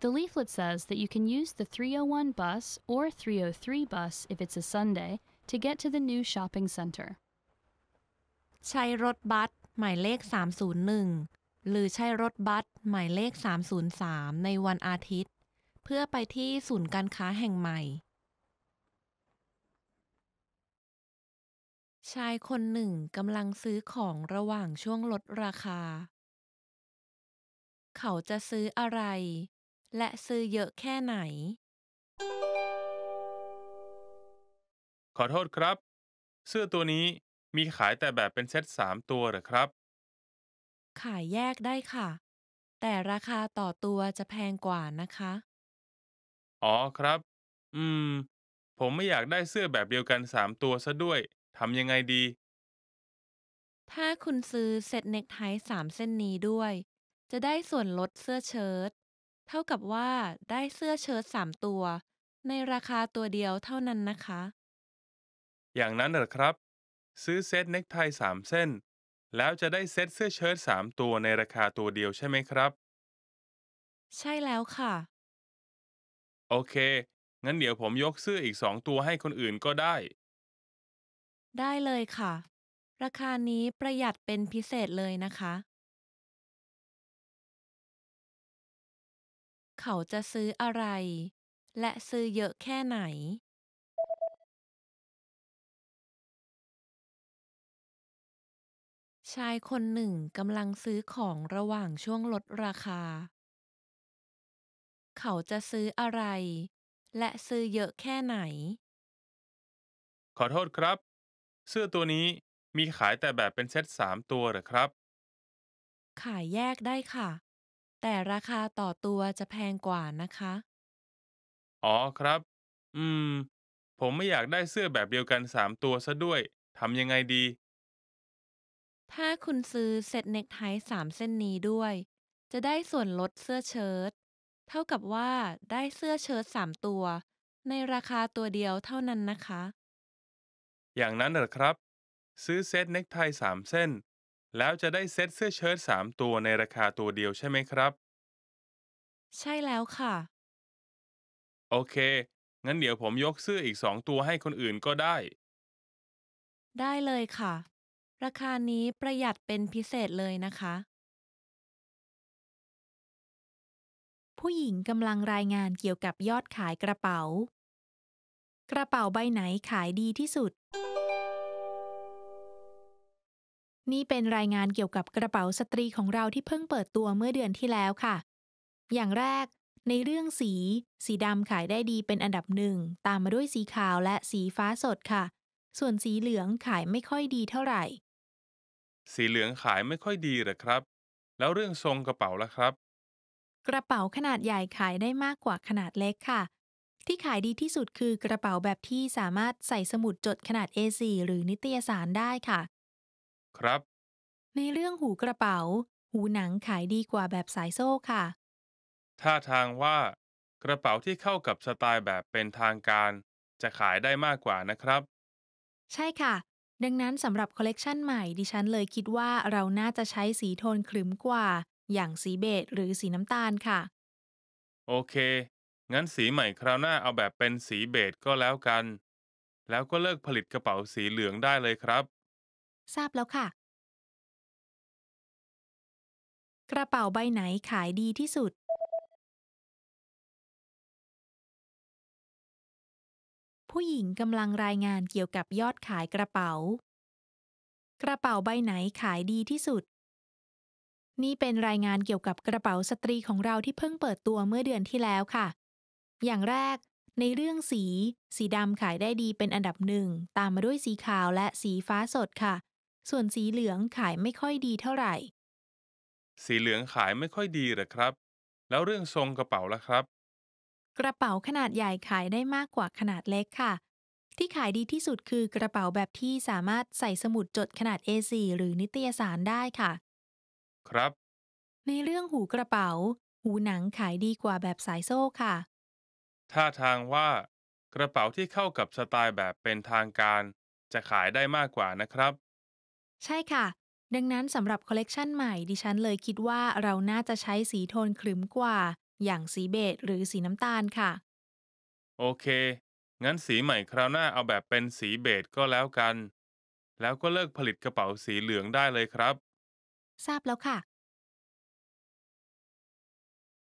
Speaker 1: The leaflet says that you can use the 301 bus or 303 bus if it's a Sunday to get to the new shopping
Speaker 3: center. ใช้รถบัสหมายเลข 301หรือใช้รถบัสหมายเลข 303 ในวันอาทิตย์ เพื่อไปที่ศูนย์การค้าแห่งใหม่ ชายคนหนึ่งกำลังซื้อของระหว่างช่วงลดราคา เขาจะซื้ออะไร และซื้อเยอะแค่ไหน
Speaker 6: ขอโทษครับเสื้อตัวนี้มีขายแต่แบบเป็นเซ็ตสามตัวหรือครับ
Speaker 5: ขายแยกได
Speaker 3: ้ค่ะ แต่ราคาต่อตัวจะแพงกว่านะคะ
Speaker 6: อ๋อครับ อืม ผมไม่อยากได้เสื้อแบบเดียวกันสามตัวซะด้วย ทำยังไงดี
Speaker 3: ถ้าคุณซื้อเซ็ตเน็กไทสามเส้นนี้ด้วย จะได้ส่วนลดเสื้อเชิ้ต เท่ากับว่าได้เสื้อเชิ้ตสามตัว ในราคาตัวเดียวเท่านั้นนะคะ
Speaker 6: อย่างนั้นเหรอครับ ซื้อเซ็ตเน็กไทสามเส้นแล้วจะได้เซ็ตเสื้อเชิ้ตสามตัวในราคาตัวเดียวใช่ไหมครับ
Speaker 3: ใช่แล้วค่ะ
Speaker 6: โอเค งั้นเดี๋ยวผมยกเสื้ออีกสองตัวให้คนอื่นก็ได้
Speaker 3: ได้เลยค่ะ ราคานี้ประหยัดเป็นพิเศษเลยนะคะ
Speaker 8: เขาจะซื้ออะไร และซื้อเยอะแค่ไหน
Speaker 3: ชายคนหนึ่งกำลังซื้อของระหว่างช่วงลดราคา เขาจะซื้ออะไร และซื้อเยอะแค่ไหน
Speaker 6: ขอโทษครับ เสื้อตัวนี้มีขายแต่แบบเป็นเซ็ตสามตัวเหรือครับ
Speaker 3: ขายแยกได้ค่ะ แต่ราคาต่อตัวจะแพงกว่านะคะ
Speaker 6: อ๋อครับ อืม ผมไม่อยากได้เสื้อแบบเดียวกันสามตัวซะด้วยทำยังไงดี
Speaker 3: ถ้าคุณซื้อเซ็ตเน็กไทสามเส้นนี้ด้วย จะได้ส่วนลดเสื้อเชิ้ตเท่ากับว่าได้เสื้อเชิ้ตสามตัว ในราคาตัวเดียวเท่านั้นนะคะ
Speaker 6: อย่างนั้นเหรอครับ ซื้อเซ็ตเน็กไทสามเส้น แล้วจะได้เซ็ตเสื้อเชิ้ตสามตัวในราคาตัวเดียวใช่ไหมครับ
Speaker 3: ใช่แล้วค่ะ
Speaker 6: โอเคงั้นเดี๋ยวผมยกเสื้ออีกสองตัวให้คนอื่นก็ได้
Speaker 3: ได้เลยค่ะราคานี้ประหยัดเป็นพิเศษเลยนะคะ
Speaker 5: ผู้หญิงกำลังรายงานเกี่ยวกับยอดขายกระเป๋า กระเป๋าใบไหนขายดีที่สุด นี่เป็นรายงานเกี่ยวกับกระเป๋าสตรีของเราที่เพิ่งเปิดตัวเมื่อเดือนที่แล้วค่ะ อย่างแรก ในเรื่องสี สีดำขายได้ดีเป็นอันดับหนึ่ง ตามมาด้วยสีขาวและสีฟ้าสดค่ะ ส่วนสีเหลืองขายไม่ค่อยดีเท่าไหร่
Speaker 6: สีเหลืองขายไม่ค่อยดีหรอครับ แล้วเรื่องทรงกระเป๋าล่ะครับ
Speaker 5: กระเป๋าขนาดใหญ่ขายได้มากกว่าขนาดเล็กค่ะ ที่ขายดีที่สุดคือกระเป๋าแบบที่สามารถใส่สมุดจดขนาด A4 หรือนิตยสารได้ค่ะ ครับ ในเรื่องหูกระเป๋า หูหนังขายดีกว่าแบบสายโซ่ค่ะ
Speaker 6: ท่าทางว่า กระเป๋าที่เข้ากับสไตล์แบบเป็นทางการ จะขายได้มากกว่านะครับ
Speaker 5: ใช่ค่ะดังนั้นสำหรับคอลเลกชันใหม่ ดิฉันเลยคิดว่าเราน่าจะใช้สีโทนครึ้มกว่า อย่างสีเบจหรือสีน้ำตาลค่ะ
Speaker 6: โอเค งั้นสีใหม่คราวหน้าเอาแบบเป็นสีเบจก็แล้วกัน แล้วก็เลิกผลิตกระเป๋าสีเหลืองได้เลยครับ
Speaker 8: ทราบแล้วค่ะ กระเป๋าใบไหนขายดีที่สุด
Speaker 5: ผู้หญิงกำลังรายงานเกี่ยวกับยอดขายกระเป๋า กระเป๋าใบไหนขายดีที่สุด นี่เป็นรายงานเกี่ยวกับกระเป๋าสตรีของเราที่เพิ่งเปิดตัวเมื่อเดือนที่แล้วค่ะ อย่างแรกในเรื่องสีสีดำขายได้ดีเป็นอันดับหนึ่งตามมาด้วยสีขาวและสีฟ้าสดค่ะ ส่วนสีเหลืองขายไม่ค่อยดีเท่าไหร่
Speaker 6: สีเหลืองขายไม่ค่อยดีเหรอครับ แล้วเรื่องทรงกระเป๋าล่ะครับ
Speaker 5: กระเป๋าขนาดใหญ่ขายได้มากกว่าขนาดเล็กค่ะ ที่ขายดีที่สุดคือกระเป๋าแบบที่สามารถใส่สมุดจดขนาด A4 หรือนิตยสารได้ค่ะ ครับ ในเรื่องหูกระเป๋า หูหนังขายดีกว่าแบบสายโซ่ค่ะ
Speaker 6: ท่าทางว่ากระเป๋าที่เข้ากับสไตล์แบบเป็นทางการจะขายได้มากกว่านะครับ
Speaker 5: ใช่ค่ะ ดังนั้นสำหรับคอลเลกชันใหม่ดิฉันเลยคิดว่าเราน่าจะใช้สีโทนขรึมกว่าอย่างสีเบจหรือสีน้ำตาลค่ะ
Speaker 6: โอเคงั้นสีใหม่คราวหน้าเอาแบบเป็นสีเบจก็แล้วกัน แล้วก็เลิกผลิตกระเป๋าสีเหลืองได้เลยครับ
Speaker 5: ทราบแล้วค่ะ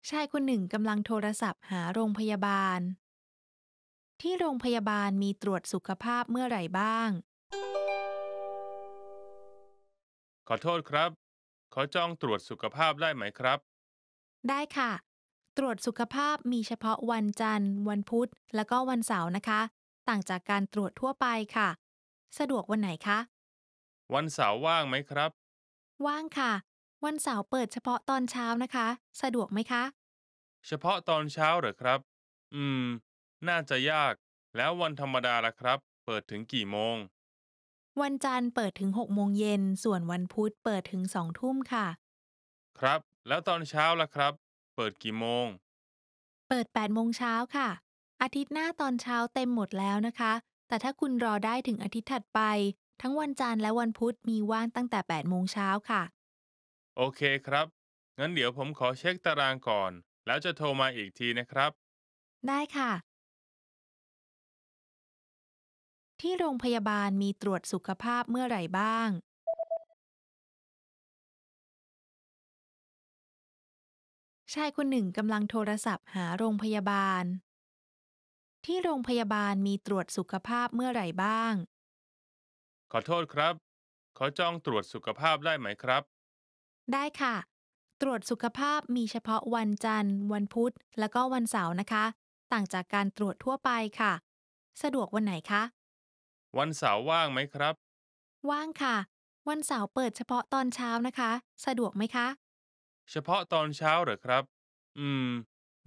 Speaker 5: ชายคนหนึ่งกำลังโทรศัพท์หาโรงพยาบาล ที่โรงพยาบาลมีตรวจสุขภาพเมื่อไหร่บ้าง
Speaker 6: ขอโทษครับ ขอจองตรวจสุขภาพได้ไหมครับ
Speaker 5: ได้ค่ะตรวจสุขภาพมีเฉพาะวันจันทร์ วันพุธ และก็วันเสาร์นะคะ ต่างจากการตรวจทั่วไปค่ะ สะดวกวันไหนคะ
Speaker 6: วันเสาร์ว่างไหมครับ
Speaker 5: ว่างค่ะ วันเสาร์เปิดเฉพาะตอนเช้านะคะ สะดวกไหมคะ
Speaker 6: เฉพาะตอนเช้าเหรอครับ อืม น่าจะยากแล้ววันธรรมดาล่ะครับ เปิดถึงกี่โมง
Speaker 5: วันจันทร์เปิดถึงหกโมงเย็นส่วนวันพุธเปิดถึงสองทุ่มค่ะ
Speaker 6: ครับ แล้วตอนเช้าล่ะครับเปิดกี่โมง
Speaker 5: เปิด8โมงเช้าค่ะ อาทิตย์หน้าตอนเช้าเต็มหมดแล้วนะคะ แต่ถ้าคุณรอได้ถึงอาทิตย์ถัดไป ทั้งวันจันทร์และวันพุธมีว่างตั้งแต่8โมงเช้าค่ะ
Speaker 6: โอเคครับ งั้นเดี๋ยวผมขอเช็คตารางก่อน แล้วจะโทรมาอีกทีนะครับ
Speaker 5: ได้ค่ะ ที่โรงพยาบาลมีตรวจสุข
Speaker 8: ภาพเมื่อไหร่บ้าง
Speaker 5: ชายคนหนึ่งกำลังโทรศัพท์หาโรงพยาบาล ที่โรงพยาบาลมีตรวจสุขภาพเมื่อไหร่บ้าง
Speaker 9: ขอ
Speaker 6: โทษครับ ขอจองตรวจสุขภาพได้ไหมครับ
Speaker 5: ได้ค่ะ ตรวจสุขภาพมีเฉพาะวันจันทร์ วันพุธ และก็วันเสาร์นะคะ ต่างจากการตรวจทั่วไปค่ะ สะดวกวันไหนคะ
Speaker 6: วันเสาร์ว่างไหมครับ
Speaker 5: ว่างค่ะ วันเสาร์เปิดเฉพาะตอนเช้านะคะ สะดวกไหมคะ
Speaker 6: เฉพาะตอนเช้าเหรอครับ อืม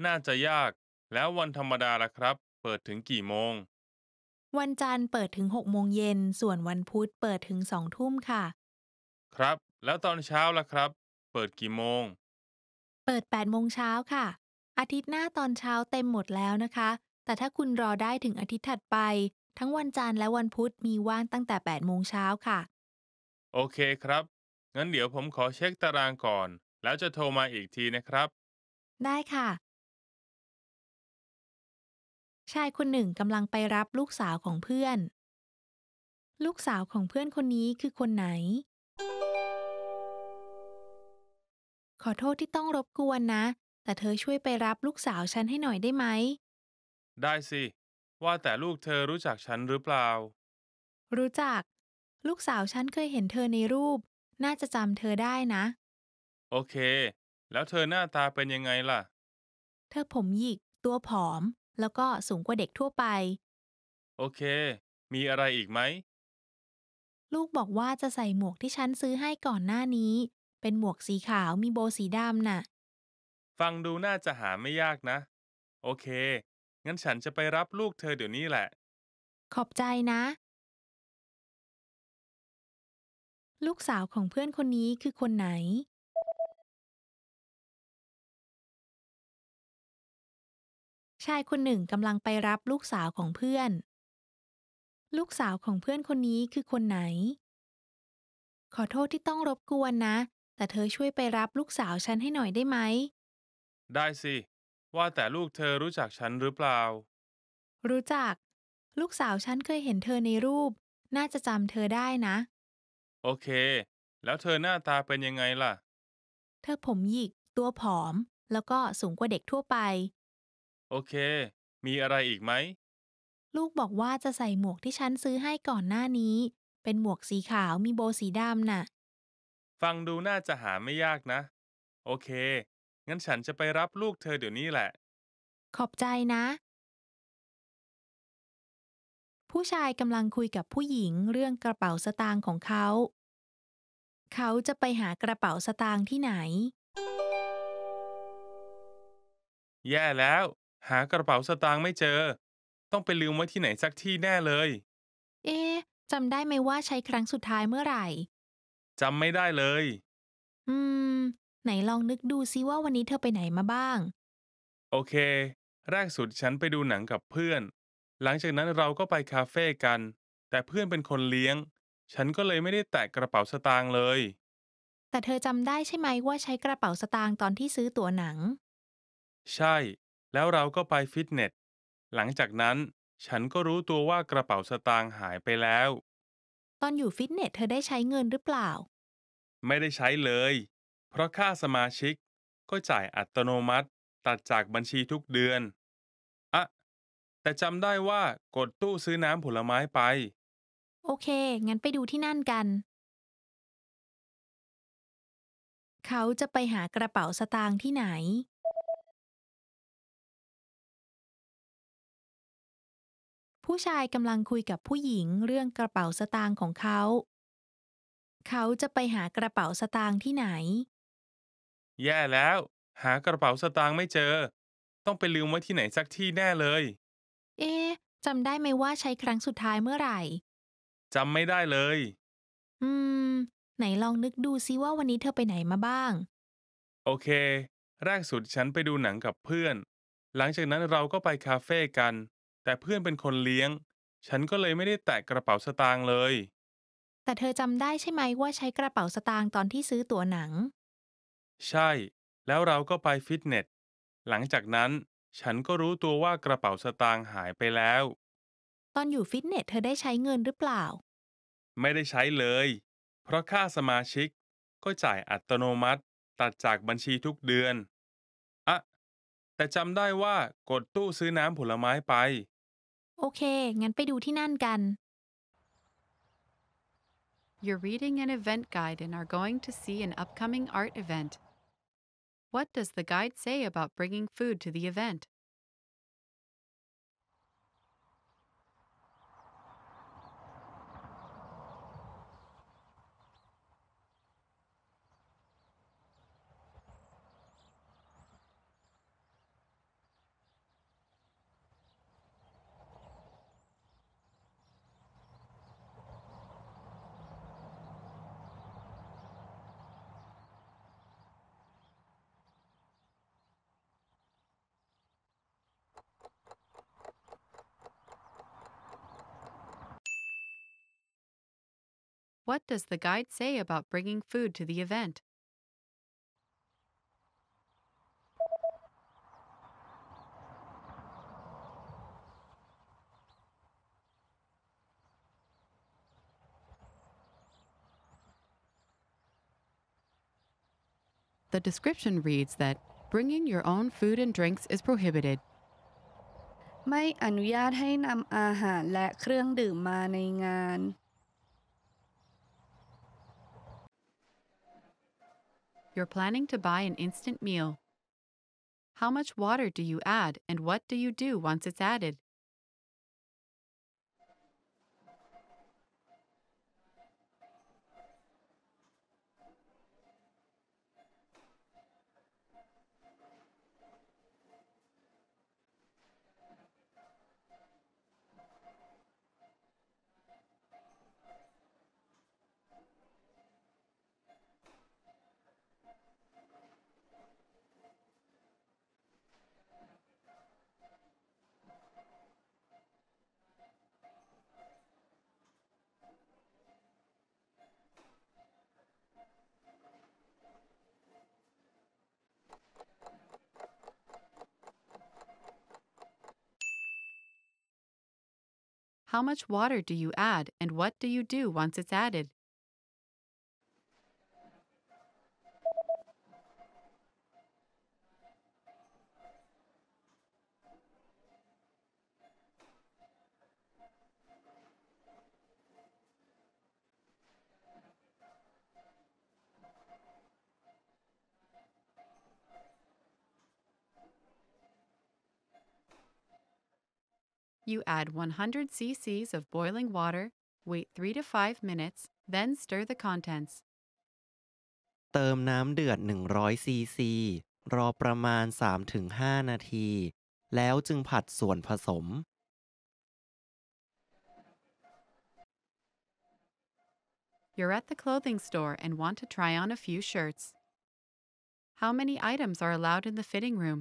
Speaker 6: น่าจะยาก แล้ววันธรรมดาล่ะครับ เปิดถึงกี่โมง
Speaker 5: วันจันทร์เปิดถึงหกโมงเย็นส่วนวันพุธเปิดถึงสองทุ่มค่ะ
Speaker 6: ครับ แล้วตอนเช้าล่ะครับ เปิดกี่โมง
Speaker 5: เปิดแปดโมงเช้าค่ะอาทิตย์หน้าตอนเช้าเต็มหมดแล้วนะคะ แต่ถ้าคุณรอได้ถึงอาทิตย์ถัดไป ทั้งวันจันทร์และวันพุธมีว่างตั้งแต่8โมงเช้าค่ะ
Speaker 6: โอเคครับ งั้นเดี๋ยวผมขอเช็คตารางก่อนแล้ว จะโทรมาอีกทีนะครับ
Speaker 8: ได้ค่ะ
Speaker 5: ชายคนหนึ่งกำลังไปรับลูกสาวของเพื่อน ลูกสาวของเพื่อนคนนี้คือคนไหน ขอโทษที่ต้องรบกวนนะ แต่เธอช่วยไปรับลูกสาวฉันให้หน่อยได้ไหม
Speaker 6: ได้สิ ว่าแต่ลูกเธอรู้จัก ฉันหรือเปล่า
Speaker 5: รู้จัก ลูกสาว ฉันเคยเห็นเธอในรูป น่าจะจำเธอได้นะ
Speaker 6: โอเค แล้วเธอหน้าตาเป็นยังไงล่ะ
Speaker 5: เธอผมหยิกตัวผอม แล้วก็สูงกว่าเด็กทั่วไป
Speaker 6: โอเค มีอะไรอีกไหม
Speaker 5: ลูกบอกว่าจะใส่หมวกที่ฉันซื้อให้ก่อนหน้านี้ เป็นหมวกสีขาวมีโบสีดำน่ะ
Speaker 6: ฟังดูน่าจะหาไม่ยากนะ โอเค งั้นฉันจะไปรับลูกเธอเดี๋ยวนี้แหละ
Speaker 8: ขอบใจนะ ลูกสาวของเพื่อนคนนี้คือคนไหนชายคนหนึ่งกำลัง
Speaker 5: ไปรับลูกสาวของเพื่อน ลูกสาวของเพื่อนคนนี้คือคนไหน ขอโทษที่ต้องรบกวนนะ แต่เธอช่วยไปรับลูกสาวฉันให้หน่อยได้ไหม
Speaker 6: ได้สิ ว่าแต่ลูกเธอรู้จักฉันหรือเปล่า
Speaker 5: รู้จัก ลูกสาวฉันเคยเห็นเธอในรูป น่าจะจำเธอได้นะ
Speaker 6: โอเค แล้วเธอหน้าตาเป็นยังไงล่ะ
Speaker 5: เธอผมหยิก ตัวผอม แล้วก็สูงกว่าเด็กทั่วไป
Speaker 6: โอเค มีอะไรอีกไหม
Speaker 5: ลูกบอกว่าจะใส่หมวกที่ฉันซื้อให้ก่อนหน้านี้ เป็นหมวกสีขาวมีโบสีดำน่ะ
Speaker 6: ฟังดูน่าจะหาไม่ยากนะ โอเค งั้นฉันจะไปรับลูกเธอเดี๋ยวนี้แหละ
Speaker 5: ขอบใจนะ ผู้ชายกำลังคุยกับผู้หญิงเรื่องกระเป๋าสตางค์ของเขา เขาจะไปหากระเป๋าสตางค์ที่ไหน
Speaker 6: แย่แล้วหากระเป๋าสตางค์ไม่เจอ ต้องไปลืมไว้ที่ไหนสักที่แน่เลย
Speaker 5: เอ๊ะจำได้ไหมว่าใช้ครั้งสุดท้ายเมื่อไหร่
Speaker 6: จำไม่ได้เลย
Speaker 5: อืม ไหนลองนึกดูซิว่าวันนี้เธอไปไหนมาบ้าง
Speaker 6: โอเค แรกสุดฉันไปดูหนังกับเพื่อน หลังจากนั้นเราก็ไปคาเฟ่กัน แต่เพื่อนเป็นคนเลี้ยง ฉันก็เลยไม่ได้แตะกระเป๋าสตางค์เลย
Speaker 5: แต่เธอจำได้ใช่ไหมว่าใช้กระเป๋าสตางค์ตอนที่ซื้อตั๋วหนัง
Speaker 6: ใช่แล้วเราก็ไปฟิตเนส หลังจากนั้นฉันก็รู้ตัวว่ากระเป๋าสตางค์หายไปแล้ว
Speaker 5: ตอนอยู่ฟิตเนสเธอได้ใช้เงินหรือเปล่า
Speaker 6: ไม่ได้ใช้เลย เพราะค่าสมาชิกก็จ่ายอัตโนมัติตัดจากบัญชีทุกเดือน อะ แต่จำได้ว่ากดตู้ซื้อน้ำผลไม้ไป
Speaker 5: โอเค งั้นไปดูที่นั่นกัน เขาจะไปหากระ
Speaker 8: เป๋าสตางค์ที่ไหน
Speaker 5: ผู้ชายกำลังคุยกับผู้หญิงเรื่องกระเป๋าสตางค์ของเขา เขาจะไปหากระเป๋าสตางค์ที่ไหน
Speaker 9: แย
Speaker 6: ่แล้ว หากระเป๋าสตางค์ไม่เจอ ต้องไปลืมไว้ที่ไหนสักที่แน่เลย
Speaker 5: เอ๊ะจำได้ไหมว่าใช้ครั้งสุดท้ายเมื่อไหร่
Speaker 6: จำไม่ได้เลย
Speaker 5: อืม ไหนลองนึกดูซิว่าวันนี้เธอไปไหนมาบ้าง
Speaker 6: โอเค แรกสุดฉันไปดูหนังกับเพื่อน หลังจากนั้นเราก็ไปคาเฟ่กันแต่เพื่อนเป็นคนเลี้ยง ฉันก็เลยไม่ได้แตะกระเป๋าสตางค์เลย
Speaker 5: แต่เธอจำได้ใช่ไหม ว่าใช้กระเป๋าสตางค์ตอนที่ซื้อตั๋วหนัง
Speaker 6: ใช่ แล้วเราก็ไปฟิตเนสหลังจากนั้น ฉันก็รู้ตัวว่ากระเป๋าสตางค์หายไปแล้ว
Speaker 5: ตอนอยู่ฟิตเนสเธอได้ใช้เงินหรือเปล่า
Speaker 6: ไม่ได้ใช้เลย เพราะค่าสมาชิกก็จ่ายอัตโนมัติ ตัดจากบัญชีทุกเดือน อะ แต่จำได้ว่ากดตู้ซื้อน้ำผลไม้ไป
Speaker 7: โอเค you You're reading an event guide and are going to see an upcoming art event. What does the guide say about bringing food to the event? What does the guide say about bringing food to the event? The description reads that bringing your own food and drinks is prohibited. ไม่
Speaker 10: อนุญาตให้นำอาหารและเครื่องดื่มมาในงาน
Speaker 7: You're planning to buy an instant meal. How much water do you add and what do you do once it's added? How much water do you add and what do you do once it's added? You add 100 cc's of boiling water, wait 3 to 5 minutes, then stir the contents.
Speaker 6: เติมน้ำเดือด 100
Speaker 3: รอประมาณ3 you
Speaker 7: You're at the clothing store and want to try on a few shirts. How many items are allowed in the fitting room?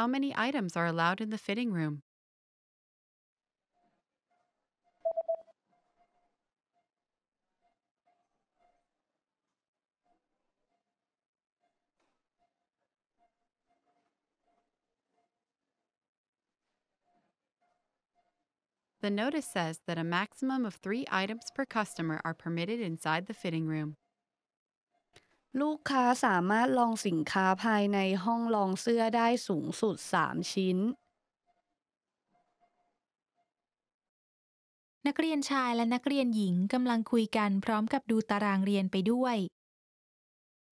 Speaker 7: How many items are allowed in the fitting room? The notice says that a maximum of three items per customer are permitted inside the fitting room. ลูกค้า
Speaker 10: สามารถลองสินค้าภายในห้องลองเสื้อได้สูงสุด3ชิ้น
Speaker 5: นักเรียนชายและนักเรียนหญิงกำลังคุยกันพร้อมกับดูตารางเรียนไปด้วย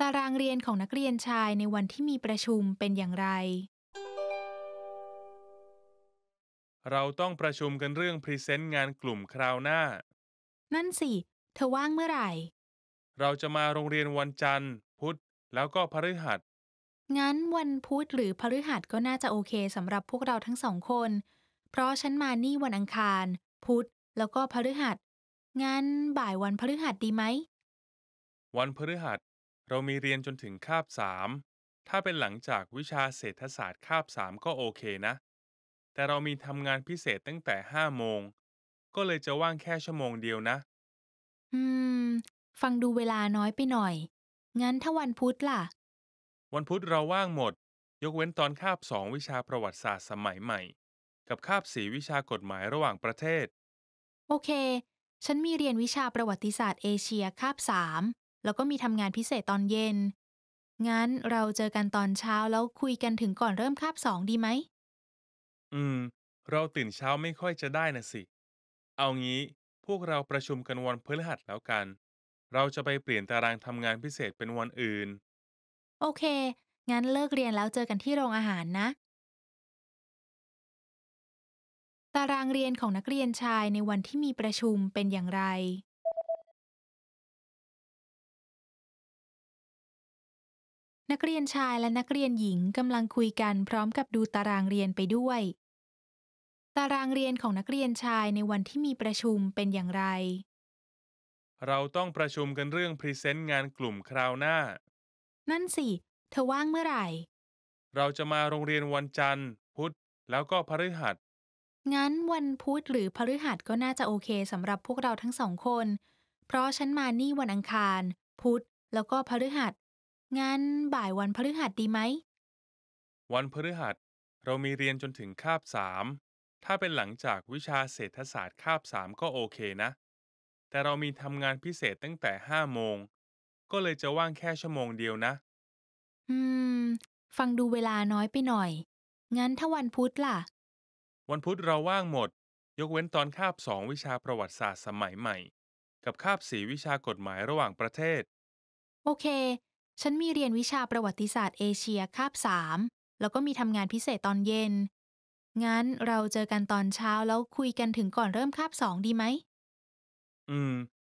Speaker 5: ตารางเรียนของนักเรียนชายในวันที่มีประชุมเป็นอย่างไร
Speaker 6: เราต้องประชุมกันเรื่องพรีเซนต์งานกลุ่มคราวหน้า
Speaker 5: นั่นสิ เธอว่างเมื่อไหร่
Speaker 6: เราจะมาโรงเรียนวันจันทร์ พุธแล้วก็พฤหัส
Speaker 5: งั้นวันพุธหรือพฤหัสก็น่าจะโอเคสำหรับพวกเราทั้งสองคน เพราะฉันมานี่วันอังคาร พุธแล้วก็พฤหัส งั้นบ่ายวันพฤหัสดีไหม
Speaker 6: วันพฤหัส เรามีเรียนจนถึงคาบสาม ถ้าเป็นหลังจากวิชาเศรษฐศาสตร์คาบสามก็โอเคนะ แต่เรามีทำงานพิเศษตั้งแต่ห้าโมง ก็เลยจะว่างแค่ชั่วโมงเดียวนะ
Speaker 5: อืมฟังดูเวลาน้อยไปหน่อย งั้นถ้าวันพุธล่ะ
Speaker 6: วันพุธเราว่างหมด ยกเว้นตอนคาบสองวิชาประวัติศาสตร์สมัยใหม่ กับคาบสีวิชากฎหมายระหว่างประเทศ โอเค ฉั
Speaker 5: นมีเรียนวิชาประวัติศาสตร์เอเชียคาบสามแล้วก็มีทำงานพิเศษตอนเย็น งั้นเราเจอกันตอนเช้าแล้วคุยกันถึงก่อนเริ่มคาบสองดีไหม
Speaker 6: อืม เราตื่นเช้าไม่ค่อยจะได้นะสิ เอางี้พวกเราประชุมกันวันพฤหัสแล้วกันเราจะไปเปลี่ยนตารางทำงานพิเศษเป็นวันอื่น
Speaker 5: โอเค งั้นเลิกเรียนแล้วเจอกันที่โรงอาหารนะ ตารางเรียนของนักเรียนชายในวันที่มีประชุมเป็นอย่างไร นักเรียนชายและนักเรียนหญิงกำลังคุยกันพร้อมกับดูตารางเรียนไปด้วย ตารางเรียนของนักเรียนชายในวันที่มีประชุมเป็นอย่างไร
Speaker 6: เราต้องประชุมกันเรื่องพรีเซนต์งานกลุ่มคราวหน้า
Speaker 5: นั่นสิ เธอว่างเมื่อไหร่
Speaker 6: เราจะมาโรงเรียนวันจันทร์ พุธแล้วก็พฤหัส
Speaker 5: งั้นวันพุธหรือพฤหัสก็น่าจะโอเคสำหรับพวกเราทั้งสองคน เพราะฉันมานี่วันอังคาร พุธแล้วก็พฤหัสงั้นบ่ายวันพฤหัสดีไหม
Speaker 6: วันพฤหัสเรามีเรียนจนถึงคาบสาม ถ้าเป็นหลังจากวิชาเศรษฐศาสตร์คาบสามก็โอเคนะแต่เรามีทำงานพิเศษตั้งแต่5โมงก็เลยจะว่างแค่ชั่วโมงเดียวนะ
Speaker 5: อืม ฟังดูเวลาน้อยไปหน่อย งั้นถ้าวันพุธล่ะ
Speaker 6: วันพุธเราว่างหมด ยกเว้นตอนคาบสอง วิชาประวัติศาสตร์สมัยใหม่ กับคาบสีวิชากฎหมายระหว่างประเทศ โอเค ฉันมี
Speaker 5: เรียนวิชาประวัติศาสตร์เอเชียคาบสามแล้วก็มีทำงานพิเศษตอนเย็น งั้นเราเจอกันตอนเช้าแล้วคุยกันถึงก่อนเริ่มคาบสองดีไหม
Speaker 6: อืม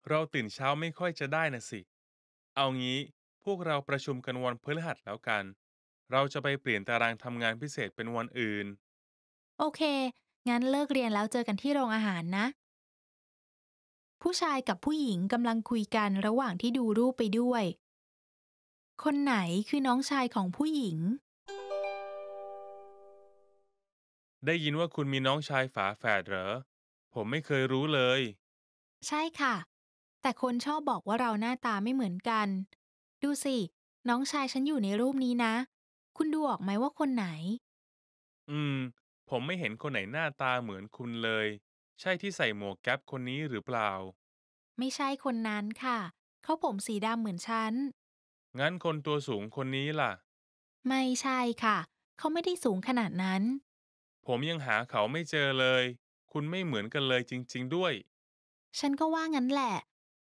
Speaker 6: เราตื่นเช้าไม่ค่อยจะได้น่ะสิ เอางี้พวกเราประชุมกันวันพฤหัสแล้วกัน เราจะไปเปลี่ยนตารางทำงานพิเศษเป็นวันอื่น
Speaker 5: โอเคงั้นเลิกเรียนแล้วเจอกันที่โรงอาหารนะ ผู้ชายกับผู้หญิงกำลังคุยกันระหว่างที่ดูรูปไปด้วย คนไหนคือน้องชายของผู้หญิง
Speaker 6: ได้ยินว่าคุณมีน้องชายฝาแฝดเหรอ ผมไม่เคยรู้เลยใช
Speaker 5: ่ค่ะ แต่คนชอบบอกว่าเราหน้าตาไม่เหมือนกัน ดูสิ น้องชายฉันอยู่ในรูปนี้นะ คุณดูออกไหมว่าคนไหน
Speaker 9: อืม
Speaker 6: ผมไม่เห็นคนไหนหน้าตาเหมือนคุณเลย ใช่ที่ใส่หมวกแก๊ปคนนี้หรือเปล่า
Speaker 5: ไม่ใช่คนนั้นค่ะ เขาผมสีดำเหมือนฉัน
Speaker 6: งั้นคนตัวสูงคนนี้ล่ะ
Speaker 5: ไม่ใช่ค่ะ เขาไม่ได้สูงขนาดนั้น
Speaker 6: ผมยังหาเขาไม่เจอเลย คุณไม่เหมือนกันเลย จริงๆด้วย
Speaker 5: ฉันก็ว่างั้นแหละ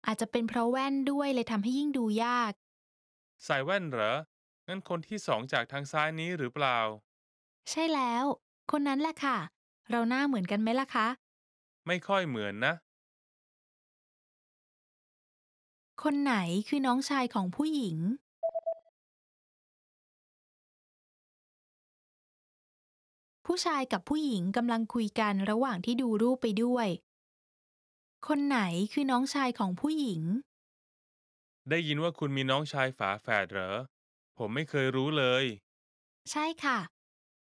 Speaker 5: อาจจะเป็นเพราะแว่นด้วยเลยทำให้ยิ่งดูยาก
Speaker 6: ใส่แว่นเหรอ งั้นคนที่สองจากทางซ้ายนี้หรือเปล่า
Speaker 5: ใช่แล้ว คนนั้นแหละค่ะ เราหน้าเหมือนกันไหมล่ะคะ
Speaker 6: ไม่ค่อยเหมือนนะ
Speaker 8: คนไหนคือน้องชายของผู้หญิง ผู้ชาย
Speaker 5: กับผู้หญิงกำลังคุยกันระหว่างที่ดูรูปไปด้วยคนไหนคือน้องชายของผู้หญิง
Speaker 6: ได้ยินว่าคุณมีน้องชายฝาแฝดเหรอ ผมไม่เคยรู้เลย
Speaker 5: ใช่ค่ะ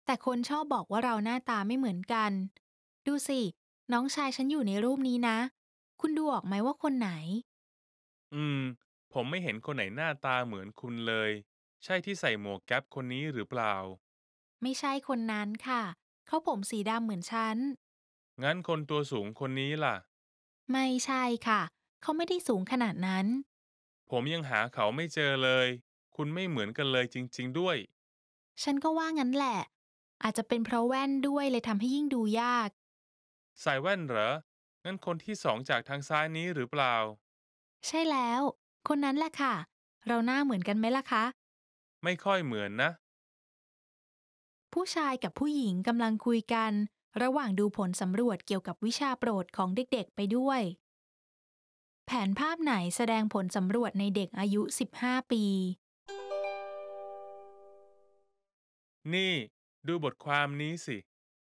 Speaker 5: แต่คนชอบบอกว่าเราหน้าตาไม่เหมือนกัน ดูสิ น้องชายฉันอยู่ในรูปนี้นะ คุณดูออกไหมว่าคนไหน
Speaker 6: อืม ผมไม่เห็นคนไหนหน้าตาเหมือนคุณเลย ใช่ที่ใส่หมวกแก๊ปคนนี้หรือเปล่า
Speaker 5: ไม่ใช่คนนั้นค่ะ เขาผมสีดำเหมือนฉัน
Speaker 6: งั้นคนตัวสูงคนนี้ล่ะ
Speaker 5: ไม่ใช่ค่ะ เขาไม่ได้สูงขนาดนั้น
Speaker 6: ผมยังหาเขาไม่เจอเลย คุณไม่เหมือนกันเลยจริง ๆด้วย
Speaker 5: ฉันก็ว่างั้นแหละ อาจจะเป็นเพราะแว่นด้วยเลยทำให้ยิ่งดูยาก
Speaker 6: ใส่แว่นเหรองั้นคนที่สองจากทางซ้ายนี้หรือเปล่า
Speaker 5: ใช่แล้ว คนนั้นแหละค่ะ เราหน้าเหมือนกันไหมล่ะคะ
Speaker 6: ไม่ค่อยเหมือนนะ
Speaker 5: ผู้ชายกับผู้หญิงกำลังคุยกันระหว่างดูผลสำรวจเกี่ยวกับวิชาโปรดของเด็กๆ ไปด้วย แผนภาพไหนแสดงผลสำรวจในเด็กอายุ 15 ปี
Speaker 6: นี่ ดูบทความนี้สิ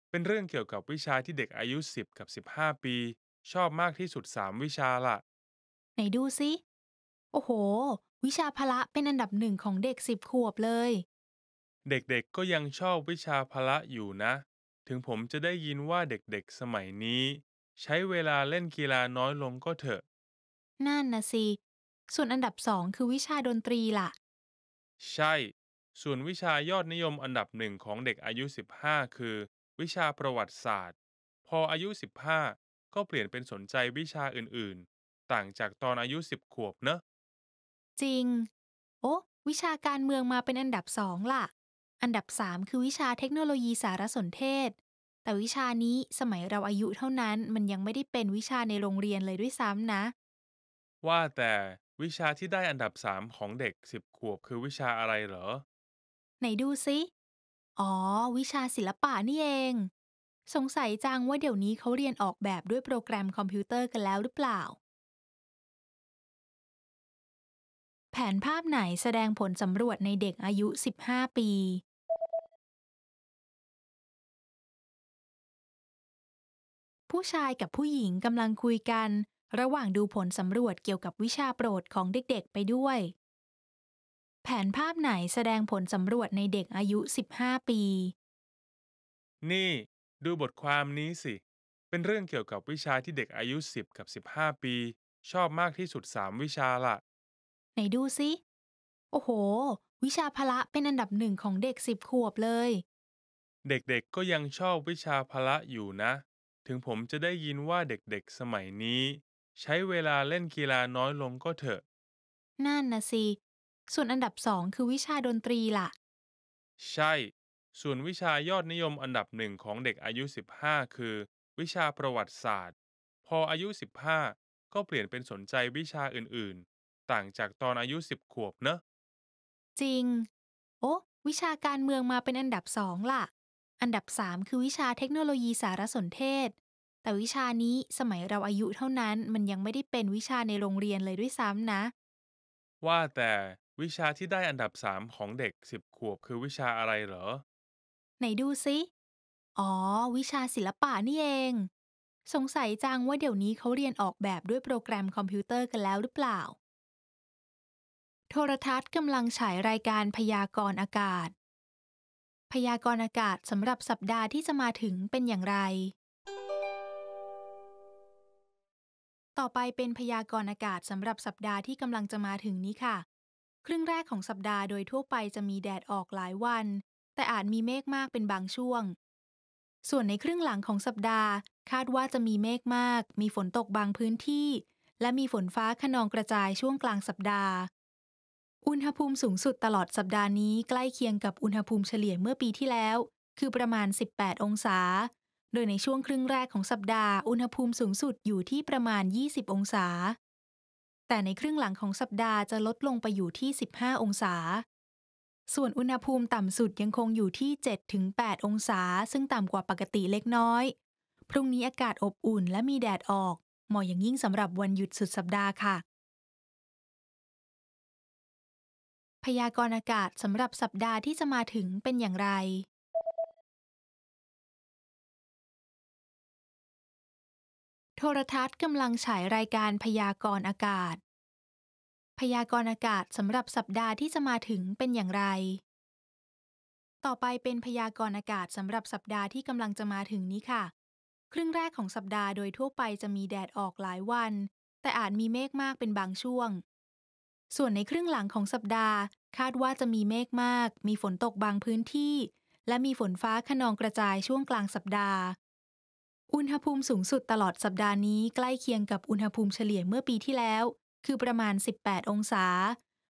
Speaker 6: เป็นเรื่องเกี่ยวกับวิชาที่เด็กอายุ 10 กับ 15 ปี ชอบมากที่สุด 3 วิชาละ
Speaker 5: ไหนดูสิ โอ้โห วิชาพละเป็นอันดับหนึ่งของเด็ก 10ขวบเลย
Speaker 6: เด็กๆกก็ยังชอบวิชาพละอยู่นะถึงผมจะได้ยินว่าเด็กๆสมัยนี้ ใช้เวลาเล่นกีฬาน้อยลงก็เถอะ
Speaker 5: นั่นนะสิส่วนอันดับสองคือวิชาดนตรีล่ะ
Speaker 6: ใช่ ส่วนวิชายอดนิยมอันดับหนึ่งของเด็กอายุ 15 คือ วิชาประวัติศาสตร์ พออายุ 15 ก็เปลี่ยนเป็นสนใจวิชาอื่นๆ ต่างจากตอนอายุ 10 ขวบเนอะ
Speaker 5: จริง โอ้วิชาการเมืองมาเป็นอันดับสองล่ะอันดับ 3 คือวิชาเทคโนโลยีสารสนเทศ แต่วิชานี้สมัยเราอายุเท่านั้นมันยังไม่ได้เป็นวิชาในโรงเรียนเลยด้วยซ้ำนะ
Speaker 6: ว่าแต่วิชาที่ได้อันดับสามของเด็กสิบขวบคือวิชาอะไรเหรอ
Speaker 5: ไหนดูซิอ๋อ วิชาศิลปะนี่เอง สงสัยจังว่าเดี๋ยวนี้เขาเรียนออกแบบด้วยโปรแกรมคอมพิวเตอร์กันแล้วหรือเปล่า แผนภาพไหนแสดงผลสำรวจ
Speaker 8: ในเด็กอายุ 15 ปี
Speaker 5: ผู้ชายกับผู้หญิงกำลังคุยกัน ระหว่างดูผลสำรวจเกี่ยวกับวิชาโปรดของเด็กๆ ไปด้วย แผนภาพไหนแสดงผลสำรวจในเด็กอายุ 15 ปี
Speaker 6: นี่ดูบทความนี้สิ เป็นเรื่องเกี่ยวกับวิชาที่เด็กอายุ 10 กับ 15 ปี ชอบมากที่สุด 3 วิชาละ
Speaker 5: ไหนดูสิโอ้โห วิชาพละเป็นอันดับหนึ่งของเด็กสิบขวบเลย
Speaker 6: เด็ก ๆก็ยังชอบวิชาพละอยู่นะถึงผมจะได้ยินว่าเด็กๆสมัยนี้ ใช้เวลาเล่นกีฬาน้อยลงก็เถอะ
Speaker 5: นั่นนะสิ ส่วนอันดับสองคือวิชาดนตรีล่ะ
Speaker 6: ใช่ ส่วนวิชายอดนิยมอันดับหนึ่งของเด็กอายุ 15 คือ วิชาประวัติศาสตร์ พออายุ 15 ก็เปลี่ยนเป็นสนใจวิชาอื่นๆ ต่างจากตอนอายุ 10 ขวบเนอะ จริ
Speaker 5: ง โอ้วิชาการเมืองมาเป็นอันดับสองล่ะอันดับ 3 คือวิชาเทคโนโลยีสารสนเทศ แต่วิชานี้สมัยเราอายุเท่านั้น มันยังไม่ได้เป็นวิชาในโรงเรียนเลยด้วยซ้ำนะ
Speaker 6: ว่าแต่วิชาที่ได้อันดับสามของเด็กสิบขวบ คือวิชาอะไรเหรอ
Speaker 5: ไหนดูซิ อ๋อ วิชาศิลปะนี่เอง สงสัยจังว่าเดี๋ยวนี้เขาเรียนออกแบบด้วยโปรแกรมคอมพิวเตอร์กันแล้วหรือเปล่า โทรทัศน์กำลังฉายรายการพยากรณ์อากาศพยากรณ์อากาศสำหรับสัปดาห์ที่จะมาถึงเป็นอย่างไร ต่อไปเป็นพยากรณ์อากาศสำหรับสัปดาห์ที่กำลังจะมาถึงนี้ค่ะ ครึ่งแรกของสัปดาห์โดยทั่วไปจะมีแดดออกหลายวัน แต่อาจมีเมฆมากเป็นบางช่วง ส่วนในครึ่งหลังของสัปดาห์คาดว่าจะมีเมฆมาก มีฝนตกบางพื้นที่ และมีฝนฟ้าขนองกระจายช่วงกลางสัปดาห์อุณหภูมิสูงสุดตลอดสัปดาห์นี้ใกล้เคียงกับอุณหภูมิเฉลี่ยเมื่อปีที่แล้ว คือประมาณ 18 องศา โดยในช่วงครึ่งแรกของสัปดาห์อุณหภูมิสูงสุดอยู่ที่ประมาณ 20 องศา แต่ในครึ่งหลังของสัปดาห์จะลดลงไปอยู่ที่ 15 องศา ส่วนอุณหภูมิต่ำสุดยังคงอยู่ที่ 7-8 องศา ซึ่งต่ำกว่าปกติเล็กน้อย พรุ่งนี้อากาศอบอุ่นและมีแดดออกเหมาะอย่างยิ่งสำหรับวันหยุดสุดสัปดาห์ค่ะพยากรณ์อาก
Speaker 8: าศสำหรับสัปดาห์ที่จะมาถึงเป็นอย่างไร
Speaker 5: โทรทัศน์กำลังฉายรายการพยากรณ์อากาศ พยากรณ์อากาศสำหรับสัปดาห์ที่จะมาถึงเป็นอย่างไร ต่อไปเป็นพยากรณ์อากาศสำหรับสัปดาห์ที่กำลังจะมาถึงนี้ค่ะ ครึ่งแรกของสัปดาห์โดยทั่วไปจะมีแดดออกหลายวัน แต่อาจมีเมฆมากเป็นบางช่วงส่วนในครึ่งหลังของสัปดาห์ คาดว่าจะมีเมฆมาก มีฝนตกบางพื้นที่ และมีฝนฟ้าขนองกระจายช่วงกลางสัปดาห์ อุณหภูมิสูงสุดตลอดสัปดาห์นี้ใกล้เคียงกับอุณหภูมิเฉลี่ยเมื่อปีที่แล้ว คือประมาณ 18 องศา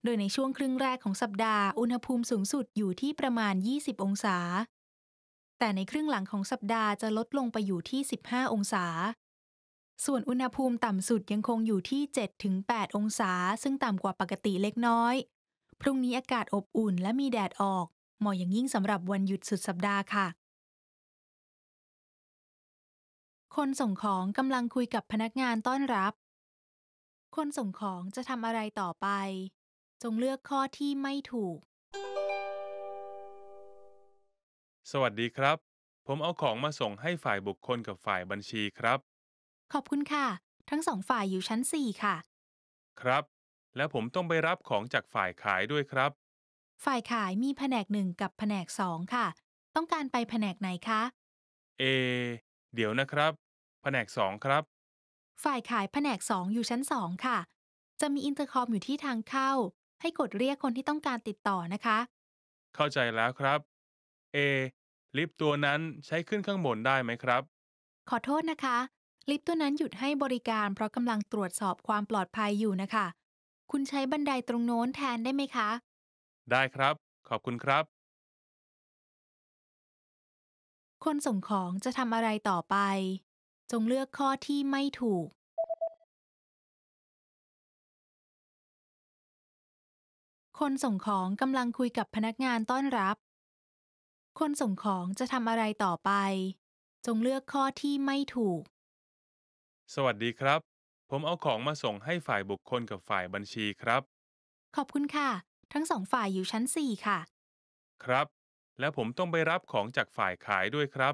Speaker 5: โดยในช่วงครึ่งแรกของสัปดาห์ อุณหภูมิสูงสุดอยู่ที่ประมาณ 20 องศา แต่ในครึ่งหลังของสัปดาห์จะลดลงไปอยู่ที่ 15 องศาส่วนอุณหภูมิต่ำสุดยังคงอยู่ที่ 7-8 องศาซึ่งต่ำกว่าปกติเล็กน้อย พรุ่งนี้อากาศอบอุ่นและมีแดดออกเหมาะอย่างยิ่งสำหรับวันหยุดสุดสัปดาห์ค่ะ คนส่งของกำลังคุยกับพนักงานต้อนรับ คนส่งของจะทำอะไรต่อไป จงเลือกข้อที่ไม่ถูก
Speaker 6: สวัสดีครับ ผมเอาของมาส่งให้ฝ่ายบุคคลกับฝ่ายบัญชีครับ
Speaker 5: ขอบคุณค่ะ ทั้งสองฝ่ายอยู่ชั้นสี่ค่ะ
Speaker 6: ครับ แล้วผมต้องไปรับของจากฝ่ายขายด้วยครับ
Speaker 5: ฝ่ายขายมีแผนกหนึ่งกับแผนกสองค่ะ ต้องการไปแผนกไหนคะ
Speaker 6: เอเดี๋ยวนะครับ แผนกสองครับ
Speaker 5: ฝ่ายขายแผนกสองอยู่ชั้นสองค่ะ จะมีอินเตอร์คอมอยู่ที่ทางเข้า ให้กดเรียกคนที่ต้องการติดต่อนะคะ
Speaker 6: เข้าใจแล้วครับเอลิฟต์ตัวนั้นใช้ขึ้นข้างบนได้ไหมครับ
Speaker 5: ขอโทษนะคะลิฟต์ตัวนั้นหยุดให้บริการเพราะกำลังตรวจสอบความปลอดภัยอยู่นะคะ คุณใช้บันไดตรงโน้นแทนได้ไหมคะ
Speaker 6: ได้ครับ ขอบคุณครับ
Speaker 5: คนส่งของจ
Speaker 8: ะทำอะไรต่อไป จงเลือกข้อที่ไม่ถูก คนส่งของกำลังคุย
Speaker 5: กับพนักงานต้อนรับ คนส่งของจะทำอะไรต่อไป จงเลือกข้อที่ไม่ถูก
Speaker 6: สวัสดีครับ ผมเอาของมาส่งให้ฝ่ายบุคคลกับฝ่ายบัญชีครับ
Speaker 5: ขอบคุณค่ะ ทั้งสองฝ่ายอยู่ชั้น 4 ค่ะ
Speaker 6: ครับ และผมต้องไปรับของจากฝ่ายขายด้วยครับ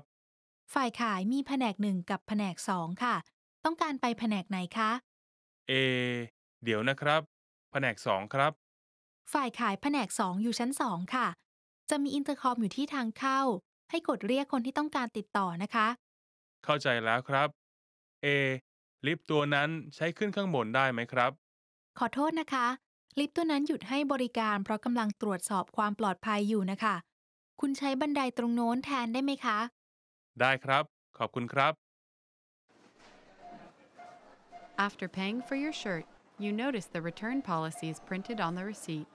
Speaker 5: ฝ่ายขายมีแผนกหนึ่งกับแผนกสองค่ะ ต้องการไปแผนกไหนคะ
Speaker 6: เอ เดี๋ยวนะครับ แผนกสองครับ
Speaker 5: ฝ่ายขายแผนกสองอยู่ชั้นสองค่ะ จะมีอินเตอร์คอมอยู่ที่ทางเข้า ให้กดเรียกคนที่ต้องการติดต่อนะคะ
Speaker 6: เข้าใจแล้วครับ A ลิฟต์ตัวนั้นใช้ขึ้นข้างบนได้ไหมครับ
Speaker 5: ขอโทษนะคะ ลิฟต์ตัวนั้นหยุดให้บริการ เพราะกำลังตรวจสอบความปลอดภัยอยู่นะคะ คุณใช้บันไดตรงโน้นแทนได้ไหมคะ
Speaker 6: ได้ครับ ขอบคุณครับ
Speaker 7: After paying for your shirt, you notice the return policy is printed on the receipt.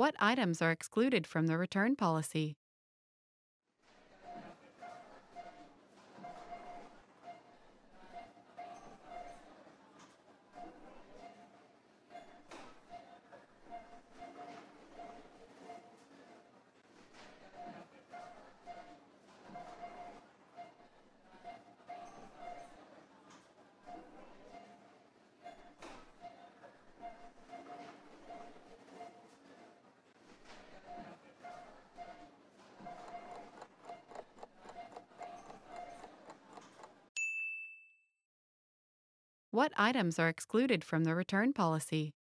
Speaker 7: What items are excluded from the return policy? What items are excluded from the return policy?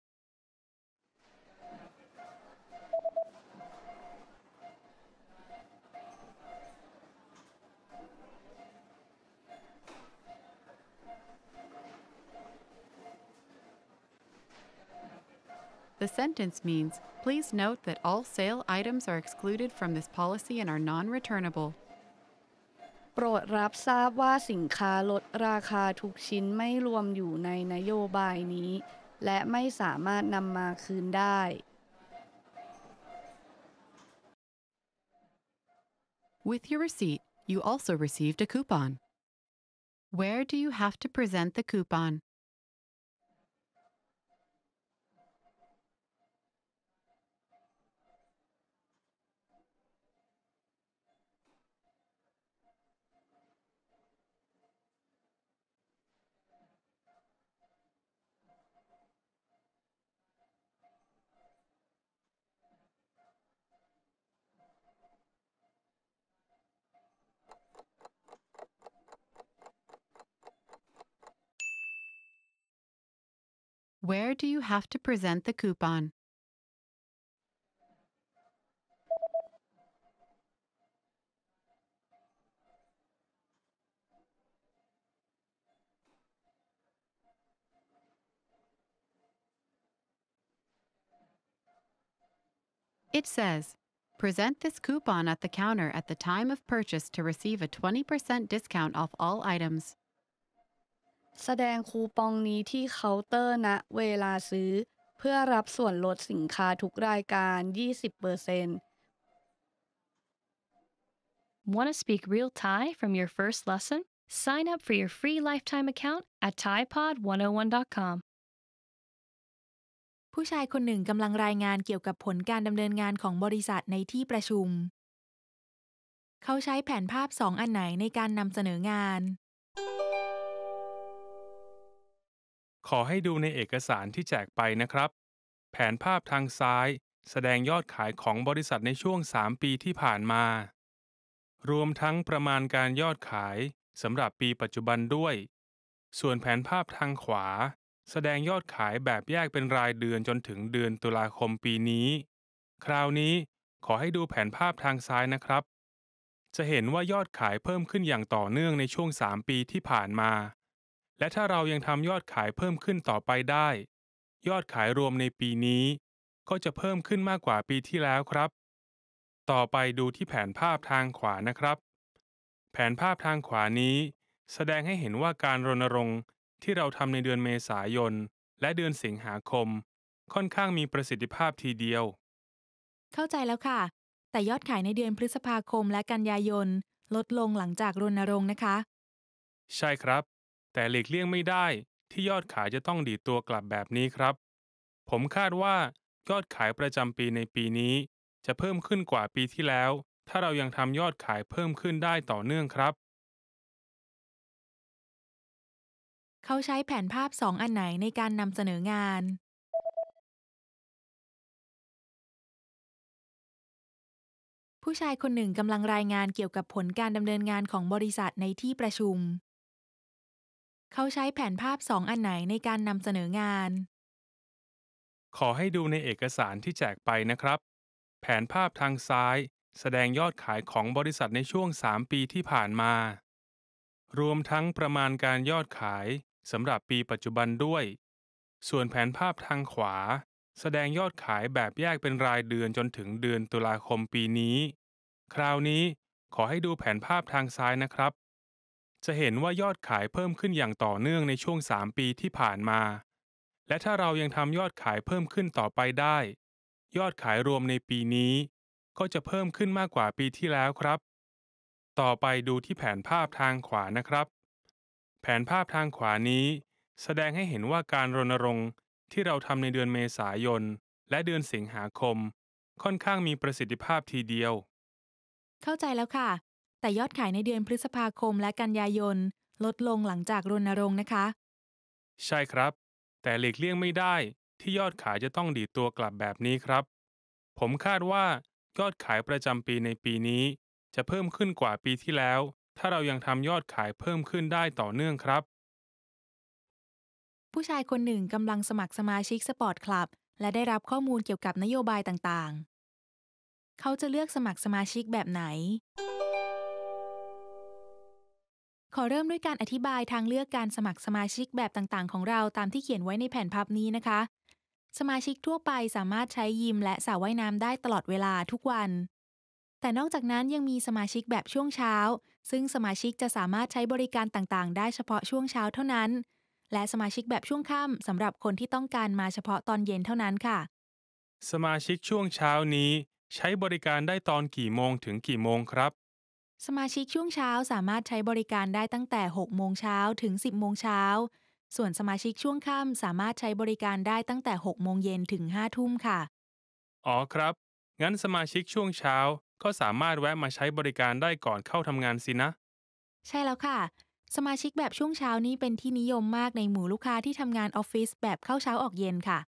Speaker 7: The sentence means, please note that all sale items are excluded from this policy and are non-returnable.
Speaker 10: โปรดรับทราบว่าสินค้าลดราคาทุกชิ้นไม่รวมอยู่ในนโยบายนี้ และไม่สามารถนำมาคืนได้
Speaker 7: With your receipt, you also received a coupon. Where do you have to present the coupon? Where do you have to present the coupon? It says, Present this coupon at the counter at the time of purchase to receive a 20% discount off all items.
Speaker 10: แสดงคูปองนี้ที่เคาน์เตอร์ณนะเวลาซื้อ เพื่อรับส่วนลดสินค้าทุกรายการ 20%
Speaker 1: Want to speak real Thai from your first lesson? Sign up for your free lifetime account at thaipod101.com.
Speaker 5: ผู้ชายคนหนึ่งกำลังรายงานเกี่ยวกับผลการดำเนินงานของบริษัทในที่ประชุม เขาใช้แผนภาพสองอันไหนในการนำเสนองาน
Speaker 6: ขอให้ดูในเอกสารที่แจกไปนะครับ แผนภาพทางซ้าย แสดงยอดขายของบริษัทในช่วง 3 ปีที่ผ่านมา รวมทั้งประมาณการยอดขายสำหรับปีปัจจุบันด้วย ส่วนแผนภาพทางขวา แสดงยอดขายแบบแยกเป็นรายเดือนจนถึงเดือนตุลาคมปีนี้ คราวนี้ขอให้ดูแผนภาพทางซ้ายนะครับ จะเห็นว่ายอดขายเพิ่มขึ้นอย่างต่อเนื่องในช่วง3ปีที่ผ่านมาและถ้าเรายังทำยอดขายเพิ่มขึ้นต่อไปได้ ยอดขายรวมในปีนี้ ก็จะเพิ่มขึ้นมากกว่าปีที่แล้วครับ ต่อไปดูที่แผนภาพทางขวานะครับ แผนภาพทางขวานี้ แสดงให้เห็นว่าการรณรงค์ที่เราทำในเดือนเมษายน และเดือนสิงหาคม ค่อนข้างมีประสิทธิภาพทีเดียว
Speaker 5: เข้าใจแล้วค่ะ แต่ยอดขายในเดือนพฤษภาคมและกันยายนลดลงหลังจากรณรงค์นะคะ
Speaker 6: ใช่ครับแต่หลีกเลี่ยงไม่ได้ที่ยอดขายจะต้องดีตัวกลับแบบนี้ครับ ผมคาดว่ายอดขายประจำปีในปีนี้จะเพิ่มขึ้นกว่าปีที่แล้ว ถ้าเรายังทำยอดขายเพิ่มขึ้นได้ต่อเนื่องครับ
Speaker 5: เขาใช้แผนภาพสองอันไหน
Speaker 8: ในการนำเสนองาน
Speaker 5: ผู้ชายคนหนึ่งกำลังรายงานเกี่ยวกับผลการดำเนินงานของบริษัทในที่ประชุมเขาใช้แผนภาพสองอันไหนในการนำเสนองาน
Speaker 6: ขอให้ดูในเอกสารที่แจกไปนะครับ แผนภาพทางซ้าย แสดงยอดขายของบริษัทในช่วง3ปีที่ผ่านมา รวมทั้งประมาณการยอดขายสำหรับปีปัจจุบันด้วย ส่วนแผนภาพทางขวา แสดงยอดขายแบบแยกเป็นรายเดือนจนถึงเดือนตุลาคมปีนี้ คราวนี้ขอให้ดูแผนภาพทางซ้ายนะครับจะเห็นว่ายอดขายเพิ่มขึ้นอย่างต่อเนื่องในช่วง3ปีที่ผ่านมา และถ้าเรายังทำยอดขายเพิ่มขึ้นต่อไปได้ ยอดขายรวมในปีนี้ ก็จะเพิ่มขึ้นมากกว่าปีที่แล้วครับ ต่อไปดูที่แผนภาพทางขวานะครับ แผนภาพทางขวานี้ แสดงให้เห็นว่าการรณรงค์ที่เราทำในเดือนเมษายนและเดือนสิงหาคม ค่อนข้างมีประสิทธิภาพทีเดียว
Speaker 5: เข้าใจแล้วค่ะแต่ยอดขายในเดือนพฤษภาคมและกันยายน ลดลงหลังจากรณรงค์นะคะ
Speaker 6: ใช่ครับ แต่หลีกเลี่ยงไม่ได้ที่ยอดขายจะต้องดีตัวกลับแบบนี้ครับ ผมคาดว่ายอดขายประจำปีในปีนี้ จะเพิ่มขึ้นกว่าปีที่แล้ว ถ้าเรายังทำยอดขายเพิ่มขึ้นได้ต่อเนื่องครับ
Speaker 5: ผู้ชายคนหนึ่งกำลังสมัครสมาชิก สปอร์ตคลับ และได้รับข้อมูลเกี่ยวกับนโยบายต่างๆ เขาจะเลือกสมัครสมาชิกแบบไหนขอเริ่มด้วยการอธิบายทางเลือกการสมัครสมาชิกแบบต่างๆของเราตามที่เขียนไว้ในแผ่นพับนี้นะคะ สมาชิกทั่วไปสามารถใช้ยิมและสระว่ายน้ำได้ตลอดเวลาทุกวัน แต่นอกจากนั้นยังมีสมาชิกแบบช่วงเช้า ซึ่งสมาชิกจะสามารถใช้บริการต่างๆ ได้เฉพาะช่วงเช้าเท่านั้น และสมาชิกแบบช่วงค่ำสำหรับคนที่ต้องการมาเฉพาะตอนเย็นเท่านั้นค่ะ
Speaker 6: สมาชิกช่วงเช้านี้ ใช้บริการได้ตอนกี่โมงถึงกี่โมงครับ
Speaker 5: สมาชิกช่วงเช้าสามารถใช้บริการได้ตั้งแต่ 6 โมงเช้าถึง 10 โมงเช้า ส่วนสมาชิกช่วงค่ำสามารถใช้บริการได้ตั้งแต่ 6 โมงเย็นถึง5ทุ่มค่ะ
Speaker 6: อ๋อครับ งั้นสมาชิกช่วงเช้าก็สามารถแวะมาใช้บริการได้ก่อนเข้าทำงานสินะ
Speaker 5: ใช่แล้วค่ะ สมาชิกแบบช่วงเช้านี้เป็นที่นิยมมากในหมู่ลูกค้าที่ทำงานออฟฟิศแบบเข้าเช้าออกเย็นค่ะ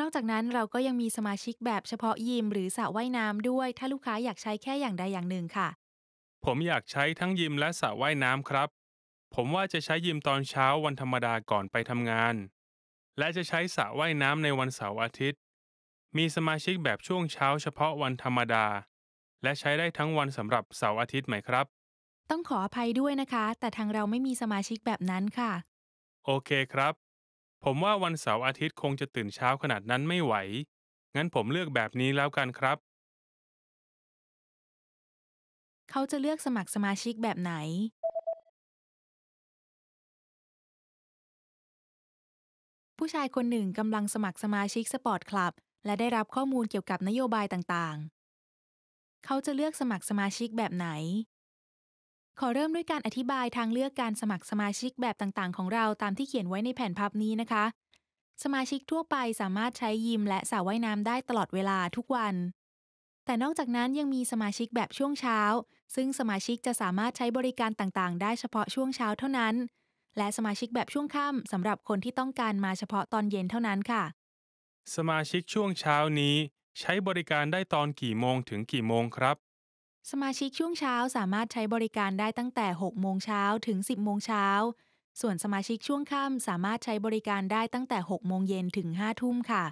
Speaker 5: นอกจากนั้นเราก็ยังมีสมาชิกแบบเฉพาะยิม หรือสระว่ายน้ำด้วยถ้าลูกค้าอยากใช้แค่อย่างใดอย่างหนึ่งค่ะ
Speaker 6: ผมอยากใช้ทั้งยิมและสระว่ายน้ำครับ ผมว่าจะใช้ยิมตอนเช้าวันธรรมดาก่อนไปทำงาน และจะใช้สระว่ายน้ำในวันเสาร์อาทิตย์ มีสมาชิกแบบช่วงเช้าเฉพาะวันธรรมดา และใช้ได้ทั้งวันสำหรับเสาร์อาทิตย์ไหมครับ
Speaker 5: ต้องขออภัยด้วยนะคะ แต่ทางเราไม่มีสมาชิกแบบนั้นค่ะ
Speaker 6: โอเคครับ ผมว่าวันเสาร์อาทิตย์คงจะตื่นเช้าขนาดนั้นไม่ไหว งั้นผมเลือกแบบนี้แล้วกันครับ
Speaker 5: เขาจะเลือกสมัครสมาชิกแบบไหน ผู้ชายคนหนึ่งกำลังสมัครสมาชิกสปอร์ตคลับและได้รับข้อมูลเกี่ยวกับนโยบายต่างๆ เขาจะเลือกสมัครสมาชิกแบบไหน ขอเริ่มด้วยการอธิบายทางเลือกการสมัครสมาชิกแบบต่างๆ ของเราตามที่เขียนไว้ในแผ่นพับนี้นะคะ สมาชิกทั่วไปสามารถใช้ยิมและสระว่ายน้ำได้ตลอดเวลาทุกวันแต่นอกจากนั้นยังมีสมาชิกแบบช่วงเช้า ซึ่งสมาชิกจะสามารถใช้บริการต่างๆ ได้เฉพาะช่วงเช้าเท่านั้น และสมาชิกแบบช่วงค่ำสำหรับคนที่ต้องการมาเฉพาะตอนเย็นเท่านั้นค่ะ
Speaker 6: สมาชิกช่วงเช้านี้ ใช้บริการได้ตอนกี่โมงถึงกี่โมงครับ
Speaker 5: สมาชิกช่วงเช้าสามารถใช้บริการได้ตั้งแต่6โมงเช้าถึง 10โมงเช้าส่วนสมาชิกช่วงค่ำสามารถใช้บริการได้ตั้งแต่6โมงเย็นถึง5ทุ่มค่ะ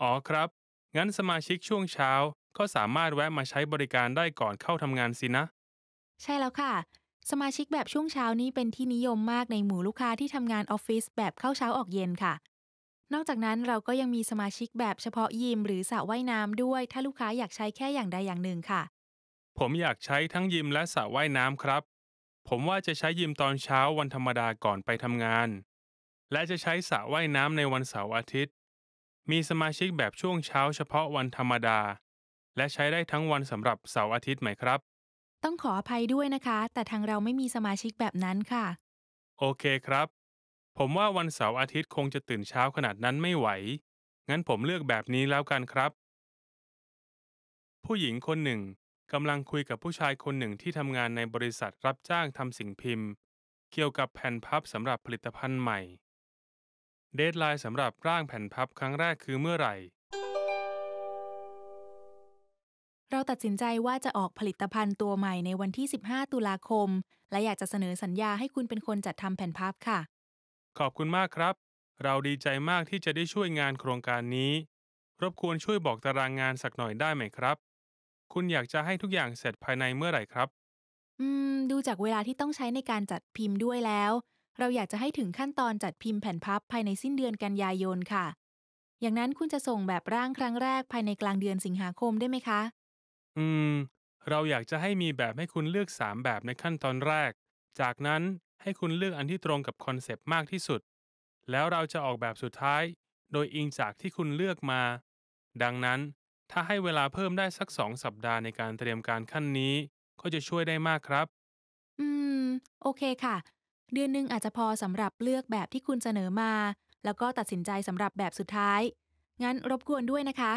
Speaker 6: อ๋อครับงั้นสมาชิกช่วงเช้าก็สามารถแวะมาใช้บริการได้ก่อนเข้าทำงานสินะ
Speaker 5: ใช่แล้วค่ะ สมาชิกแบบช่วงเช้านี้เป็นที่นิยมมากในหมู่ลูกค้าที่ทำงานออฟฟิศแบบเข้าเช้าออกเย็นค่ะ นอกจากนั้นเราก็ยังมีสมาชิกแบบเฉพาะยิมหรือสระว่ายน้ำด้วย ถ้าลูกค้าอยากใช้แค่อย่างใดอย่างหนึ่งค่ะ
Speaker 6: ผมอยากใช้ทั้งยิมและสระว่ายน้ำครับ ผมว่าจะใช้ยิมตอนเช้าวันธรรมดาก่อนไปทำงาน และจะใช้สระว่ายน้ำในวันเสาร์อาทิตย์ มีสมาชิกแบบช่วงเช้า เฉพาะวันธรรมดาและใช้ได้ทั้งวันสำหรับเสาร์อาทิตย์ไหมครับ
Speaker 5: ต้องขออภัยด้วยนะคะ แต่ทางเราไม่มีสมาชิกแบบนั้นค่ะ
Speaker 6: โอเคครับ ผมว่าวันเสาร์อาทิตย์คงจะตื่นเช้าขนาดนั้นไม่ไหว งั้นผมเลือกแบบนี้แล้วกันครับ ผู้หญิงคนหนึ่งกำลังคุยกับผู้ชายคนหนึ่งที่ทำงานในบริษัทรับจ้างทำสิ่งพิมพ์ เกี่ยวกับแผ่นพับสำหรับผลิตภัณฑ์ใหม่ เดทไลน์สำหรับร่างแผ่นพับครั้งแรกคือเมื่อไหร่
Speaker 5: เราตัดสินใจว่าจะออกผลิตภัณฑ์ตัวใหม่ในวันที่ 15 ตุลาคม และอยากจะเสนอสัญญาให้คุณเป็นคนจัดทำแผ่นพับค่ะ
Speaker 6: ขอบคุณมากครับ เราดีใจมากที่จะได้ช่วยงานโครงการนี้ รบกวนช่วยบอกตารางงานสักหน่อยได้ไหมครับ คุณอยากจะให้ทุกอย่างเสร็จภายในเมื่อไหร่ครับ
Speaker 5: อืม ดูจากเวลาที่ต้องใช้ในการจัดพิมพ์ด้วยแล้ว เราอยากจะให้ถึงขั้นตอนจัดพิมพ์แผ่นพับภายในสิ้นเดือนกันยายนค่ะ อย่างนั้นคุณจะส่งแบบร่างครั้งแรกภายในกลางเดือนสิงหาคมได้ไหมคะ
Speaker 6: อืมเราอยากจะให้มีแบบให้คุณเลือก3แบบในขั้นตอนแรก จากนั้นให้คุณเลือกอันที่ตรงกับคอนเซปต์มากที่สุด แล้วเราจะออกแบบสุดท้าย โดยอิงจากที่คุณเลือกมา ดังนั้น ถ้าให้เวลาเพิ่มได้สักสองสัปดาห์ในการเตรียมการขั้นนี้ ก็จะช่วยได้มากครับ
Speaker 9: อื
Speaker 5: ม โอเคค่ะ เดือนหนึ่งอาจจะพอสำหรับเลือกแบบที่คุณเสนอมา แล้วก็ตัดสินใจสำหรับแบบสุดท้าย งั้นรบกวนด้วยนะคะ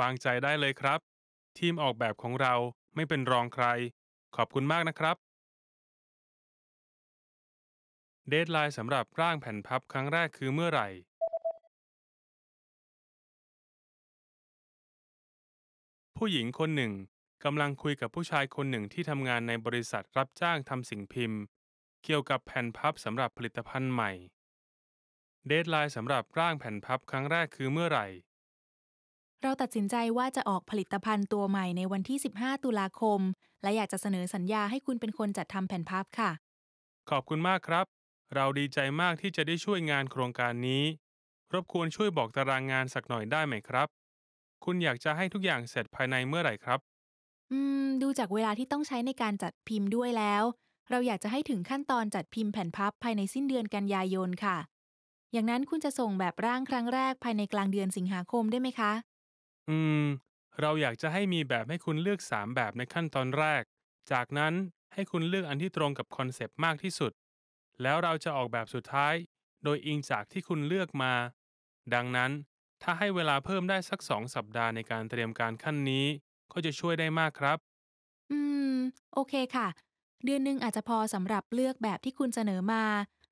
Speaker 6: วางใจได้เลยครับทีม ออกแบบของเราไม่เป็นรองใคร ขอบคุณมากนะครับ เดทไลน์สำหรับร่างแผ่นพับครั้งแรกคือเมื่อไหร่ผู้หญิงคนหนึ่งกำลังคุยกับผู้ชายคนหนึ่งที่ทำงานในบริษัทรับจ้างทำสิ่งพิมพ์ เกี่ยวกับแผ่นพับสำหรับผลิตภัณฑ์ใหม่ เดทไลน์สำหรับร่างแผ่นพับครั้งแรกคือเมื่อไหร่
Speaker 5: เราตัดสินใจว่าจะออกผลิตภัณฑ์ตัวใหม่ในวันที่ 15 ตุลาคม และอยากจะเสนอสัญญาให้คุณเป็นคนจัดทำแผ่นพับค่ะ
Speaker 6: ขอบคุณมากครับ เราดีใจมากที่จะได้ช่วยงานโครงการนี้ รบกวนช่วยบอกตารางงานสักหน่อยได้ไหมครับ คุณอยากจะให้ทุกอย่างเสร็จภายในเมื่อไหร่ครับ
Speaker 5: อืม ดูจากเวลาที่ต้องใช้ในการจัดพิมพ์ด้วยแล้ว เราอยากจะให้ถึงขั้นตอนจัดพิมพ์แผ่นพับภายในสิ้นเดือนกันยายนค่ะ อย่างนั้นคุณจะส่งแบบร่างครั้งแรกภายในกลางเดือนสิงหาคมได้ไหมคะ
Speaker 6: อืม เราอยากจะให้มีแบบให้คุณเลือก3แบบในขั้นตอนแรก จากนั้นให้คุณเลือกอันที่ตรงกับคอนเซปต์มากที่สุด แล้วเราจะออกแบบสุดท้าย โดยอิงจากที่คุณเลือกมา ดังนั้น ถ้าให้เวลาเพิ่มได้สัก2สัปดาห์ในการเตรียมการขั้นนี้ ก็จะช่วยได้มากครับ
Speaker 5: อืม โอเคค่ะ เดือนหนึ่งอาจจะพอสำหรับเลือกแบบที่คุณเสนอมา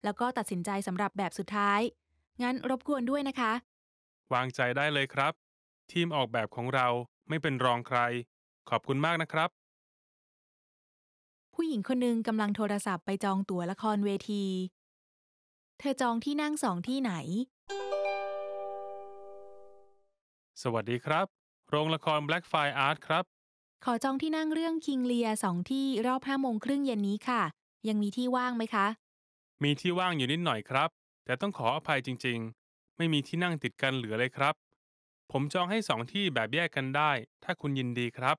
Speaker 5: แล้วก็ตัดสินใจสำหรับแบบสุดท้าย งั้นรบกวนด้วยนะคะ
Speaker 6: วางใจได้เลยครับทีม ออกแบบของเราไม่เป็นรองใคร ขอบคุณมากนะครับ
Speaker 5: ผู้หญิงคนหนึ่งกำลังโทรศัพท์ไปจองตั๋วละครเวที เธอจองที่นั่งสองที่ไหน
Speaker 6: สวัสดีครับ โรงละคร Black Fire Art ครับ
Speaker 5: ขอจองที่นั่งเรื่องคิงเลียสองที่รอบห้าโมงครึ่งเย็นนี้ค่ะ ยังมีที่ว่างไหมคะ
Speaker 6: มีที่ว่างอยู่นิดหน่อยครับ แต่ต้องขออภัยจริง ๆ ไม่มีที่นั่งติดกันเหลือเลยครับผมจองให้สองที่แบบแยกกันได้ ถ้าคุณยินดีครับ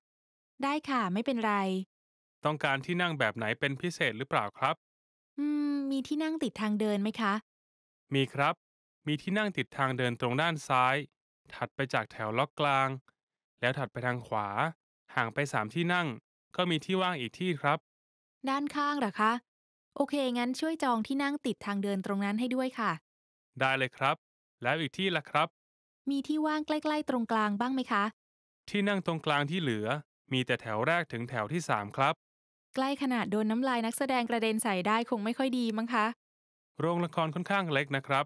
Speaker 5: ได้ค่ะ ไม่เป็นไร
Speaker 6: ต้องการที่นั่งแบบไหนเป็นพิเศษหรือเปล่าครับ
Speaker 5: อืม มีที่นั่งติดทางเดินไหมคะ
Speaker 6: มีครับ มีที่นั่งติดทางเดินตรงด้านซ้าย ถัดไปจากแถวล็อกกลาง แล้วถัดไปทางขวา ห่างไปสามที่นั่ง ก็มีที่ว่างอีกที่ครับ
Speaker 5: ด้านข้างหรอคะ โอเคงั้นช่วยจองที่นั่งติดทางเดินตรงนั้นให้ด้วยค่ะ
Speaker 6: ได้เลยครับ แล้วอีกที่ละครับ
Speaker 5: มีที่ว่างใกล้ ๆ ตรงกลางบ้างไหมคะ
Speaker 6: ที่นั่งตรงกลางที่เหลือ มีแต่แถวแรกถึงแถวที่สามครับ
Speaker 5: ใกล้ขนาดโดนน้ำลายนักแสดงกระเด็นใส่ได้คงไม่ค่อยดีมั้งคะ
Speaker 6: โรงละครค่อนข้างเล็กนะครับ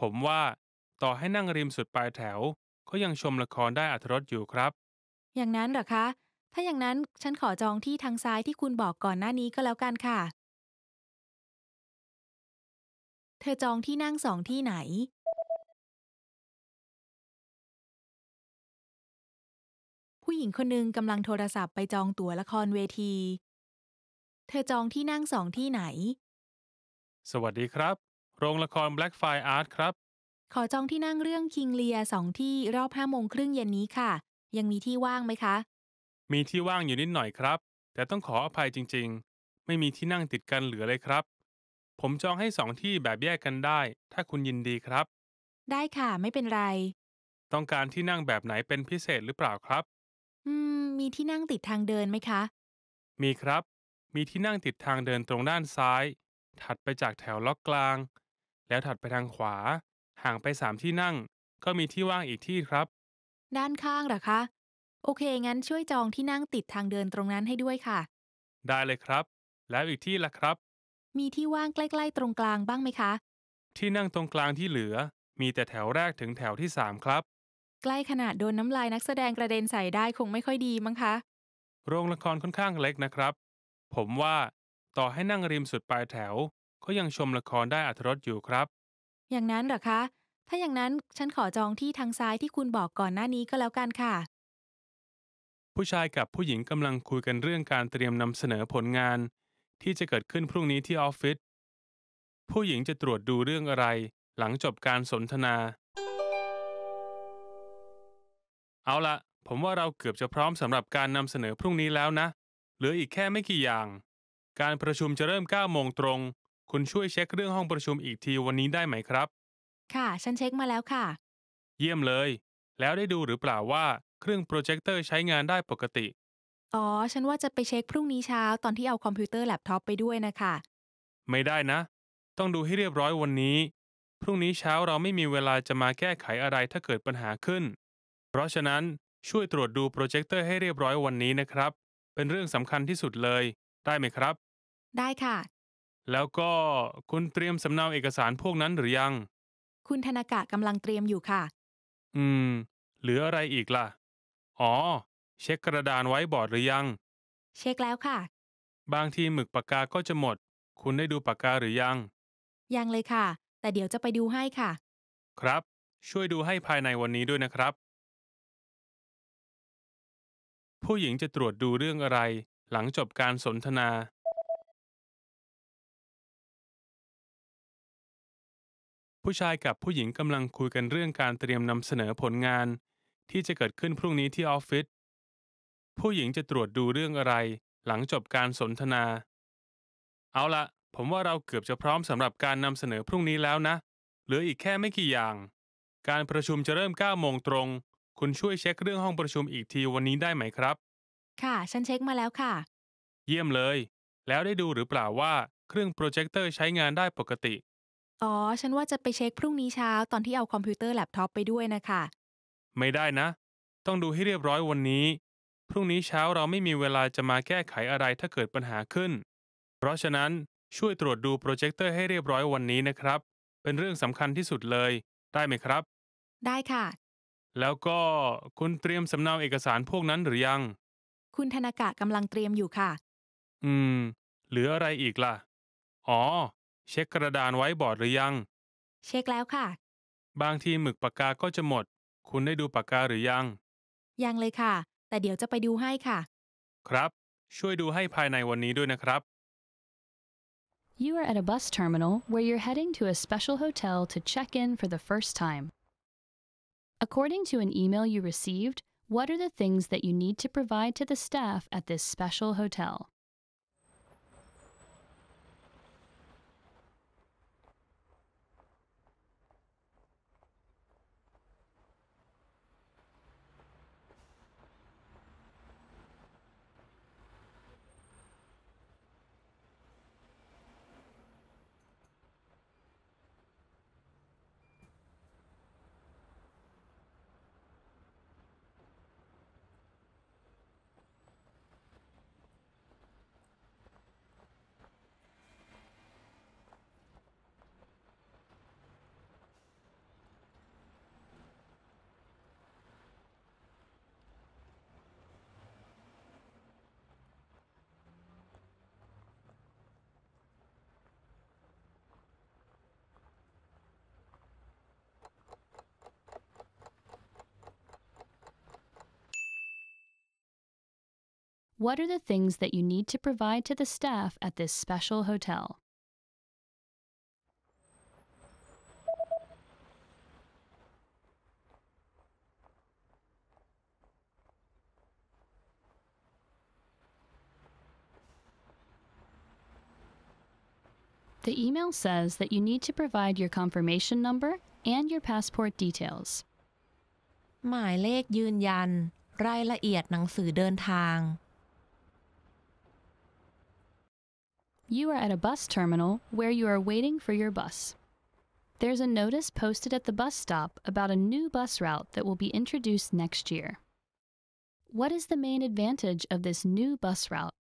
Speaker 6: ผมว่าต่อให้นั่งริมสุดปลายแถวก็ยังชมละครได้อัธรสอยู่ครับ อ
Speaker 5: ย่างนั้นเหรอคะถ้าอย่างนั้นฉันขอจองที่ทางซ้ายที่คุณบอกก่อนหน้านี้ก็แล้วกันค่ะ เธอจองที่นั่งสองที่ไหนผู้หญิงคนหนึ่งกำลังโทรศัพท์ไปจองตั๋วละครเวที เธอจองที่นั่งสอ
Speaker 6: งที่ไหน สวัสดีครับ โรง ละคร Black Fire Art ครับ
Speaker 5: ขอจองที่นั่งเรื่องคิงเลียสองที่รอบห้าโมงครึ่งเย็นนี้ค่ะ ยังมีที่ว่างไหมคะ
Speaker 6: มีที่ว่างอยู่นิดหน่อยครับ แต่ต้องขอ อภัยจริง ๆ ไม่มีที่นั่งติดกันเหลือเลยครับ ผมจองให้สองที่แบบแยกกันได้ ถ้าคุณยินดีครับ
Speaker 5: ได้ค่ะ ไม่เป็นไร
Speaker 6: ต้องการที่นั่งแบบไหนเป็นพิเศษหรือเปล่าครับ
Speaker 5: อืมมีที่นั่งติดทางเดินไหมคะ
Speaker 6: มีครับ มีที่นั่งติดทางเดินตรงด้านซ้าย ถัดไปจากแถวล็อกกลาง แล้วถัดไปทางขวา ห่างไปสามที่นั่ง ก็มีที่ว่างอีกที่ครับ
Speaker 5: ด้านข้างหรอคะ โอเค งั้นช่วยจองที่นั่งติดทางเดินตรงนั้นให้ด้วยค่ะ
Speaker 6: ได้เลยครับ แล้วอีกที่ละครับ
Speaker 5: มีที่ว่างใกล้ๆตรงกลางบ้างไหมคะ
Speaker 6: ที่นั่งตรงกลางที่เหลือ มีแต่แถวแรกถึงแถวที่สามครับ
Speaker 5: ใกล้ขนาดโดนน้ำลายนักแสดงกระเด็นใส่ได้คงไม่ค่อยดีมั้งคะ
Speaker 6: โรงละครค่อนข้างเล็กนะครับ ผมว่าต่อให้นั่งริมสุดปลายแถว ก็ยังชมละครได้อัธรสอยู่ครับ
Speaker 5: อย่างนั้นหรอคะ ถ้าอย่างนั้นฉันขอจองที่ทางซ้ายที่คุณบอกก่อนหน้านี้ก็แล้วกันค่ะ
Speaker 6: ผู้ชายกับผู้หญิงกำลังคุยกันเรื่องการเตรียมนำเสนอผลงาน ที่จะเกิดขึ้นพรุ่งนี้ที่ออฟฟิศ ผู้หญิงจะตรวจดูเรื่องอะไร หลังจบการสนทนาเอาละผมว่าเราเกือบจะพร้อมสำหรับการนำเสนอพรุ่งนี้แล้วนะเหลืออีกแค่ไม่กี่อย่าง การประชุมจะเริ่ม9โมงตรงคุณช่วยเช็คเรื่องห้องประชุมอีกทีวันนี้ได้ไหมครับ
Speaker 5: ค่ะฉันเช็คมาแล้วค่ะ
Speaker 6: เยี่ยมเลย แล้วได้ดูหรือเปล่าว่าเครื่องโปรเจคเตอร์ใช้งานได้ปกติ
Speaker 5: อ๋อ ฉันว่าจะไปเช็คพรุ่งนี้เช้าตอนที่เอาคอมพิวเตอร์แล็ปท็อปไปด้วยนะค
Speaker 6: ะไม่ได้นะ ต้องดูให้เรียบร้อยวันนี้ พรุ่งนี้เช้าเราไม่มีเวลาจะมาแก้ไขอะไรถ้าเกิดปัญหาขึ้นเพราะฉะนั้นช่วยตรวจดูโปรเจคเตอร์ให้เรียบร้อยวันนี้นะครับ เป็นเรื่องสำคัญที่สุดเลย ได้ไหมครับ ได้ค่ะ แล้วก็คุณเตรียมสำเนาเอกสารพวกนั้นหรือยัง
Speaker 5: คุณธนากะกำลังเตรียมอยู่ค่ะ
Speaker 6: อืม เหลืออะไรอีกล่ะ อ๋อ เช็คกระดานไว้บอร์ดหรือยัง
Speaker 5: เช็คแล้วค่ะ
Speaker 6: บางทีหมึกปากกาก็จะหมด คุณได้ดูปากกาหรือยัง
Speaker 5: ยังเลยค่ะ แต่เดี๋ยวจะไปดูให้ค่ะ
Speaker 6: ครับ ช่วยดูให้ภายในวันนี้ด้วยนะครับผู้หญิงจะตรวจดูเรื่องอะไรหลังจบการสนทนา ผู้ชายกับผู้หญิงกำลังคุยกันเรื่องการเตรียมนำเสนอผลงานที่จะเกิดขึ้นพรุ่งนี้ที่ออฟฟิศผู้หญิงจะตรวจดูเรื่องอะไร หลังจบการสนทนา เอาละผมว่าเราเกือบจะพร้อมสำหรับการนำเสนอพรุ่งนี้แล้วนะเหลืออีกแค่ไม่กี่อย่าง การประชุมจะเริ่ม9โมงตรงคุณช่วยเช็คเรื่องห้องประชุมอีกทีวันนี้ได้ไหมครับ
Speaker 5: ค่ะ ฉันเช็คมาแล้วค่ะ
Speaker 6: เยี่ยมเลย แล้วได้ดูหรือเปล่าว่าเครื่องโปรเจคเตอร์ใช้งานได้ปกติ
Speaker 5: อ๋อ ฉันว่าจะไปเช็คพรุ่งนี้เช้าตอนที่เอาคอมพิวเตอร์แล็ปท็อปไปด้วยนะคะ
Speaker 6: ไม่ได้นะ ต้องดูให้เรียบร้อยวันนี้ พรุ่งนี้เช้าเราไม่มีเวลาจะมาแก้ไขอะไรถ้าเกิดปัญหาขึ้น เพราะฉะนั้น ช่วยตรวจดูโปรเจคเตอร์ให้เรียบร้อยวันนี้นะครับ เป็นเรื่องสำคัญที่สุดเลย ได้ไหมครับ ได้ค่ะแล้วก็คุณเตรียมสำเนาเอกสารพวกนั้นหรือยัง
Speaker 5: คุณธนากะกำลังเตรียมอยู่ค่ะ
Speaker 6: อืม เหลืออะไรอีกล่ะ อ๋อเช็คกระดานไว้บอร์ดหรือยัง
Speaker 5: เช็คแล้วค่ะ
Speaker 6: บางทีหมึกปากกาก็จะหมด คุณได้ดูปากกาหรือยัง
Speaker 5: ยังเลยค่ะ แต่เดี๋ยวจะไปดูให้ค่ะ
Speaker 6: ครับ ช่วยดูให้ภายในวันนี้ด้วยนะครับ
Speaker 1: You are at a bus terminal where you're heading to a special hotel to check in for the first time. According to an email you received, what are the things that you need to provide to the staff at this special hotel? what are the things that you need to provide to the staff at this special hotel? The email says that you need to provide your confirmation number and your
Speaker 3: passport details. หมายเลขยืนยันรายละเอียดหนังสือเดินทาง You are at a
Speaker 1: bus terminal where you are waiting for your bus. There's a notice posted at the bus stop about a new bus route that will be introduced next year. What is the main advantage of this new bus route?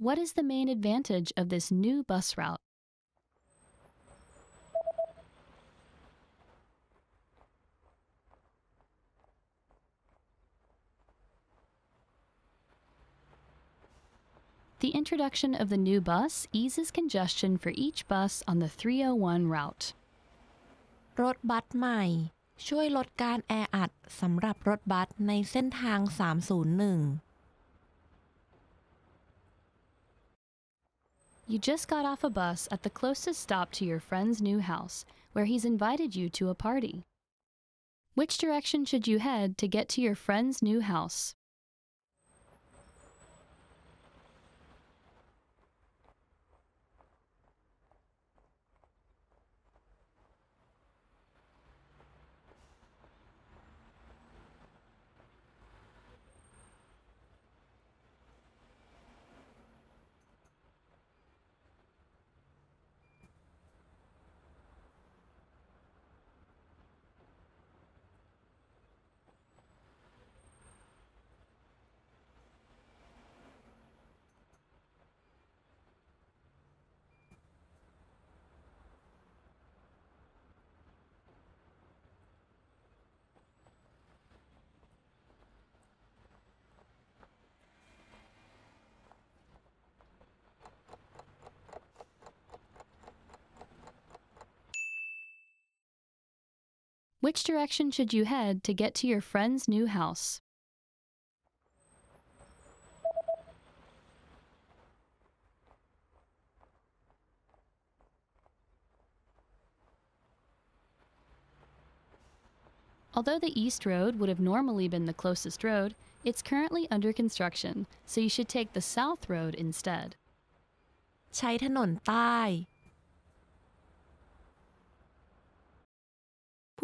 Speaker 1: what is the main advantage of this new bus route? The introduction of the new bus eases congestion for each bus on the 301
Speaker 3: route. รถบัสใหม่301
Speaker 1: You just got off a bus at the closest stop to your friend's new house, where he's invited you to a party. Which direction should you head to get to your friend's new house? Which direction should you head to get to your friend's new house? Although the East Road would have normally been the closest road, it's currently under construction, so you should take the South Road
Speaker 5: instead. ใช้ถนนใต้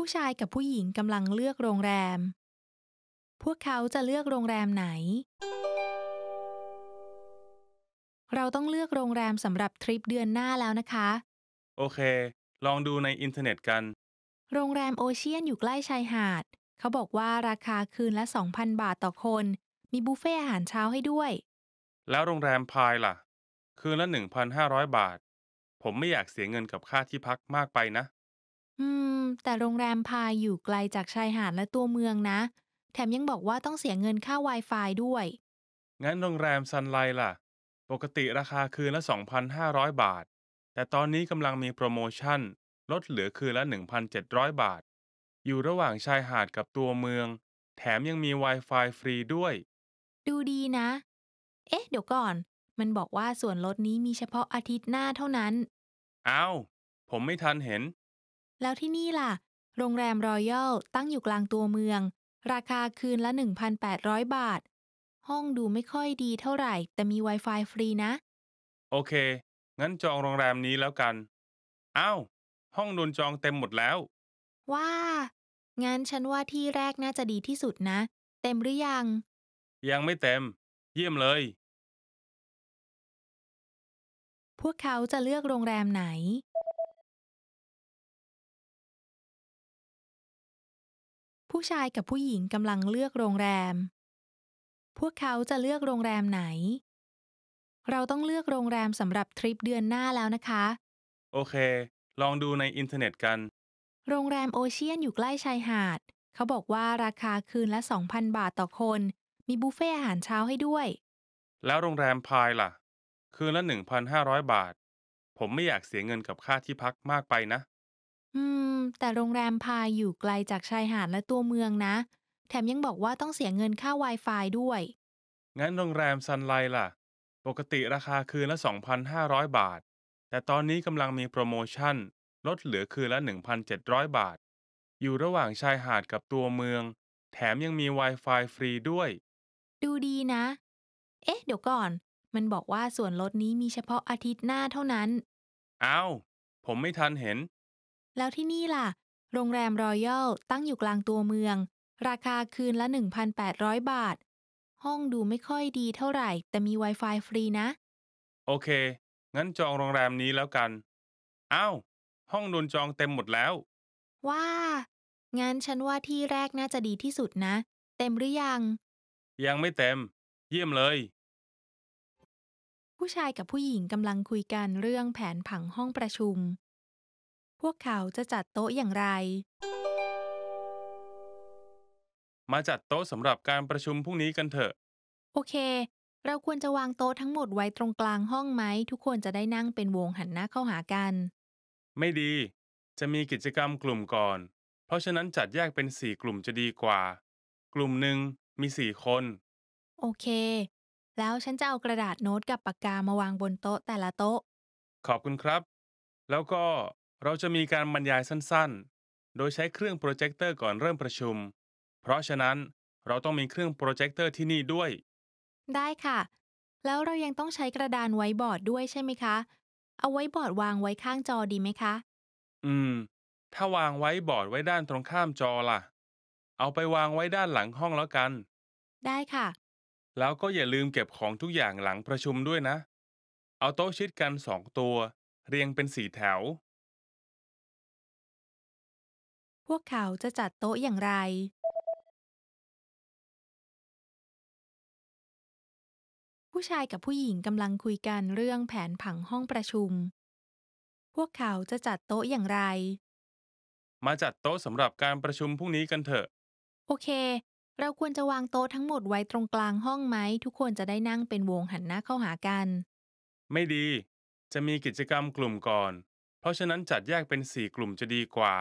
Speaker 5: ผู้ชายกับผู้หญิงกำลังเลือกโรงแรม พวกเขาจะเลือกโรงแรมไหน เราต้องเลือกโรงแรมสำหรับทริปเดือนหน้าแล้วนะคะ
Speaker 6: โอเค ลองดูในอินเทอร์เน็ตกัน
Speaker 5: โรงแรมโอเชียนอยู่ใกล้ชายหาด เขาบอกว่าราคาคืนละ 2,000 บาทต่อคน มีบุฟเฟ่อาหารเช้าให้ด้วย
Speaker 6: แล้วโรงแรมพายล่ะ คืนละ 1,500 บาท ผมไม่อยากเสียเงินกับค่าที่พักมากไปนะ
Speaker 5: อืมแต่โรงแรมพายอยู่ไกลจากชายหาดและตัวเมืองนะ แถมยังบอกว่าต้องเสียเงินค่า Wi-Fi ด้วย
Speaker 6: งั้นโรงแรมซันไลล่ะ ปกติราคาคืนละ 2,500 บาท แต่ตอนนี้กำลังมีโปรโมชั่น ลดเหลือคืนละ 1,700 บาท อยู่ระหว่างชายหาดกับตัวเมือง แถมยังมี Wi-Fi ฟรีด้วย
Speaker 5: ดูดีนะ เอ๊ะเดี๋ยวก่อน มันบอกว่าส่วนลดนี้มีเฉพาะอาทิตย์หน้าเท่านั้น
Speaker 6: อ้าวผมไม่ทันเห็น
Speaker 5: แล้วที่นี่ล่ะ โรงแรมรอยัลตั้งอยู่กลางตัวเมือง ราคาคืนละ 1,800 บาท ห้องดูไม่ค่อยดีเท่าไหร่แต่มี Wi-Fi ฟรีนะ
Speaker 6: โอเค งั้นจองโรงแรมนี้แล้วกัน อ้าว ห้องนดนจองเต็มหมดแล้ว
Speaker 5: ว่างั้นฉันว่าที่แรกน่าจะดีที่สุดนะ เต็มหรือยัง
Speaker 6: ยังไม่เต็ม เยี่ยมเลย
Speaker 8: พวกเขาจะเลือกโรงแรมไหนผู้ชายกับผู้หญิงก
Speaker 5: ำลังเลือกโรงแรม พวกเขาจะเลือกโรงแรมไหน เราต้องเลือกโรงแรมสำหรับทริปเดือนหน้าแล้วนะคะ
Speaker 6: โอเค ลองดูในอินเทอร์เน็ตกัน
Speaker 5: โรงแรมโอเชียนอยู่ใกล้ชายหาด เขาบอกว่าราคาคืนละ 2,000 บาทต่อคน มีบุฟเฟ่อาหารเช้าให้ด้วย
Speaker 6: แล้วโรงแรมพายล่ะ คืนละ 1,500 บาท ผมไม่อยากเสียเงินกับค่าที่พักมากไปนะ
Speaker 5: อืม แต่โรงแรมพายอยู่ไกลจากชายหาดและตัวเมืองนะ แถมยังบอกว่าต้องเสียเงินค่า Wi-Fi ด้วย
Speaker 6: งั้นโรงแรมซันไลล่ะ ปกติราคาคืนละ 2,500 บาท แต่ตอนนี้กำลังมีโปรโมชั่น ลดเหลือคืนละ 1,700 บาท อยู่ระหว่างชายหาดกับตัวเมือง แถมยังมี Wi-Fi ฟรีด้วย
Speaker 5: ดูดีนะ เอ๊ะ เดี๋ยวก่อน มันบอกว่าส่วนลดนี้มีเฉพาะอาทิตย์หน้าเท่านั้น
Speaker 6: อ้าวผมไม่ทันเห็น
Speaker 5: แล้วที่นี่ล่ะ โรงแรมรอยัลตั้งอยู่กลางตัวเมือง ราคาคืนละ 1,800 บาท ห้องดูไม่ค่อยดีเท่าไหร่ แต่มี Wi-Fi ฟรีนะ
Speaker 6: โอเค งั้นจองโรงแรมนี้แล้วกัน อ้าว ห้องโดนจองเต็มหมดแล้ว
Speaker 5: ว่างั้นฉันว่าที่แรกน่าจะดีที่สุดนะ เต็มหรือยัง
Speaker 6: ยังไม่เต็ม เยี่ยมเลย
Speaker 5: ผู้ชายกับผู้หญิงกำลังคุยกันเรื่องแผนผังห้องประชุมพวกเขาจะจัดโต๊ะอย่างไร
Speaker 6: มาจัดโต๊ะสำหรับการประชุมพรุ่งนี้กันเถอะ
Speaker 5: โอเค เราควรจะวางโต๊ะทั้งหมดไว้ตรงกลางห้องไหมทุกคนจะได้นั่งเป็นวงหันหน้าเข้าหากัน
Speaker 6: ไม่ดี จะมีกิจกรรมกลุ่มก่อน เพราะฉะนั้นจัดแยกเป็นสี่กลุ่มจะดีกว่า กลุ่มหนึ่งมีสี่คน
Speaker 5: โอเค แล้วฉันจะเอากระดาษโน้ตกับปากกามาวางบนโต๊ะแต่ละโต๊ะ
Speaker 6: ขอบคุณครับ แล้วก็เราจะมีการบรรยายสั้น ๆ โดยใช้เครื่องโปรเจคเตอร์ก่อนเริ่มประชุม เพราะฉะนั้นเราต้องมีเครื่องโปรเจคเตอร์ที่นี่ด้วย
Speaker 5: ได้ค่ะ แล้วเรายังต้องใช้กระดานไว้บอร์ดด้วยใช่ไหมคะ เอาไว้บอร์ดวางไว้ข้างจอดีไหมคะ
Speaker 6: อืม ถ้าวางไว้บอร์ดไว้ด้านตรงข้ามจอล่ะ เอาไปวางไว้ด้านหลังห้องแล้วกัน ได้ค่ะ แล้วก็อย่าลืมเก็บของทุกอย่างหลังประชุมด้วยนะ เอาโต๊ะชิดกันสองตัว เรียงเป็นสี่แถว
Speaker 8: พวกเขาจะจัดโต๊ะอย่างไร ผู้ชายกับผู้หญิงกำ
Speaker 5: ลังคุยกันเรื่องแผนผังห้องประชุม พวกเขาจะจัดโต๊ะอย่างไร
Speaker 6: มาจัดโต๊ะสำหรับการประชุมพรุ่งนี้กันเถอะ
Speaker 5: โอเค เราควรจะวางโต๊ะทั้งหมดไว้ตรงกลางห้องไหม ทุกคนจะได้นั่งเป็นวงหันหน้าเข้าหากัน
Speaker 6: ไม่ดี จะมีกิจกรรมกลุ่มก่อน เพราะฉะนั้นจัดแยกเป็นสี่กลุ่มจะดีกว่า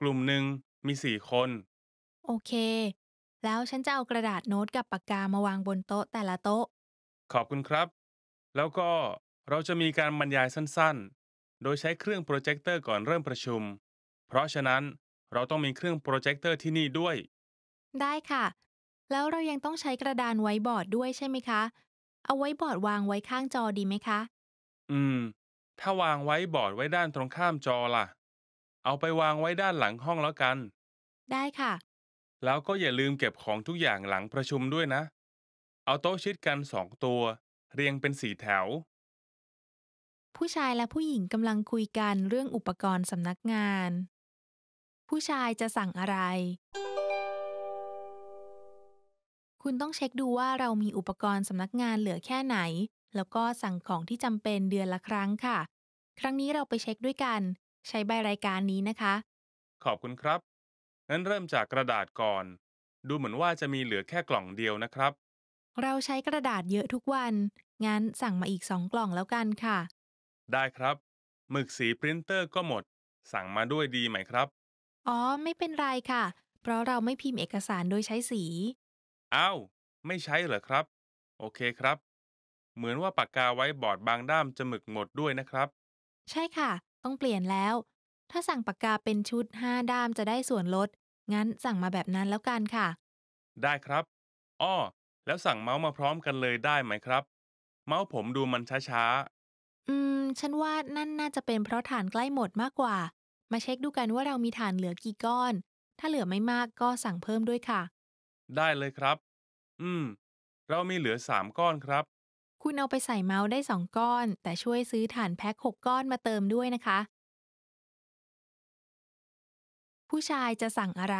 Speaker 6: กลุ่มหนึ่งมีสี่คน
Speaker 5: โอเค แล้วฉันจะเอากระดาษโน้ตกับปากกามาวางบนโต๊ะแต่ละโต๊ะ
Speaker 6: ขอบคุณครับ แล้วก็เราจะมีการบรรยายสั้นๆ โดยใช้เครื่องโปรเจคเตอร์ก่อนเริ่มประชุม เพราะฉะนั้นเราต้องมีเครื่องโปรเจคเตอร์ที่นี่ด้วย
Speaker 5: ได้ค่ะ แล้วเรายังต้องใช้กระดานไว้บอร์ดด้วยใช่ไหมคะ เอาไว้บอร์ดวางไว้ข้างจอดีไหมคะ
Speaker 6: อืม ถ้าวางไว้บอร์ดไว้ด้านตรงข้ามจอล่ะเอาไปวางไว้ด้านหลังห้องแล้วกัน ได้ค่ะ แล้วก็อย่าลืมเก็บของทุกอย่างหลังประชุมด้วยนะ เอาโต๊ะชิดกันสองตัวเรียงเป็นสี่แถว
Speaker 5: ผู้ชายและผู้หญิงกำลังคุยกันเรื่องอุปกรณ์สำนักงาน ผู้ชายจะสั่งอะไร คุณต้องเช็คดูว่าเรามีอุปกรณ์สำนักงานเหลือแค่ไหน แล้วก็สั่งของที่จำเป็นเดือนละครั้งค่ะ ครั้งนี้เราไปเช็คด้วยกันใช้ใบรายการนี้นะคะ
Speaker 6: ขอบคุณครับ งั้นเริ่มจากกระดาษก่อน ดูเหมือนว่าจะมีเหลือแค่กล่องเดียวนะครับ
Speaker 5: เราใช้กระดาษเยอะทุกวันงั้นสั่งมาอีกสองกล่องแล้วกันค่ะ
Speaker 6: ได้ครับ หมึกสีปรินเตอร์ก็หมด สั่งมาด้วยดีไหมครับ
Speaker 5: อ๋อไม่เป็นไรค่ะ เพราะเราไม่พิมพ์เอกสารโดยใช้สี
Speaker 6: อ้าว ไม่ใช้เหรอครับ โอเคครับ เหมือนว่าปากกาไว้บอร์ดบางด้ามจะหมึกหมดด้วยนะครับ
Speaker 5: ใช่ค่ะต้องเปลี่ยนแล้ว ถ้าสั่งปากกาเป็นชุด5ด้ามจะได้ส่วนลด งั้นสั่งมาแบบนั้นแล้วกันค่ะ
Speaker 6: ได้ครับ อ้อ แล้วสั่งเมาส์มาพร้อมกันเลยได้ไหมครับ เมาส์ผมดูมันช้า
Speaker 5: อืม ฉันว่านั่นน่าจะเป็นเพราะฐานใกล้หมดมากกว่า มาเช็คดูกันว่าเรามีฐานเหลือกี่ก้อน ถ้าเหลือไม่มากก็สั่งเพิ่มด้วยค่ะ
Speaker 6: ได้เลยครับ อืม เรามีเหลือสามก้อนครับ
Speaker 5: คุณเอาไปใส่เมาส์ได้2ก้อน แต่ช่วยซื้อฐานแพ็ค 6 ก้อนมาเติมด้วยนะคะ ผู้ชายจะสั่งอะไร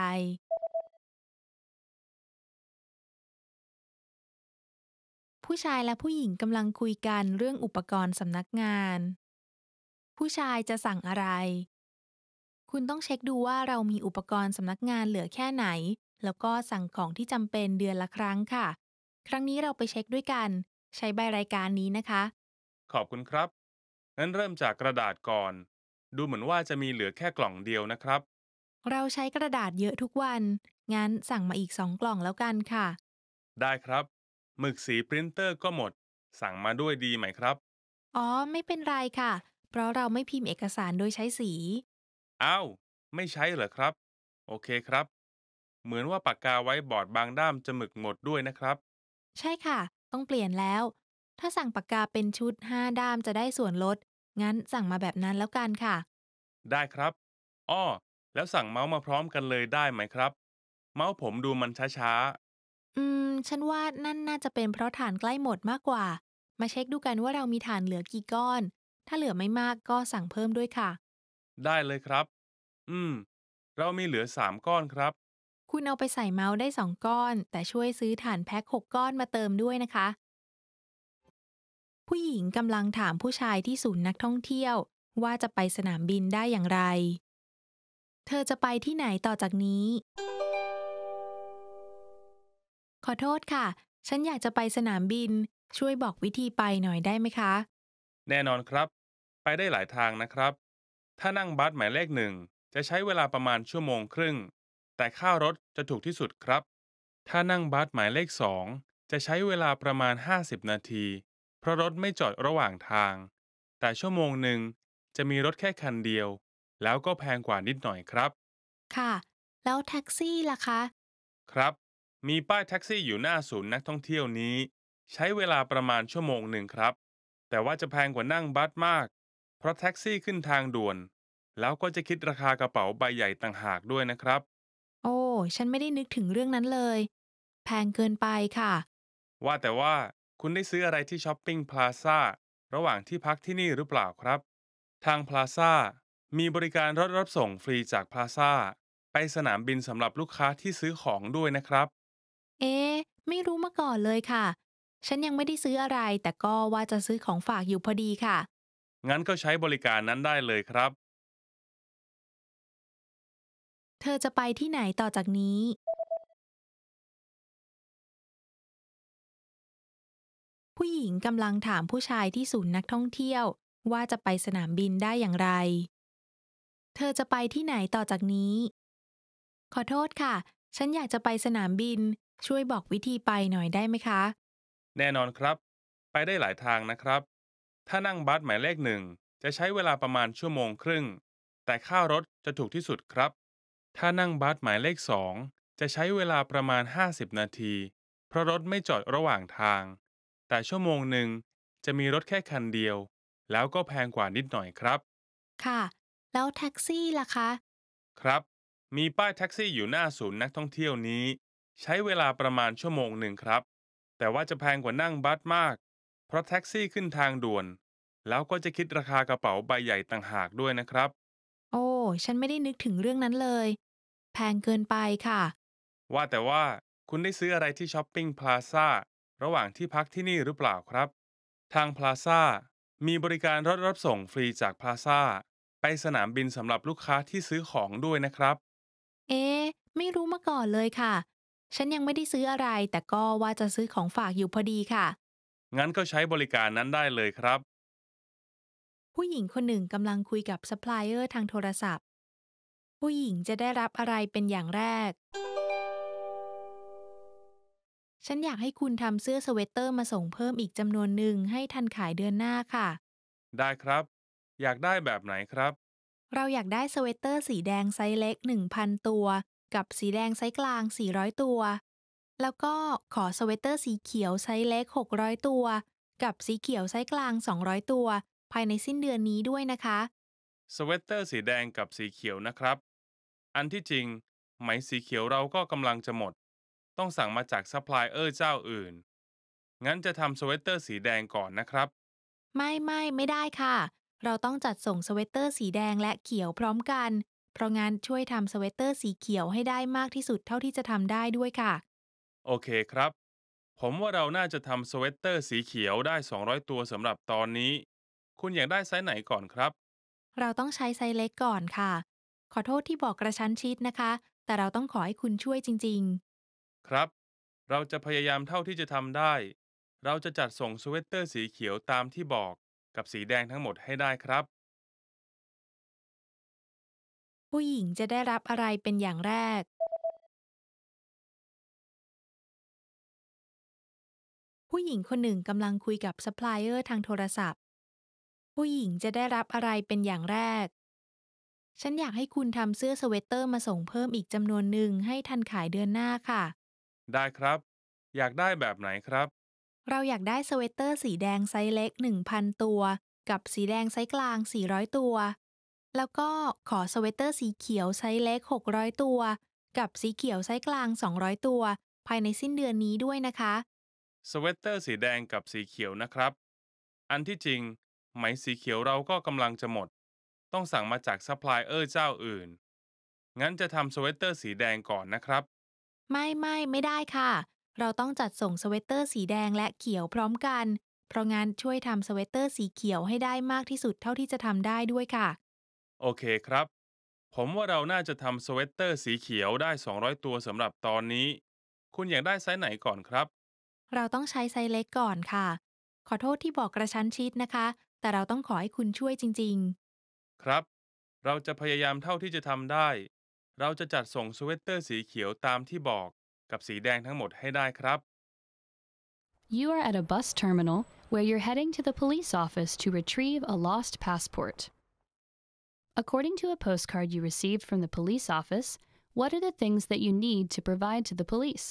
Speaker 5: ผู้ชายและผู้หญิงกำลังคุยกันเรื่องอุปกรณ์สำนักงาน ผู้ชายจะสั่งอะไร คุณต้องเช็คดูว่าเรามีอุปกรณ์สำนักงานเหลือแค่ไหน แล้วก็สั่งของที่จำเป็นเดือนละครั้งค่ะ ครั้งนี้เราไปเช็คด้วยกันใช้ใบรายการนี้นะคะ
Speaker 6: ขอบคุณครับงั้นเริ่มจากกระดาษก่อน ดูเหมือนว่าจะมีเหลือแค่กล่องเดียวนะครับ
Speaker 5: เราใช้กระดาษเยอะทุกวันงั้นสั่งมาอีกสองกล่องแล้วกันค่ะ
Speaker 6: ได้ครับ หมึกสีปรินเตอร์ก็หมดสั่งมาด้วยดีไหมครับ
Speaker 5: อ๋อไม่เป็นไรค่ะ เพราะเราไม่พิมพ์เอกสารโดยใช้สี
Speaker 6: อ้าวไม่ใช้เหรอครับ โอเคครับ เหมือนว่าปากกาไว้บอร์ดบางด้ามจะหมึกหมดด้วยนะครับ
Speaker 5: ใช่ค่ะต้องเปลี่ยนแล้ว ถ้าสั่งปากกาเป็นชุด5ด้ามจะได้ส่วนลด งั้นสั่งมาแบบนั้นแล้วกันค่ะ
Speaker 6: ได้ครับ อ้อ แล้วสั่งเมาส์มาพร้อมกันเลยได้ไหมครับ เมาส์ผมดูมันช้า
Speaker 5: อืม ฉันว่านั่นน่าจะเป็นเพราะฐานใกล้หมดมากกว่า มาเช็คดูกันว่าเรามีฐานเหลือกี่ก้อน ถ้าเหลือไม่มากก็สั่งเพิ่มด้วยค่ะ
Speaker 6: ได้เลยครับ อืม เรามีเหลือสามก้อนครับ
Speaker 5: คุณเอาไปใส่เมาส์ได้ 2ก้อน แต่ช่วยซื้อฐานแพ็ค6ก้อนมาเติมด้วยนะคะ ผู้หญิงกำลังถามผู้ชายที่ศูนย์นักท่องเที่ยว ว่าจะไปสนามบินได้อย่างไร เธอจะไปที่ไหนต่อจากนี้ ขอโทษค่ะ ฉันอยากจะไปสนามบินช่วยบอกวิธีไปหน่อยได้ไหมคะ
Speaker 6: แน่นอนครับ ไปได้หลายทางนะครับ ถ้านั่งบัสหมายเลขหนึ่ง จะใช้เวลาประมาณชั่วโมงครึ่งแต่ค่ารถจะถูกที่สุดครับ ถ้านั่งบัสหมายเลข 2 จะใช้เวลาประมาณ 50 นาที เพราะรถไม่จอดระหว่างทาง แต่ชั่วโมงหนึ่งจะมีรถแค่คันเดียว แล้วก็แพงกว่านิดหน่อยครับ
Speaker 5: ค่ะ แล้วแท็กซี่ล่ะคะ
Speaker 6: ครับ มีป้ายแท็กซี่อยู่หน้าศูนย์นักท่องเที่ยวนี้ ใช้เวลาประมาณชั่วโมงหนึ่งครับ แต่ว่าจะแพงกว่านั่งบัสมาก เพราะแท็กซี่ขึ้นทางด่วน แล้วก็จะคิดราคากระเป๋าใบใหญ่ต่างหากด้วยนะครับ
Speaker 5: ฉันไม่ได้นึกถึงเรื่องนั้นเลย แพงเกินไปค่ะ
Speaker 6: ว่าแต่ว่าคุณได้ซื้ออะไรที่ช้อปปิ้งพลาซ่าระหว่างที่พักที่นี่หรือเปล่าครับ ทางพลาซ่ามีบริการรถรับส่งฟรีจากพลาซ่าไปสนามบินสำหรับลูกค้าที่ซื้อของด้วยนะครับ
Speaker 5: เอ๊ะไม่รู้มาก่อนเลยค่ะ ฉันยังไม่ได้ซื้ออะไร แต่ก็ว่าจะซื้อของฝากอยู่พอดีค่ะ
Speaker 6: งั้นก็ใช้บริการนั้นได้เลยครับ
Speaker 8: เธอจะไปที่ไหนต่อจากนี้ ผู้หญิงกำลังถามผู้ช
Speaker 5: ายที่ศูนย์นักท่องเที่ยว ว่าจะไปสนามบินได้อย่างไร เธอจะไปที่ไหนต่อจากนี้ ขอโทษค่ะ ฉันอยากจะไปสนามบิน ช่วยบอกวิธีไปหน่อยได้ไหมคะ
Speaker 6: แน่นอนครับ ไปได้หลายทางนะครับ ถ้านั่งบัสหมายเลขหนึ่งจะใช้เวลาประมาณชั่วโมงครึ่ง แต่ค่ารถจะถูกที่สุดครับถ้านั่งบัสหมายเลขสองจะใช้เวลาประมาณ 50 นาที เพราะรถไม่จอดระหว่างทาง แต่ชั่วโมงหนึ่งจะมีรถแค่คันเดียว แล้วก็แพงกว่านิดหน่อยครับ
Speaker 5: ค่ะ แล้วแท็กซี่ล่ะคะ
Speaker 6: ครับ มีป้ายแท็กซี่อยู่หน้าศูนย์นักท่องเที่ยวนี้ ใช้เวลาประมาณชั่วโมงหนึ่งครับ แต่ว่าจะแพงกว่านั่งบัสมาก เพราะแท็กซี่ขึ้นทางด่วน แล้วก็จะคิดราคากระเป๋าใบใหญ่ต่างหากด้วยนะครับ โอ้
Speaker 5: ฉันไม่ได้นึกถึงเรื่องนั้นเลยพงเกินไปค่ะ
Speaker 6: ว่าแต่ว่าคุณได้ซื้ออะไรที่ช้อปปิ้งพลาซ่าระหว่างที่พักที่นี่หรือเปล่าครับ ทางพลาซ่ามีบริการรถรับส่งฟรีจากพลาซ่าไปสนามบินสำหรับลูกค้าที่ซื้อของด้วยนะครับ
Speaker 5: เอ๊ไม่รู้มาก่อนเลยค่ะ ฉันยังไม่ได้ซื้ออะไรแต่ก็ว่าจะซื้อของฝากอยู่พอดีค่ะ
Speaker 6: งั้นก็ใช้บริการนั้นได้เลยครับ
Speaker 5: ผู้หญิงคนหนึ่งกำลังคุยกับซัพพลายเออร์ทางโทรศัพท์ผู้หญิงจะได้รับอะไรเป็นอย่างแรก ฉันอยากให้คุณทำเสื้อสเวตเตอร์มาส่งเพิ่มอีกจำนวนหนึ่งให้ทันขายเดือนหน้าค่ะ
Speaker 6: ได้ครับ อยากได้แบบไหนครับ
Speaker 5: เราอยากได้สเวตเตอร์สีแดงไซส์เล็ก 1,000 ตัว กับสีแดงไซส์กลาง 400 ตัว แล้วก็ขอสเวตเตอร์สีเขียวไซส์เล็ก 600 ตัว กับสีเขียวไซส์กลาง 200 ตัว ภายในสิ้นเดือนนี้ด้วยนะคะ
Speaker 6: สเวตเตอร์สีแดงกับสีเขียวนะครับอันที่จริง ไหมสีเขียวเราก็กำลังจะหมด ต้องสั่งมาจากซัพพลายเออร์เจ้าอื่น งั้นจะทำสเวตเตอร์สีแดงก่อนนะครับ
Speaker 5: ไม่ไม่ไม่ได้ค่ะ เราต้องจัดส่งสเวตเตอร์สีแดงและเขียวพร้อมกัน เพราะงั้นช่วยทำสเวตเตอร์สีเขียวให้ได้มากที่สุดเท่าที่จะทำได้ด้วยค่ะ
Speaker 6: โอเคครับ ผมว่าเราน่าจะทำสเวตเตอร์สีเขียวได้ 200 ตัวสำหรับตอนนี้ คุณอยากได้ไซส์ไหนก่อนครับ
Speaker 5: เราต้องใช้ไซส์เล็กก่อนค่ะขอโทษที่บอกกระชั้นชิด นะคะ แต่เราต้องขอให้คุณช่วยจริง
Speaker 6: ๆ ครับ เราจะพยายามเท่าที่จะทำได้ เราจะจัดส่งสเวตเตอร์สีเขียวตามที่บอกกับสีแดงทั้งหมดให้ได้ครับ
Speaker 8: ผู้หญิงจะได้รับอะไรเป็นอย่างแรก ผู้หญิงคนหนึ่งกำลังคุยกับซัพพลายเออร์ทางโท
Speaker 5: รศัพท์ ผู้หญิงจะได้รับอะไรเป็นอย่างแรกฉันอยากให้คุณทำเสื้อสเวตเตอร์มาส่งเพิ่มอีกจำนวนหนึ่งให้ทันขายเดือนหน้าค่ะ
Speaker 6: ได้ครับ อยากได้แบบไหนครับ
Speaker 5: เราอยากได้สเวตเตอร์สีแดงไซส์เล็ก 1,000 ตัว กับสีแดงไซส์กลาง400ตัว แล้วก็ขอสเวตเตอร์สีเขียวไซส์เล็ก 600 ตัว กับสีเขียวไซส์กลาง 200 ตัว ภายในสิ้นเดือนนี้ด้วยนะคะ
Speaker 6: สเวตเตอร์สีแดงกับสีเขียวนะครับ อันที่จริง ไหมสีเขียวเราก็กำลังจะหมดต้องสั่งมาจากซัพพลายเออร์เจ้าอื่น งั้นจะทำสเวตเตอร์สีแดงก่อนนะครับ
Speaker 5: ไม่ไม่ไม่ได้ค่ะ เราต้องจัดส่งสเวตเตอร์สีแดงและเขียวพร้อมกัน เพราะงั้นช่วยทำสเวตเตอร์สีเขียวให้ได้มากที่สุดเท่าที่จะทำได้ด้วยค่ะ
Speaker 6: โอเคครับ ผมว่าเราน่าจะทำสเวตเตอร์สีเขียวได้ 200 ตัวสำหรับตอนนี้ คุณอยากได้ไซส์ไหนก่อนครับ
Speaker 5: เราต้องใช้ไซส์เล็กก่อนค่ะ ขอโทษที่บอกกระชั้นชิดนะคะ แต่เราต้องขอให้คุณช่วยจริง
Speaker 6: ครับ เราจะพยายามเท่าที่จะทำได้ เราจะจัดส่งสเวตเตอร์สีเขียวตามที่บอกกับสีแดงทั้งหมดให้ได้ครับ
Speaker 1: You are at a bus terminal where you're heading to the police office to retrieve a lost passport. According to a postcard you received from the police office, what are the things that you need to provide to the police?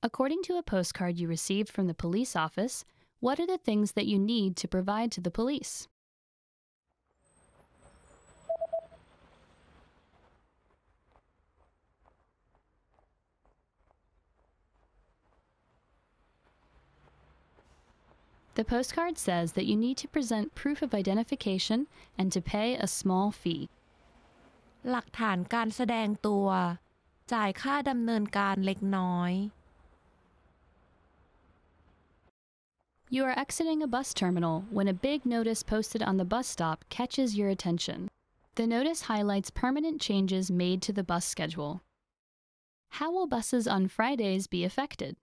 Speaker 1: According to a postcard you received from the police office, what are the things that you need to provide to the police? The postcard says that you need to present proof of identification and to pay a small fee.
Speaker 3: หลักฐานการแสดงตัว จ่ายค่าดำเนินการเล็กน้อย You are exiting a bus
Speaker 1: terminal when a big notice posted on the bus stop catches your attention. The notice highlights permanent changes made to the bus schedule. How will buses on Fridays be affected?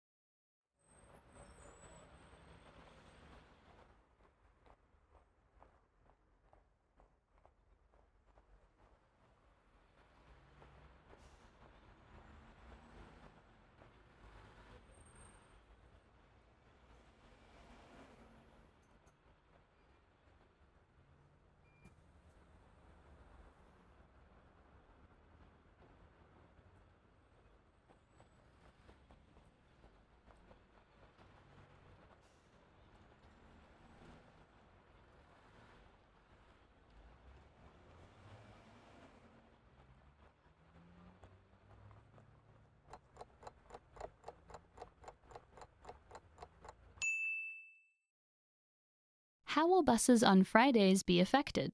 Speaker 1: How will buses on Fridays be affected?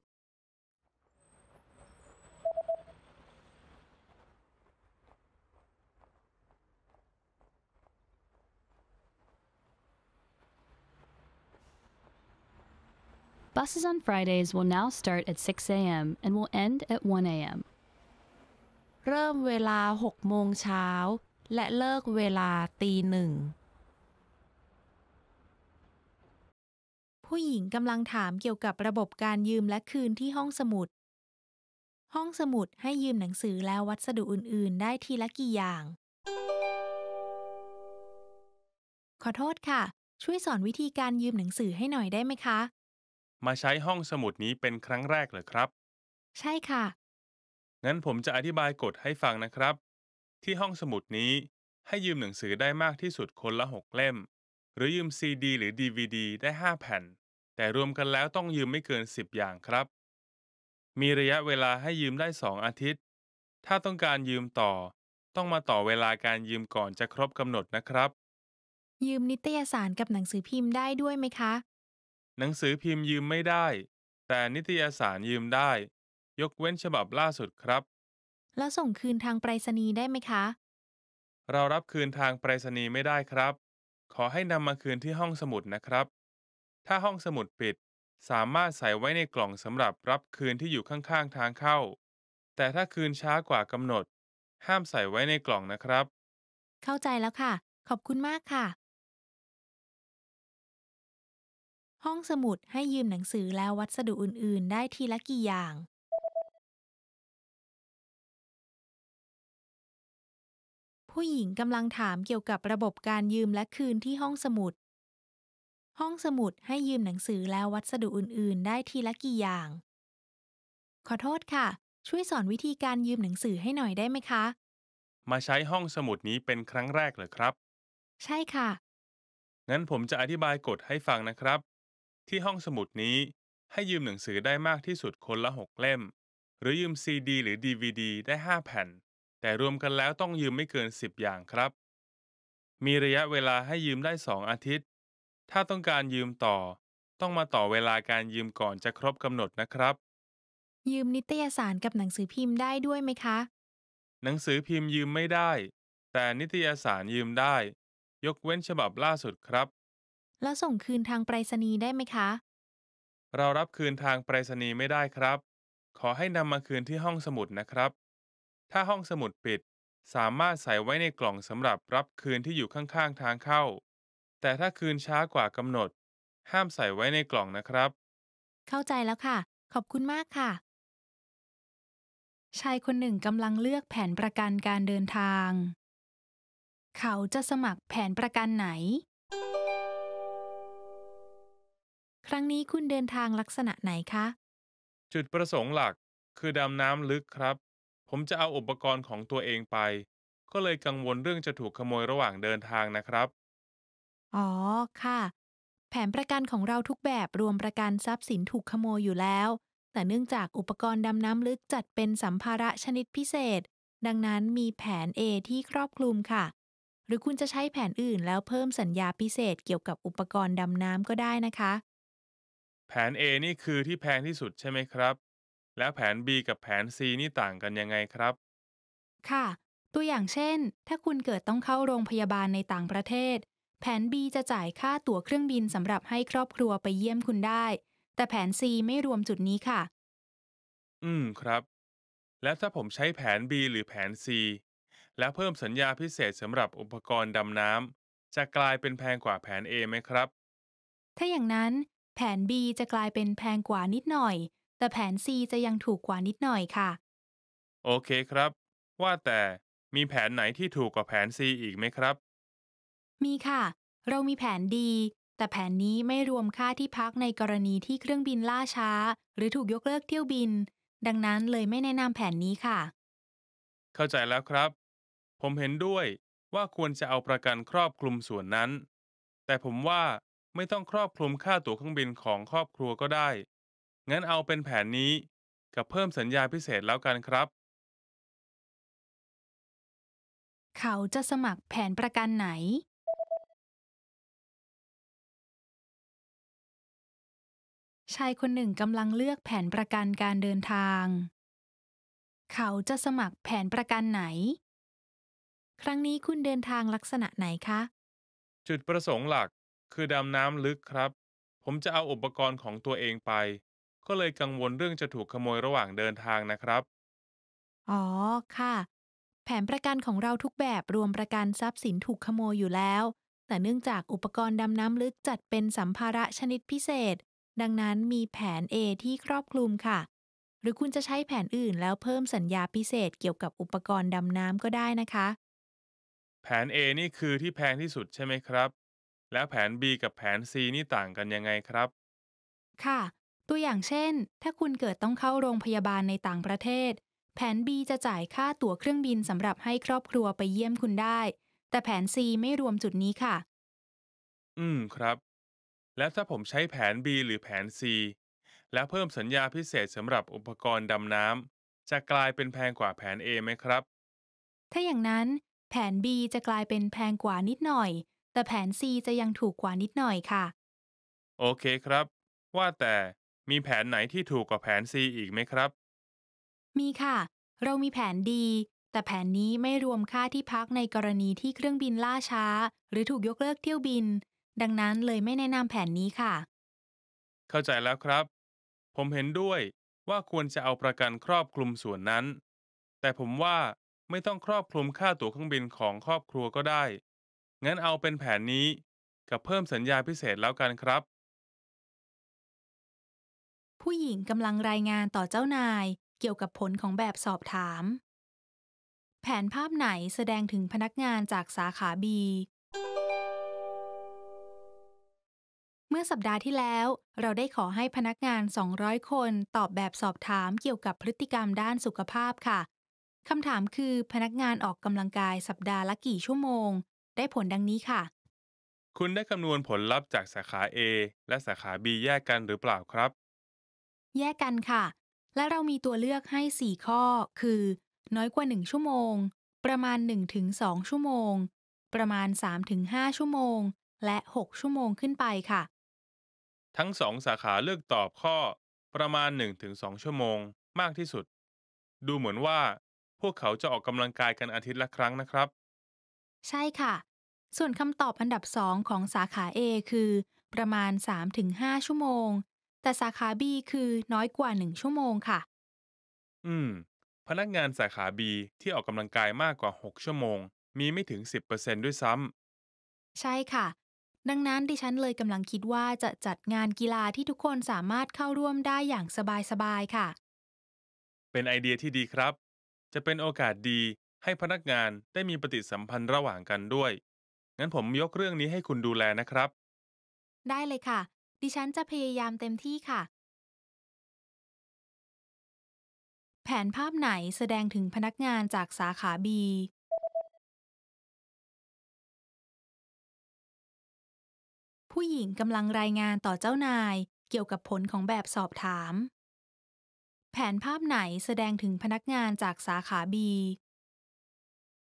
Speaker 1: Buses on Fridays will now start at 6 a.m. and will end at 1
Speaker 3: a.m. เริ่มเวลา6โมงเช้าและเลิกเว
Speaker 5: ลาตีหนึ่งผู้หญิงกำลังถามเกี่ยวกับระบบการยืมและคืนที่ห้องสมุด ห้องสมุดให้ยืมหนังสือแล้ววัสดุอื่น ๆ ได้ทีละกี่อย่าง ขอโทษค่ะ ช่วยสอนวิธีการยืมหนังสือให้หน่อยได้ไหมคะ
Speaker 6: มาใช้ห้องสมุดนี้เป็นครั้งแรกเหรอครับ ใช่ค่ะ งั้นผมจะอธิบายกฎให้ฟังนะครับ ที่ห้องสมุดนี้ให้ยืมหนังสือได้มากที่สุดคนละหกเล่ม หรือยืมซีดี หรือดีวดีได้ 5 แผ่นแต่รวมกันแล้วต้องยืมไม่เกิน10อย่างครับ มีระยะเวลาให้ยืมได้ 2 อาทิตย์ ถ้าต้องการยืมต่อ ต้องมาต่อเวลาการยืมก่อนจะครบกำหนดนะครับ
Speaker 5: ยืมนิตยสารกับหนังสือพิมพ์ได้ด้วยไหมคะ
Speaker 6: หนังสือพิมพ์ยืมไม่ได้ แต่นิตยสารยืมได้ ยกเว้นฉบับล่าสุดครับ
Speaker 5: แล้วส่งคืนทางไปรษณีย์ได้ไหมคะ
Speaker 6: เรารับคืนทางไปรษณีย์ไม่ได้ครับ ขอให้นำมาคืนที่ห้องสมุดนะครับถ้าห้องสมุดปิดสามารถใส่ไว้ในกล่องสำหรับรับคืนที่อยู่ข้างๆ ทางเข้า แต่ถ้าคืนช้ากว่ากำหนด ห้ามใส่ไว้ในกล่องนะครับ
Speaker 5: เข้าใจแ
Speaker 8: ล้วค่ะ ขอบคุณมากค่ะ ห้องสมุดให้ยืมหนังสือแลววัสดุอื่นๆ ได้ทีละกี่อย่าง ผู้หญิงกำลังถามเก
Speaker 5: ี่ยวกับระบบการยืมและคืนที่ห้องสมุดห้องสมุดให้ยืมหนังสือและวัสดุอื่นๆ ได้ทีละกี่อย่าง ขอโทษค่ะ ช่วยสอนวิธีการยืมหนังสือให้หน่อยได้ไหมคะ
Speaker 6: มาใช้ห้องสมุดนี้เป็นครั้งแรกเหรอครับ ใช่ค่ะ งั้นผมจะอธิบายกฎให้ฟังนะครับ ที่ห้องสมุดนี้ให้ยืมหนังสือได้มากที่สุดคนละหกเล่ม หรือยืมซีดีหรือดีวดีได้ห้าแผ่น แต่รวมกันแล้วต้องยืมไม่เกินสิบอย่างครับ มีระยะเวลาให้ยืมได้สองอาทิตย์ถ้าต้องการยืมต่อต้องมาต่อเวลาการยืมก่อนจะครบกำหนดนะครับ
Speaker 5: ยืมนิตยสารกับหนังสือพิมพ์ได้ด้วยไหมคะ
Speaker 6: หนังสือพิมพ์ยืมไม่ได้ แต่นิตยสารยืมได้ ยกเว้นฉบับล่าสุดครับ
Speaker 5: แล้วส่งคืนทางไปรษณีย์ได้ไหมคะ
Speaker 6: เรารับคืนทางไปรษณีย์ไม่ได้ครับ ขอให้นำมาคืนที่ห้องสมุดนะครับ ถ้าห้องสมุดปิดสามารถใส่ไว้ในกล่องสำหรับรับคืนที่อยู่ข้างๆทางเข้าแต่ถ้าคืนช้ากว่ากำหนด ห้ามใส่ไว้ในกล่องนะครับ
Speaker 5: เข้าใจแล้วค่ะ ขอบคุณมากค่ะ ชายคนหนึ่งกำลังเลือกแผนประกันการเดินทาง เขาจะสมัครแผนประกันไหน ครั้งนี้คุณเดินทางลักษณะไหนคะ
Speaker 6: จุดประสงค์หลักคือดำน้ำลึกครับ ผมจะเอาอุปกรณ์ของตัวเองไป ก็เลยกังวลเรื่องจะถูกขโมยระหว่างเดินทางนะครับ
Speaker 5: อ๋อค่ะ แผนประกันของเราทุกแบบรวมประกันทรัพย์สินถูกขโมยอยู่แล้ว แต่เนื่องจากอุปกรณ์ดำน้ำลึกจัดเป็นสัมภาระชนิดพิเศษ ดังนั้นมีแผน A ที่ครอบคลุมค่ะ หรือคุณจะใช้แผนอื่นแล้วเพิ่มสัญญาพิเศษเกี่ยวกับอุปกรณ์ดำน้ำก็ได้นะคะ
Speaker 6: แผน A นี่คือที่แพงที่สุดใช่ไหมครับ แล้วแผน B กับแผน C นี่ต่างกันยังไงครับ
Speaker 5: ค่ะ ตัวอย่างเช่น ถ้าคุณเกิดต้องเข้าโรงพยาบาลในต่างประเทศแผน B จะจ่ายค่าตั๋วเครื่องบินสำหรับให้ครอบครัวไปเยี่ยมคุณได้ แต่แผน C ไม่รวมจุดนี้ค่ะ
Speaker 6: อืมครับ แล้วถ้าผมใช้แผน B หรือแผน C แล้วเพิ่มสัญญาพิเศษสำหรับอุปกรณ์ดำน้ำจะกลายเป็นแพงกว่าแผน A ไหมครับ ถ้าอย่างนั้น แผ
Speaker 5: น B จะกลายเป็นแพงกว่านิดหน่อย แต่แผน C จะยังถูกกว่านิดหน่อยค่ะ
Speaker 6: โอเคครับ ว่าแต่มีแผนไหนที่ถูกกว่าแผน C อีกไหมครับ
Speaker 5: มีค่ะ เรามีแผนดี แต่แผนนี้ไม่รวมค่าที่พักในกรณีที่เครื่องบินล่าช้าหรือถูกยกเลิกเที่ยวบิน ดังนั้นเลยไม่แนะนำแผนนี้ค่ะ
Speaker 6: เข้าใจแล้วครับ ผมเห็นด้วยว่าควรจะเอาประกันครอบคลุมส่วนนั้น แต่ผมว่าไม่ต้องครอบคลุมค่าตั๋วเครื่องบินของครอบครัวก็ได้ งั้นเอาเป็นแผนนี้กับเพิ่มสัญญาพิเศษแล้วกันครับ
Speaker 5: เขาจะสมัครแผนประกันไหนชายคนหนึ่งกำลังเลือกแผนประกันการเดินทาง เขาจะสมัครแผนประกันไหน ครั้งนี้คุณเดินทางลักษณะไหนคะ
Speaker 6: จุดประสงค์หลักคือดำน้ำลึกครับ ผมจะเอาอุปกรณ์ของตัวเองไป ก็เลยกังวลเรื่องจะถูกขโมยระหว่างเดินทางนะครับ
Speaker 5: อ๋อค่ะ แผนประกันของเราทุกแบบรวมประกันทรัพย์สินถูกขโมยอยู่แล้ว แต่เนื่องจากอุปกรณ์ดำน้ำลึกจัดเป็นสัมภาระชนิดพิเศษดังนั้นมีแผน A ที่ครอบคลุมค่ะ หรือคุณจะใช้แผนอื่นแล้วเพิ่มสัญญาพิเศษเกี่ยวกับอุปกรณ์ดำน้ำก็ได้นะคะ
Speaker 6: แผน A นี่คือที่แพงที่สุดใช่ไหมครับ แล้วแผน B กับแผน C นี่ต่างกันยังไงครับ
Speaker 5: ค่ะ ตัวอย่างเช่น ถ้าคุณเกิดต้องเข้าโรงพยาบาลในต่างประเทศ แผน B จะจ่ายค่าตั๋วเครื่องบินสำหรับให้ครอบครัวไปเยี่ยมคุณได้ แต่แผน C ไม่รวมจุดนี้ค่ะ
Speaker 6: อืมครับแล้วถ้าผมใช้แผน B หรือแผน C แล้วเพิ่มสัญญาพิเศษสำหรับอุปกรณ์ดำน้ำจะกลายเป็นแพงกว่าแผน A ไหมครับ
Speaker 5: ถ้าอย่างนั้น แผน B จะกลายเป็นแพงกว่านิดหน่อย แต่แผน C จะยังถูกกว่านิดหน่อยค่ะ
Speaker 6: โอเคครับ ว่าแต่มีแผนไหนที่ถูกกว่าแผน C อีกไหมครับ
Speaker 5: มีค่ะ เรามีแผน D แต่แผนนี้ไม่รวมค่าที่พักในกรณีที่เครื่องบินล่าช้า หรือถูกยกเลิกเที่ยวบินดังนั้นเลยไม่แนะนำแผนนี้ค่ะ
Speaker 6: เข้าใจแล้วครับ ผมเห็นด้วยว่าควรจะเอาประกันครอบคลุมส่วนนั้น แต่ผมว่าไม่ต้องครอบคลุมค่าตั๋วเครื่องบินของครอบครัวก็ได้ งั้นเอาเป็นแผนนี้กับเพิ่มสัญญาพิเศษแล้วกันครับ
Speaker 5: ผู้หญิงกำลังรายงานต่อเจ้านายเกี่ยวกับผลของแบบสอบถาม แผนภาพไหนแสดงถึงพนักงานจากสาขา B เมื่อสัปดาห์ที่แล้วเราได้ขอให้พนักงาน 200 คนตอบแบบสอบถามเกี่ยวกับพฤติกรรมด้านสุขภาพค่ะ คำถามคือพนักงานออกกำลังกายสัปดาห์ละกี่ชั่วโมง ได้ผลดังนี้ค่ะ
Speaker 6: คุณได้คำนวณผลลัพธ์จากสาขา A และสาขา B แยกกันหรือเปล่าครับ
Speaker 5: แยกกันค่ะ และเรามีตัวเลือกให้ 4 ข้อ คือ น้อยกว่า 1 ชั่วโมง ประมาณ 1-2 ชั่วโมง ประมาณ 3-5 ชั่วโมง และ 6 ชั่วโมงขึ้นไปค่ะ
Speaker 6: ทั้งสองสาขาเลือกตอบข้อ ประมาณ 1-2ชั่วโมงมากที่สุด ดูเหมือนว่า พวกเขาจะออกกำลังกายกันอาทิตย์ละครั้งนะครับ ใช่ค่ะ
Speaker 5: ส่วนคำตอบอันดับ 2 ของสาขา A คือ ประมาณ 3-5ชั่วโมง แต่สาขา B คือน้อยกว่า 1 ชั่วโมงค่ะ
Speaker 9: อืม
Speaker 6: พนักงานสาขา B ที่ออกกำลังกายมากกว่า 6 ชั่วโมง มีไม่ถึง 10%ด้วยซ้
Speaker 5: ำใช่ค่ะดังนั้นดิฉันเลยกำลังคิดว่าจะจัดงานกีฬาที่ทุกคนสามารถเข้าร่วมได้อย่างสบายๆ ค่ะ
Speaker 6: เป็นไอเดียที่ดีครับ จะเป็นโอกาสดีให้พนักงานได้มีปฏิสัมพันธ์ระหว่างกันด้วย งั้นผมยกเรื่องนี้ให้คุณดูแลนะครับ
Speaker 5: ได้เลยค่ะ ดิฉันจะพยาย
Speaker 8: ามเต็มที่ค่ะ แผนภาพไหนแสดงถึงพนักงานจากสาขา B
Speaker 5: ผู้หญิงกำลังรายงานต่อเจ้านายเกี่ยวกับผลของแบบสอบถาม แผนภาพไหนแสดงถึงพนักงานจากสาขา B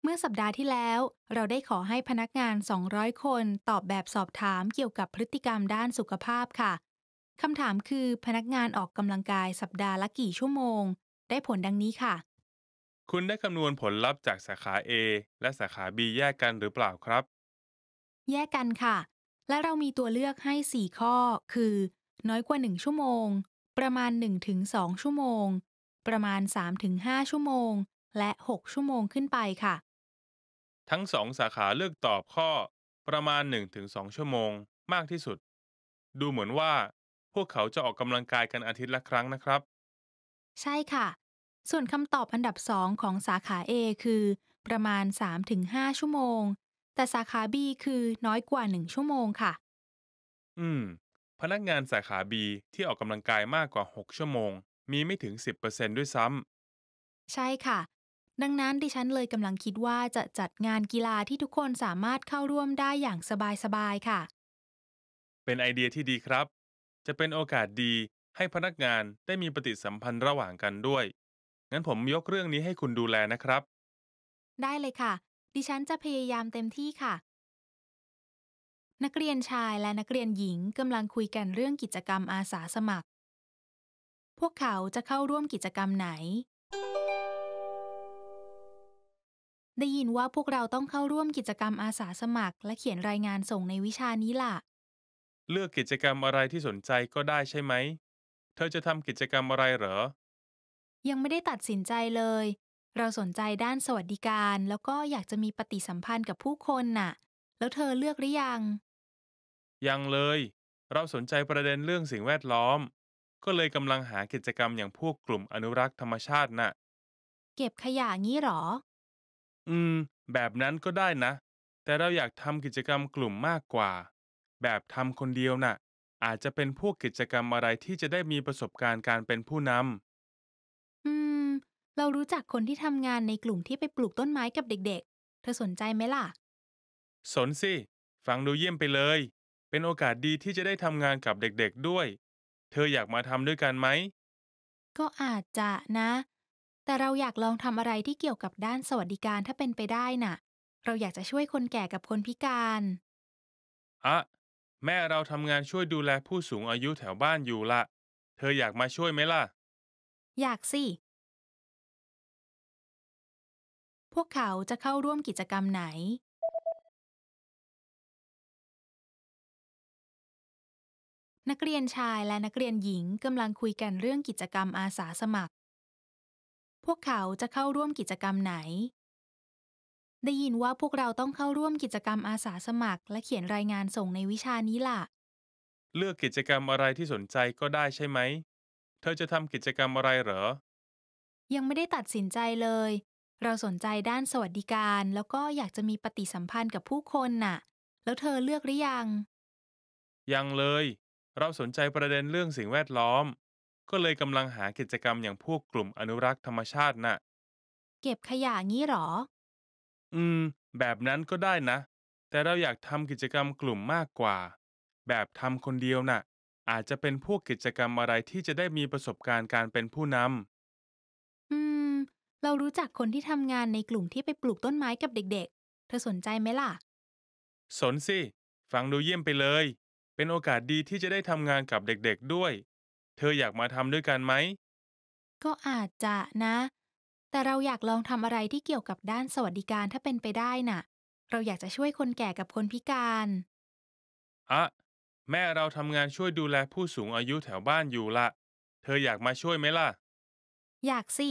Speaker 5: เมื่อสัปดาห์ที่แล้ว เราได้ขอให้พนักงาน 200 คนตอบแบบสอบถามเกี่ยวกับพฤติกรรมด้านสุขภาพค่ะคำถามคือพนักงานออกกำลังกายสัปดาห์ละกี่ชั่วโมง ได้ผลดังนี้ค่ะ
Speaker 6: คุณได้คำนวณผลลัพธ์จากสาขา A และสาขา B แยกกันหรือเปล่าครับ
Speaker 5: แยกกันค่ะและเรามีตัวเลือกให้ 4 ข้อ คือ น้อยกว่า1ชั่วโมง ประมาณ 1-2 ชั่วโมง ประมาณ 3-5 ชั่วโมง และ6ชั่วโมงขึ้นไปค่ะ
Speaker 6: ทั้งสองสาขาเลือกตอบข้อ ประมาณ1-2 ชั่วโมงมากที่สุด ดูเหมือนว่าพวกเขาจะออกกำลังกายกันอาทิตย์ละครั้งนะครับ
Speaker 5: ใช่ค่ะ ส่วนคำตอบอันดับ2ของสาขา A คือ ประมาณ 3-5 ชั่วโมงแต่สาขา B คือน้อยกว่า 1 ชั่วโมงค่ะ
Speaker 6: อืม พนักงานสาขา B ที่ออกกำลังกายมากกว่า 6 ชั่วโมง มีไม่ถึง 10%ด้วยซ้
Speaker 5: ำ ใช่ค่ะ ดังนั้นดิฉันเลยกำลังคิดว่าจะจัดงานกีฬาที่ทุกคนสามารถเข้าร่วมได้อย่างสบายๆ ค่ะ
Speaker 6: เป็นไอเดียที่ดีครับ จะเป็นโอกาสดีให้พนักงานได้มีปฏิสัมพันธ์ระหว่างกันด้วย งั้นผมยกเรื่องนี้ให้คุณดูแลนะครับ
Speaker 5: ได้เลยค่ะดิฉันจะพยายามเต็มที่ค่ะ นักเรียนชายและนักเรียนหญิงกำลังคุยกันเรื่องกิจกรรมอาสาสมัคร พวกเขาจะเข้าร่วมกิจกรรมไหน ได้ยินว่าพวกเราต้องเข้าร่วมกิจกรรมอาสาสมัครและเขียนรายงานส่งในวิชานี้ล่ะ
Speaker 6: เลือกกิจกรรมอะไรที่สนใจก็ได้ใช่ไหมเธอจะทำกิจกรรมอะไรเหรอ
Speaker 5: ยังไม่ได้ตัดสินใจเลยเราสนใจด้านสวัสดิการแล้วก็อยากจะมีปฏิสัมพันธ์กับผู้คนน่ะ แล้วเธอเลือกหรือยัง
Speaker 6: ยังเลย เราสนใจประเด็นเรื่องสิ่งแวดล้อม ก็เลยกำลังหากิจกรรมอย่าง พวกกลุ่มอนุรักษ์ธรรมชาติน่ะ
Speaker 5: เก็บขยะงี้หรอ
Speaker 6: อืม แบบนั้นก็ได้นะ แต่เราอยากทำกิจกรรมกลุ่มมากกว่า แบบทำคนเดียวน่ะ อาจจะเป็นพวกกิจกรรมอะไรที่จะได้มีประสบการณ์การเป็นผู้นำ
Speaker 5: เรารู้จักคนที่ทำงานในกลุ่มที่ไปปลูกต้นไม้กับเด็กๆ เธอสนใจไหมล่ะ
Speaker 6: สนสิ ฟังดูเยี่ยมไปเลย เป็นโอกาสดีที่จะได้ทำงานกับเด็กๆ ด้วย เธออยากมาทำด้วยกันไหม
Speaker 5: ก็อาจจะนะ แต่เราอยากลองทำอะไรที่เกี่ยวกับด้านสวัสดิการถ้าเป็นไปได้น่ะ เราอยากจะช่วยคนแก่กับคนพิการ
Speaker 6: อะแม่เราทำงานช่วยดูแลผู้สูงอายุแถวบ้านอยู่ละเธออยากมาช่วยไหมล่ะ
Speaker 5: อยากสิ
Speaker 8: พวกเขาจะเข้าร่วมกิจกรรมไหน นักเรียนชายแล
Speaker 5: ะนักเรียนหญิงกำลังคุยกันเรื่องกิจกรรมอาสาสมัคร พวกเขาจะเข้าร่วมกิจกรรมไหน ได้ยินว่าพวกเราต้องเข้าร่วมกิจกรรมอาสาสมัครและเขียนรายงานส่งในวิชานี้ล่ะ
Speaker 6: เลือกกิจกรรมอะไรที่สนใจก็ได้ใช่ไหม เธอจะทำกิจกรรมอะไรเหรอ
Speaker 5: ยังไม่ได้ตัดสินใจเลยเราสนใจด้านสวัสดิการ แล้วก็อยากจะมีปฏิสัมพันธ์กับผู้คนน่ะ แล้วเธอเลือกหรือยัง
Speaker 6: ยังเลย เราสนใจประเด็นเรื่องสิ่งแวดล้อม ก็เลยกำลังหากิจกรรมอย่างพวกกลุ่มอนุรักษ์ธรรมชาติน่ะ
Speaker 5: เก็บขยะงี้หรอ
Speaker 6: อืม แบบนั้นก็ได้นะ แต่เราอยากทำกิจกรรมกลุ่มมากกว่า แบบทำคนเดียวน่ะ อาจจะเป็นพวกกิจกรรมอะไรที่จะได้มีประสบการณ์การเป็นผู้นำ
Speaker 5: อืมเรารู้จักคนที่ทำงานในกลุ่มที่ไปปลูกต้นไม้กับเด็ก ๆ เธอสนใจไหมล่ะ
Speaker 6: สนสิ ฟังดูเยี่ยมไปเลย เป็นโอกาสดีที่จะได้ทำงานกับเด็กๆด้วย เธออยากมาทำด้วยกันไหม
Speaker 5: ก็อาจจะนะ แต่เราอยากลองทำอะไรที่เกี่ยวกับด้านสวัสดิการถ้าเป็นไปได้น่ะ เราอยากจะช่วยคนแก่กับคนพิการ
Speaker 6: อะแม่เราทำงานช่วยดูแลผู้สูงอายุแถวบ้านอยู่ละเธออยากมาช่วยไหมล่ะ
Speaker 5: อยากสิ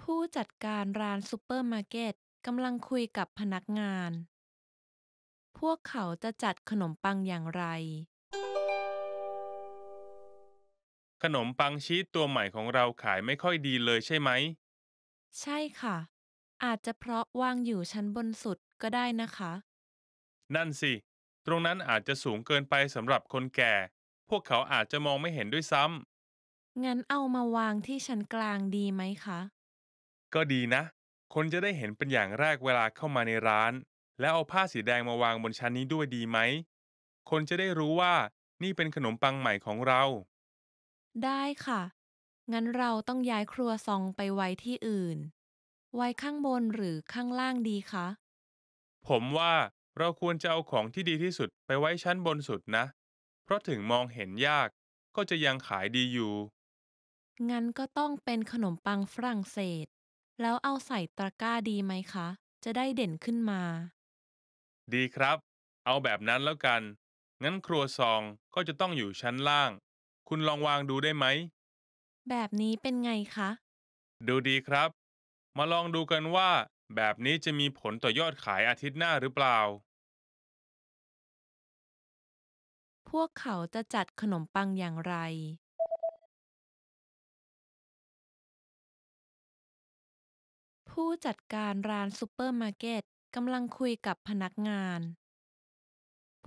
Speaker 3: ผู้จัดการร้านซูเปอร์มาร์เก็ต กำลังคุยกับพนักงาน พวกเขาจะจัดขนมปังอย่างไร
Speaker 6: ขนมปังชีสตัวใหม่ของเราขายไม่ค่อยดีเลยใช่ไหม
Speaker 3: ใช่ค่ะ อาจจะเพราะวางอยู่ชั้นบนสุดก็ได้นะคะ
Speaker 6: นั่นสิ ตรงนั้นอาจจะสูงเกินไปสำหรับคนแก่ พวกเขาอาจจะมองไม่เห็นด้วยซ้
Speaker 3: ำงั้นเอามาวางที่ชั้นกลางดีไหมคะ
Speaker 6: ก็ดีนะ คนจะได้เห็นเป็นอย่างแรกเวลาเข้ามาในร้าน แล้วเอาผ้าสีแดงมาวางบนชั้นนี้ด้วยดีไหม คนจะได้รู้ว่านี่เป็นขนมปังใหม่ของเรา
Speaker 3: ได้ค่ะ งั้นเราต้องย้ายครัวซองไปไว้ที่อื่นไว้ข้างบนหรือข้างล่างดีคะ
Speaker 6: ผมว่าเราควรจะเอาของที่ดีที่สุดไปไว้ชั้นบนสุดนะ เพราะถึงมองเห็นยากก็จะยังขายดีอยู่
Speaker 3: งั้นก็ต้องเป็นขนมปังฝรั่งเศสแล้วเอาใส่ตะกร้าดีไหมคะ จะได้เด่นขึ้นมา
Speaker 6: ดีครับ เอาแบบนั้นแล้วกัน งั้นครัวซองก็จะต้องอยู่ชั้นล่าง คุณลองวางดูได้ไหม
Speaker 3: แบบนี้เป็นไงคะ
Speaker 6: ดูดีครับ มาลองดูกันว่า แบบนี้จะมีผลต่อยอดขายอาทิตย์หน้าหรือเปล่า
Speaker 3: พวกเขาจะจัด
Speaker 8: ขนมปังอย่างไร
Speaker 3: ผู้จัดการร้านซูเปอร์มาร์เก็ตกำลังคุยกับพนักงาน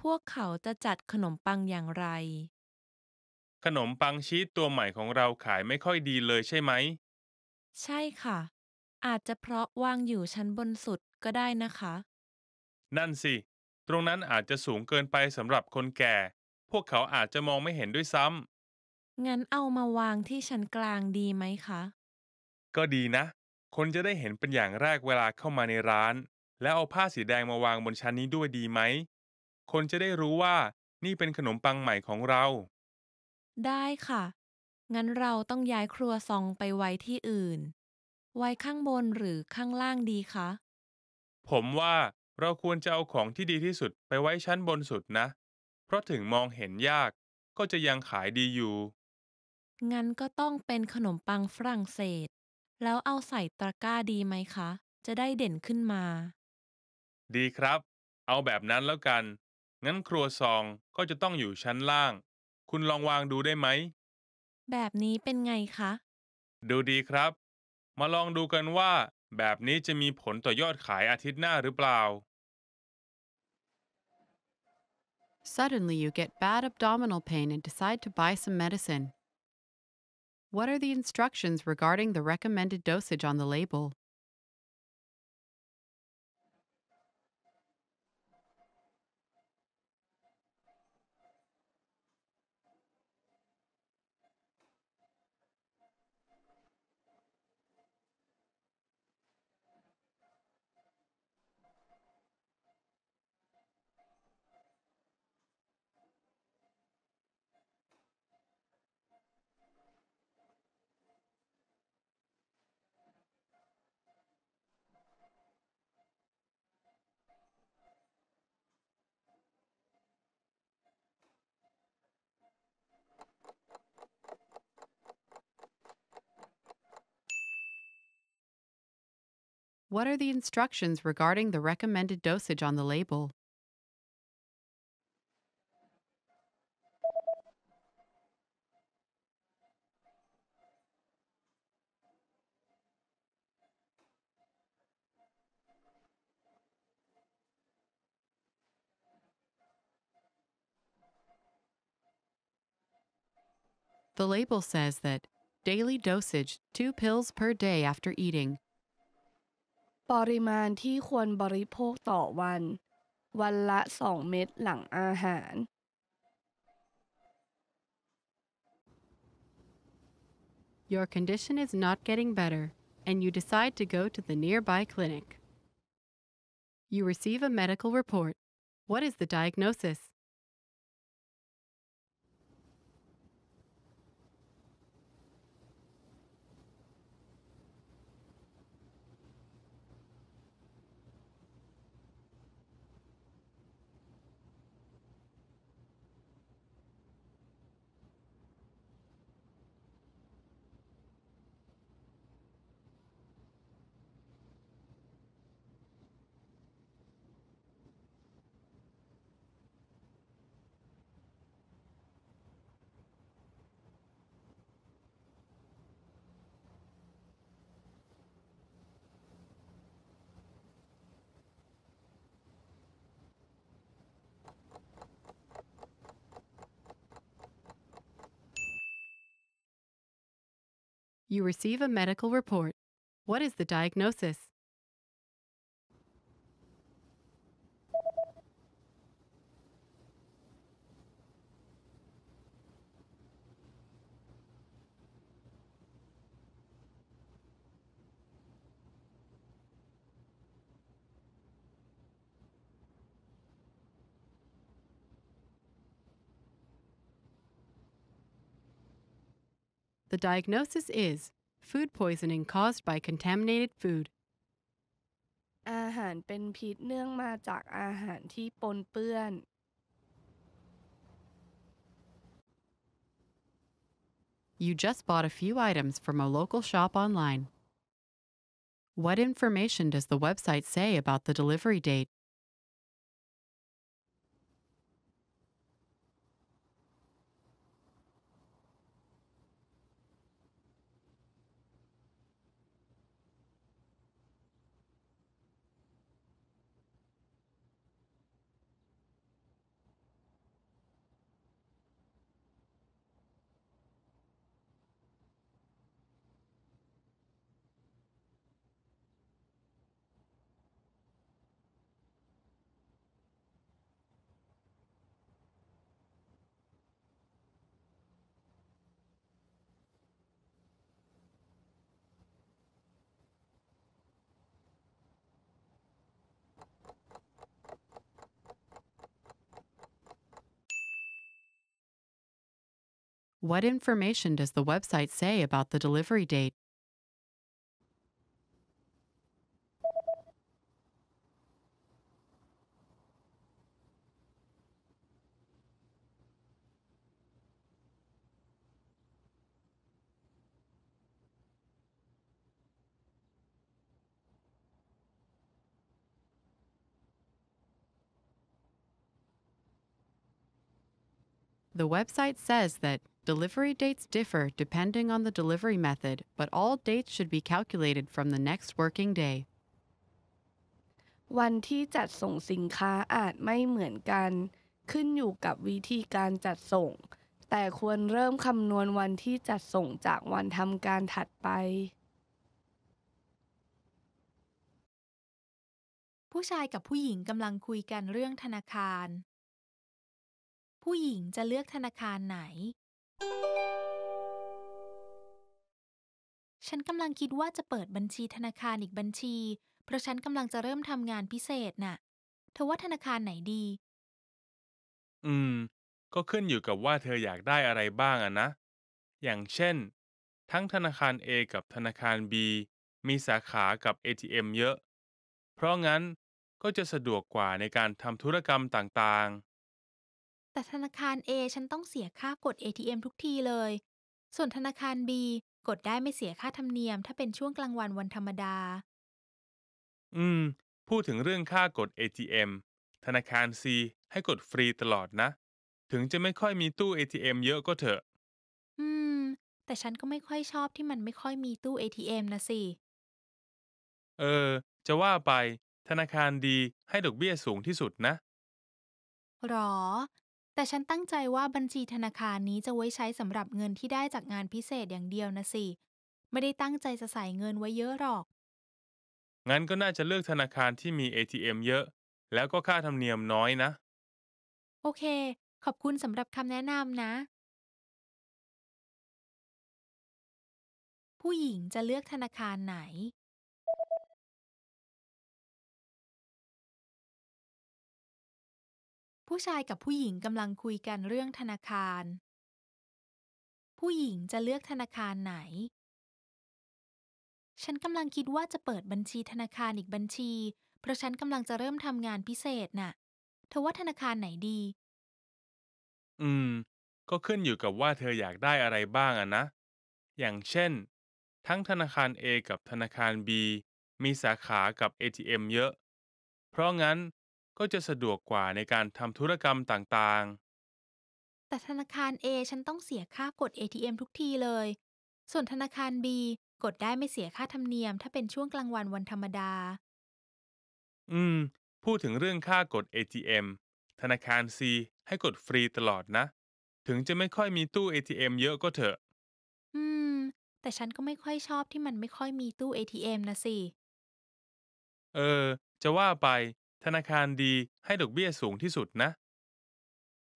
Speaker 3: พวกเขาจะจัดขนมปังอย่างไร
Speaker 6: ขนมปังชีสตัวใหม่ของเราขายไม่ค่อยดีเลยใช่ไหม
Speaker 3: ใช่ค่ะ อาจจะเพราะวางอยู่ชั้นบนสุดก็ได้นะคะ
Speaker 6: นั่นสิ ตรงนั้นอาจจะสูงเกินไปสำหรับคนแก่ พวกเขาอาจจะมองไม่เห็นด้วยซ้
Speaker 3: ำงั้นเอามาวางที่ชั้นกลางดีไหมคะ
Speaker 6: ก็ดีนะคนจะได้เห็นเป็นอย่างแรกเวลาเข้ามาในร้าน แล้วเอาผ้าสีแดงมาวางบนชั้นนี้ด้วยดีไหม คนจะได้รู้ว่านี่เป็นขนมปังใหม่ของเรา
Speaker 3: ได้ค่ะ งั้นเราต้องย้ายครัวซองไปไว้ที่อื่นไว้ข้างบนหรือข้างล่างดีคะ
Speaker 6: ผมว่าเราควรจะเอาของที่ดีที่สุดไปไว้ชั้นบนสุดนะ เพราะถึงมองเห็นยากก็จะยังขายดีอยู่
Speaker 3: งั้นก็ต้องเป็นขนมปังฝรั่งเศสแล้วเอาใส่ตะกร้าดีไหมคะ จะได้เด่นขึ้นมา
Speaker 6: ดีครับ เอาแบบนั้นแล้วกัน งั้นครัวซองก็จะต้องอยู่ชั้นล่าง คุณลองวางดูได้ไหม
Speaker 3: แบบนี้เป็นไงคะ
Speaker 6: ดูดีครับ มาลองดูกันว่า แบบนี้จะมีผลต่อยอดขายอาทิตย์หน้าหรือเปล่า
Speaker 7: Suddenly, you get bad abdominal pain and decide to buy some medicine. What are the instructions regarding the recommended dosage on the label? What are the instructions regarding the recommended dosage on the label? The label says that daily dosage two pills per day after eating
Speaker 10: ปริมาณที่ควรบริโภคต่อวัน
Speaker 7: Your condition is not getting better, and you decide to go to the nearby clinic. You receive a medical report. What is the diagnosis? You receive a medical report. What is the diagnosis? The diagnosis is food poisoning caused by contaminated food. You just bought a few items from a local shop online. What information does the website say about the delivery date? What information does the website say about the delivery date? The website says that Delivery dates differ depending on the delivery method, but all dates should be calculated from the next working day.
Speaker 10: วันที่จัดส่งสินค้าอาจไม่เหมือนกัน ขึ้นอยู่กับวิธีการจัดส่ง แต่ควรเริ่มคำนวณวันที่จัดส่งจากวันทำการถัดไป
Speaker 5: ผู้ชายกับผู้หญิงกำลังคุยกันเรื่องธนาคาร ผู้หญิงจะเลือกธนาคารไหนฉันกำลังคิดว่าจะเปิดบัญชีธนาคารอีกบัญชี เพราะฉันกำลังจะเริ่มทำงานพิเศษน่ะเธอว่าธนาคารไหนดี
Speaker 6: อืม ก็ขึ้นอยู่กับว่าเธออยากได้อะไรบ้างอะนะ อย่างเช่น ทั้งธนาคาร A กับธนาคาร B มีสาขากับ ATM เยอะ เพราะงั้นก็จะสะดวกกว่าในการทำธุรกรรมต่างๆ
Speaker 5: แต่ธนาคาร A ฉันต้องเสียค่ากด ATM ทุกทีเลย ส่วนธนาคาร B กดได้ไม่เสียค่าธรรมเนียมถ้าเป็นช่วงกลางวันวันธรรมดา
Speaker 6: อืม พูดถึงเรื่องค่ากด ATM ธนาคาร C ให้กดฟรีตลอดนะ ถึงจะไม่ค่อยมีตู้ ATM เยอะก็เถอะ
Speaker 5: อืม แต่ฉันก็ไม่ค่อยชอบที่มันไม่ค่อยมีตู้ ATM นะสิ
Speaker 6: เออ จะว่าไป ธนาคารดีให้ดอกเบี้ยสูงที่สุดนะ
Speaker 5: หรอแต่ฉันตั้งใจว่าบัญชีธนาคารนี้จะไว้ใช้สำหรับเงินที่ได้จากงานพิเศษอย่างเดียวนะสิ ไม่ได้ตั้งใจจะใส่เงินไว้เยอะหรอก
Speaker 6: งั้นก็น่าจะเลือกธนาคารที่มี ATM เยอะ แล้วก็ค่าธรรมเนียมน้อยนะ
Speaker 5: โอเค ขอบคุณสำหรับคำแนะนำนะ
Speaker 8: ผู้หญิงจะเลือกธนาคารไหน
Speaker 5: ผู้ชายกับผู้หญิงกำลังคุยกันเรื่องธนาคาร ผู้หญิงจะเลือกธนาคารไหน ฉันกำลังคิดว่าจะเปิดบัญชีธนาคารอีกบัญชี เพราะฉันกำลังจะเริ่มทำงานพิเศษน่ะเธอว่าธนาคารไหนดี
Speaker 6: อืม ก็ขึ้นอยู่กับว่าเธออยากได้อะไรบ้างอะนะ อย่างเช่น ทั้งธนาคาร A กับธนาคาร B มีสาขากับ ATM เยอะ เพราะงั้นก็จะสะดวกกว่าในการทำธุรกรรมต่าง
Speaker 5: ๆ แต่ธนาคาร A ฉันต้องเสียค่ากด ATM ทุกทีเลย ส่วนธนาคาร B กดได้ไม่เสียค่าธรรมเนียมถ้าเป็นช่วงกลางวันวันธรรมดา
Speaker 6: อืม พูดถึงเรื่องค่ากด ATM ธนาคาร C ให้กดฟรีตลอดนะ ถึงจะไม่ค่อยมีตู้ ATM เยอะก็เถอะ
Speaker 5: อืม แต่ฉันก็ไม่ค่อยชอบที่มันไม่ค่อยมีตู้ ATM นะสิ
Speaker 6: เออ จะว่าไปธนาคารดีให้ดอกเบี้ยสูงที่สุดนะ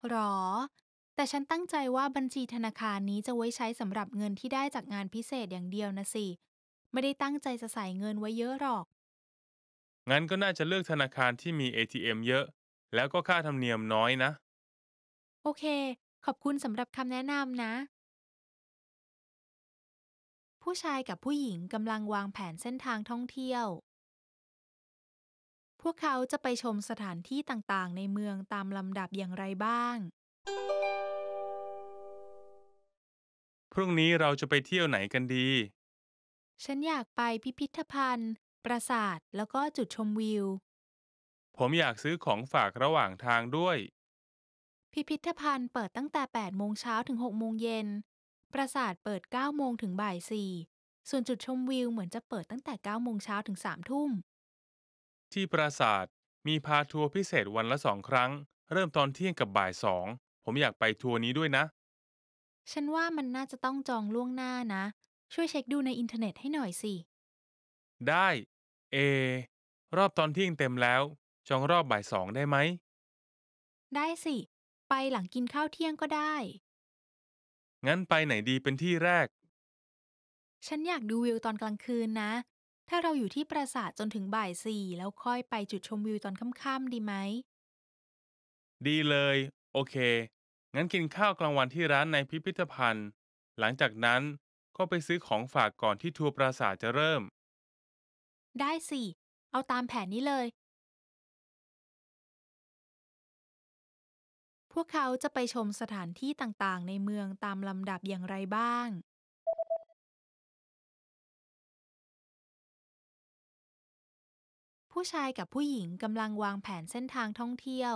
Speaker 5: หรอ แต่ฉันตั้งใจว่าบัญชีธนาคารนี้จะไว้ใช้สำหรับเงินที่ได้จากงานพิเศษอย่างเดียวนะสิ ไม่ได้ตั้งใจจะใส่เงินไว้เยอะหรอก
Speaker 6: งั้นก็น่าจะเลือกธนาคารที่มี ATM เยอะ แล้วก็ค่าธรรมเนียมน้อยนะ
Speaker 5: โอเค ขอบคุณสำหรับคำแนะนำนะ ผู้ชายกับผู้หญิงกำลังวางแผนเส้นทางท่องเที่ยวพวกเขาจะไปชมสถานที่ต่างๆ ในเมืองตามลำดับอย่างไรบ้าง
Speaker 6: พรุ่งนี้เราจะไปเที่ยวไหนกันดี
Speaker 5: ฉันอยากไปพิพิธภัณฑ์ ปราสาท แล้วก็จุดชมวิว
Speaker 6: ผมอยากซื้อของฝากระหว่างทางด้วย
Speaker 5: พิพิธภัณฑ์เปิดตั้งแต่8โมงเช้าถึง6โมงเย็น ปราสาทเปิด9โมงถึงบ่าย4ส่วนจุดชมวิวเหมือนจะเปิดตั้งแต่9โมงเช้าถึง3ทุ่ม
Speaker 6: ที่ปราสาทมีพาทัวร์พิเศษวันละสองครั้ง เริ่มตอนเที่ยงกับบ่ายสอง ผมอยากไปทัวร์นี้ด้วยนะ
Speaker 5: ฉันว่ามันน่าจะต้องจองล่วงหน้านะ ช่วยเช็คดูในอินเทอร์เน็ตให้หน่อยสิ
Speaker 6: ได้ เอ รอบตอนเที่ยงเต็มแล้ว จองรอบบ่ายสองได้ไหม
Speaker 5: ได้สิ ไปหลังกินข้าวเที่ยงก็ได้
Speaker 6: งั้นไปไหนดีเป็นที่แรก
Speaker 5: ฉันอยากดูวิวตอนกลางคืนนะถ้าเราอยู่ที่ปราสาทจนถึงบ่ายสี่ แล้วค่อยไปจุดชมวิวตอนค่ำๆดีไหม
Speaker 6: ดีเลย โอเค งั้นกินข้าวกลางวันที่ร้านในพิพิธภัณฑ์ หลังจากนั้นก็ไปซื้อของฝากก่อนที่ทัวร์ปราสาทจะเริ่ม
Speaker 5: ได้สิเอาตามแผนนี้เลย
Speaker 8: พวกเขาจะไปชมสถานที่ต่างๆ ในเมืองตามลำดับอย่างไรบ้าง
Speaker 5: ผู้ชายกับผู้หญิงกำลังวางแผนเส้นทางท่องเที่ยว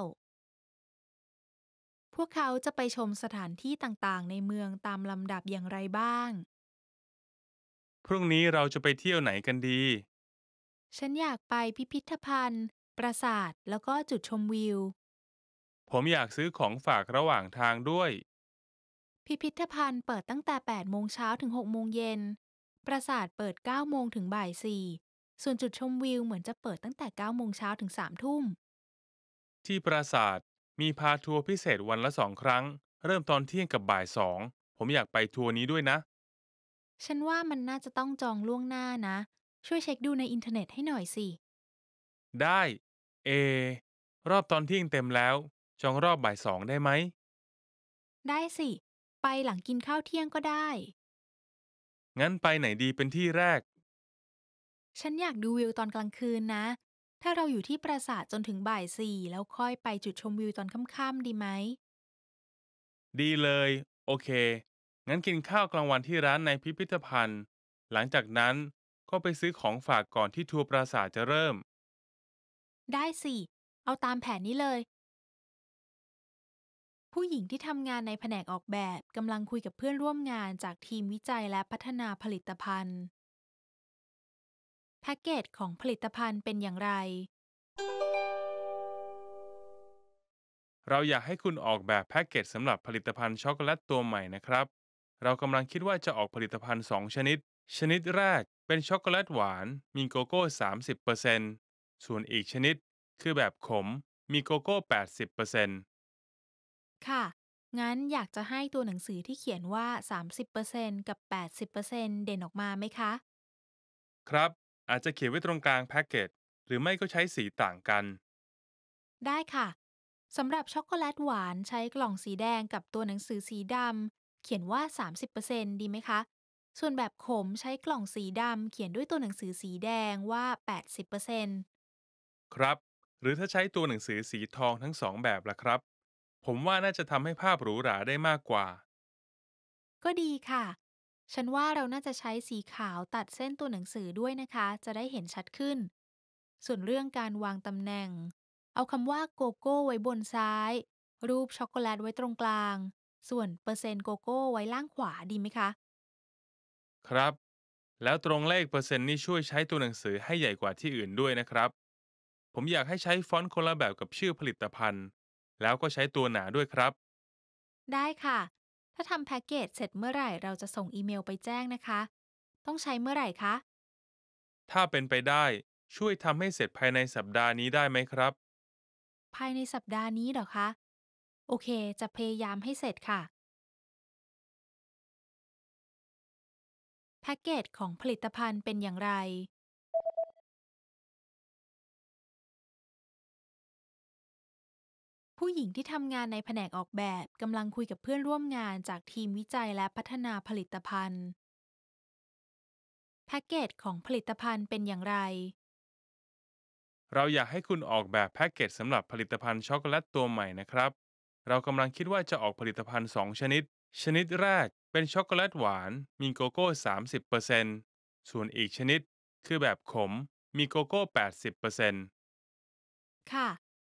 Speaker 5: พวกเขาจะไปชมสถานที่ต่างๆ ในเมืองตามลำดับอย่างไรบ้าง
Speaker 6: พรุ่งนี้เราจะไปเที่ยวไหนกันดี
Speaker 5: ฉันอยากไปพิพิธภัณฑ์ ปราสาท แล้วก็จุดชมวิว
Speaker 6: ผมอยากซื้อของฝากระหว่างทางด้วย
Speaker 5: พิพิธภัณฑ์เปิดตั้งแต่8โมงเช้าถึง 6 โมงเย็น ปราสาทเปิด9โมงถึงบ่าย4ส่วนจุดชมวิวเหมือนจะเปิดตั้งแต่9โมงเช้าถึง3ทุ่ม
Speaker 6: ที่ปราสาท มีพาทัวร์พิเศษวันละสองครั้ง เริ่มตอนเที่ยงกับบ่ายสอง ผมอยากไปทัวร์นี้ด้วยนะ
Speaker 5: ฉันว่ามันน่าจะต้องจองล่วงหน้านะ ช่วยเช็คดูในอินเทอร์เน็ตให้หน่อยสิ
Speaker 6: ได้ เอ รอบตอนเที่ยงเต็มแล้ว จองรอบบ่ายสองได้ไหม
Speaker 5: ได้สิ ไปหลังกินข้าวเที่ยงก็ได้
Speaker 6: งั้นไปไหนดีเป็นที่แรก
Speaker 5: ฉันอยากดูวิวตอนกลางคืนนะ ถ้าเราอยู่ที่ปราสาทจนถึงบ่ายสี่ แล้วค่อยไปจุดชมวิวตอนค่ำๆดีไหม
Speaker 6: ดีเลย โอเค งั้นกินข้าวกลางวันที่ร้านในพิพิธภัณฑ์ หลังจากนั้นก็ไปซื้อของฝากก่อนที่ทัวร์ปราสาทจะเริ่ม
Speaker 5: ได้สิ เอาตามแผนนี้เลย ผู้หญิงที่ทำงานในแผนกออกแบบกำลังคุยกับเพื่อนร่วมงานจากทีมวิจัยและพัฒนาผลิตภัณฑ์แพ็กเกจของผลิตภัณฑ์เป็นอย่างไร
Speaker 6: เราอยากให้คุณออกแบบแพ็กเกจสำหรับผลิตภัณฑ์ช็อกโกแลตตัวใหม่นะครับ เรากำลังคิดว่าจะออกผลิตภัณฑ์ 2 ชนิด ชนิดแรกเป็นช็อกโกแลตหวาน มีโกโก้ 30%ส่วนอีกชนิดคือแบบขม มีโกโก้ 80%
Speaker 5: ค่ะ งั้นอยากจะให้ตัวหนังสือที่เขียนว่า 30%กับ 80%เด่นออกมาไหมคะ
Speaker 6: ครับอาจจะเขียนไว้ตรงกลางแพ็กเกจหรือไม่ก็ใช้สีต่างกัน
Speaker 5: ได้ค่ะ สำหรับช็อกโกแลตหวานใช้กล่องสีแดงกับตัวหนังสือสีดำเขียนว่า30%ดีไหมคะส่วนแบบขมใช้กล่องสีดำเขียนด้วยตัวหนังสือสีแดงว่า80%
Speaker 6: ครับ หรือถ้าใช้ตัวหนังสือสีทองทั้งสองแบบล่ะครับ ผมว่าน่าจะทำให้ภาพหรูหราได้มากกว่า
Speaker 5: ก็ดีค่ะฉันว่าเราน่าจะใช้สีขาวตัดเส้นตัวหนังสือด้วยนะคะ จะได้เห็นชัดขึ้น ส่วนเรื่องการวางตำแหน่ง เอาคำว่าโกโก้ไว้บนซ้าย รูปช็อกโกแลตไว้ตรงกลาง ส่วนเปอร์เซ็นต์โกโก้ไว้ล่างขวาดีไหมคะ
Speaker 6: ครับ แล้วตรงเลขเปอร์เซ็นต์นี่ช่วยใช้ตัวหนังสือให้ใหญ่กว่าที่อื่นด้วยนะครับ ผมอยากให้ใช้ฟอนต์คนละแบบกับชื่อผลิตภัณฑ์ แล้วก็ใช้ตัวหนาด้วยครับ
Speaker 5: ได้ค่ะถ้าทำแพ็กเกจเสร็จเมื่อไหร่เราจะส่งอีเมลไปแจ้งนะคะ ต้องใช้เมื่อไหร่คะ
Speaker 6: ถ้าเป็นไปได้ ช่วยทำให้เสร็จภายในสัปดาห์นี้ได้ไหมครับ
Speaker 5: ภายในสัปดาห์นี้หรอคะ โอเค จะพยายามให้เสร็จค่ะ แพ็กเกจของผลิตภัณฑ์เป็นอย่างไรผู้หญิงที่ทำงานในแผนกออกแบบกำลังคุยกับเพื่อนร่วมงานจากทีมวิจัยและพัฒนาผลิตภัณฑ์แพ็กเกจของผลิตภัณฑ์เป็นอย่างไร
Speaker 6: เราอยากให้คุณออกแบบแพ็กเกจสำหรับผลิตภัณฑ์ช็อกโกแลตตัวใหม่นะครับ เรากำลังคิดว่าจะออกผลิตภัณฑ์ 2 ชนิด ชนิดแรกเป็นช็อกโกแลตหวาน มีโกโก้ 30%ส่วนอีกชนิด คือแบบขม มีโกโก้80%
Speaker 5: ค่ะ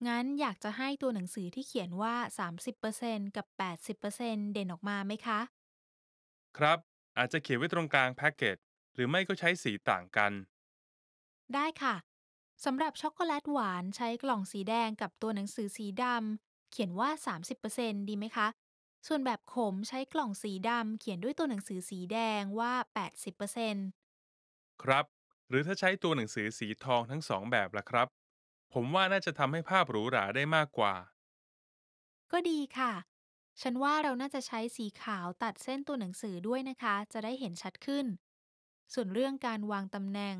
Speaker 5: งั้นอยากจะให้ตัวหนังสือที่เขียนว่า 30%กับ 80%เด่นออกมาไหมคะ
Speaker 6: ครับ อาจจะเขียนไว้ตรงกลางแพ็กเกจ หรือไม่ก็ใช้สีต่างกัน
Speaker 5: ได้ค่ะ สำหรับช็อกโกแลตหวานใช้กล่องสีแดงกับตัวหนังสือสีดำเขียนว่า 30%ดีไหมคะ ส่วนแบบขมใช้กล่องสีดำเขียนด้วยตัวหนังสือสีแดงว่า
Speaker 6: 80%ครับ หรือถ้าใช้ตัวหนังสือสีทองทั้งสองแบบล่ะครับผมว่าน่าจะทำให้ภาพหรูหราได้มากกว่า
Speaker 5: ก็ดีค่ะ ฉันว่าเราน่าจะใช้สีขาวตัดเส้นตัวหนังสือด้วยนะคะ จะได้เห็นชัดขึ้น ส่วนเรื่องการวางตำแหน่ง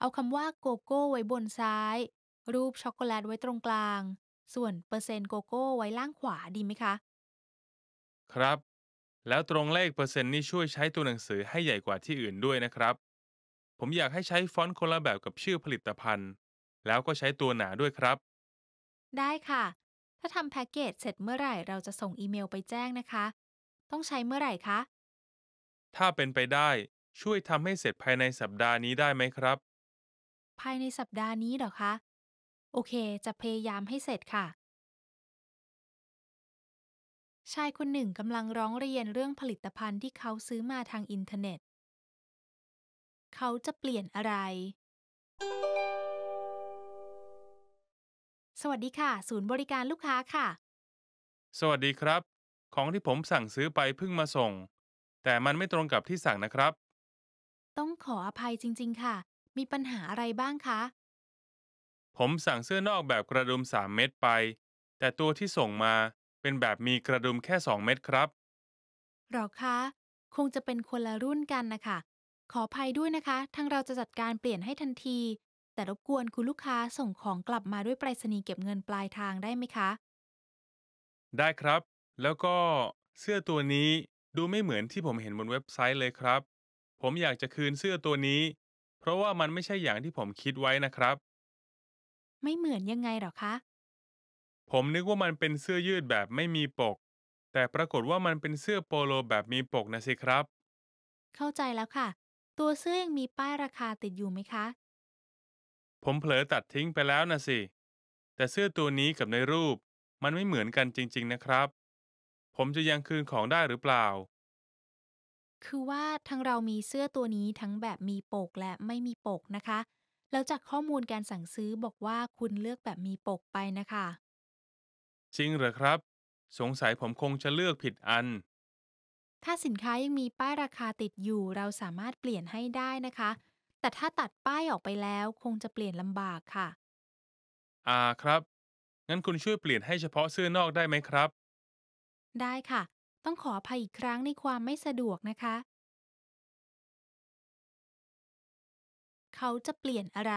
Speaker 5: เอาคำว่าโกโก้ไว้บนซ้าย รูปช็อกโกแลตไว้ตรงกลาง ส่วนเปอร์เซ็นต์โกโก้ไว้ล่างขวาดีไหมคะ
Speaker 6: ครับ แล้วตรงเลขเปอร์เซ็นต์นี่ช่วยใช้ตัวหนังสือให้ใหญ่กว่าที่อื่นด้วยนะครับ ผมอยากให้ใช้ฟอนต์คนละแบบกับชื่อผลิตภัณฑ์แล้วก็ใช้ตัวหนาด้วยครับ
Speaker 5: ได้ค่ะ ถ้าทำแพ็กเกจเสร็จเมื่อไหร่ เราจะส่งอีเมลไปแจ้งนะคะ ต้องใช้เมื่อไหร่คะ
Speaker 6: ถ้าเป็นไปได้ ช่วยทำให้เสร็จภายในสัปดาห์นี้ได้ไหมครับ
Speaker 5: ภายในสัปดาห์นี้หรอคะ โอเค จะพยายามให้เสร็จค่ะ ชายคนหนึ่งกำลังร้องเรียนเรื่องผลิตภัณฑ์ที่เขาซื้อมาทางอินเทอร์เน็ต เขาจะเปลี่ยนอะไรสวัสดีค่ะ ศูนย์บริการลูกค้าค่ะ
Speaker 6: สวัสดีครับ ของที่ผมสั่งซื้อไปเพิ่งมาส่ง แต่มันไม่ตรงกับที่สั่งนะครับ
Speaker 5: ต้องขออภัยจริง ๆค่ะ มีปัญหาอะไรบ้างคะ
Speaker 6: ผมสั่งเสื้อนอกแบบกระดุม3เม็ดไป แต่ตัวที่ส่งมาเป็นแบบมีกระดุมแค่2เม็ดครับ
Speaker 5: หรอคะคงจะเป็นคนละรุ่นกันนะคะ ขออภัยด้วยนะคะทางเราจะจัดการเปลี่ยนให้ทันทีแต่รบกวนคุณลูกค้าส่งของกลับมาด้วยไปรษณีย์เก็บเงินปลายทางได้ไหมคะ
Speaker 6: ได้ครับ แล้วก็เสื้อตัวนี้ดูไม่เหมือนที่ผมเห็นบนเว็บไซต์เลยครับ ผมอยากจะคืนเสื้อตัวนี้ เพราะว่ามันไม่ใช่อย่างที่ผมคิดไว้นะครับ
Speaker 5: ไม่เหมือนยังไงหรอคะ
Speaker 6: ผมนึกว่ามันเป็นเสื้อยืดแบบไม่มีปก แต่ปรากฏว่ามันเป็นเสื้อโปโลแบบมีปกนะสิครับ
Speaker 5: เข้าใจแล้วค่ะ ตัวเสื้อยังมีป้ายราคาติดอยู่ไหมคะ
Speaker 6: ผมเผลอตัดทิ้งไปแล้วนะสิ แต่เสื้อตัวนี้กับในรูป มันไม่เหมือนกันจริง ๆ นะครับ ผมจะยังคืนของได้หรือเปล่า
Speaker 5: คือว่า ทั้งเรามีเสื้อตัวนี้ทั้งแบบมีปกและไม่มีปกนะคะ แล้วจากข้อมูลการสั่งซื้อบอกว่าคุณเลือกแบบมีปกไปนะคะ
Speaker 6: จริงเหรอครับ สงสัยผมคงจะเลือกผิดอัน
Speaker 5: ถ้าสินค้ายังมีป้ายราคาติดอยู่เราสามารถเปลี่ยนให้ได้นะคะแต่ถ้าตัดป้ายออกไปแล้วคงจะเปลี่ยนลำบากค่ะ
Speaker 6: อ่าครับ งั้นคุณช่วยเปลี่ยนให้เฉพาะเสื้อนอกได้ไหมครับ
Speaker 5: ได้ค่ะ ต้องขออภัยอีกครั้งใน
Speaker 8: ความไม่สะดวกนะคะ เขาจะเปลี่ยนอะไร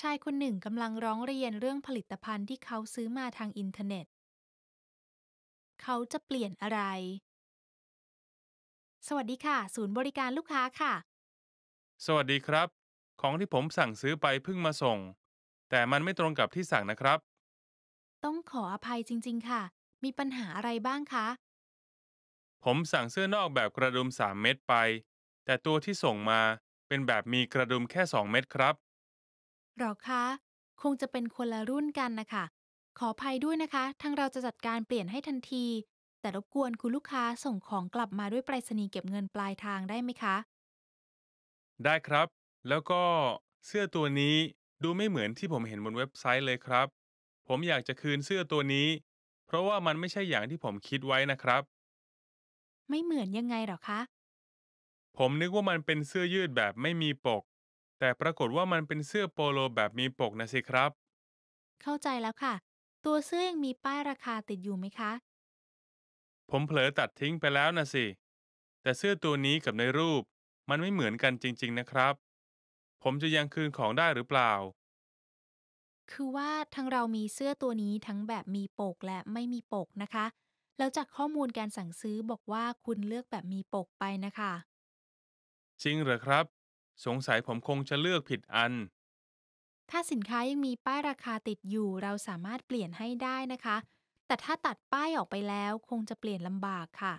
Speaker 5: ชายคนหนึ่งกำลังร้องเรียนเรื่องผลิตภัณฑ์ที่เขาซื้อมาทางอินเทอร์เน็ตขาจะเปลี่ยนอะไร สวัสดีค่ะ ศูนย์บริการลูกค้าค่ะ
Speaker 6: สวัสดีครับ ของที่ผมสั่งซื้อไปเพิ่งมาส่ง แต่มันไม่ตรงกับที่สั่งนะครับ
Speaker 5: ต้องขออภัยจริง ๆค่ะ มีปัญหาอะไรบ้างคะ
Speaker 6: ผมสั่งเสื้อนอกแบบกระดุม3เม็ดไป แต่ตัวที่ส่งมาเป็นแบบมีกระดุมแค่2เม็ดครับ
Speaker 5: หรอคะคงจะเป็นคนละรุ่นกันนะคะขออภัยด้วยนะคะ ทางเราจะจัดการเปลี่ยนให้ทันที แต่รบกวนคุณลูกค้าส่งของกลับมาด้วยไปรษณีย์เก็บเงินปลายทางได้ไหมคะ
Speaker 6: ได้ครับ แล้วก็เสื้อตัวนี้ดูไม่เหมือนที่ผมเห็นบนเว็บไซต์เลยครับ ผมอยากจะคืนเสื้อตัวนี้ เพราะว่ามันไม่ใช่อย่างที่ผมคิดไว้นะครับ
Speaker 5: ไม่เหมือนยังไงหรอคะ
Speaker 6: ผมนึกว่ามันเป็นเสื้อยืดแบบไม่มีปก แต่ปรากฏว่ามันเป็นเสื้อโปโลแบบมีปกนะสิครับ
Speaker 5: เข้าใจแล้วค่ะตัวเสื้อยังมีป้ายราคาติดอยู่ไหมคะ
Speaker 6: ผมเผลอตัดทิ้งไปแล้วนะสิ แต่เสื้อตัวนี้กับในรูปมันไม่เหมือนกันจริง ๆนะครับ ผมจะยังคืนของได้หรือเปล่า
Speaker 5: คือว่าทั้งเรามีเสื้อตัวนี้ทั้งแบบมีปกและไม่มีปกนะคะ แล้วจากข้อมูลการสั่งซื้อบอกว่าคุณเลือกแบบมีปกไปนะคะ
Speaker 6: จริงเหรอครับ สงสัยผมคงจะเลือกผิดอัน
Speaker 5: ถ้าสินค้ายังมีป้ายราคาติดอยู่เราสามารถเปลี่ยนให้ได้นะคะ แต่ถ้าตัดป้ายออกไปแล้วคงจะเปลี่ยนลำบากค่ะ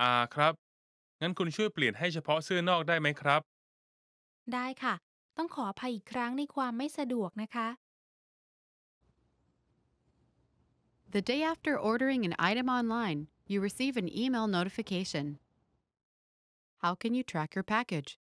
Speaker 6: อ่าครับ งั้นคุณช่วยเปลี่ยนให้เฉพาะเสื้อนอกได้ไหมครับ
Speaker 5: ได้ค่ะ ต้องขออภัยอีกครั้งในความไม่สะดวกนะคะ
Speaker 7: The day after ordering an item online, you receive an email notification. How can you track your package?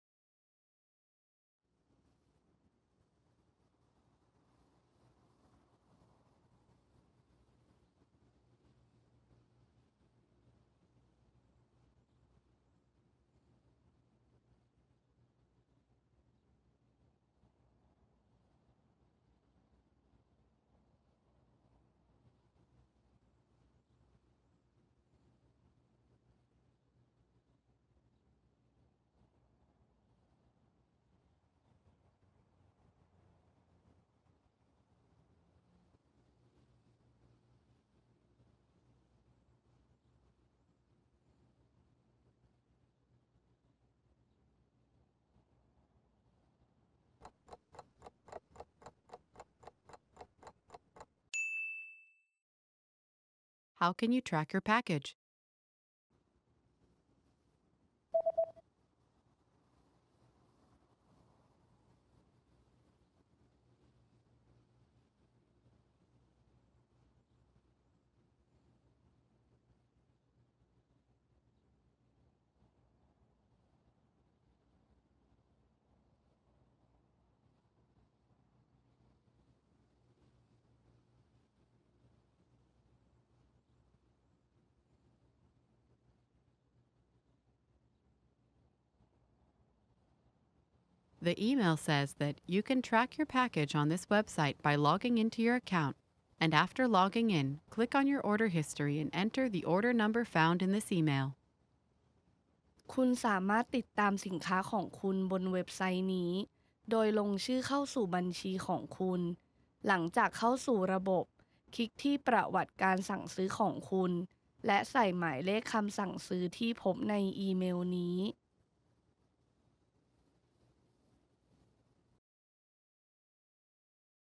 Speaker 7: How can you track your package? The email says that you can track your package on this website by logging into your account, and after logging in, click on your order history and enter the order number found in this email.
Speaker 10: คุณสามารถติดตามสินค้าของคุณบนเว็บไซต์นี้โดยลงชื่อเข้าสู่บัญชีของคุณหลังจากเข้าสู่ระบบคลิกที่ประวัติการสั่งซื้อของคุณและใส่หมายเลขคำสั่
Speaker 7: งซื้อที่พบในอีเมลนี้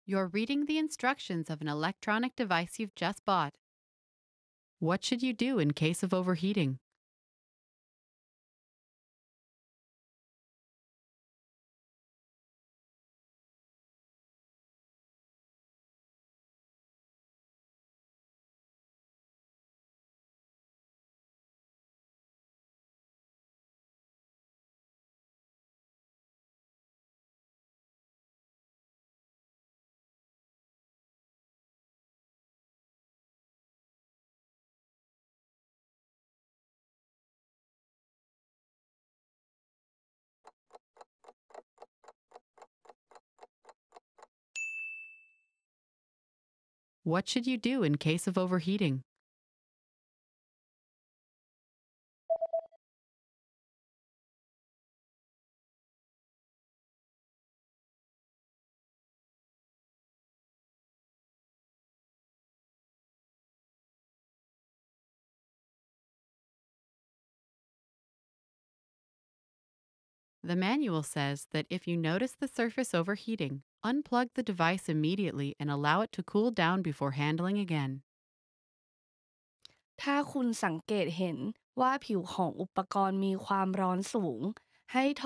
Speaker 7: You're reading the instructions of an electronic device you've just bought. What should you do in case of overheating?
Speaker 8: What should you do in case of overheating?
Speaker 7: The manual says that if you notice the surface overheating, Unplug the device immediately and allow it to cool down before handling again. ถ้าคุณสังเกตเห็นว
Speaker 10: ่าผิวของอุปกรณ์มีความร้อนสูง Want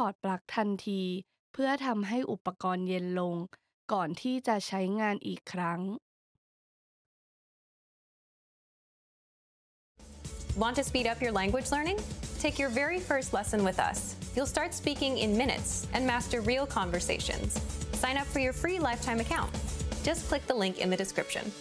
Speaker 2: to speed up your language learning? Take your very first lesson with us. You'll start speaking in minutes and master real conversations sign up for your free lifetime account. Just click the link in the description.